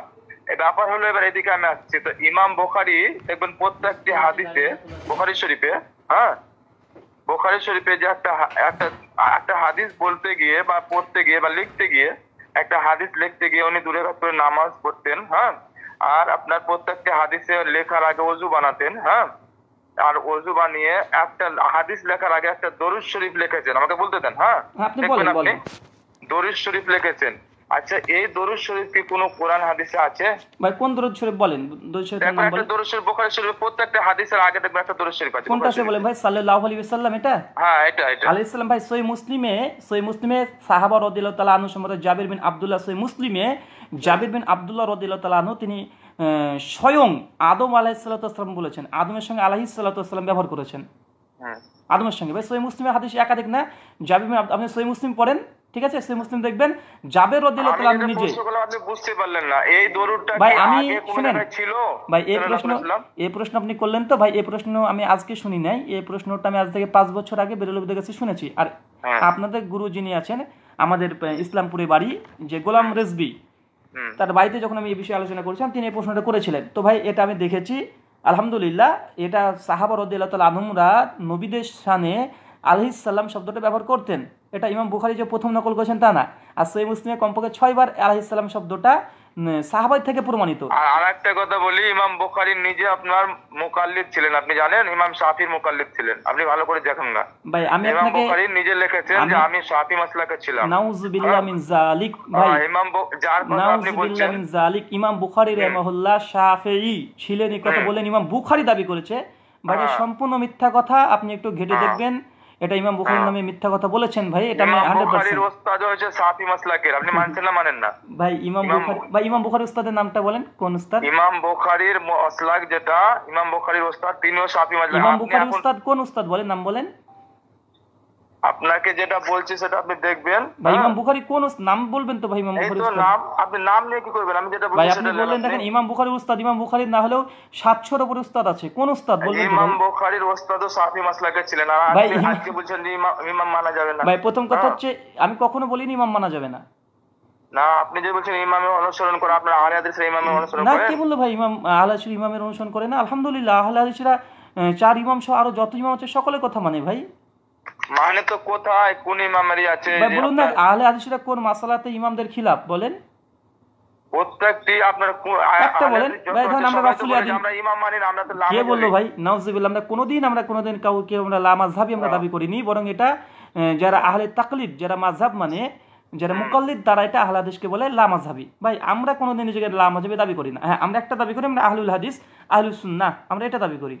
[SPEAKER 5] ব্যাপার হলো এবার এদিকে আমি আসছি তো ইমাম বোখারি দেখবেন প্রত্যেকটি হাদিসে বোখারি শরীফে হ্যাঁ বোখারি শরীফে যে একটা একটা একটা হাদিস বলতে গিয়ে বা পড়তে গিয়ে বা লিখতে গিয়ে একটা হাদিস লিখতে গিয়ে উনি দূরে করে নামাজ পড়তেন হ্যাঁ আর আপনার প্রত্যেকটা হাদিসে লেখার আগে অজু বানাতেন হ্যাঁ আর অজু বানিয়ে একটা হাদিস লেখার আগে একটা দরুদ শরীফ লিখেছেন আমাকে বলতে দেন হ্যাঁ দেখবেন হ্যাঁ, আপনি দরুদ শরীফ লিখেছেন আচ্ছা এই দরুদ শরীফ কি কোরআন হাদিসে আছে
[SPEAKER 1] ভাই কোন দরুদ শরীফ বলেন দরুদ শরীফ নাম বলেন
[SPEAKER 5] দরুদ শরীফ বুখারী শরীফ প্রত্যেকটা হাদিসের আগে দেখবেন একটা দরুদ শরীফ আছে কোনটা সে বলেন
[SPEAKER 1] ভাই সাল্লাল্লাহু আলাইহি ওয়াসাল্লাম এটা হ্যাঁ এটা এটা আলাইহিস সালাম ভাই মুসলিমে মুসলিমে সাহাবা রাদিয়াল্লাহু তাআলা আনহু জাবির বিন আব্দুল্লাহ সহিহ মুসলিমে জাবির বিন আব্দুল্লাহ রাদিয়াল্লাহু তাআলা আনহু তিনি স্বয়ং আদম আলাইহিসসালাম বলেছেন আদমের সঙ্গে আলাইহিসসালাম ব্যবহার করেছেন আদমের সঙ্গে ভাই সহিহ মুসলিমের হাদিস একাধিক না জাবির বিন আপনি সহিহ মুসলিম পড়েন ঠিক আছে সে মুসলিম দেখবেন যাবে রদিল্লাহ নিজে
[SPEAKER 5] আপনি বুঝতে পারলেন না এই দরুদটা ভাই আমি শুনেন
[SPEAKER 1] ভাই এই প্রশ্ন এই প্রশ্ন আপনি করলেন তো ভাই এই প্রশ্ন আমি আজকে শুনি নাই এই প্রশ্নটা আমি আজ থেকে পাঁচ বছর আগে কাছে শুনেছি আর হ্যাঁ। আপনাদের গুরু যিনি আছেন আমাদের ইসলামপুরে বাড়ি যে গোলাম হ্যাঁ। রেজবি তার বাড়িতে যখন আমি এই বিষয়ে আলোচনা করেছিলাম তিনি এই প্রশ্নটা করেছিলেন তো ভাই এটা আমি দেখেছি আলহামদুলিল্লাহ এটা সাহাবা রদিল্লাহ তাল নবীদের সানে আলহিসাল্লাম শব্দটা ব্যবহার করতেন এটা ইমাম বুখারি যে প্রথম নকল করেছেন তা না আর সেই মুসলিমের কমপক্ষে ছয়বার আলহিসাল্লাম শব্দটা সাহাবাই থেকে প্রমাণিত আর একটা কথা বলি ইমাম
[SPEAKER 5] বুখারি নিজে আপনার ছিলেন আপনি জানেন ইমাম ছিলেন আপনি ভালো করে দেখেন না
[SPEAKER 1] ভাই আমি বুখারি
[SPEAKER 5] নিজে লিখেছেন যে আমি মাসলাকে ছিলাম
[SPEAKER 1] নাউজুবিল্লাহ মিন জালিক ভাই ইমাম যার কথা আপনি বলছেন মিন জালিক ইমাম হ্যাঁ। ছিলেন এই কথা হ্যাঁ। বলেন ইমাম বুখারি দাবি করেছে ভাই হ্যাঁ। সম্পূর্ণ মিথ্যা কথা আপনি একটু ঘেটে দেখবেন এটা ইমাম বুখারীর হ্যাঁ। নামে মিথ্যা কথা বলেছেন ভাই এটা আমি 100%
[SPEAKER 5] ওস্তাদ হচ্ছে সাফি মাসলাকের আপনি মানছেন না মানেন না
[SPEAKER 1] ভাই ইমাম বুখারী ভাই ইমাম বুখারী ওস্তাদের নামটা বলেন কোন ওস্তাদ ইমাম
[SPEAKER 5] বুখারীর মাসলাক যেটা ইমাম বুখারীর ওস্তাদ তিনিও সাফি মাসলাক ইমাম হ্যাঁ, বুখারীর ওস্তাদ
[SPEAKER 1] কোন ওস্তাদ বলেন নাম বলেন
[SPEAKER 5] আপনাকে যেটা বলছি সেটা আপনি দেখবেন ভাই হ্যাঁ? ইমাম
[SPEAKER 1] বুখারি কোন নাম বলবেন তো ভাই ইমাম বুখারি নাম আপনি
[SPEAKER 5] নাম নিয়ে কি করবেন আমি
[SPEAKER 1] যেটা বলছি আপনি বলেন দেখেন ইমাম বুখারি উস্তাদ ইমাম বুখারি না হলেও 700 এর উপরে উস্তাদ আছে কোন উস্তাদ বলবেন হ্যাঁ, ইমাম
[SPEAKER 5] বুখারির উস্তাদও সাফি মাসলাকে ছিলেন আর আপনি আজকে বলছেন ইমাম মানা যাবে না ভাই প্রথম কথা হ্যাঁ। হচ্ছে
[SPEAKER 1] আমি কখনো বলিনি ইমাম মানা যাবে না
[SPEAKER 5] না আপনি যে বলছেন ইমামের অনুসরণ করে আপনারা আহলে হাদিসের ইমামের অনুসরণ করেন না কি
[SPEAKER 1] বললো ভাই ইমাম আহলে হাদিসের ইমামের অনুসরণ করে না আলহামদুলিল্লাহ আহলে হাদিসরা চার ইমাম সহ আরো যত ইমাম আছে সকলের কথা মানে ভাই
[SPEAKER 5] মানে তো কোথায় কোন আছে বলুন না
[SPEAKER 1] আহলে কোন মাসালাতে ইমামদের খিলাফ বলেন
[SPEAKER 5] প্রত্যেকটি আপনার একটা বলেন ভাই আমরা আমরা ইমাম মানি না আমরা তো কে বললো ভাই
[SPEAKER 1] নাউজুবিল্লাহ আমরা কোনোদিন আমরা কোনোদিন কাউকে আমরা মাযহাবি আমরা দাবি বরং এটা যারা আহলে তাকলিদ যারা মাযহাব মানে যারা মুকাল্লিদ তারা এটা আহলে হাদিসকে বলে লা মাযহাবি ভাই আমরা কোনোদিন নিজেকে লা মাযহাবি দাবি করি না হ্যাঁ আমরা একটা দাবি করি আমরা আহলুল হাদিস আহলুস সুন্নাহ আমরা এটা দাবি করি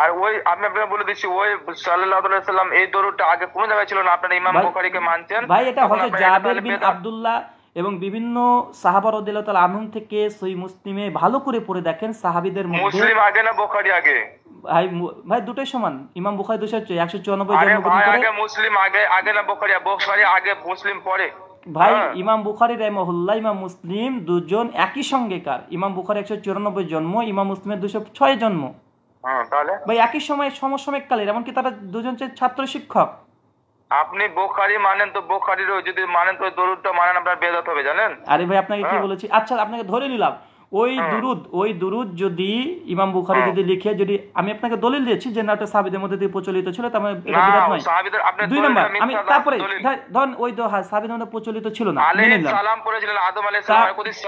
[SPEAKER 5] আর ওই আমি আপনাকে বলে দিচ্ছি ওই সাল্লাল্লাহু সাল্লাম এই দরুদটা আগে কোন জায়গায় ছিল না আপনারা ইমাম বুখারীকে মানছেন ভাই এটা হচ্ছে জাবির বিন
[SPEAKER 1] আব্দুল্লাহ এবং বিভিন্ন সাহাবা রাদিয়াল্লাহু তাআলা আনহুম থেকে সহি মুসলিমে ভালো করে পড়ে দেখেন সাহাবীদের মধ্যে মুসলিম আগে
[SPEAKER 5] না বুখারী আগে
[SPEAKER 1] ভাই ভাই দুটোই সমান ইমাম বুখারী 294 আগে
[SPEAKER 5] মুসলিম আগে আগে না বুখারী বুখারী আগে মুসলিম পড়ে ভাই হ্যাঁ।
[SPEAKER 1] ইমাম বুখারি রহমহুল্লাহ ইমাম মুসলিম দুজন একই সঙ্গে কার ইমাম বুখারি একশো চুরানব্বই জন্ম ইমাম মুসলিমের দুশো ছয় জন্ম ভাই একই সময়ে সমসাময়িককালের এমনকি তারা দুজন ছাত্র শিক্ষক
[SPEAKER 5] আপনি বোখারি মানেন তো বোখারির যদি মানেন তো দরুদটা মানেন আপনার হবে জানেন
[SPEAKER 1] আরে ভাই আপনাকে কি হ্যাঁ। বলেছি আচ্ছা আপনাকে ধরে নিলাম ওই দুরুদ ওই দুরুদ যদি ইমাম বুখারি যদি লিখে যদি আমি আপনাকে দলিল দিয়েছি যে না সাবিদের মধ্যে দিয়ে প্রচলিত ছিল তার মানে এটা বিরাট নয় দুই নম্বর আমি তারপরে ধন ওই দোহা হ্যাঁ, সাহাবিদের মধ্যে প্রচলিত ছিল না মেনে সালাম আদম আলাইহিস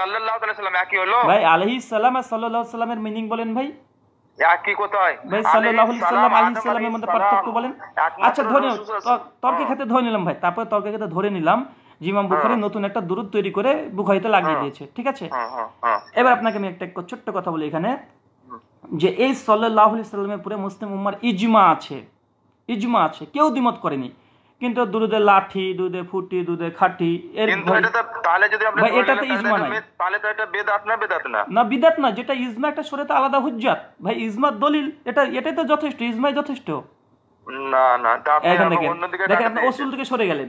[SPEAKER 1] সালাম সাল্লাল্লাহু আলাইহি সাল্লাম একই হলো ভাই আলাইহিস সালাম আর সাল্লাল্লাহু আলাইহি সাল্লামের মিনিং বলেন ভাই
[SPEAKER 2] একই কোথায় সাল্লাল্লাহু আলাইহি সাল্লাম মধ্যে পার্থক্য বলেন
[SPEAKER 1] আচ্ছা ধরে তর্কের ক্ষেত্রে ধরে নিলাম ভাই তারপরে তর্কের ক্ষেত্রে ধরে নিলাম হ্যাঁ। নতুন একটা দূরত তৈরি করে বুখারিতে লাগিয়ে হ্যাঁ। দিয়েছে ঠিক আছে হ্যাঁ, এবার আপনাকে আমি একটা ছোট্ট কথা বলি এখানে যে এই সাল্লাল্লাহু আলাইহি সাল্লামের পুরো মুসলিম উম্মার ইজমা আছে ইজমা আছে কেউ দ্বিমত করেনি কিন্তু দুধের লাঠি দুধে ফুটি দুধে খাটি এর
[SPEAKER 5] তাহলে যদি ইজমা নাই
[SPEAKER 1] না বিদাত না যেটা ইজমা একটা শরীয়তে আলাদা হুজাত ভাই ইজমা দলিল এটা এটাই তো যথেষ্ট ইজমাই যথেষ্ট না না দেখেন আপনি অসুল থেকে সরে গেলেন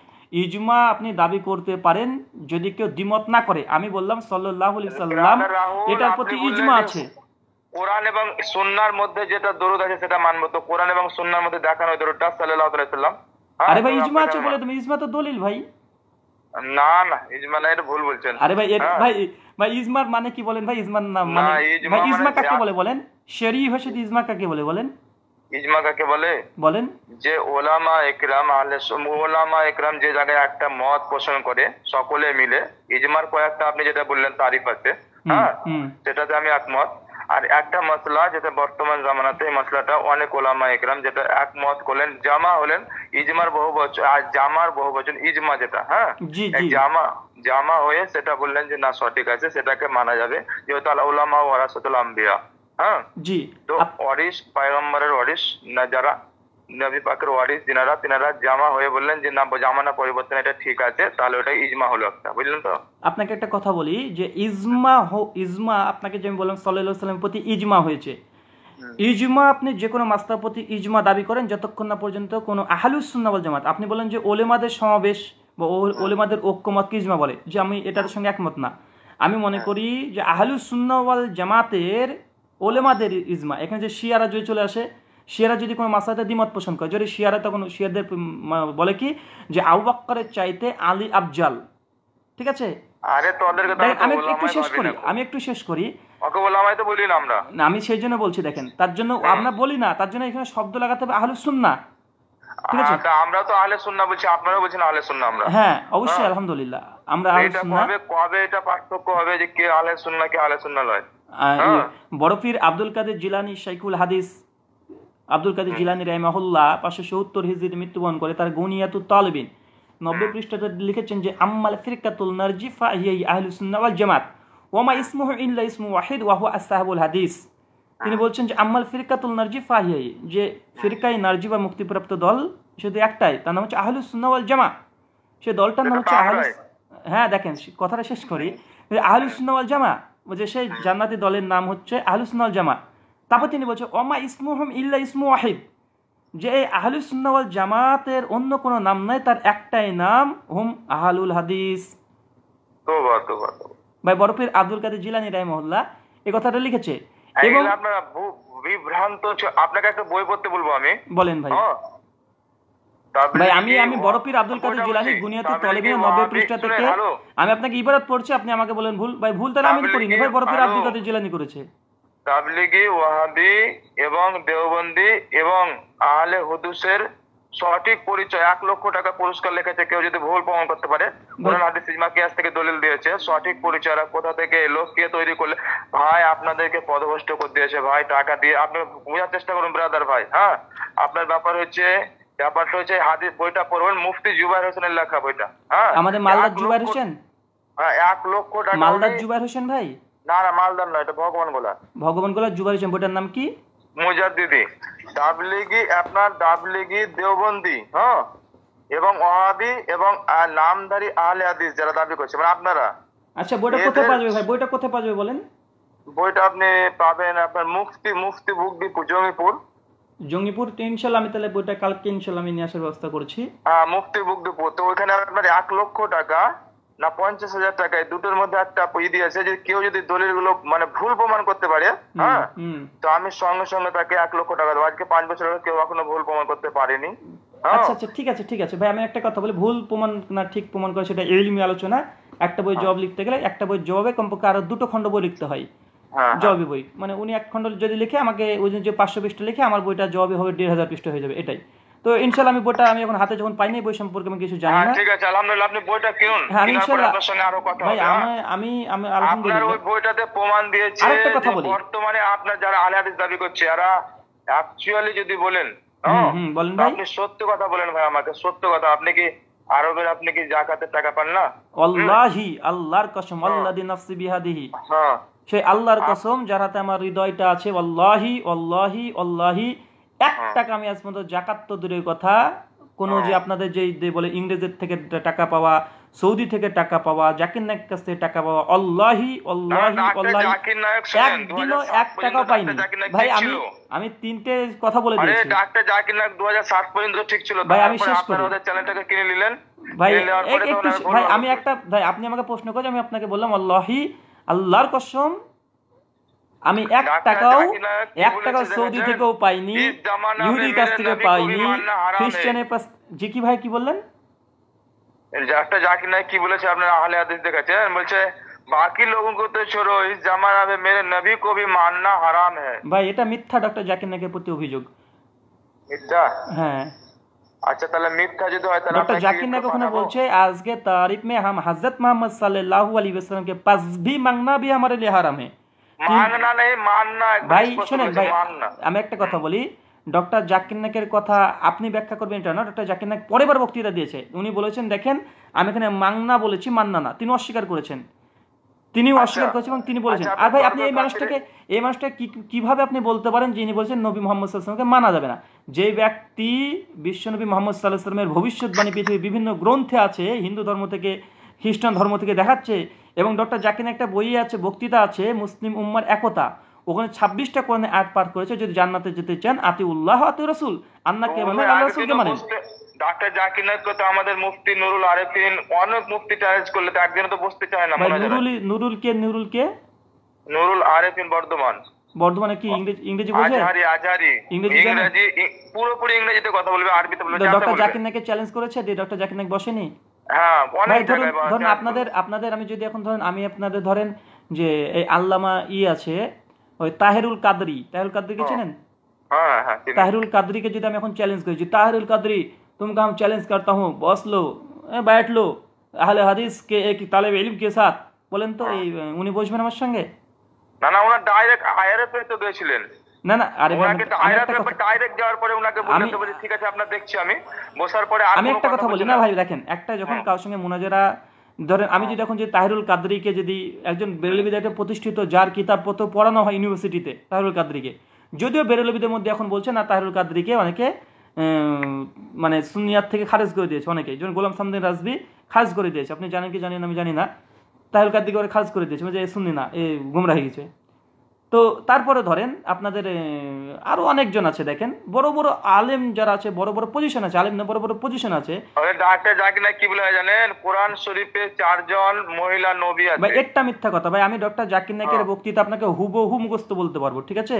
[SPEAKER 1] ইজমা আপনি দাবি করতে পারেন যদি কেউ দ্বিমত না করে আমি বললাম সাল্লাহ সাল্লাম এটার প্রতি ইজমা আছে
[SPEAKER 5] কোরআন এবং সুন্নার মধ্যে যেটা দরুদ আছে সেটা মানবো তো কোরআন এবং মধ্যে দেখানো দরুদটা সাল্লাল্লাহু আলাইহি সাল্লাম
[SPEAKER 1] হ্যাঁ, আরে ভাই ইজমা আছে বলে তুমি ইজমা তো দলিল ভাই
[SPEAKER 5] না না ইজমা না এটা ভুল বলছেন আরে ভাই হ্যাঁ। ভাই
[SPEAKER 1] ভাই ইজমার মানে কি বলেন ভাই ইজমার নাম মানে, মানে ইজমা কাকে বলে বলেন শরীফ ভাষাতে ইজমা কাকে বলে বলেন
[SPEAKER 5] ইজমা কাকে বলে বলেন যে ওলামা একরাম আহলে ওলামা একরাম যে জায়গায় একটা মত পোষণ করে সকলে মিলে ইজমার কয়েকটা আপনি যেটা বললেন তারিফ আছে হ্যাঁ সেটাতে আমি একমত আর একটা মশলা যেটা বর্তমান জামানাতে এই মশলাটা অনেক ওলামা একরাম যেটা একমত করলেন জামা হলেন ইজমার বহু বচন আর জামার বহু বচন ইজমা যেটা হ্যাঁ জামা জামা হয়ে সেটা বললেন যে না সঠিক আছে সেটাকে মানা যাবে যেহেতু আল্লাহ ওলামা ওয়ারাসতুল আম্বিয়া হ্যাঁ জি তো ওয়ারিস পায়গম্বরের ওয়ারিস না যারা নবী পাকের ওয়ারিস জামা হয়ে বললেন যে না পরিবর্তন এটা ঠিক আছে তাহলে ওটা ইজমা হলো একটা বুঝলেন তো
[SPEAKER 1] আপনাকে একটা কথা বলি যে ইজমা ইজমা আপনাকে যে আমি বললাম সাল্লাহ প্রতি ইজমা হয়েছে ইজমা আপনি যে কোনো মাস্তার প্রতি ইজমা দাবি করেন যতক্ষণ না পর্যন্ত কোনো আহালুসুন্নাবল জামাত আপনি বলেন যে ওলেমাদের সমাবেশ বা ওলেমাদের ঐক্যমতকে ইজমা বলে যে আমি এটার সঙ্গে একমত না আমি মনে হ্যাঁ। করি যে আহলুসুন্নাওয়াল জামাতের ওলেমাদের ইজমা এখানে যে শিয়ারা যদি চলে আসে শিয়ারা যদি কোনো মাসাতে দ্বিমত পোষণ করে যদি শিয়ারা তখন শিয়ারদের বলে কি যে আবু বাক্করের চাইতে আলী আফজাল ঠিক আছে আমি একটু শেষ করি আমি একটু শেষ করি আমি সেই জন্য বলছি দেখেন তার জন্য হ্যাঁ। আমরা বলি না তার জন্য এখানে শব্দ লাগাতে হবে আহলে সুন্না আচ্ছা,
[SPEAKER 5] আমরা তো আহলে সুন্না বলছি আপনারা বলছেন আহলে সুন্না আমরা হ্যাঁ, হ্যাঁ। অবশ্যই
[SPEAKER 1] আলহামদুলিল্লাহ আমরা
[SPEAKER 5] কবে এটা পার্থক্য হবে যে কে আহলে সুন্না কে আহলে সুন্না
[SPEAKER 1] হ্যাঁ। বরফির আব্দুল কাদের জিলানি শাইকুল হাদিস আব্দুল কাদের জিলানি রহমাহুল্লাহ পাঁচশো সত্তর হিজড়িতে মৃত্যুবরণ করে তার গুনিয়াতু তালবিন নব্বই পৃষ্ঠাতে লিখেছেন যে আম্মাল ফিরকাতুল নারজি ফাহিয়াই আহলুস ওয়াল জামাত ওয়ামা ইসমুহ ইল্লা ইসমু ওয়াহিদ ওয়াহু আসাহাবুল হাদিস তিনি হ্যাঁ। বলছেন যে আম্মাল ফিরকাতুল নারজি ফাহিয়াই যে ফিরকাই নারজি বা মুক্তিপ্রাপ্ত দল শুধু একটাই তার নাম হচ্ছে আহলুস ওয়াল জামা সে দলটার নাম হচ্ছে আহলুস হ্যাঁ দেখেন কথাটা শেষ করি আহলুস ওয়াল জামা যে সেই জান্নাতি দলের নাম হচ্ছে আহলুসনাল জামা তারপর তিনি বলছে অমা ইসমুহম ইল্লা ইসমু ওয়াহিদ যে এই আহলুসনাল জামাতের অন্য কোনো নাম নাই তার একটাই নাম হুম আহলুল হাদিস ভাই বরফির আব্দুল কাদের জিলানি রাহমহল্লা এই কথাটা লিখেছে
[SPEAKER 5] এবং বিভ্রান্ত আপনাকে একটা বই পড়তে বলবো
[SPEAKER 1] আমি বলেন ভাই ভাই আমি আমি বড়পীর আব্দুল কাদের তলেবিয়া পৃষ্ঠা থেকে আমি আপনাকে ইবারত পড়ছি আপনি আমাকে বলেন ভুল ভাই ভুল তাহলে আমি ভাই বড়পীর আব্দুল কাদের করেছে
[SPEAKER 5] তাবলিগি ওয়াহাবি এবং দেওবন্দি এবং আহলে হুদুসের সঠিক পরিচয় এক লক্ষ টাকা পুরস্কার কেউ যদি ভুল প্রমাণ করতে পারে কোরআন হাদিস ইজমা কিয়াস থেকে দলিল দিয়েছে সঠিক পরিচয়রা কোথা থেকে লোক কে তৈরি করলে ভাই আপনাদেরকে পদভষ্ট করে দিয়েছে ভাই টাকা দিয়ে আপনি বোঝার চেষ্টা করুন ব্রাদার ভাই হ্যাঁ আপনার ব্যাপার হচ্ছে ব্যাপারটা হচ্ছে হাদিস বইটা পড়বেন মুফতি জুবাইর হোসেনের লেখা বইটা হ্যাঁ আমাদের মালদার জুবাইর হোসেন হ্যাঁ এক লক্ষ টাকা মালদার জুবাইর হোসেন ভাই না না মালদার নয় এটা ভগবান গোলা
[SPEAKER 1] ভগবান গোলা জুবাইর হোসেন বইটার নাম কি
[SPEAKER 5] আপনার দেওবন্দি হ্যাঁ এবং ওয়াহাবি এবং নামধারী আহলে হাদিস যারা দাবি করছে মানে আপনারা
[SPEAKER 1] আচ্ছা বইটা কোথায় ভাই বইটা কোথায় বলেন
[SPEAKER 5] বইটা আপনি পাবেন আপনার মুফতি মুফতি বুকদি জমিপুর
[SPEAKER 1] জঙ্গিপুর তো আমি তাহলে বইটা কালকে ইনশাল্লাহ আমি নিয়ে আসার ব্যবস্থা করছি
[SPEAKER 5] মুক্তি তো ওইখানে আপনার এক লক্ষ টাকা না পঞ্চাশ হাজার দুটোর মধ্যে একটা যে কেউ যদি দলিল গুলো মানে ভুল প্রমাণ করতে পারে হ্যাঁ তো আমি সঙ্গে সঙ্গে তাকে এক লক্ষ টাকা দেবো আজকে পাঁচ বছর কেউ এখনো ভুল প্রমাণ করতে পারেনি
[SPEAKER 1] হ্যাঁ? আচ্ছা আচ্ছা ঠিক আছে ঠিক আছে ভাই আমি একটা কথা বলি ভুল প্রমাণ না ঠিক প্রমাণ করে সেটা এলমি আলোচনা একটা বই হ্যাঁ। জব লিখতে গেলে একটা বই জবাবে কমপক্ষে আরো দুটো খণ্ড বই লিখতে হয় হ্যাঁ, হ্যাঁ। জবাবি বই মানে উনি এক খন্ড যদি লিখে আমাকে ওই যে পাঁচশো পৃষ্ঠা লিখে আমার বইটা জবাবি হবে দেড় হাজার পৃষ্ঠা হয়ে যাবে এটাই তো ইনশাল্লাহ আমি বইটা আমি এখন হাতে যখন পাইনি বই সম্পর্কে আমি কিছু জানি হ্যাঁ, না ঠিক আছে আলহামদুলিল্লাহ আপনি
[SPEAKER 5] বইটা কিনুন হ্যাঁ আরো কথা হবে
[SPEAKER 1] আমি আমি আলহামদুলিল্লাহ আপনার ওই
[SPEAKER 5] বইটাতে প্রমাণ দিয়েছে আরেকটা কথা বলি বর্তমানে যারা আলে হাদিস দাবি করছে যারা অ্যাকচুয়ালি যদি বলেন
[SPEAKER 1] হুম বলেন ভাই আপনি
[SPEAKER 5] সত্য কথা বলেন ভাই আমাকে সত্য কথা আপনি কি আরবের আপনি কি জাকাতের
[SPEAKER 1] টাকা পান না আল্লাহি আল্লাহর কসম আল্লাদি নাফসি বিহাদিহি হ্যাঁ সেই আল্লাহর কসম যার হাতে আমার হৃদয়টা আছে অল্লাহি অল্লাহি অল্লাহি এক টাকা হ্যাঁ। আমি আজ পর্যন্ত জাকাত দূরের কথা কোনো যে হ্যাঁ। আপনাদের যে বলে ইংরেজের থেকে টাকা পাওয়া সৌদি থেকে টাকা পাওয়া জাকির নায়ক কাছ থেকে টাকা পাওয়া অল্লাহি অল্লাহি অল্লাহি একদিনও এক টাকা পাইনি ভাই আমি আমি তিনটে কথা বলে দিয়েছি ডাক্তার জাকির নায়ক 2007 পর্যন্ত ঠিক ছিল ভাই আমি শেষ করে আপনারা চ্যানেলটাকে কিনে নিলেন ভাই একটু ভাই আমি একটা ভাই আপনি আমাকে প্রশ্ন করেন আমি আপনাকে বললাম অল্লাহি আল্লাহর কসম আমি এক টাকাও এক টাকা সৌদি থেকেও পাইনি ইহুদির কাছ থেকে পাইনি খ্রিস্টানের কাছ যে কি ভাই কি বললেন
[SPEAKER 5] একটা জাকির নায়ক কি বলেছে আপনার আহলে হাদিস দেখাচ্ছেন বলছে বাকি লোক তো तो छोड़ो इस মে में मेरे नबी को भी मानना
[SPEAKER 1] এটা মিথ্যা ডক্টর জাকির নাকের প্রতি অভিযোগ মিথ্যা হ্যাঁ
[SPEAKER 5] আচ্ছা, আমি একটা
[SPEAKER 1] কথা বলি ডক্টর জাকির কথা আপনি ব্যাখ্যা করবেন এটা না ডক্টর জাকির নাক পরের বক্তৃতা দিয়েছে উনি বলেছেন দেখেন আমি এখানে মাংনা বলেছি মান্না না তিনি অস্বীকার করেছেন তিনি আচ্ছা। অস্বীকার করেছেন এবং তিনি আচ্ছা, বলেছেন আর ভাই আপনি এই মানুষটাকে এই মানুষটাকে কিভাবে আপনি বলতে পারেন যিনি বলছেন নবী মোহাম্মদ সাল্লামকে মানা যাবে না যে ব্যক্তি বিশ্বনবী মোহাম্মদ সাল্লাহামের ভবিষ্যৎবাণী পৃথিবীর বিভিন্ন গ্রন্থে আছে হিন্দু ধর্ম থেকে খ্রিস্টান ধর্ম থেকে দেখাচ্ছে এবং ডক্টর জাকিন একটা বই আছে বক্তৃতা আছে মুসলিম উম্মার একতা ওখানে ছাব্বিশটা কোরআনে আয়াত পাঠ করেছে যদি জান্নাতে যেতে চান আতি উল্লাহ আতি রসুল আন্না কে মানে আল্লাহ রসুলকে মানেন
[SPEAKER 5] ডাক্তার জাকির নায়ক তো আমাদের মুফতি নুরুল আরেফিন অনেক মুফতি চ্যালেঞ্জ করলে তো একদিনে তো বসতে চায় না নুরুল
[SPEAKER 1] নুরুল কে নুরুল কে
[SPEAKER 5] নুরুল আরেফিন বর্ধমান
[SPEAKER 1] বর্ধমানে কি ইংরেজি ইংরেজি বোঝে আজারি
[SPEAKER 5] আজারি ইংরেজি ইংরেজি
[SPEAKER 1] পুরোপুরি ইংরেজিতে কথা
[SPEAKER 2] বলবে আরবিতে বলবে ডাক্তার জাকির
[SPEAKER 1] নায়ককে চ্যালেঞ্জ করেছে যে ডাক্তার জাকির নায়ক বসেনি হ্যাঁ অনেক ধরুন আপনাদের আপনাদের আমি যদি এখন ধরেন আমি আপনাদের ধরেন যে এই আল্লামা ই আছে ওই তাহেরুল কাদরি তাহেরুল কে হ্যাঁ। চেনেন হ্যাঁ, হ্যাঁ, তাহেরুল কাদরিকে যদি আমি এখন চ্যালেঞ্জ করি যে তাহেরুল কাদরি तुम काम चैलेंज करता हूँ बॉस लो बैठ लो আহলে হাদিস কে এক তালেব ইলম কে সাথ বলেন তো এই উনি বসবেন আমার সঙ্গে
[SPEAKER 5] না না ওনা ডাইরেক্ট আইআরএফ তো গিয়েছিলেন
[SPEAKER 1] না না আরে ওনাকে আইআরএফ
[SPEAKER 5] ডাইরেক্ট যাওয়ার পরে ওনাকে বললেন তো
[SPEAKER 1] ঠিক আছে আপনারা দেখছি আমি বসার পরে আমি একটা কথা বলি না ভাই দেখেন একটা যখন হ্যাঁ। কার সঙ্গে মুনাজারা ধরেন আমি যদি হ্যাঁ। এখন যে তাহিরুল কাদরিকে যদি একজন বেরেলবিদাতে প্রতিষ্ঠিত যার কিতাবপত্র পড়ানো হয় ইউনিভার্সিটিতে তাহিরুল কাদরিকে যদিও বেরেলবিদের মধ্যে এখন বলছে না তাহিরুল কাদরিকে অনেকে মানে সুনিয়াত থেকে খারেজ করে দিয়েছে অনেকেই যেমন গোলাম সামদিন রাজবি খারেজ করে দিয়েছে আপনি জানেন কি জানি না আমি জানি না তাহলে কার দিকে ওরা খারেজ করে দিয়েছে যে মানে শুনি না এ গুমরা হয়ে গেছে তো তারপরে ধরেন আপনাদের আরো অনেকজন আছে দেখেন বড় বড় আলেম যারা আছে বড় বড় পজিশন আছে আলেম না বড় বড় পজিশন আছে
[SPEAKER 5] কি বলে জানেন কোরআন শরীফে চারজন মহিলা নবী আছে একটা
[SPEAKER 1] মিথ্যা কথা ভাই আমি ডক্টর জাকির নাকের হ্যাঁ। বক্তৃতা আপনাকে হুবহু মুখস্থ বলতে পারবো ঠিক আছে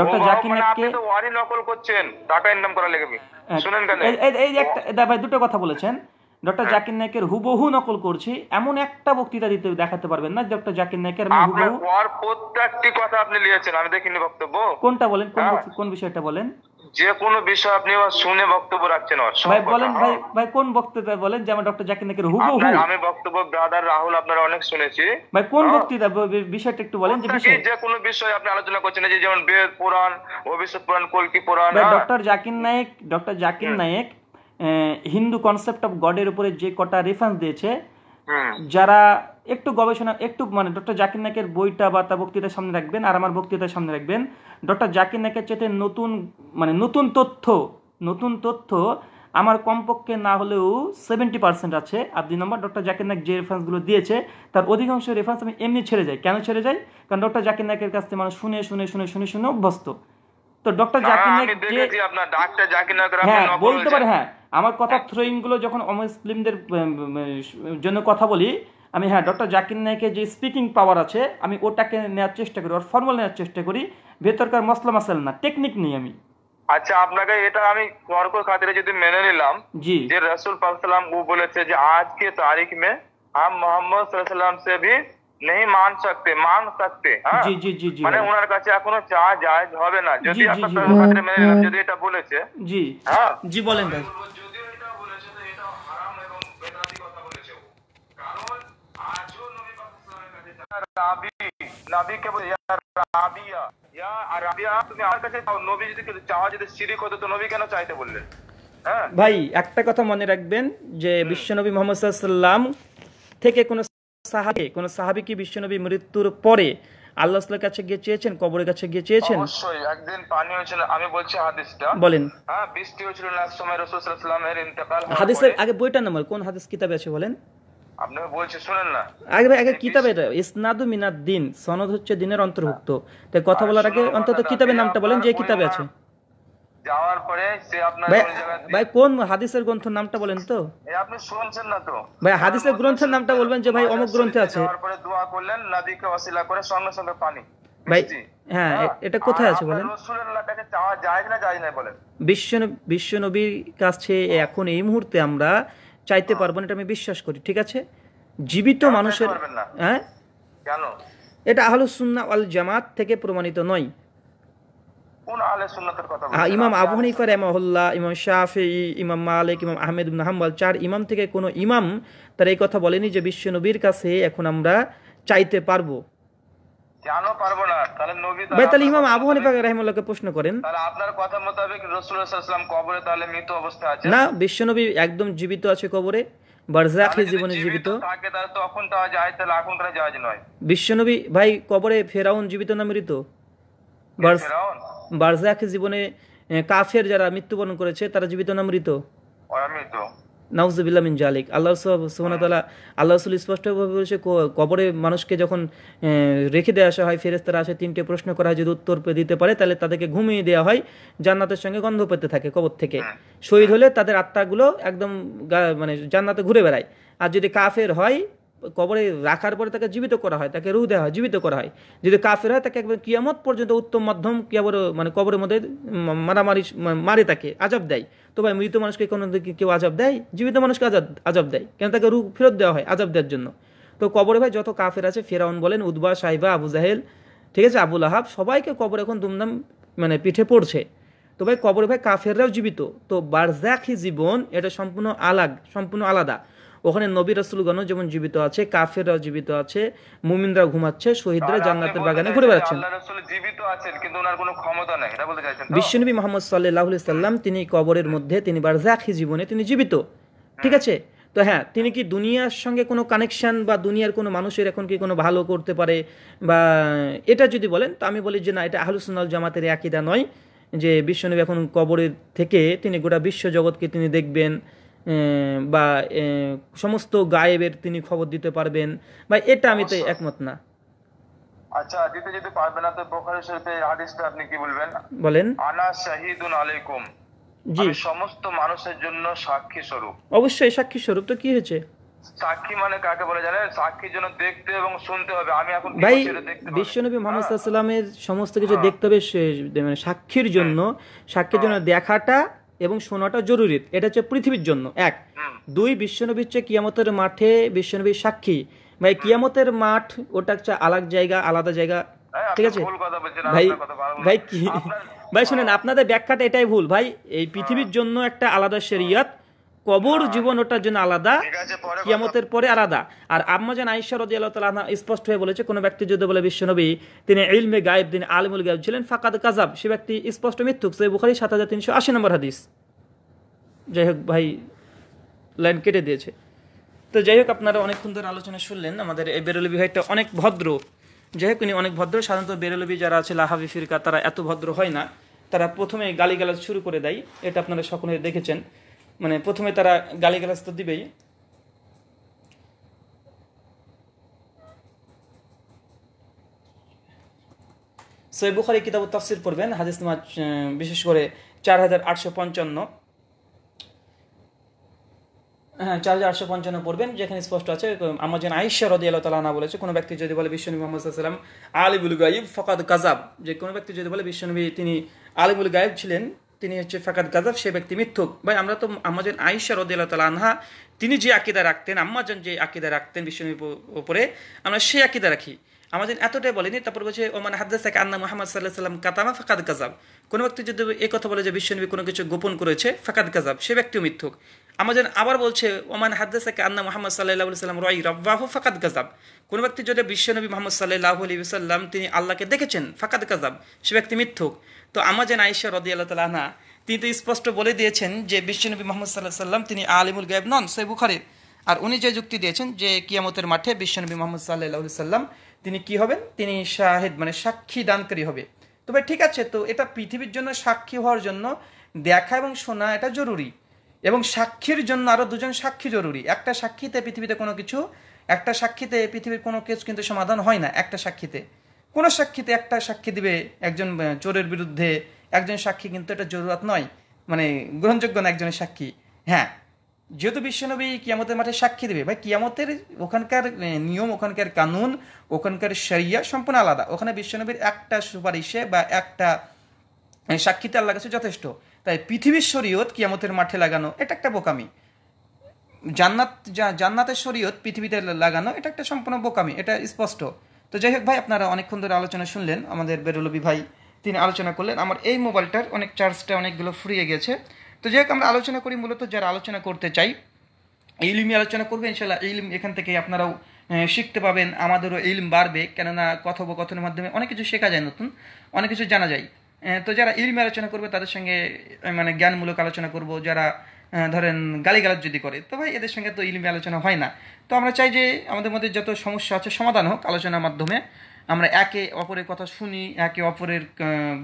[SPEAKER 1] ডক্টর জাকির
[SPEAKER 5] ওয়ারি নকল করছেন টাকা ইনকাম শুনেন কেন এই
[SPEAKER 1] একটা ভাই দুটো কথা বলেছেন ডক্টর জাকির নায়কের হুবহু নকল করছি এমন একটা বক্তৃতা দিতে দেখাতে পারবেন না ডক্টর জাকির নায়কের আমি হুবহু
[SPEAKER 5] প্রত্যেকটি কথা আপনি লিয়েছেন আমি দেখিনি বক্তব্য
[SPEAKER 1] কোনটা বলেন কোন হ্যাঁ। কোন বিষয়টা বলেন
[SPEAKER 5] যে কোনো বিষয়
[SPEAKER 1] আপনি শুনে
[SPEAKER 5] বক্তব্য রাখছেন
[SPEAKER 1] ভাই বলেন হ্যাঁ। ভাই ভাই কোন বক্তৃতা বলেন যে আমি ডক্টর জাকির নাকের হুবহু আমি
[SPEAKER 5] বক্তব্য ব্রাদার রাহুল আপনারা অনেক শুনেছি
[SPEAKER 1] ভাই কোন হ্যাঁ। বক্তৃতা বিষয়টা একটু বলেন যে বিষয় যে
[SPEAKER 5] কোনো বিষয় আপনি আলোচনা করছেন যে যেমন বেদ পুরাণ ভবিষ্যৎ পুরাণ কলকি পুরাণ হ্যাঁ। Doctor
[SPEAKER 1] Zakir Naik doctor Zakir Naik Hindu concept of গডের উপরে যে কটা রেফারেন্স দিয়েছে হ্যাঁ। যারা একটু গবেষণা একটু মানে ডক্টর জাকির নাকের বইটা বা তার বক্তৃতার সামনে রাখবেন আর আমার বক্তৃতার সামনে রাখবেন ডক্টর জাকির নাকের চেতে নতুন মানে নতুন তথ্য নতুন তথ্য আমার কমপক্ষে না হলেও সেভেন্টি পার্সেন্ট আছে আর দুই নম্বর ডক্টর জাকির নাক যে রেফারেন্সগুলো দিয়েছে তার অধিকাংশ রেফারেন্স আমি এমনি ছেড়ে যাই কেন ছেড়ে যাই কারণ ডক্টর জাকির নাকের কাছ থেকে মানুষ শুনে শুনে শুনে শুনে শুনে অভ্যস্ত তো ডক্টর জাকির নায়ক
[SPEAKER 5] যে আপনার ডাক্তার জাকির নায়ক হ্যাঁ
[SPEAKER 1] বলতে পারে হ্যাঁ আমার কথা থ্রোয়িং গুলো যখন অমুসলিমদের জন্য কথা বলি আমি হ্যাঁ ডক্টর জাকির নায়কের যে স্পিকিং পাওয়ার আছে আমি ওটাকে নেওয়ার চেষ্টা করি ওর ফর্মুলা নেওয়ার চেষ্টা করি ভেতরকার মশলা মাসাল না টেকনিক নেই আমি আচ্ছা আপনাকে এটা
[SPEAKER 5] আমি তর্ক খাতিরে যদি মেনে নিলাম জি যে রসুল পাক সালাম ও বলেছে যে আজকে তারিখ মে আম মোহাম্মদ সাল্লাম সে ভি নেই মান সকতে মান সকতে হ্যাঁ? জি জি জি জি মানে ওনার কাছে এখনো চা জায়েজ হবে না যদি আপনার ক্ষেত্রে মেনে নিলাম যদি
[SPEAKER 1] এটা বলেছে জি হ্যাঁ জি বলেন ভাই হ্যাঁ? ভাই একটা কথা মনে রাখবেন যে বিশ্বনবী মোহাম্মদ থেকে কোন সাহাবি কোন সাহাবি কি বিশ্বনবী মৃত্যুর পরে কাছে গিয়ে চেয়েছেন কবরের কাছে গিয়ে চেয়েছেন অবশ্যই
[SPEAKER 5] একদিন পানি হয়েছিল আমি বলছি হাদিসটা
[SPEAKER 1] বলেন হ্যাঁ
[SPEAKER 5] বৃষ্টি হয়েছিল সময় ইন্তেকাল হাদিসের
[SPEAKER 1] আগে বইটা নাম্বার কোন হাদিস কিতাবে আছে বলেন
[SPEAKER 5] আপনাকে বলছেন শুনেন না আগে
[SPEAKER 1] আগে কিতাবে এটা ইসনাদু সনদ হচ্ছে দিনের অন্তর্ভুক্ত হ্যাঁ, তাই কথা বলার আগে অন্তত কিতাবের নামটা বলেন যে কিতাবে আছে যাওয়ার পরে সে আপনার ভাই কোন হাদিসের গ্রন্থের নামটা বলেন তো
[SPEAKER 5] আপনি শুনছেন না তো
[SPEAKER 1] ভাই হাদিসের গ্রন্থের নামটা বলবেন যে ভাই অমুক গ্রন্থে আছে যাওয়ার পরে দোয়া
[SPEAKER 5] করলেন নদীকে করে সঙ্গে সঙ্গে পানি
[SPEAKER 1] ভাই হ্যাঁ এটা কোথায় আছে বলেন কাছে এখন এই মুহূর্তে আমরা চাইতে পারবো না এটা আমি বিশ্বাস করি ঠিক আছে জীবিত মানুষের হ্যাঁ এটা আহলুসুন্না ওয়াল জামাত থেকে প্রমাণিত নয়
[SPEAKER 5] ইমাম আবু হানিফা
[SPEAKER 1] রেমাহুল্লাহ ইমাম শাহি ইমাম মালিক ইমাম আহমেদ হাম্বাল চার ইমাম থেকে ইমাম তার এই কথা বলেনি যে বিশ্ব নবীর কাছে এখন আমরা চাইতে পারবো না একদম জীবিত আছে কবরে জীবনে জীবিত বিশ্বনবী ভাই কবরে ফেরাউন জীবিত না মৃত বারজাখ জীবনে কাফের যারা মৃত্যুবরণ করেছে তারা জীবিত না মৃত নাউজুবিল্লা মিন জালিক আল্লাহ সোহানা হ্যাঁ। তালা আল্লাহ রসুল স্পষ্টভাবে বলেছে কবরে মানুষকে যখন রেখে দেওয়া আসা হয় ফেরেস্তারা আসে তিনটে প্রশ্ন করা হয় যদি উত্তর দিতে পারে তাহলে তাদেরকে ঘুমিয়ে দেওয়া হয় জান্নাতের সঙ্গে গন্ধ পেতে থাকে কবর থেকে হ্যাঁ। শহীদ হলে তাদের আত্মাগুলো একদম মানে জান্নাতে ঘুরে বেড়ায় আর যদি কাফের হয় কবরে রাখার পরে তাকে জীবিত করা হয় তাকে রু দেওয়া হয় জীবিত করা হয় যদি কাফের হয় তাকে একবার কিয়ামত পর্যন্ত উত্তম মাধ্যম কিয়াবর মানে কবরের মধ্যে মারামারি মারে তাকে আজাব দেয় তো ভাই মৃত মানুষকে কোনো কেউ আজাব দেয় জীবিত মানুষকে আজাব আজাব দেয় কেন তাকে রু ফেরত দেওয়া হয় আজাব দেওয়ার জন্য তো কবরে ভাই যত কাফের আছে ফেরাউন বলেন উদ্বা সাহিবা আবু জাহেল ঠিক আছে আবুল আহাব সবাইকে কবর এখন দুমদাম মানে পিঠে পড়ছে তো ভাই কবরে ভাই কাফেররাও জীবিত তো বারজাখি জীবন এটা সম্পূর্ণ আলাগ সম্পূর্ণ আলাদা ওখানে নবী রাসুলগণ যেমন জীবিত আছে কাফেররা জীবিত আছে মুমিনরা ঘুমাচ্ছে শহীদরা জান্নাতের বাগানে ঘুরে বেড়াচ্ছেন বিশ্বনবী মোহাম্মদ সাল্লাহ সাল্লাম তিনি কবরের মধ্যে তিনি বারজাখি জীবনে তিনি জীবিত ঠিক আছে তো হ্যাঁ তিনি কি দুনিয়ার সঙ্গে কোনো কানেকশান বা দুনিয়ার কোনো মানুষের এখন কি কোনো ভালো করতে পারে বা এটা যদি বলেন তো আমি বলি যে না এটা আহলুসুনাল জামাতের একইদা নয় যে বিশ্বনবী এখন কবরের থেকে তিনি গোটা বিশ্বজগৎকে তিনি দেখবেন বা সমস্ত গায়েবের তিনি খবর দিতে পারবেন বা এটা আমি তো আচ্ছা। একমত না
[SPEAKER 5] আচ্ছা দিতে যদি পারবেন না তো বোখারি শরীফে হাদিসটা আপনি কি বলবেন বলেন আনা শাহিদুন আলাইকুম জি সমস্ত মানুষের জন্য সাক্ষী স্বরূপ
[SPEAKER 1] অবশ্যই সাক্ষী স্বরূপ তো কি হয়েছে
[SPEAKER 5] সাক্ষী মানে কাকে বলে জানেন সাক্ষীর জন্য দেখতে এবং শুনতে হবে আমি এখন ভাই
[SPEAKER 1] বিশ্বনবী মোহাম্মদ সাল্লামের সমস্ত কিছু হ্যাঁ। দেখতে হবে মানে সাক্ষীর জন্য সাক্ষীর জন্য দেখাটা এবং শোনাটা জরুরি এটা হচ্ছে পৃথিবীর জন্য এক দুই বিশ্বনবী হচ্ছে কিয়ামতের মাঠে বিশ্বনবীর সাক্ষী ভাই কিয়ামতের মাঠ ওটা হচ্ছে আলাগ জায়গা আলাদা জায়গা ঠিক আছে ভাই ভাই কি ভাই শুনেন আপনাদের ব্যাখ্যাটা এটাই ভুল ভাই এই পৃথিবীর হ্যাঁ। জন্য একটা আলাদা শরিয়ত কবর হ্যাঁ। জীবন ওটার জন্য আলাদা কিয়ামতের পরে আলাদা আর আম্মাজান আইসার রদি আল্লাহ তালা স্পষ্ট হয়ে বলেছে কোনো ব্যক্তি যদি বলে বিশ্বনবী তিনি ইলমে গায়েব দিন আলমুল গায়েব ছিলেন ফাকাদ কাজাব সে ব্যক্তি স্পষ্ট মিথ্যুক সে বুখারি সাত হাজার তিনশো আশি নম্বর হাদিস যাই হোক ভাই লাইন কেটে দিয়েছে তো যাই হোক আপনারা অনেকক্ষণ ধরে আলোচনা শুনলেন আমাদের এই বেরলবি ভাইটা অনেক ভদ্র যাই হোক উনি অনেক ভদ্র সাধারণত বেরলবি যারা আছে লাহাবি ফিরকা তারা এত ভদ্র হয় না তারা প্রথমে গালিগালাজ শুরু করে দেয় এটা আপনারা সকলে দেখেছেন মানে প্রথমে তারা গালিগালাজ তো দিবেই সৈব বুখারি কিতাব তফসির পড়বেন হাদিস নামাজ বিশেষ করে চার হাজার আটশো পঞ্চান্ন হ্যাঁ চার হাজার আটশো পঞ্চান্ন পড়বেন যেখানে স্পষ্ট আছে আমার যেন আইসা রদি আল্লাহ তালা বলেছে কোনো ব্যক্তি যদি বলে বিশ্বনবী মোহাম্মদ সাল্লাম আলিবুল গাইব ফকাত কাজাব যে কোনো ব্যক্তি যদি বলে বিশ্বনবী তিনি আলিবুল গায়েব ছিলেন তিনি হচ্ছে ফাকাত গাজাব সে ব্যক্তি মিথ্যুক ভাই আমরা তো আমাজন আয়েশা রদিল্লা তাল আনহা তিনি যে আকিদা রাখতেন আম্মাজন যে আকিদা রাখতেন বিশ্বনবীর উপরে আমরা সেই আকিদা রাখি আমাদের এতটাই বলেনি তারপর বলছে ওমান হাদ্দাসাক আন্না মোহাম্মদ সাল্লাহ সাল্লাম কাতামা ফাকাত গাজাব কোনো ব্যক্তি যদি এ কথা বলে যে বিশ্বনবী কোনো কিছু গোপন করেছে ফাকাত গাজাব সে ব্যক্তিও মিথ্যুক আমাজন আবার বলছে ওমান হাদ্দাসাকে আন্না মোহাম্মদ সাল্লাহ সাল্লাম রয় রব্বাহ ফাকাত গাজাব কোনো ব্যক্তি যদি বিশ্বনবী মোহাম্মদ সাল্লাহ আলী সাল্লাম তিনি আল্লাহকে দেখেছেন ফাকাত গাজাব সে ব্যক্তি মিথ্যুক তো আমাজেন আয়েশা রদি আল্লাহ তালাহা তিনি তো স্পষ্ট বলে দিয়েছেন যে বিশ্বনবী মোহাম্মদ সাল্লাহ সাল্লাম তিনি আলিমুল গায়েব নন সে বুখারির আর উনি যে যুক্তি দিয়েছেন যে কিয়ামতের মাঠে বিশ্বনবী মোহাম্মদ সাল্লাহ সাল্লাম তিনি কি হবেন তিনি শাহেদ মানে সাক্ষী দানকারী হবে তবে ঠিক আছে তো এটা পৃথিবীর জন্য সাক্ষী হওয়ার জন্য দেখা এবং শোনা এটা জরুরি এবং সাক্ষীর জন্য আরও দুজন সাক্ষী জরুরি একটা সাক্ষীতে পৃথিবীতে কোনো কিছু একটা সাক্ষীতে পৃথিবীর কোনো কেস কিন্তু সমাধান হয় না একটা সাক্ষীতে কোনো সাক্ষীতে একটা সাক্ষী দিবে একজন চোরের বিরুদ্ধে একজন সাক্ষী কিন্তু এটা জরুরাত নয় মানে গ্রহণযোগ্য না একজনের সাক্ষী হ্যাঁ যেহেতু বিশ্বনবী কিয়ামতের মাঠে সাক্ষী দেবে ভাই কিয়ামতের ওখানকার নিয়ম ওখানকার কানুন ওখানকার শরিয়া সম্পূর্ণ আলাদা ওখানে বিশ্বনবীর একটা সুপারিশে বা একটা সাক্ষীতে তার কাছে যথেষ্ট তাই পৃথিবীর শরীয়ত কিয়ামতের মাঠে লাগানো এটা একটা বোকামি জান্নাত জান্নাতের শরীয়ত পৃথিবীতে লাগানো এটা একটা সম্পূর্ণ বোকামি এটা স্পষ্ট তো যাই হোক ভাই আপনারা অনেকক্ষণ ধরে আলোচনা শুনলেন আমাদের বেরুলবি ভাই তিনি আলোচনা করলেন আমার এই মোবাইলটার অনেক চার্জটা অনেকগুলো ফুরিয়ে গেছে তো যাই হোক আমরা আলোচনা করি মূলত যারা আলোচনা করতে চাই ইলিমি আলোচনা করবেন ইনশাল্লাহ ইলিম এখান থেকে আপনারাও শিখতে পাবেন আমাদেরও ইলিম বাড়বে কেননা কথোপকথনের মাধ্যমে অনেক কিছু শেখা যায় নতুন অনেক কিছু জানা যায় তো যারা ইলমে আলোচনা করবে তাদের সঙ্গে মানে জ্ঞানমূলক আলোচনা করব যারা ধরেন গালিগালাজ যদি করে তো ভাই এদের সঙ্গে তো ইলমি আলোচনা হয় না তো আমরা চাই যে আমাদের মধ্যে যত সমস্যা আছে সমাধান হোক আলোচনার মাধ্যমে আমরা একে অপরের কথা শুনি একে অপরের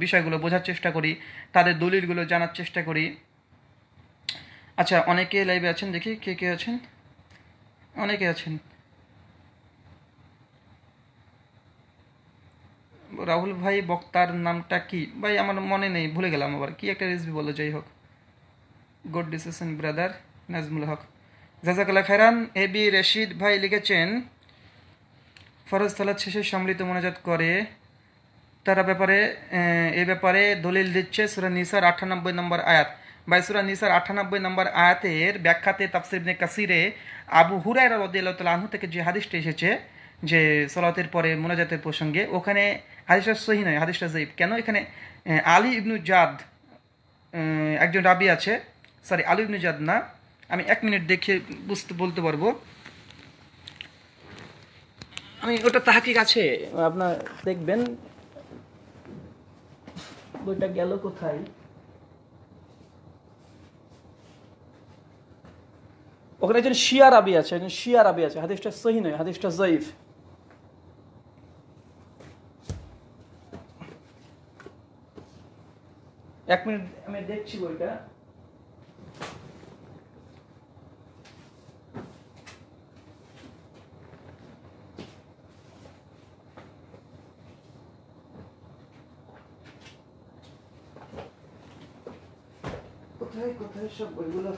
[SPEAKER 1] বিষয়গুলো বোঝার চেষ্টা করি তাদের দলিলগুলো জানার চেষ্টা করি আচ্ছা অনেকে লাইভে আছেন দেখি কে কে আছেন অনেকে আছেন রাহুল ভাই বক্তার নামটা কি ভাই আমার মনে নেই ভুলে গেলাম আবার কি একটা রেসিপি বলো যাই হোক good decision brother Nazmul Haque জাজাকাল্লা খায়রান এ বি রশিদ ভাই লিখেছেন ফরজ তালাত শেষে সম্মিলিত মোনাজাত করে তারা ব্যাপারে এ ব্যাপারে দলিল দিচ্ছে সুরা নিসার আটানব্বই নম্বর আয়াত সুরা নিসার আটানব্বই নম্বর আয়াতের ব্যাখ্যাতে তাপসিবনে কাসিরে আবু হুরাইরা তাল আনহু থেকে যে হাদিসটা এসেছে যে সলাতের পরে মোনাজাতের প্রসঙ্গে ওখানে হাদিসটা সহি নয় হাদিসটা জয়ীব কেন এখানে আলী ইবনু জাদ একজন রাবি আছে সরি আলু ইবনে জাদ না আমি এক মিনিট দেখে বুঝতে বলতে পারবো আমি ওটা তাহাকিক আছে আপনার দেখবেন বইটা গেল কোথায় ওখানে একজন শিয়ার আবি আছে একজন শিয়ার আবি আছে হাদিসটা সহি নয় হাদিসটা জয়ীফ এক মিনিট আমি দেখছি বইটা কোথায় কোথায় সব বইগুলো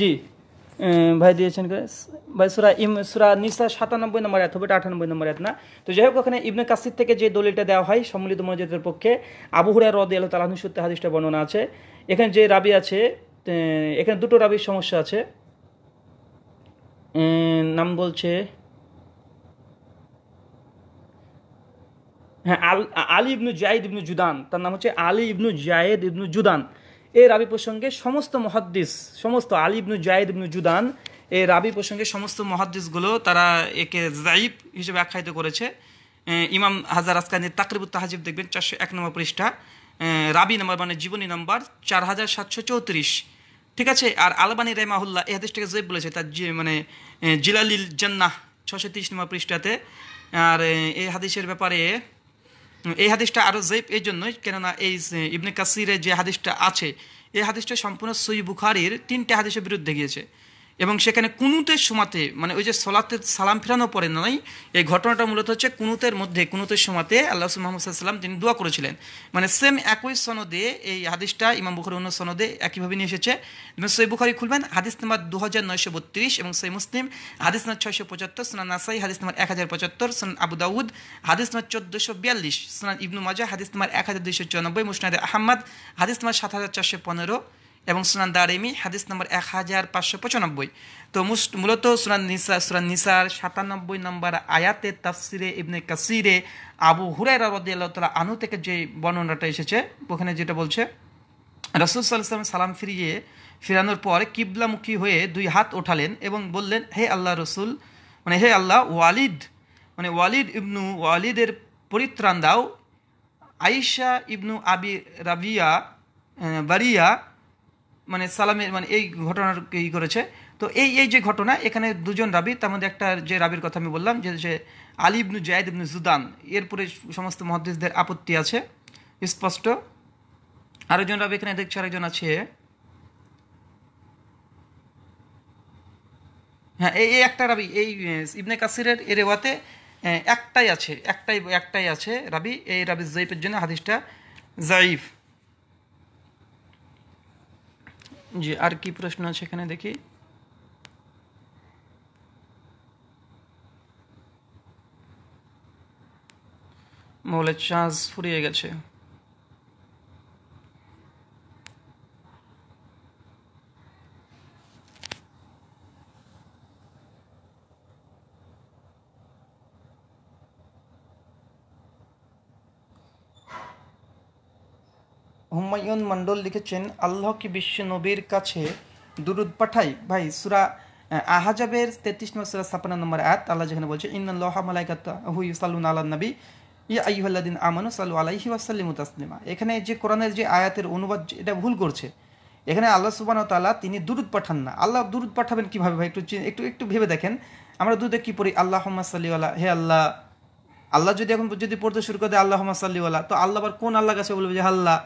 [SPEAKER 1] জি ভাই দিয়েছেন ভাই সুরা ইম সুরা নিসা সাতানব্বই নম্বর এত বেটা আটানব্বই নম্বর এত না তো যাই হোক ওখানে ইবনে কাসির থেকে যে দলিলটা দেওয়া হয় সম্মিলিত মসজিদের পক্ষে হুরা রদ আল্লাহ তালাহ সূত্রে হাদিসটা বর্ণনা আছে এখানে যে রাবি আছে এখানে দুটো রাবির সমস্যা আছে নাম বলছে হ্যাঁ আল আলী ইবনু জায়দ ইবনু জুদান তার নাম হচ্ছে আলী ইবনু জায়েদ ইবনু জুদান এই রাবি প্রসঙ্গে সমস্ত মহাদ্দিস সমস্ত আলিবনু জায়দ ইবনু জুদান এই রাবি প্রসঙ্গে সমস্ত মহাদ্দিসগুলো তারা একে জাইব হিসেবে আখ্যায়িত করেছে ইমাম হাজার আসকানির তাকরিবুত তাহাজিব দেখবেন চারশো এক নম্বর পৃষ্ঠা রাবি নাম্বার মানে জীবনী নম্বর চার হাজার সাতশো চৌত্রিশ ঠিক আছে আর আলবানি রেমাহুল্লাহ এ হাদিসটাকে জৈব বলেছে তার মানে জিলালিল জান্নাহ ছশো তিরিশ নম্বর পৃষ্ঠাতে আর এই হাদিসের ব্যাপারে এই হাদিসটা আরও জৈব এই জন্যই কেননা এই ইবনে কাসিরের যে হাদিসটা আছে এই হাদিসটা সম্পূর্ণ সই বুখারির তিনটে হাদিসের বিরুদ্ধে গিয়েছে এবং সেখানে কুনুতের সমাতে মানে ওই যে সলাতে সালাম ফেরানো পরে নয় এই ঘটনাটা মূলত হচ্ছে কুনুতের মধ্যে কুনুতের সমাতে আল্লাহ মোহাম্মদ সাল্লাম তিনি দোয়া করেছিলেন মানে সেম একই সনদে এই হাদিসটা ইমাম বুখারি অন্য সনদে একইভাবে নিয়ে এসেছে সৈ বুখারি খুলবেন হাদিস নাম্বার দু হাজার নয়শো বত্রিশ এবং সৈ মুসলিম হাদিস নাম্বার ছয়শো পঁচাত্তর সোনান নাসাই হাদিস নাম্বার এক হাজার পঁচাত্তর সোনান আবু দাউদ হাদিস নাম্বার চোদ্দোশো বিয়াল্লিশ সোনান ইবনু মাজা হাদিস নাম্বার এক হাজার দুইশো চুরানব্বই মুসনাদ আহমদ হাদিস নাম্বার সাত হাজার চারশো পনেরো এবং সুনান দারেমি হাদিস নম্বর এক হাজার পাঁচশো পঁচানব্বই তো মূলত সুনান নিসা সুরান নিসার সাতানব্বই নম্বর আয়াতে তাফসিরে ইবনে কাসিরে আবু হুরাই আল্লাহ তালা আনু থেকে যে বর্ণনাটা এসেছে ওখানে যেটা বলছে রসুল সাল্লাম সালাম ফিরিয়ে ফিরানোর পর কিবলামুখী হয়ে দুই হাত ওঠালেন এবং বললেন হে আল্লাহ রসুল মানে হে আল্লাহ ওয়ালিদ মানে ওয়ালিদ ইবনু ওয়ালিদের পরিত্রাণ দাও আইসা ইবনু আবি রাবিয়া বারিয়া মানে সালামের মানে এই ঘটনার ই করেছে তো এই এই যে ঘটনা এখানে দুজন রাবি তার মধ্যে একটা যে রাবির কথা আমি বললাম যে যে আলী ইবনু জায়দ ইবনু জুদান এরপরে সমস্ত মহাদিসদের আপত্তি আছে স্পষ্ট আরেকজন রাবি এখানে দেখছে আরেকজন আছে হ্যাঁ এই এই একটা রাবি এই ইবনে কাসিরের এ রেওয়াতে একটাই আছে একটাই একটাই আছে রাবি এই রাবি জয়ীফের জন্য হাদিসটা জাইফ জি আর কি প্রশ্ন আছে এখানে দেখি মৌলের চার্জ ফুরিয়ে গেছে হুমায়ুন মণ্ডল লিখেছেন আল্লাহকে বিশ্ব নবীর কাছে দুরুদ পাঠাই ভাই সুরা আহাজাবের তেত্রিশ নম্বর সুরা ছাপ্পান্ন নম্বর আয়াত আল্লাহ যেখানে বলছে ইন্নআল্লাহ হুই ইউসাল্লুন আল্লাহ নবী ইয়া আইহ্লাদিন আমানু সাল্লু আলাইহি ওয়াসাল্লিম তাসলিমা এখানে যে কোরআনের যে আয়াতের অনুবাদ এটা ভুল করছে এখানে আল্লাহ সুবান তালা তিনি দুরুদ পাঠান না আল্লাহ দুরুদ পাঠাবেন কীভাবে ভাই একটু একটু একটু ভেবে দেখেন আমরা দুধে কী পড়ি আল্লাহ সাল্লি আল্লাহ হে আল্লাহ আল্লাহ যদি এখন যদি পড়তে শুরু করে দেয় আল্লাহ সাল্লি আল্লাহ তো আল্লাহ আবার কোন আল্লাহ কাছে বলবে যে আল্লাহ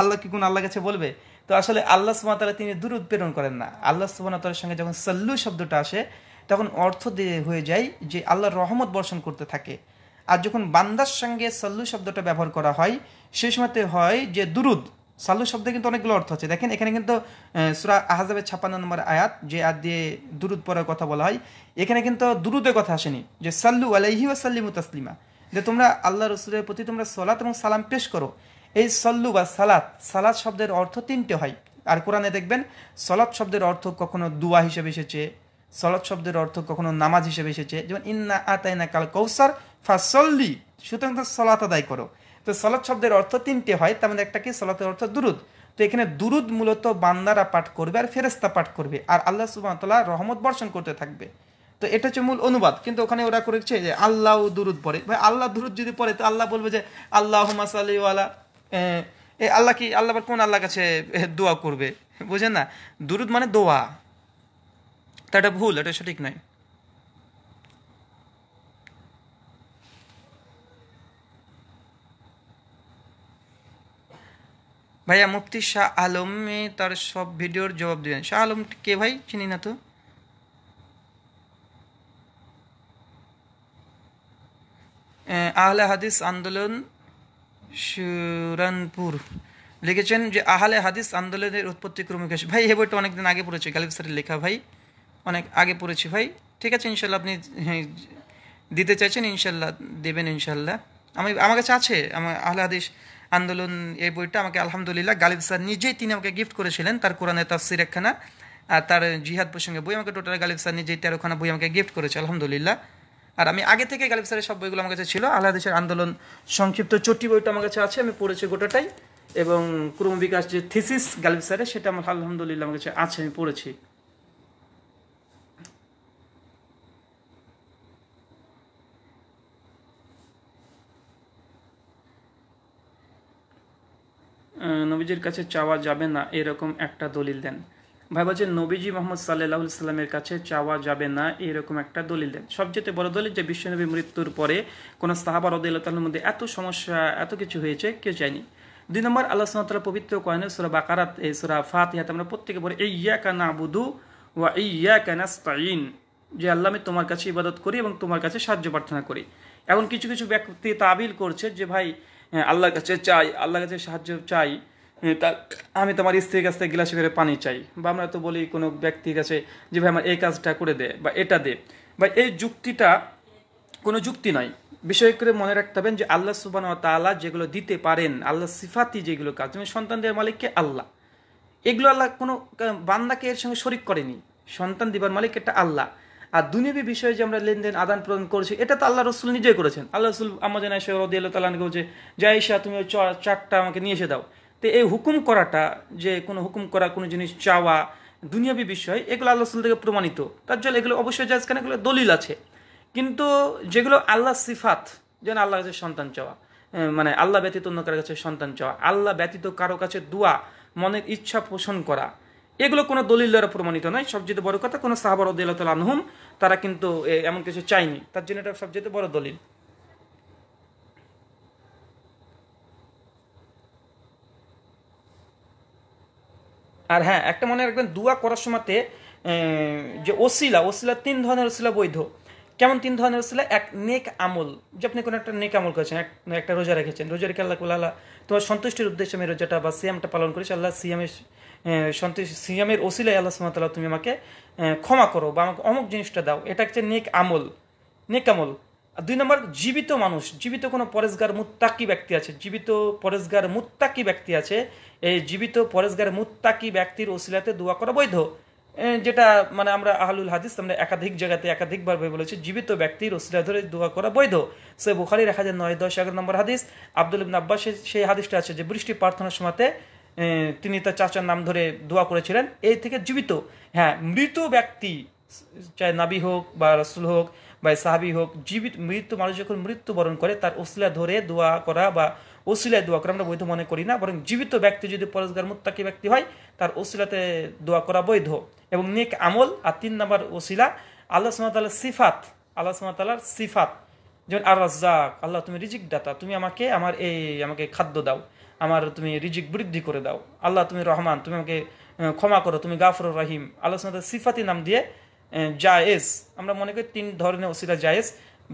[SPEAKER 1] আল্লাহ কি গুণ আল্লাহ কাছে বলবে তো আসলে আল্লাহ সুমাতালা তিনি দূর উৎপ্রেরণ করেন না আল্লাহ সুবাহতালার সঙ্গে যখন সাল্লু শব্দটা আসে তখন অর্থ দিয়ে হয়ে যায় যে আল্লাহ রহমত বর্ষণ করতে থাকে আর যখন বান্দার সঙ্গে সাল্লু শব্দটা ব্যবহার করা হয় সেই সময়তে হয় যে দুরুদ সাল্লু শব্দে কিন্তু অনেকগুলো অর্থ আছে দেখেন এখানে কিন্তু সুরা আহাজাবের ছাপ্পান্ন নম্বর আয়াত যে আর দিয়ে দুরুদ পরের কথা বলা হয় এখানে কিন্তু দুরুদের কথা আসেনি যে সাল্লু আলাইহি ও সাল্লিমু তাসলিমা যে তোমরা আল্লাহ রসুলের প্রতি তোমরা সলাত এবং সালাম পেশ করো এই সল্লু বা সালাত সালাত শব্দের অর্থ তিনটে হয় আর কোরআনে দেখবেন সলাৎ শব্দের অর্থ কখনো দুয়া হিসেবে এসেছে সলাদ শব্দের অর্থ কখনো নামাজ হিসেবে এসেছে যেমন ইন্না আতাইনা কাল কৌসার ফাসল্লি সুতরাং তো সলাত আদায় করো তো সলাৎ শব্দের অর্থ তিনটে হয় তার মধ্যে একটা কি সলাতের অর্থ দুরুদ তো এখানে দুরুদ মূলত বান্দারা পাঠ করবে আর ফেরেস্তা পাঠ করবে আর আল্লাহ সুবাহতাল্লাহ রহমত বর্ষণ করতে থাকবে তো এটা হচ্ছে মূল অনুবাদ কিন্তু ওখানে ওরা করেছে যে আল্লাহ দুরুদ পড়ে ভাই আল্লাহ দুরুদ যদি পড়ে তো আল্লাহ বলবে যে আল্লাহ মাসাল্লি এ আল্লাহ কি আল্লাহ কোন আল্লাহ কাছে দোয়া করবে বুঝেন না দুরুদ মানে দোয়া তা এটা ভুল এটা সঠিক নয় ভাইয়া মুফতি শাহ আলমে তার সব ভিডিওর জবাব দিবেন শাহ আলম কে ভাই চিনি না তো আহলে হাদিস আন্দোলন সুরানপুর লিখেছেন যে আহলে হাদিস আন্দোলনের উৎপত্তি ক্রমিকাশ ভাই এ বইটা অনেকদিন আগে পড়েছে গালিব স্যারের লেখা ভাই অনেক আগে পড়েছি ভাই ঠিক আছে ইনশাল্লাহ আপনি হ্যাঁ, দিতে চাইছেন ইনশাল্লাহ দেবেন ইনশাল্লাহ আমি আমার কাছে আছে আমার আহলে হাদিস আন্দোলন এই বইটা আমাকে আলহামদুলিল্লাহ গালিব স্যার নিজেই তিনি আমাকে গিফট করেছিলেন তার কোরআনে তাফসির একখানা আর তার জিহাদ প্রসঙ্গে বই আমাকে টোটাল গালিব স্যার নিজেই তেরোখানা বই আমাকে গিফট করেছে আলহামদুলিল্লাহ আর আমি আগে থেকে গালিব স্যারের সব বইগুলো আমার কাছে ছিল আল্লাহাদেশের আন্দোলন সংক্ষিপ্ত চটি বইটা আমার কাছে আছে আমি পড়েছি গোটাটাই এবং ক্রম বিকাশ যে থিসিস গালিব স্যারের সেটা আমার আলহামদুলিল্লাহ আমার কাছে আছে আমি পড়েছি নবীজির কাছে চাওয়া যাবে না এরকম একটা দলিল দেন ভাই বলছেন নবীজি মোহাম্মদ সাল্লাহ সাল্লামের কাছে চাওয়া যাবে না এরকম একটা দলিল দেন সবচেয়ে বড় দলিল যে বিশ্বনবী মৃত্যুর পরে কোনো সাহাবা রদাল্লাহর মধ্যে এত সমস্যা এত কিছু হয়েছে কেউ চায়নি দুই নম্বর আল্লাহ সালাম পবিত্র কয়েন সুরা বাকারাত সুরা ফাতিহাত আমরা প্রত্যেকে এই ইয়া কানা আবুদু ওয়া ইয়া স্তাইন যে আল্লাহ আমি তোমার কাছে ইবাদত করি এবং তোমার কাছে সাহায্য প্রার্থনা করি এখন কিছু কিছু ব্যক্তি তাবিল করছে যে ভাই আল্লাহর কাছে চাই আল্লাহর কাছে সাহায্য চাই হ্যাঁ, তা আমি তোমার স্ত্রীর কাছ থেকে গ্লাসে করে পানি চাই বা আমরা তো বলি কোনো ব্যক্তির কাছে যে ভাই আমার এই কাজটা করে দে বা এটা দে বা এই যুক্তিটা কোনো যুক্তি নয় বিশেষ করে মনে রাখতে হবেন যে আল্লাহ সুবান তাল্লাহ যেগুলো দিতে পারেন আল্লাহ সিফাতি যেগুলো কাজ যেমন সন্তানদের মালিককে আল্লাহ এগুলো আল্লাহ কোনো বান্দাকে এর সঙ্গে শরিক করেনি সন্তান দিবার মালিক এটা আল্লাহ আর দুনিয়াবী বিষয়ে যে আমরা লেনদেন আদান প্রদান করেছি এটা তো আল্লাহ রসুল নিজেই করেছেন আল্লাহ রসুল আমাদের আয়সা রদি আল্লাহ তালানকে বলছে যাই তুমি চারটা আমাকে নিয়ে এসে দাও তো এই হুকুম করাটা যে কোনো হুকুম করা কোনো জিনিস চাওয়া দুনিয়াবী বিষয় এগুলো আল্লাহ রসুল থেকে প্রমাণিত তার জন্য এগুলো অবশ্যই যাচ্ছে কেন এগুলো দলিল আছে কিন্তু যেগুলো আল্লাহ সিফাত যেন আল্লাহর কাছে সন্তান চাওয়া মানে আল্লাহ ব্যতীত অন্য কারোর কাছে সন্তান চাওয়া আল্লাহ ব্যতীত কারো কাছে দোয়া মনের ইচ্ছা পোষণ করা এগুলো কোনো দলিল দ্বারা প্রমাণিত নয় সবচেয়ে বড় কথা কোনো সাহাবার উদ্দিল্লাহ আনহুম তারা কিন্তু এমন কিছু চায়নি তার জন্য এটা সবচেয়ে বড় দলিল আর হ্যাঁ একটা মনে রাখবেন দুয়া করার সময়তে যে ওসিলা ওসিলা তিন ধরনের ওসিলা বৈধ কেমন তিন ধরনের ওসিলা এক নেক আমল যে আপনি কোনো একটা নেক আমল করেছেন একটা রোজা রেখেছেন রোজা রেখে আল্লাহ আল্লাহ তোমার সন্তুষ্টির উদ্দেশ্যে আমি রোজাটা বা সিয়ামটা পালন করেছি আল্লাহ সিয়ামের সন্তুষ্ট সিয়ামের ওসিলাই আল্লাহ সুমতাল্লাহ তুমি আমাকে ক্ষমা করো বা আমাকে অমুক জিনিসটা দাও এটা হচ্ছে নেক আমল নেক আমল আর দুই নম্বর জীবিত মানুষ জীবিত কোনো পরেশগার মুত্তাকি ব্যক্তি আছে জীবিত পরেশগার মুত্তাকি ব্যক্তি আছে এই জীবিত পরেশগার মুত্তাকি ব্যক্তির ওসিলাতে দোয়া করা বৈধ যেটা মানে আমরা আহলুল হাদিস আমরা একাধিক জায়গাতে একাধিকবার ভাবে বলেছি জীবিত ব্যক্তির ওসিলা ধরে দোয়া করা বৈধ সে বুখারির এক হাজার নয় দশ এগারো নম্বর হাদিস আব্দুল ইবিন আব্বাস সেই হাদিসটা আছে যে বৃষ্টি প্রার্থনার সময়তে তিনি তার চাচার নাম ধরে দোয়া করেছিলেন এই থেকে জীবিত হ্যাঁ মৃত ব্যক্তি চাই নাবি হোক বা রসুল হোক বা সাহাবি হোক জীবিত মৃত্যু মানুষ যখন মৃত্যুবরণ করে তার অশিলা ধরে দোয়া করা বা অশিলায় দোয়া করা আমরা বৈধ মনে করি না বরং জীবিত ব্যক্তি যদি পরস্কার মুত্তাকি ব্যক্তি হয় তার অশিলাতে দোয়া করা বৈধ এবং নেক আমল আর তিন নম্বর অশিলা আল্লাহ সুমতাল্লাহ সিফাত আল্লাহ সুমতাল্লাহর সিফাত যেমন আর রাজ্জাক আল্লাহ তুমি রিজিক দাতা তুমি আমাকে আমার এই আমাকে খাদ্য দাও আমার তুমি রিজিক বৃদ্ধি করে দাও আল্লাহ তুমি রহমান তুমি আমাকে ক্ষমা করো তুমি গাফর রহিম আল্লাহ সুমতাল সিফাতি নাম দিয়ে জায়েজ আমরা মনে করি তিন ধরনের ওসিলা জায়েজ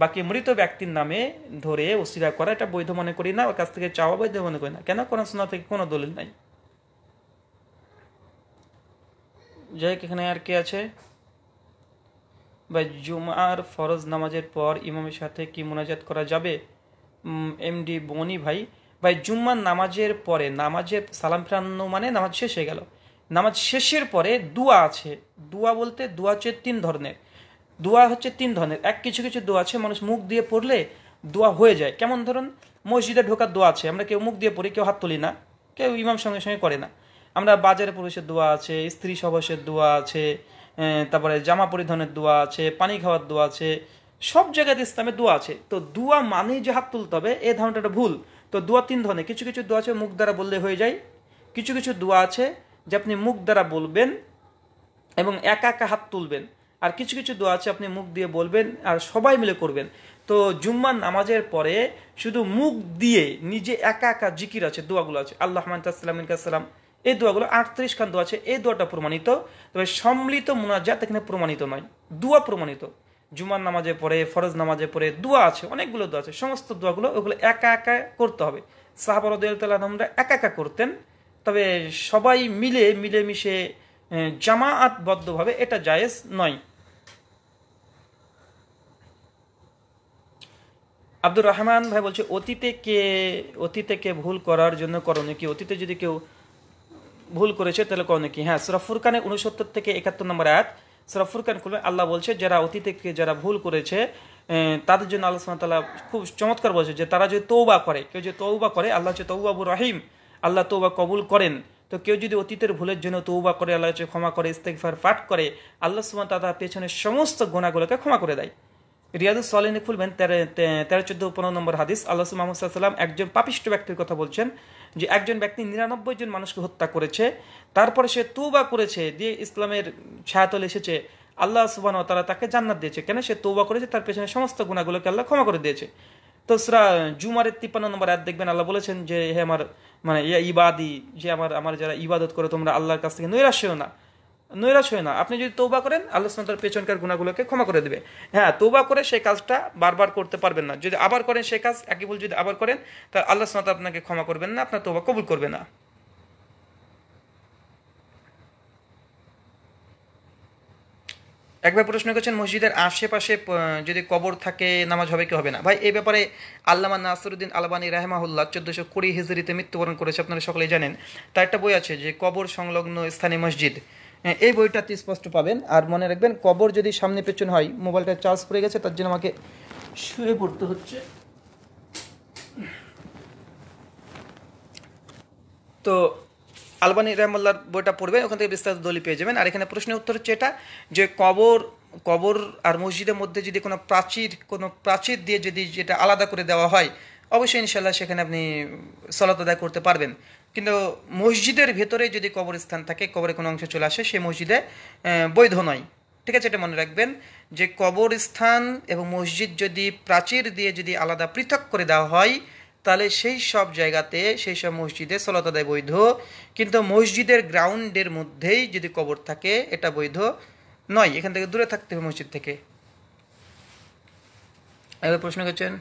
[SPEAKER 1] বাকি মৃত ব্যক্তির নামে ধরে ওসিরা করা এটা বৈধ মনে করি না ওর কাছ থেকে চাওয়া বৈধ মনে করি না কেন কোরআন সোনা থেকে কোনো দলিল নাই যাই এখানে আর কি আছে ভাই জুমার ফরজ নামাজের পর ইমামের সাথে কি মোনাজাত করা যাবে এমডি বনি ভাই ভাই জুম্মার নামাজের পরে নামাজে সালাম ফেরানো মানে নামাজ শেষ হয়ে গেল নামাজ শেষের পরে দুয়া আছে দুয়া বলতে দুয়া হচ্ছে তিন ধরনের দুয়া হচ্ছে তিন ধরনের এক কিছু কিছু দোয়া আছে মানুষ মুখ দিয়ে পড়লে দোয়া হয়ে যায় কেমন ধরুন মসজিদে ঢোকার দোয়া আছে আমরা কেউ মুখ দিয়ে পড়ি কেউ হাত তুলি না কেউ ইমাম সঙ্গে সঙ্গে করে না আমরা বাজারে প্রবেশের দোয়া আছে স্ত্রী সবসের দোয়া আছে তারপরে জামা পরিধানের দোয়া আছে পানি খাওয়ার দোয়া আছে সব জায়গাতে ইসলামে দোয়া আছে তো দোয়া মানেই যে হাত তুলতে হবে এ ধরনটা ভুল তো দোয়া তিন ধরনের কিছু কিছু দোয়া আছে মুখ দ্বারা বললে হয়ে যায় কিছু কিছু দোয়া আছে যে আপনি মুখ দ্বারা বলবেন এবং একা একা হাত তুলবেন আর কিছু কিছু দোয়া আছে আপনি মুখ দিয়ে বলবেন আর সবাই মিলে করবেন তো জুম্মান নামাজের পরে শুধু মুখ দিয়ে নিজে একা একা জিকির আছে দোয়াগুলো আছে আল্লাহ সালাম এই দোয়াগুলো আটত্রিশ খান দোয়া আছে এই দোয়াটা প্রমাণিত তবে সম্মিলিত মোনাজাত এখানে প্রমাণিত নয় দোয়া প্রমাণিত জুমার নামাজে পড়ে ফরজ নামাজে পড়ে দোয়া আছে অনেকগুলো দোয়া আছে সমস্ত দোয়াগুলো ওগুলো একা একা করতে হবে সাহাবরদ আমরা একা একা করতেন তবে সবাই মিলে মিলেমিশে জামাআতবদ্ধভাবে এটা জায়েজ নয় আব্দুর রহমান ভাই বলছে অতীতে কে অতীতে কে ভুল করার জন্য করণীয় কি অতীতে যদি কেউ ভুল করেছে তাহলে করণীয় কি হ্যাঁ সরফুর খানের উনসত্তর থেকে একাত্তর নম্বর আয়াত সরফুর খান খুলবেন আল্লাহ বলছে যারা অতীতে যারা ভুল করেছে তাদের জন্য আল্লাহ সাল্লাহ খুব চমৎকার বলছে যে তারা যদি তৌবা করে কেউ যদি তৌবা করে আল্লাহ হচ্ছে তৌবাবুর রহিম আল্লাহ তৌবা কবুল করেন তো কেউ যদি অতীতের ভুলের জন্য তৌবা করে আল্লাহ ক্ষমা করে ইস্তেকফার পাঠ করে আল্লাহ সুমান তাদের পেছনের সমস্ত গোনাগুলোকে ক্ষমা করে দেয় রিয়াদুল সালিনী খুলবেন তেরো তেরো চোদ্দো পনেরো নম্বর হাদিস আল্লাহ মাহমুদ একজন পাপিষ্ট ব্যক্তির কথা বলছেন যে একজন ব্যক্তি নিরানব্বই জন মানুষকে হত্যা করেছে তারপরে সে তৌবা করেছে দিয়ে ইসলামের ছায়াতল এসেছে আল্লাহ ও তারা তাকে জান্নাত দিয়েছে কেন সে তৌবা করেছে তার পেছনে সমস্ত গুণাগুলোকে আল্লাহ ক্ষমা করে দিয়েছে তো সুরা জুমারের তিপ্পান্ন নম্বর অ্যাড দেখবেন আল্লাহ বলেছেন যে হে আমার মানে ইয়া ইবাদি যে আমার আমার যারা ইবাদত করে তোমরা আল্লাহর কাছ থেকে নৈরাশ হয়েও না নৈরাশ হয় না আপনি যদি তৌবা করেন আল্লাহ সালাম পেছনকার গুণাগুলোকে ক্ষমা করে দেবে হ্যাঁ তৌবা করে সেই কাজটা বারবার করতে পারবেন না যদি আবার করেন সেই কাজ একই ভুল যদি আবার করেন তাহলে আল্লাহ সালাম আপনাকে ক্ষমা করবেন না আপনার তৌবা কবুল করবে না একবার প্রশ্ন করেছেন মসজিদের আশেপাশে যদি কবর থাকে নামাজ হবে কি হবে না ভাই এই ব্যাপারে আল্লামা নাসরুদ্দিন আলবানী রাহমাহুল্লাহ চোদ্দোশো কুড়ি হিজড়িতে মৃত্যুবরণ করেছে আপনারা সকলেই জানেন তার একটা বই আছে যে কবর সংলগ্ন স্থানে মসজিদ হ্যাঁ, এই বইটা বইটাতে স্পষ্ট পাবেন আর মনে রাখবেন কবর যদি সামনে পেছন হয় মোবাইলটা চার্জ পড়ে গেছে তার জন্য আমাকে শুয়ে পড়তে হচ্ছে তো আলবানি রহমল্লার বইটা পড়বেন ওখান থেকে বিস্তারিত দলি পেয়ে যাবেন আর এখানে প্রশ্নের উত্তর হচ্ছে এটা যে কবর কবর আর মসজিদের মধ্যে যদি কোনো প্রাচীর কোনো প্রাচীর দিয়ে যদি যেটা আলাদা করে দেওয়া হয় অবশ্যই ইনশাল্লাহ সেখানে আপনি সলাত আদায় করতে পারবেন কিন্তু মসজিদের ভেতরে যদি কবরস্থান থাকে কবরে কোনো অংশ চলে আসে সেই মসজিদে বৈধ নয় ঠিক আছে এটা মনে রাখবেন যে কবরস্থান এবং মসজিদ যদি প্রাচীর দিয়ে যদি আলাদা পৃথক করে দেওয়া হয় তাহলে সেই সব জায়গাতে সেই সব মসজিদে সলাত আদায় বৈধ কিন্তু মসজিদের গ্রাউন্ডের মধ্যেই যদি কবর থাকে এটা বৈধ নয় এখান থেকে দূরে থাকতে হবে মসজিদ থেকে এবার প্রশ্ন করছেন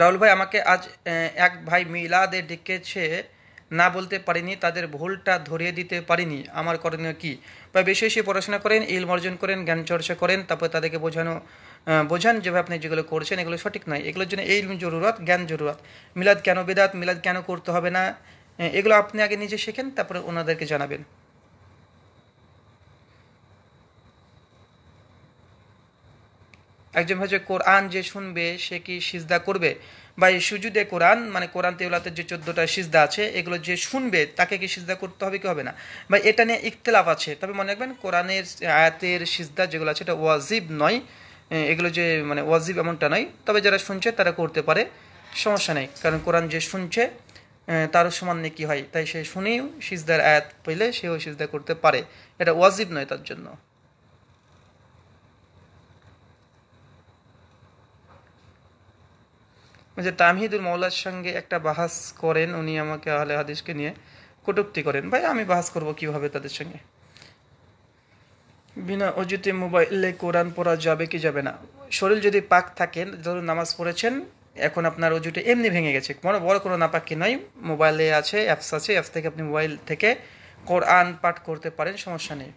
[SPEAKER 1] রাহুল ভাই আমাকে আজ এক ভাই মিলাদে ডেকেছে না বলতে পারিনি তাদের ভুলটা ধরিয়ে দিতে পারিনি আমার করণীয় কি বা বেশি বেশি পড়াশোনা করেন ইলম অর্জন করেন জ্ঞান চর্চা করেন তারপর তাদেরকে বোঝানো বোঝান যেভাবে আপনি যেগুলো করছেন এগুলো সঠিক নয় এগুলোর জন্য এই জরুরত জ্ঞান জরুরত মিলাদ কেন বেদাত মিলাদ কেন করতে হবে না এগুলো আপনি আগে নিজে শেখেন তারপরে ওনাদেরকে জানাবেন একজন ভাবে কোরআন যে শুনবে সে কি সিজদা করবে বা এই সুজুদে কোরআন মানে কোরআন তেউলাতের যে চোদ্দটা সিজদা আছে এগুলো যে শুনবে তাকে কি সিজদা করতে হবে কি হবে না বা এটা নিয়ে ইখতলাফ আছে তবে মনে রাখবেন কোরআনের আয়াতের সিজদা যেগুলো আছে এটা ওয়াজিব নয় এগুলো যে মানে ওয়াজিব এমনটা নয় তবে যারা শুনছে তারা করতে পারে সমস্যা নেই কারণ কোরআন যে শুনছে তারও সমান কী হয় তাই সে শুনেও সিজদার আয়াত পেলে সেও সিজদা করতে পারে এটা ওয়াজিব নয় তার জন্য যে তামহিদুল মৌলার সঙ্গে একটা বাহাস করেন উনি আমাকে আহলে হাদিসকে নিয়ে কটুক্তি করেন ভাই আমি বাহাস করব কিভাবে তাদের সঙ্গে বিনা অজিতে মোবাইলে কোরআন পড়া যাবে কি যাবে না শরীর যদি পাক থাকেন ধরুন নামাজ পড়েছেন এখন আপনার অজুটে এমনি ভেঙে গেছে মনে বড় কোনো নাপাকি নয় মোবাইলে আছে অ্যাপস আছে অ্যাপস থেকে আপনি মোবাইল থেকে কোরআন পাঠ করতে পারেন সমস্যা নেই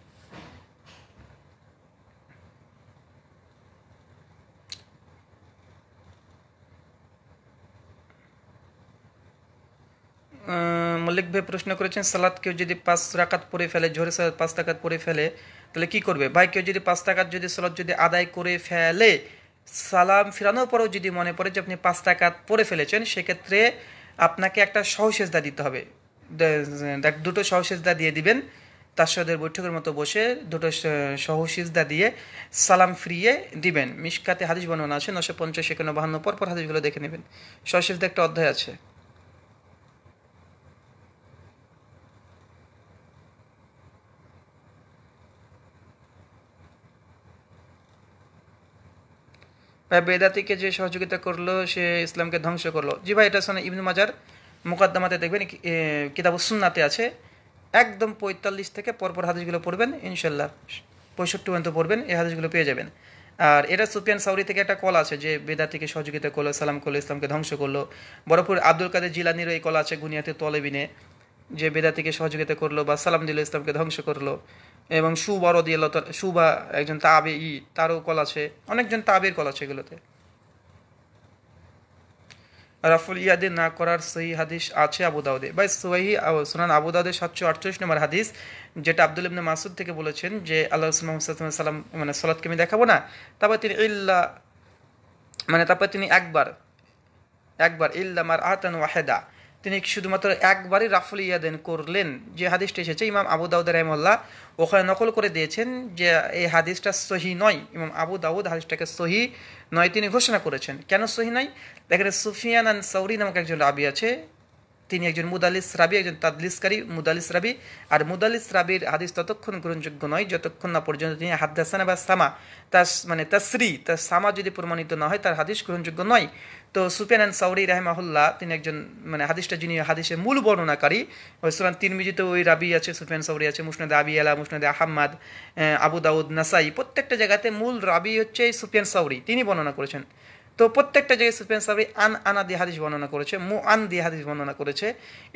[SPEAKER 1] মল্লিক ভাই প্রশ্ন করেছেন সালাদ কেউ যদি পাঁচ রাকাত পরে ফেলে ঝোরে সালাদ পাঁচ টাকাত পরে ফেলে তাহলে কি করবে ভাই কেউ যদি পাঁচ টাকাত যদি সালাদ যদি আদায় করে ফেলে সালাম ফেরানোর পরেও যদি মনে পড়ে যে আপনি পাঁচ টাকাত পরে ফেলেছেন সেক্ষেত্রে আপনাকে একটা সহসেজদা দিতে হবে দুটো সহসেজদা দিয়ে দিবেন তার সাথে বৈঠকের মতো বসে দুটো সহসিজদা দিয়ে সালাম ফিরিয়ে দিবেন মিসকাতে হাদিস বর্ণনা আছে নশো পঞ্চাশ একান্ন বাহান্ন পর পর হাদিসগুলো দেখে নেবেন সহসিজদা একটা অধ্যায় আছে বেদাতিকে যে সহযোগিতা করলো সে ইসলামকে ধ্বংস করলো জি ভাই এটা শোনা ইবনু মাজার মুকাদ্দামাতে দেখবেন কিতাব সুন্নাতে আছে একদম পঁয়তাল্লিশ থেকে পরপর হাদিসগুলো পড়বেন ইনশাল্লাহ পঁয়ষট্টি পর্যন্ত পড়বেন এই হাদিসগুলো পেয়ে যাবেন আর এটা সুপিয়ান সাউরি থেকে একটা কল আছে যে থেকে সহযোগিতা করলো সালাম করলো ইসলামকে ধ্বংস করলো বরফুর আব্দুল কাদের জিলানিরও এই কল আছে গুনিয়াতে তলেবিনে যে থেকে সহযোগিতা করলো বা সালাম দিল ইসলামকে ধ্বংস করলো এবং সুবা দিয়ে সুবা একজন তাবে ই তারও কল আছে অনেকজন তাবের কল আছে এগুলোতে রাফুল ইয়াদি না করার সহি হাদিস আছে আবু বা সোহি সুনান আবুদাউদে সাতশো আটচল্লিশ নম্বর হাদিস যেটা আব্দুল ইবনে মাসুদ থেকে বলেছেন যে আল্লাহ রসুল সাল্লাম মানে সলাদকে আমি দেখাবো না তারপর তিনি ইল্লা মানে তারপর তিনি একবার একবার ইল্লা মার আহতান ওয়াহেদা তিনি শুধুমাত্র একবারই রাফুল ইয়াদেন করলেন যে হাদিসটা এসেছে ইমাম আবু দাউদ রহমল্লা ওখানে নকল করে দিয়েছেন যে এই হাদিসটা সহি নয় ইমাম আবু দাউদ হাদিসটাকে সহি নয় তিনি ঘোষণা করেছেন কেন সহি নয় দেখেন সুফিয়ান আন সৌরি নামক একজন রাবি আছে তিনি একজন মুদালিস রাবি একজন তাদলিসকারী মুদালিস রাবি আর মুদালিস রাবির হাদিস ততক্ষণ গ্রহণযোগ্য নয় যতক্ষণ না পর্যন্ত তিনি হাদ্দাসানা বা সামা তার মানে তাসরি তার সামা যদি প্রমাণিত না হয় তার হাদিস গ্রহণযোগ্য নয় তো সুফিয়ান সাউরি রাহেমাহুল্লাহ তিনি একজন মানে হাদিসটা যিনি হাদিসের মূল বর্ণনাকারী ওই সুরান মিজিতে ওই রাবি আছে সুফিয়ান সাউরি আছে মুসনাদে আবি আলা মুসনাদে আহম্মদ আবু দাউদ নাসাই প্রত্যেকটা জায়গাতে মূল রাবি হচ্ছে এই সুফিয়ান সাউরি তিনি বর্ণনা করেছেন তো প্রত্যেকটা জায়গায় সুফিয়ান সাউরি আন আনা দি হাদিস বর্ণনা করেছে মু আন দি হাদিস বর্ণনা করেছে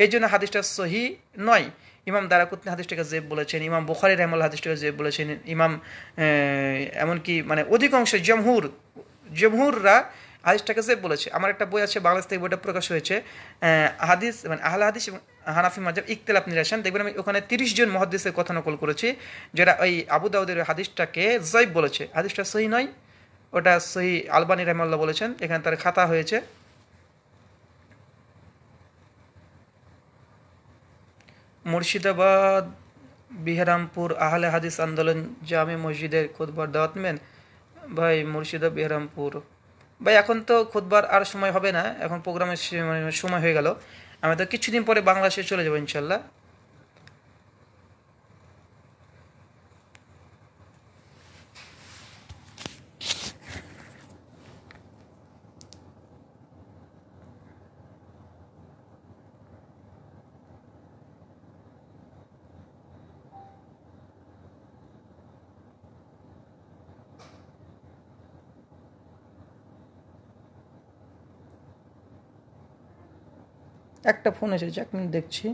[SPEAKER 1] এই জন্য হাদিসটা সহি নয় ইমাম দারাকুতনি হাদিসটাকে জেব বলেছেন ইমাম বুখারি রহমাল হাদিসটাকে জেব বলেছেন ইমাম এমনকি মানে অধিকাংশ জমহুর জমহুররা হাদিসটাকে সেফ বলেছে আমার একটা বই আছে বাংলাদেশ থেকে বইটা প্রকাশ হয়েছে হাদিস মানে আহ হাদিস এবং হানাফি মাজাব ইকতলাফ নিরাসান দেখবেন আমি ওখানে তিরিশ জন মহাদিসের কথা নকল করেছি যেটা ওই আবু দাউদের হাদিসটাকে জৈব বলেছে হাদিসটা সহি নয় ওটা সহি আলবানি রহমাল্লা বলেছেন এখানে তার খাতা হয়েছে মুর্শিদাবাদ বিহারামপুর আহলে হাদিস আন্দোলন জামে মসজিদের খুদবার দাওয়াত মেন ভাই মুর্শিদাবাদ বিহারামপুর ভাই এখন তো খুদবার আর সময় হবে না এখন প্রোগ্রামের মানে সময় হয়ে গেল আমি তো কিছুদিন পরে বাংলাদেশে চলে যাবো ইনশাল্লাহ একটা ফোন এসেছে এক মিনিট দেখছি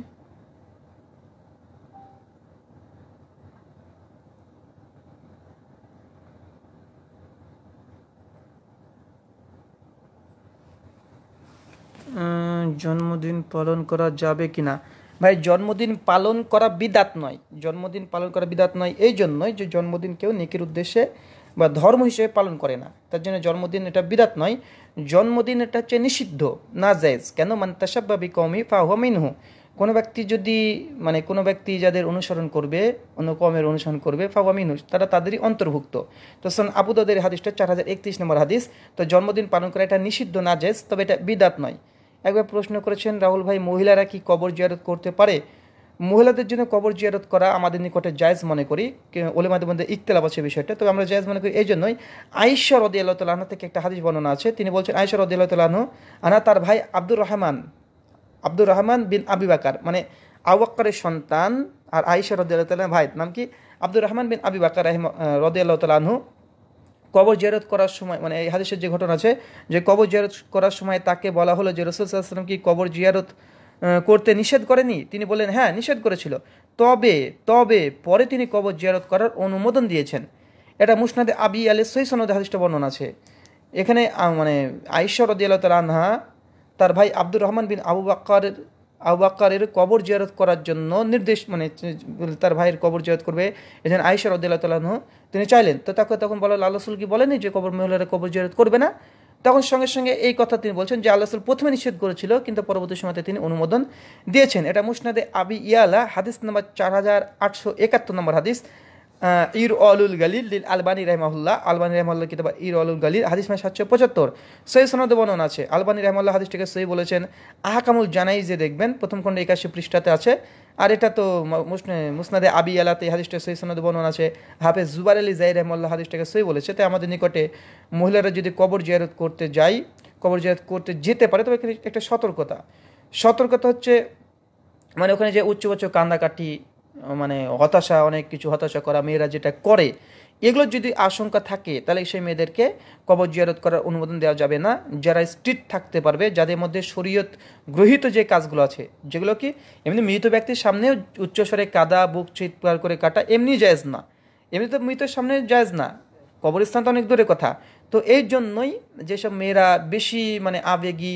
[SPEAKER 1] জন্মদিন পালন করা যাবে কি না ভাই জন্মদিন পালন করা বিদাত নয় জন্মদিন পালন করা বিদাত নয় এই জন্যই যে জন্মদিন কেউ নেকির উদ্দেশ্যে বা ধর্ম হিসেবে পালন করে না তার জন্য জন্মদিন এটা বিরাট নয় জন্মদিন এটা হচ্ছে নিষিদ্ধ না জায়জ কেন মান তাসাব্বাবি কমি ফাহুয়া মিনহু কোনো ব্যক্তি যদি মানে কোনো ব্যক্তি যাদের অনুসরণ করবে অন্য কমের অনুসরণ করবে ফাওয়া মিনুস তারা তাদেরই অন্তর্ভুক্ত তো সন আবুদাদের হাদিসটা চার হাজার একত্রিশ নম্বর হাদিস তো জন্মদিন পালন করা এটা নিষিদ্ধ না জায়জ তবে এটা বিদাত নয় একবার প্রশ্ন করেছেন রাহুল ভাই মহিলারা কি কবর জিয়ারত করতে পারে মহিলাদের জন্য কবর জিয়ারত করা আমাদের নিকটে জায়জ মনে করি ওলিমাদের মধ্যে ইকতলাপ আছে বিষয়টা তবে আমরা জায়জ মনে করি এই জন্যই আইসর রদি আল্লাহ তালাহ থেকে একটা হাদিস বর্ণনা আছে তিনি বলছেন আইসর রদি আল্লাহ তালাহ আনা তার ভাই আব্দুর রহমান আব্দুর রহমান বিন আবিবাকার মানে আবাক্কারের সন্তান আর আইসা রদি আল্লাহ ভাই নাম কি আব্দুর রহমান বিন আবিবাকার রহম রদি আল্লাহ তালাহ কবর জিয়ারত করার সময় মানে এই হাদিসের যে ঘটনা আছে যে কবর জিয়ারত করার সময় তাকে বলা হলো যে রসুল সাল্লাহ আসলাম কি কবর জিয়ারত করতে নিষেধ করেনি তিনি বলেন হ্যাঁ নিষেধ করেছিল তবে তবে পরে তিনি কবর জিয়ারত করার অনুমোদন দিয়েছেন এটা মুসনাদে আবি আলে সহি সনদে হাদিসটা বর্ণনা আছে এখানে মানে আইশ্বর রদিয়াল্লাহ তাল আনহা তার ভাই আব্দুর রহমান বিন আবু বাক্কারের আবু বাক্কারের কবর জিয়ারত করার জন্য নির্দেশ মানে তার ভাইয়ের কবর জিয়ারত করবে এখানে আইসর রদিয়াল্লাহ তালাহ তিনি চাইলেন তো তাকে তখন বলো লাল রসুল কি বলেনি যে কবর মহিলারা কবর জিয়ারত করবে না তখন সঙ্গে সঙ্গে এই কথা তিনি বলছেন যে আল্লাহ রসুল প্রথমে নিষেধ করেছিল কিন্তু পরবর্তী সময়তে তিনি অনুমোদন দিয়েছেন এটা মুসনাদে আবি ইয়ালা হাদিস নম্বর চার হাজার আটশো একাত্তর নম্বর হাদিস ইর অলুল গালিল লিল আলবানী রহমাহুল্লাহ আলবানী রহমাল্লাহ কিতাব ইর অলুল গালিল হাদিস মানে সাতশো পঁচাত্তর সৈয় সনদ বর্ণন আছে আলবানী রহমাল্লাহ হাদিসটাকে সই বলেছেন আহাকামুল জানাই যে দেখবেন প্রথম খণ্ডে একাশি পৃষ্ঠাতে আছে আর এটা তো মুসনাদে আবি আলাতে হাদিসটা সই সনদ বর্ণনা আছে হাফেজ জুবার আলী জাই রহমল্লা হাদিসটাকে সই বলেছে তাই আমাদের নিকটে মহিলারা যদি কবর জিয়ারত করতে যাই কবর জিয়ারত করতে যেতে পারে তবে এখানে একটা সতর্কতা সতর্কতা হচ্ছে মানে ওখানে যে উচ্চ উচ্চ কান্দাকাটি মানে হতাশা অনেক কিছু হতাশা করা মেয়েরা যেটা করে এগুলো যদি আশঙ্কা থাকে তাহলে সেই মেয়েদেরকে কবর জিয়ারত করার অনুমোদন দেওয়া যাবে না যারা স্ট্রিট থাকতে পারবে যাদের মধ্যে শরীয়ত গ্রহিত যে কাজগুলো আছে যেগুলো কি এমনি মৃত ব্যক্তির সামনে উচ্চস্বরে কাদা বুক চিৎকার করে কাটা এমনি জায়জ না এমনি তো মৃতের সামনে জায়জ না কবরস্থান তো অনেক দূরের কথা তো এই জন্যই যেসব মেয়েরা বেশি মানে আবেগী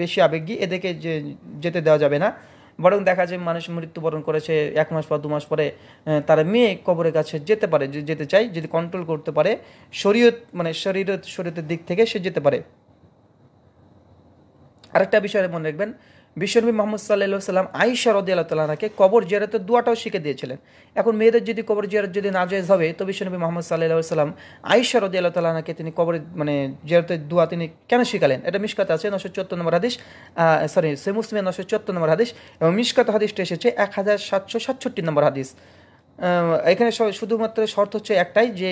[SPEAKER 1] বেশি আবেগী এদেরকে যে যেতে দেওয়া যাবে না বরং দেখা যায় মানুষ মৃত্যুবরণ করেছে এক মাস পর দু মাস পরে তারা মেয়ে কবরের কাছে যেতে পারে যেতে চাই যদি কন্ট্রোল করতে পারে শরীয়ত মানে শরীর শরীরের দিক থেকে সে যেতে পারে আরেকটা বিষয় মনে রাখবেন বিশ্বনবী মোহাম্মদ সাল্লা সাল্লাম আইসা রদি আল্লাহ তালাকে কবর জিয়ারতের দোয়াটাও শিখে দিয়েছিলেন এখন মেয়েদের যদি কবর জিয়ারত যদি না যায় হবে তো বিশ্বনবী মোহাম্মদ সাল্লাহ সাল্লাম আইসা রদি আল্লাহ তালাকে তিনি কবর মানে জিয়ারতের দোয়া তিনি কেন শিখালেন এটা মিসকাত আছে নশো চোদ্দ নম্বর হাদিস সরি সে মুসলিমে নশো চোদ্দ নম্বর হাদিস এবং মিসকাত হাদিসটা এসেছে এক হাজার সাতশো সাতষট্টি নম্বর হাদিস এখানে শুধুমাত্র শর্ত হচ্ছে একটাই যে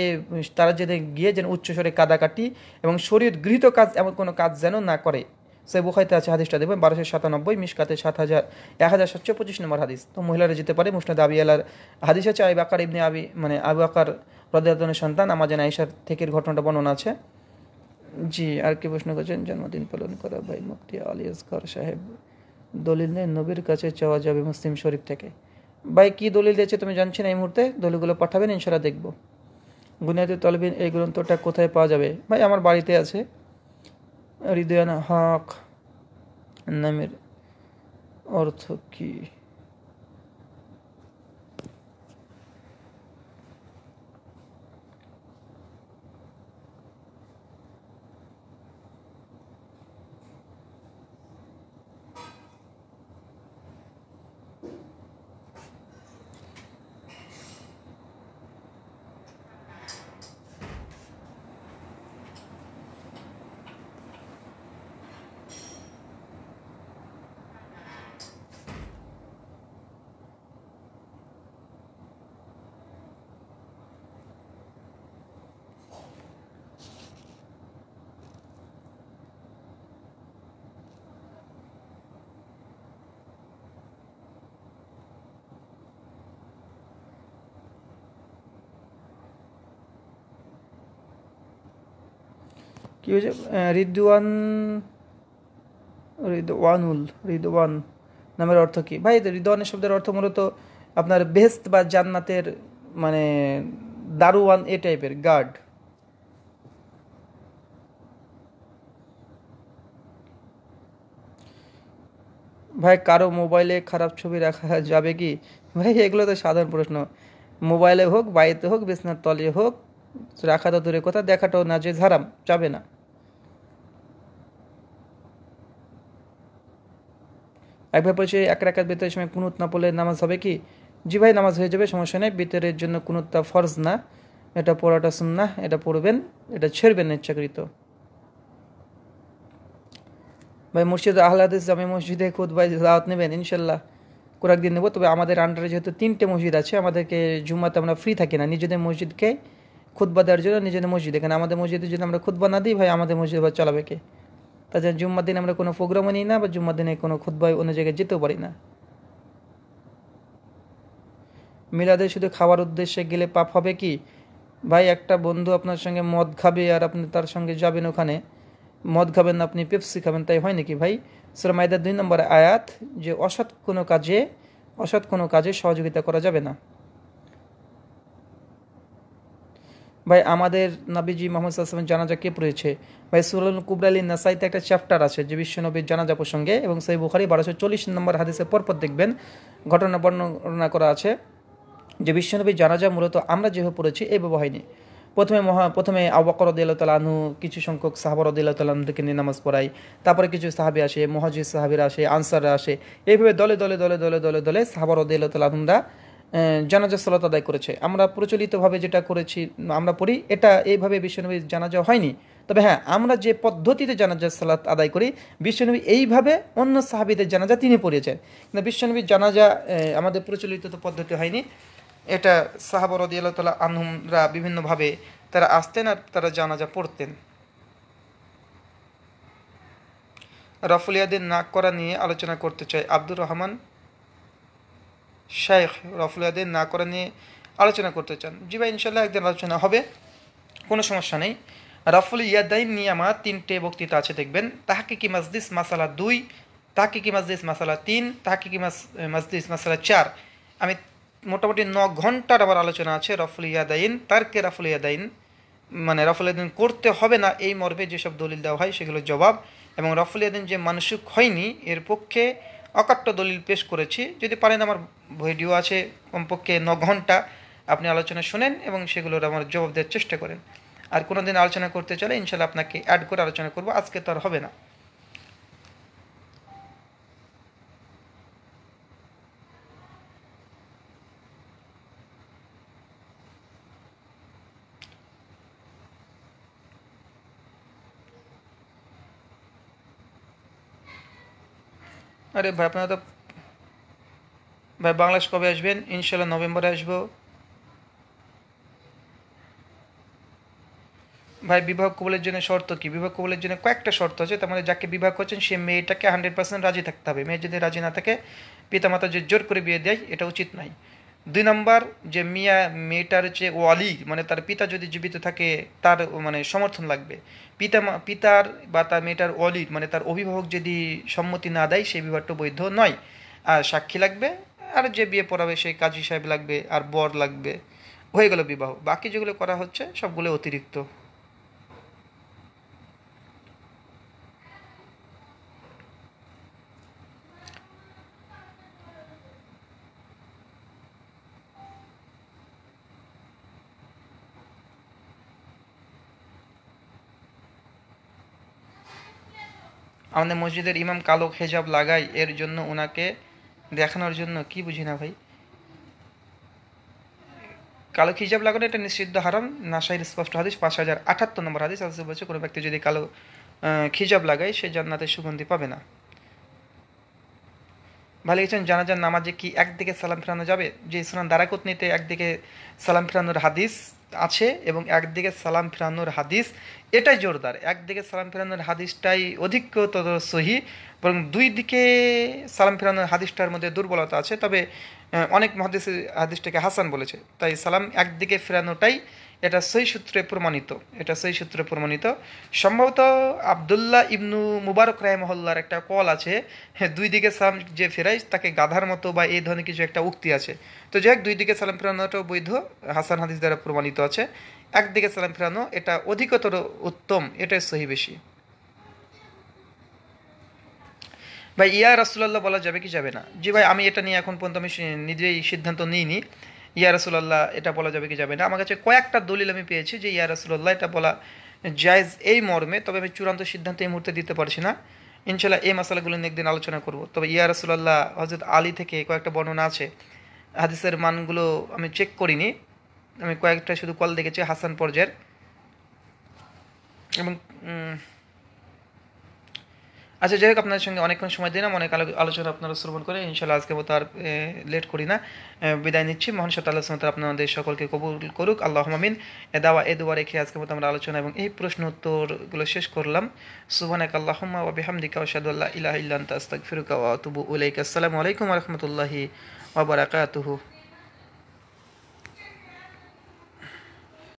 [SPEAKER 1] তারা যেন গিয়ে যেন উচ্চস্বরে কাদাকাটি এবং শরীর গৃহীত কাজ এমন কোনো কাজ যেন না করে সে বুখাইতে আছে হাদিসটা দেবেন বারোশো সাতানব্বই মিসকাতে সাত হাজার এক হাজার সাতশো পঁচিশ নম্বর হাদিস তো মহিলারা যেতে পারে মুসনাদ আবি আলার হাদিস আছে আইব আকার ইবনে আবি মানে আবু আকার রদাতনের সন্তান যেন আইসার থেকে ঘটনাটা বর্ণনা আছে জি আর কি প্রশ্ন করছেন জন্মদিন পালন করা ভাই মুক্তি আলী আসগর সাহেব দলিল নেই নবীর কাছে চাওয়া যাবে মুসলিম শরীফ থেকে ভাই কী দলিল দিয়েছে তুমি না এই মুহূর্তে দলিলগুলো পাঠাবেন ইনশাল্লাহ দেখব গুনিয়াতে তলবিন এই গ্রন্থটা কোথায় পাওয়া যাবে ভাই আমার বাড়িতে আছে रिदयान हाक नमिर और थकी কী হয়েছে রিদওয়ান রিদওয়ানুল রিদওয়ান নামের অর্থ কি ভাই রিদওয়ানের শব্দের অর্থ মূলত আপনার বেহেস্ত বা জান্নাতের মানে দারুয়ান এ টাইপের গার্ড ভাই কারো মোবাইলে খারাপ ছবি রাখা যাবে কি ভাই এগুলো তো সাধারণ প্রশ্ন মোবাইলে হোক বাড়িতে হোক বিছনার তলে হোক রাখা তো দূরে কথা দেখাটাও না যে ঝারাম যাবে না এক ভাই বলছে এক রাখাত বেতের সময় কুনুত না পড়লে নামাজ হবে কি জি ভাই নামাজ হয়ে যাবে সমস্যা নেই বেতের জন্য কুনুতটা ফরজ না এটা পড়াটা শুন না এটা পড়বেন এটা ছেড়বেন ইচ্ছাকৃত ভাই মুর্শিদ আহ্লাদিস জামে মসজিদে খুদ ভাই দাওয়াত নেবেন ইনশাল্লাহ কোরাক দিন নেবো তবে আমাদের আন্ডারে যেহেতু তিনটে মসজিদ আছে আমাদেরকে জুম্মাতে আমরা ফ্রি থাকি না নিজেদের মসজিদকে খুদ্া দেওয়ার জন্য নিজেদের মসজিদ এখানে আমাদের মসজিদে যদি আমরা খুদ্া না দিই ভাই আমাদের মসজিদ ভাই চালাবে কে তাছাড়া জুম্মার দিন আমরা কোনো প্রোগ্রামও নিই না বা জুম্মার দিনে কোনো খুদ্বায় অন্য জায়গায় যেতেও পারি না মিলাদে শুধু খাওয়ার উদ্দেশ্যে গেলে পাপ হবে কি ভাই একটা বন্ধু আপনার সঙ্গে মদ খাবে আর আপনি তার সঙ্গে যাবেন ওখানে মদ খাবেন না আপনি পেপসি খাবেন তাই হয় নাকি ভাই সুরামাইদার দুই নম্বর আয়াত যে অসৎ কোনো কাজে অসৎ কোনো কাজে সহযোগিতা করা যাবে না ভাই আমাদের নাবিজি মোহাম্মদ সাল্লাম জানাজা কে পড়েছে ভাই সুলাল কুবরালী নাসাইতে একটা চ্যাপ্টার আছে যে বিশ্বনবীর জানাজা প্রসঙ্গে এবং সেই বুখারি বারোশো চল্লিশ নম্বর হাদিসে পরপর দেখবেন ঘটনা বর্ণনা করা আছে যে বিশ্বনবীর জানাজা মূলত আমরা যেভাবে পড়েছি এভাবে হয়নি প্রথমে মহা প্রথমে আবাকর দিল্লাহু কিছু সংখ্যক সাহাবর দিল্লাহকে নিয়ে নামাজ পড়াই তারপরে কিছু সাহাবি আসে মহাজিদ সাহাবিরা আসে আনসাররা আসে এইভাবে দলে দলে দলে দলে দলে দলে সাহাবর দিল্লাহরা জানাজা সালাত আদায় করেছে আমরা প্রচলিতভাবে যেটা করেছি আমরা পড়ি এটা এইভাবে বিশ্বনবী জানাজা হয়নি তবে হ্যাঁ আমরা যে পদ্ধতিতে জানাজা সালাত আদায় করি বিশ্বনবী এইভাবে অন্য সাহাবিদের জানাজা তিনি পড়িয়েছেন কিন্তু বিশ্বনবীর জানাজা আমাদের প্রচলিত তো পদ্ধতি হয়নি এটা সাহাবর আল্লাহ তালা আনহুমরা বিভিন্নভাবে তারা আসতেন আর তারা জানাজা পড়তেন রাফুলিয়াদের নাক করা নিয়ে আলোচনা করতে চাই আব্দুর রহমান শেখ রফুলাদের না করা নিয়ে আলোচনা করতে চান জি ভাই ইনশাল্লাহ একদিন আলোচনা হবে কোনো সমস্যা নেই রাফুল ইয়াদাইন নিয়ে আমার তিনটে বক্তৃতা আছে দেখবেন তাহাকে কি মসজিদ মাসালা দুই তাহাকে কি মসজিদ মাসালা তিন তাহাকে কি মাসদিস মাসালা চার আমি মোটামুটি ন ঘন্টার আবার আলোচনা আছে রফুল ইয়াদাইন তারকে রাফুল ইয়াদাইন মানে রফুল ইয়াদিন করতে হবে না এই মর্মে যেসব দলিল দেওয়া হয় সেগুলোর জবাব এবং রফুল ইয়াদিন যে মানসিক হয়নি এর পক্ষে অকাট্য দলিল পেশ করেছি যদি পারেন আমার ভিডিও আছে কমপক্ষে ন ঘন্টা আপনি আলোচনা শোনেন এবং সেগুলোর আমার জবাব দেওয়ার চেষ্টা করেন আর কোনো দিন আলোচনা করতে চাইলে ইনশাল্লাহ আপনাকে অ্যাড করে আলোচনা করবো আজকে তো আর হবে না আরে ভাই আপনারা তো ভাই বাংলাদেশ কবে আসবেন ইনশাল্লাহ নভেম্বরে আসবো ভাই বিবাহ কবলের জন্য শর্ত কি বিবাহ কবলের জন্য কয়েকটা শর্ত আছে তার মানে যাকে বিবাহ করছেন সে মেয়েটাকে হান্ড্রেড পার্সেন্ট রাজি থাকতে হবে মেয়ে যদি রাজি না থাকে পিতামাতা যে জোর করে বিয়ে দেয় এটা উচিত নয় দুই নম্বর যে মিয়া মেয়েটার যে ওয়ালি মানে তার পিতা যদি জীবিত থাকে তার মানে সমর্থন লাগবে পিতা পিতার বা তার মেয়েটার ওয়ালি মানে তার অভিভাবক যদি সম্মতি না দেয় সেই বিবাহটা বৈধ নয় আর সাক্ষী লাগবে আর যে বিয়ে পড়াবে সেই কাজী সাহেব লাগবে আর বর লাগবে হয়ে গেল বিবাহ বাকি যেগুলো করা হচ্ছে সবগুলো অতিরিক্ত আমাদের মসজিদের ইমাম কালো হেজাব লাগাই এর জন্য ওনাকে দেখানোর জন্য কি বুঝি না ভাই কালো হিজাব লাগানো এটা নিষিদ্ধ হারাম নাসাইর স্পষ্ট হাদিস পাঁচ হাজার আঠাত্তর নম্বর হাদিস আলসে বলছে কোনো ব্যক্তি যদি কালো খিজাব লাগায় সে জান্নাতে সুগন্ধি পাবে না ভালো গেছেন জানা যান নামাজে কি একদিকে সালাম ফেরানো যাবে যে সুনান দারাকুতনিতে একদিকে সালাম ফেরানোর হাদিস আছে এবং একদিকে সালাম ফেরানোর হাদিস এটাই জোরদার একদিকে সালাম ফেরানোর হাদিসটাই অধিকতর সহি বরং দুই দিকে সালাম ফেরানোর হাদিসটার মধ্যে দুর্বলতা আছে তবে অনেক মহাদিস হাদিসটাকে হাসান বলেছে তাই সালাম একদিকে ফেরানোটাই এটা সহি সূত্রে প্রমাণিত এটা সই সূত্রে প্রমাণিত সম্ভবত আবদুল্লাহ ইবনু মুবারক রায়মহল্লার একটা কল আছে দুই দিকে সালাম যে ফেরাই তাকে গাধার মতো বা এই ধরনের কিছু একটা উক্তি আছে তো যাই হোক দুই দিকে সালাম ফেরানোটাও বৈধ হাসান হাদিস দ্বারা প্রমাণিত আছে একদিকে সালাম ফেরানো এটা অধিকতর উত্তম এটাই সহি বেশি ভাই ইয়া রাসুলাল্লাহ বলা যাবে কি যাবে না জি ভাই আমি এটা নিয়ে এখন পর্যন্ত আমি নিজেই সিদ্ধান্ত নিইনি ইয়া রাসুলাল্লাহ এটা বলা যাবে কি যাবে না আমার কাছে কয়েকটা দলিল আমি পেয়েছি যে ইয়া রাসুলাল্লাহ এটা বলা জায়জ এই মর্মে তবে আমি চূড়ান্ত সিদ্ধান্ত এই মুহূর্তে দিতে পারছি না ইনশাল্লাহ এই মশালাগুলো নিয়ে একদিন আলোচনা করব তবে ইয়া রাসুলাল্লাহ হজরত আলী থেকে কয়েকটা বর্ণনা আছে হাদিসের মানগুলো আমি চেক করিনি আমি কয়েকটা শুধু কল দেখেছি হাসান পর্যায়ের এবং আচ্ছা যাই হোক আপনাদের সঙ্গে অনেকক্ষণ সময় দিলাম অনেক আলোচনা আপনারা শ্রবণ করে ইনশাল্লাহ আজকে মতো আর লেট করি না বিদায় নিচ্ছি মহান সত্য আল্লাহ সামত আপনাদের সকলকে কবুল করুক আল্লাহ মামিন এ দাওয়া এ দুয়া রেখে আজকে মতো আমরা আলোচনা এবং এই প্রশ্ন উত্তরগুলো শেষ করলাম সুহান এক আল্লাহম্মা ওয়াবিহামদিকা ওসাদুল্লাহ ইলাহ ইল্লান তাস্তাক ফিরুকা তুবু উলাইক আসসালামু আলাইকুম রহমতুল্লাহি ওবরাকাতুহু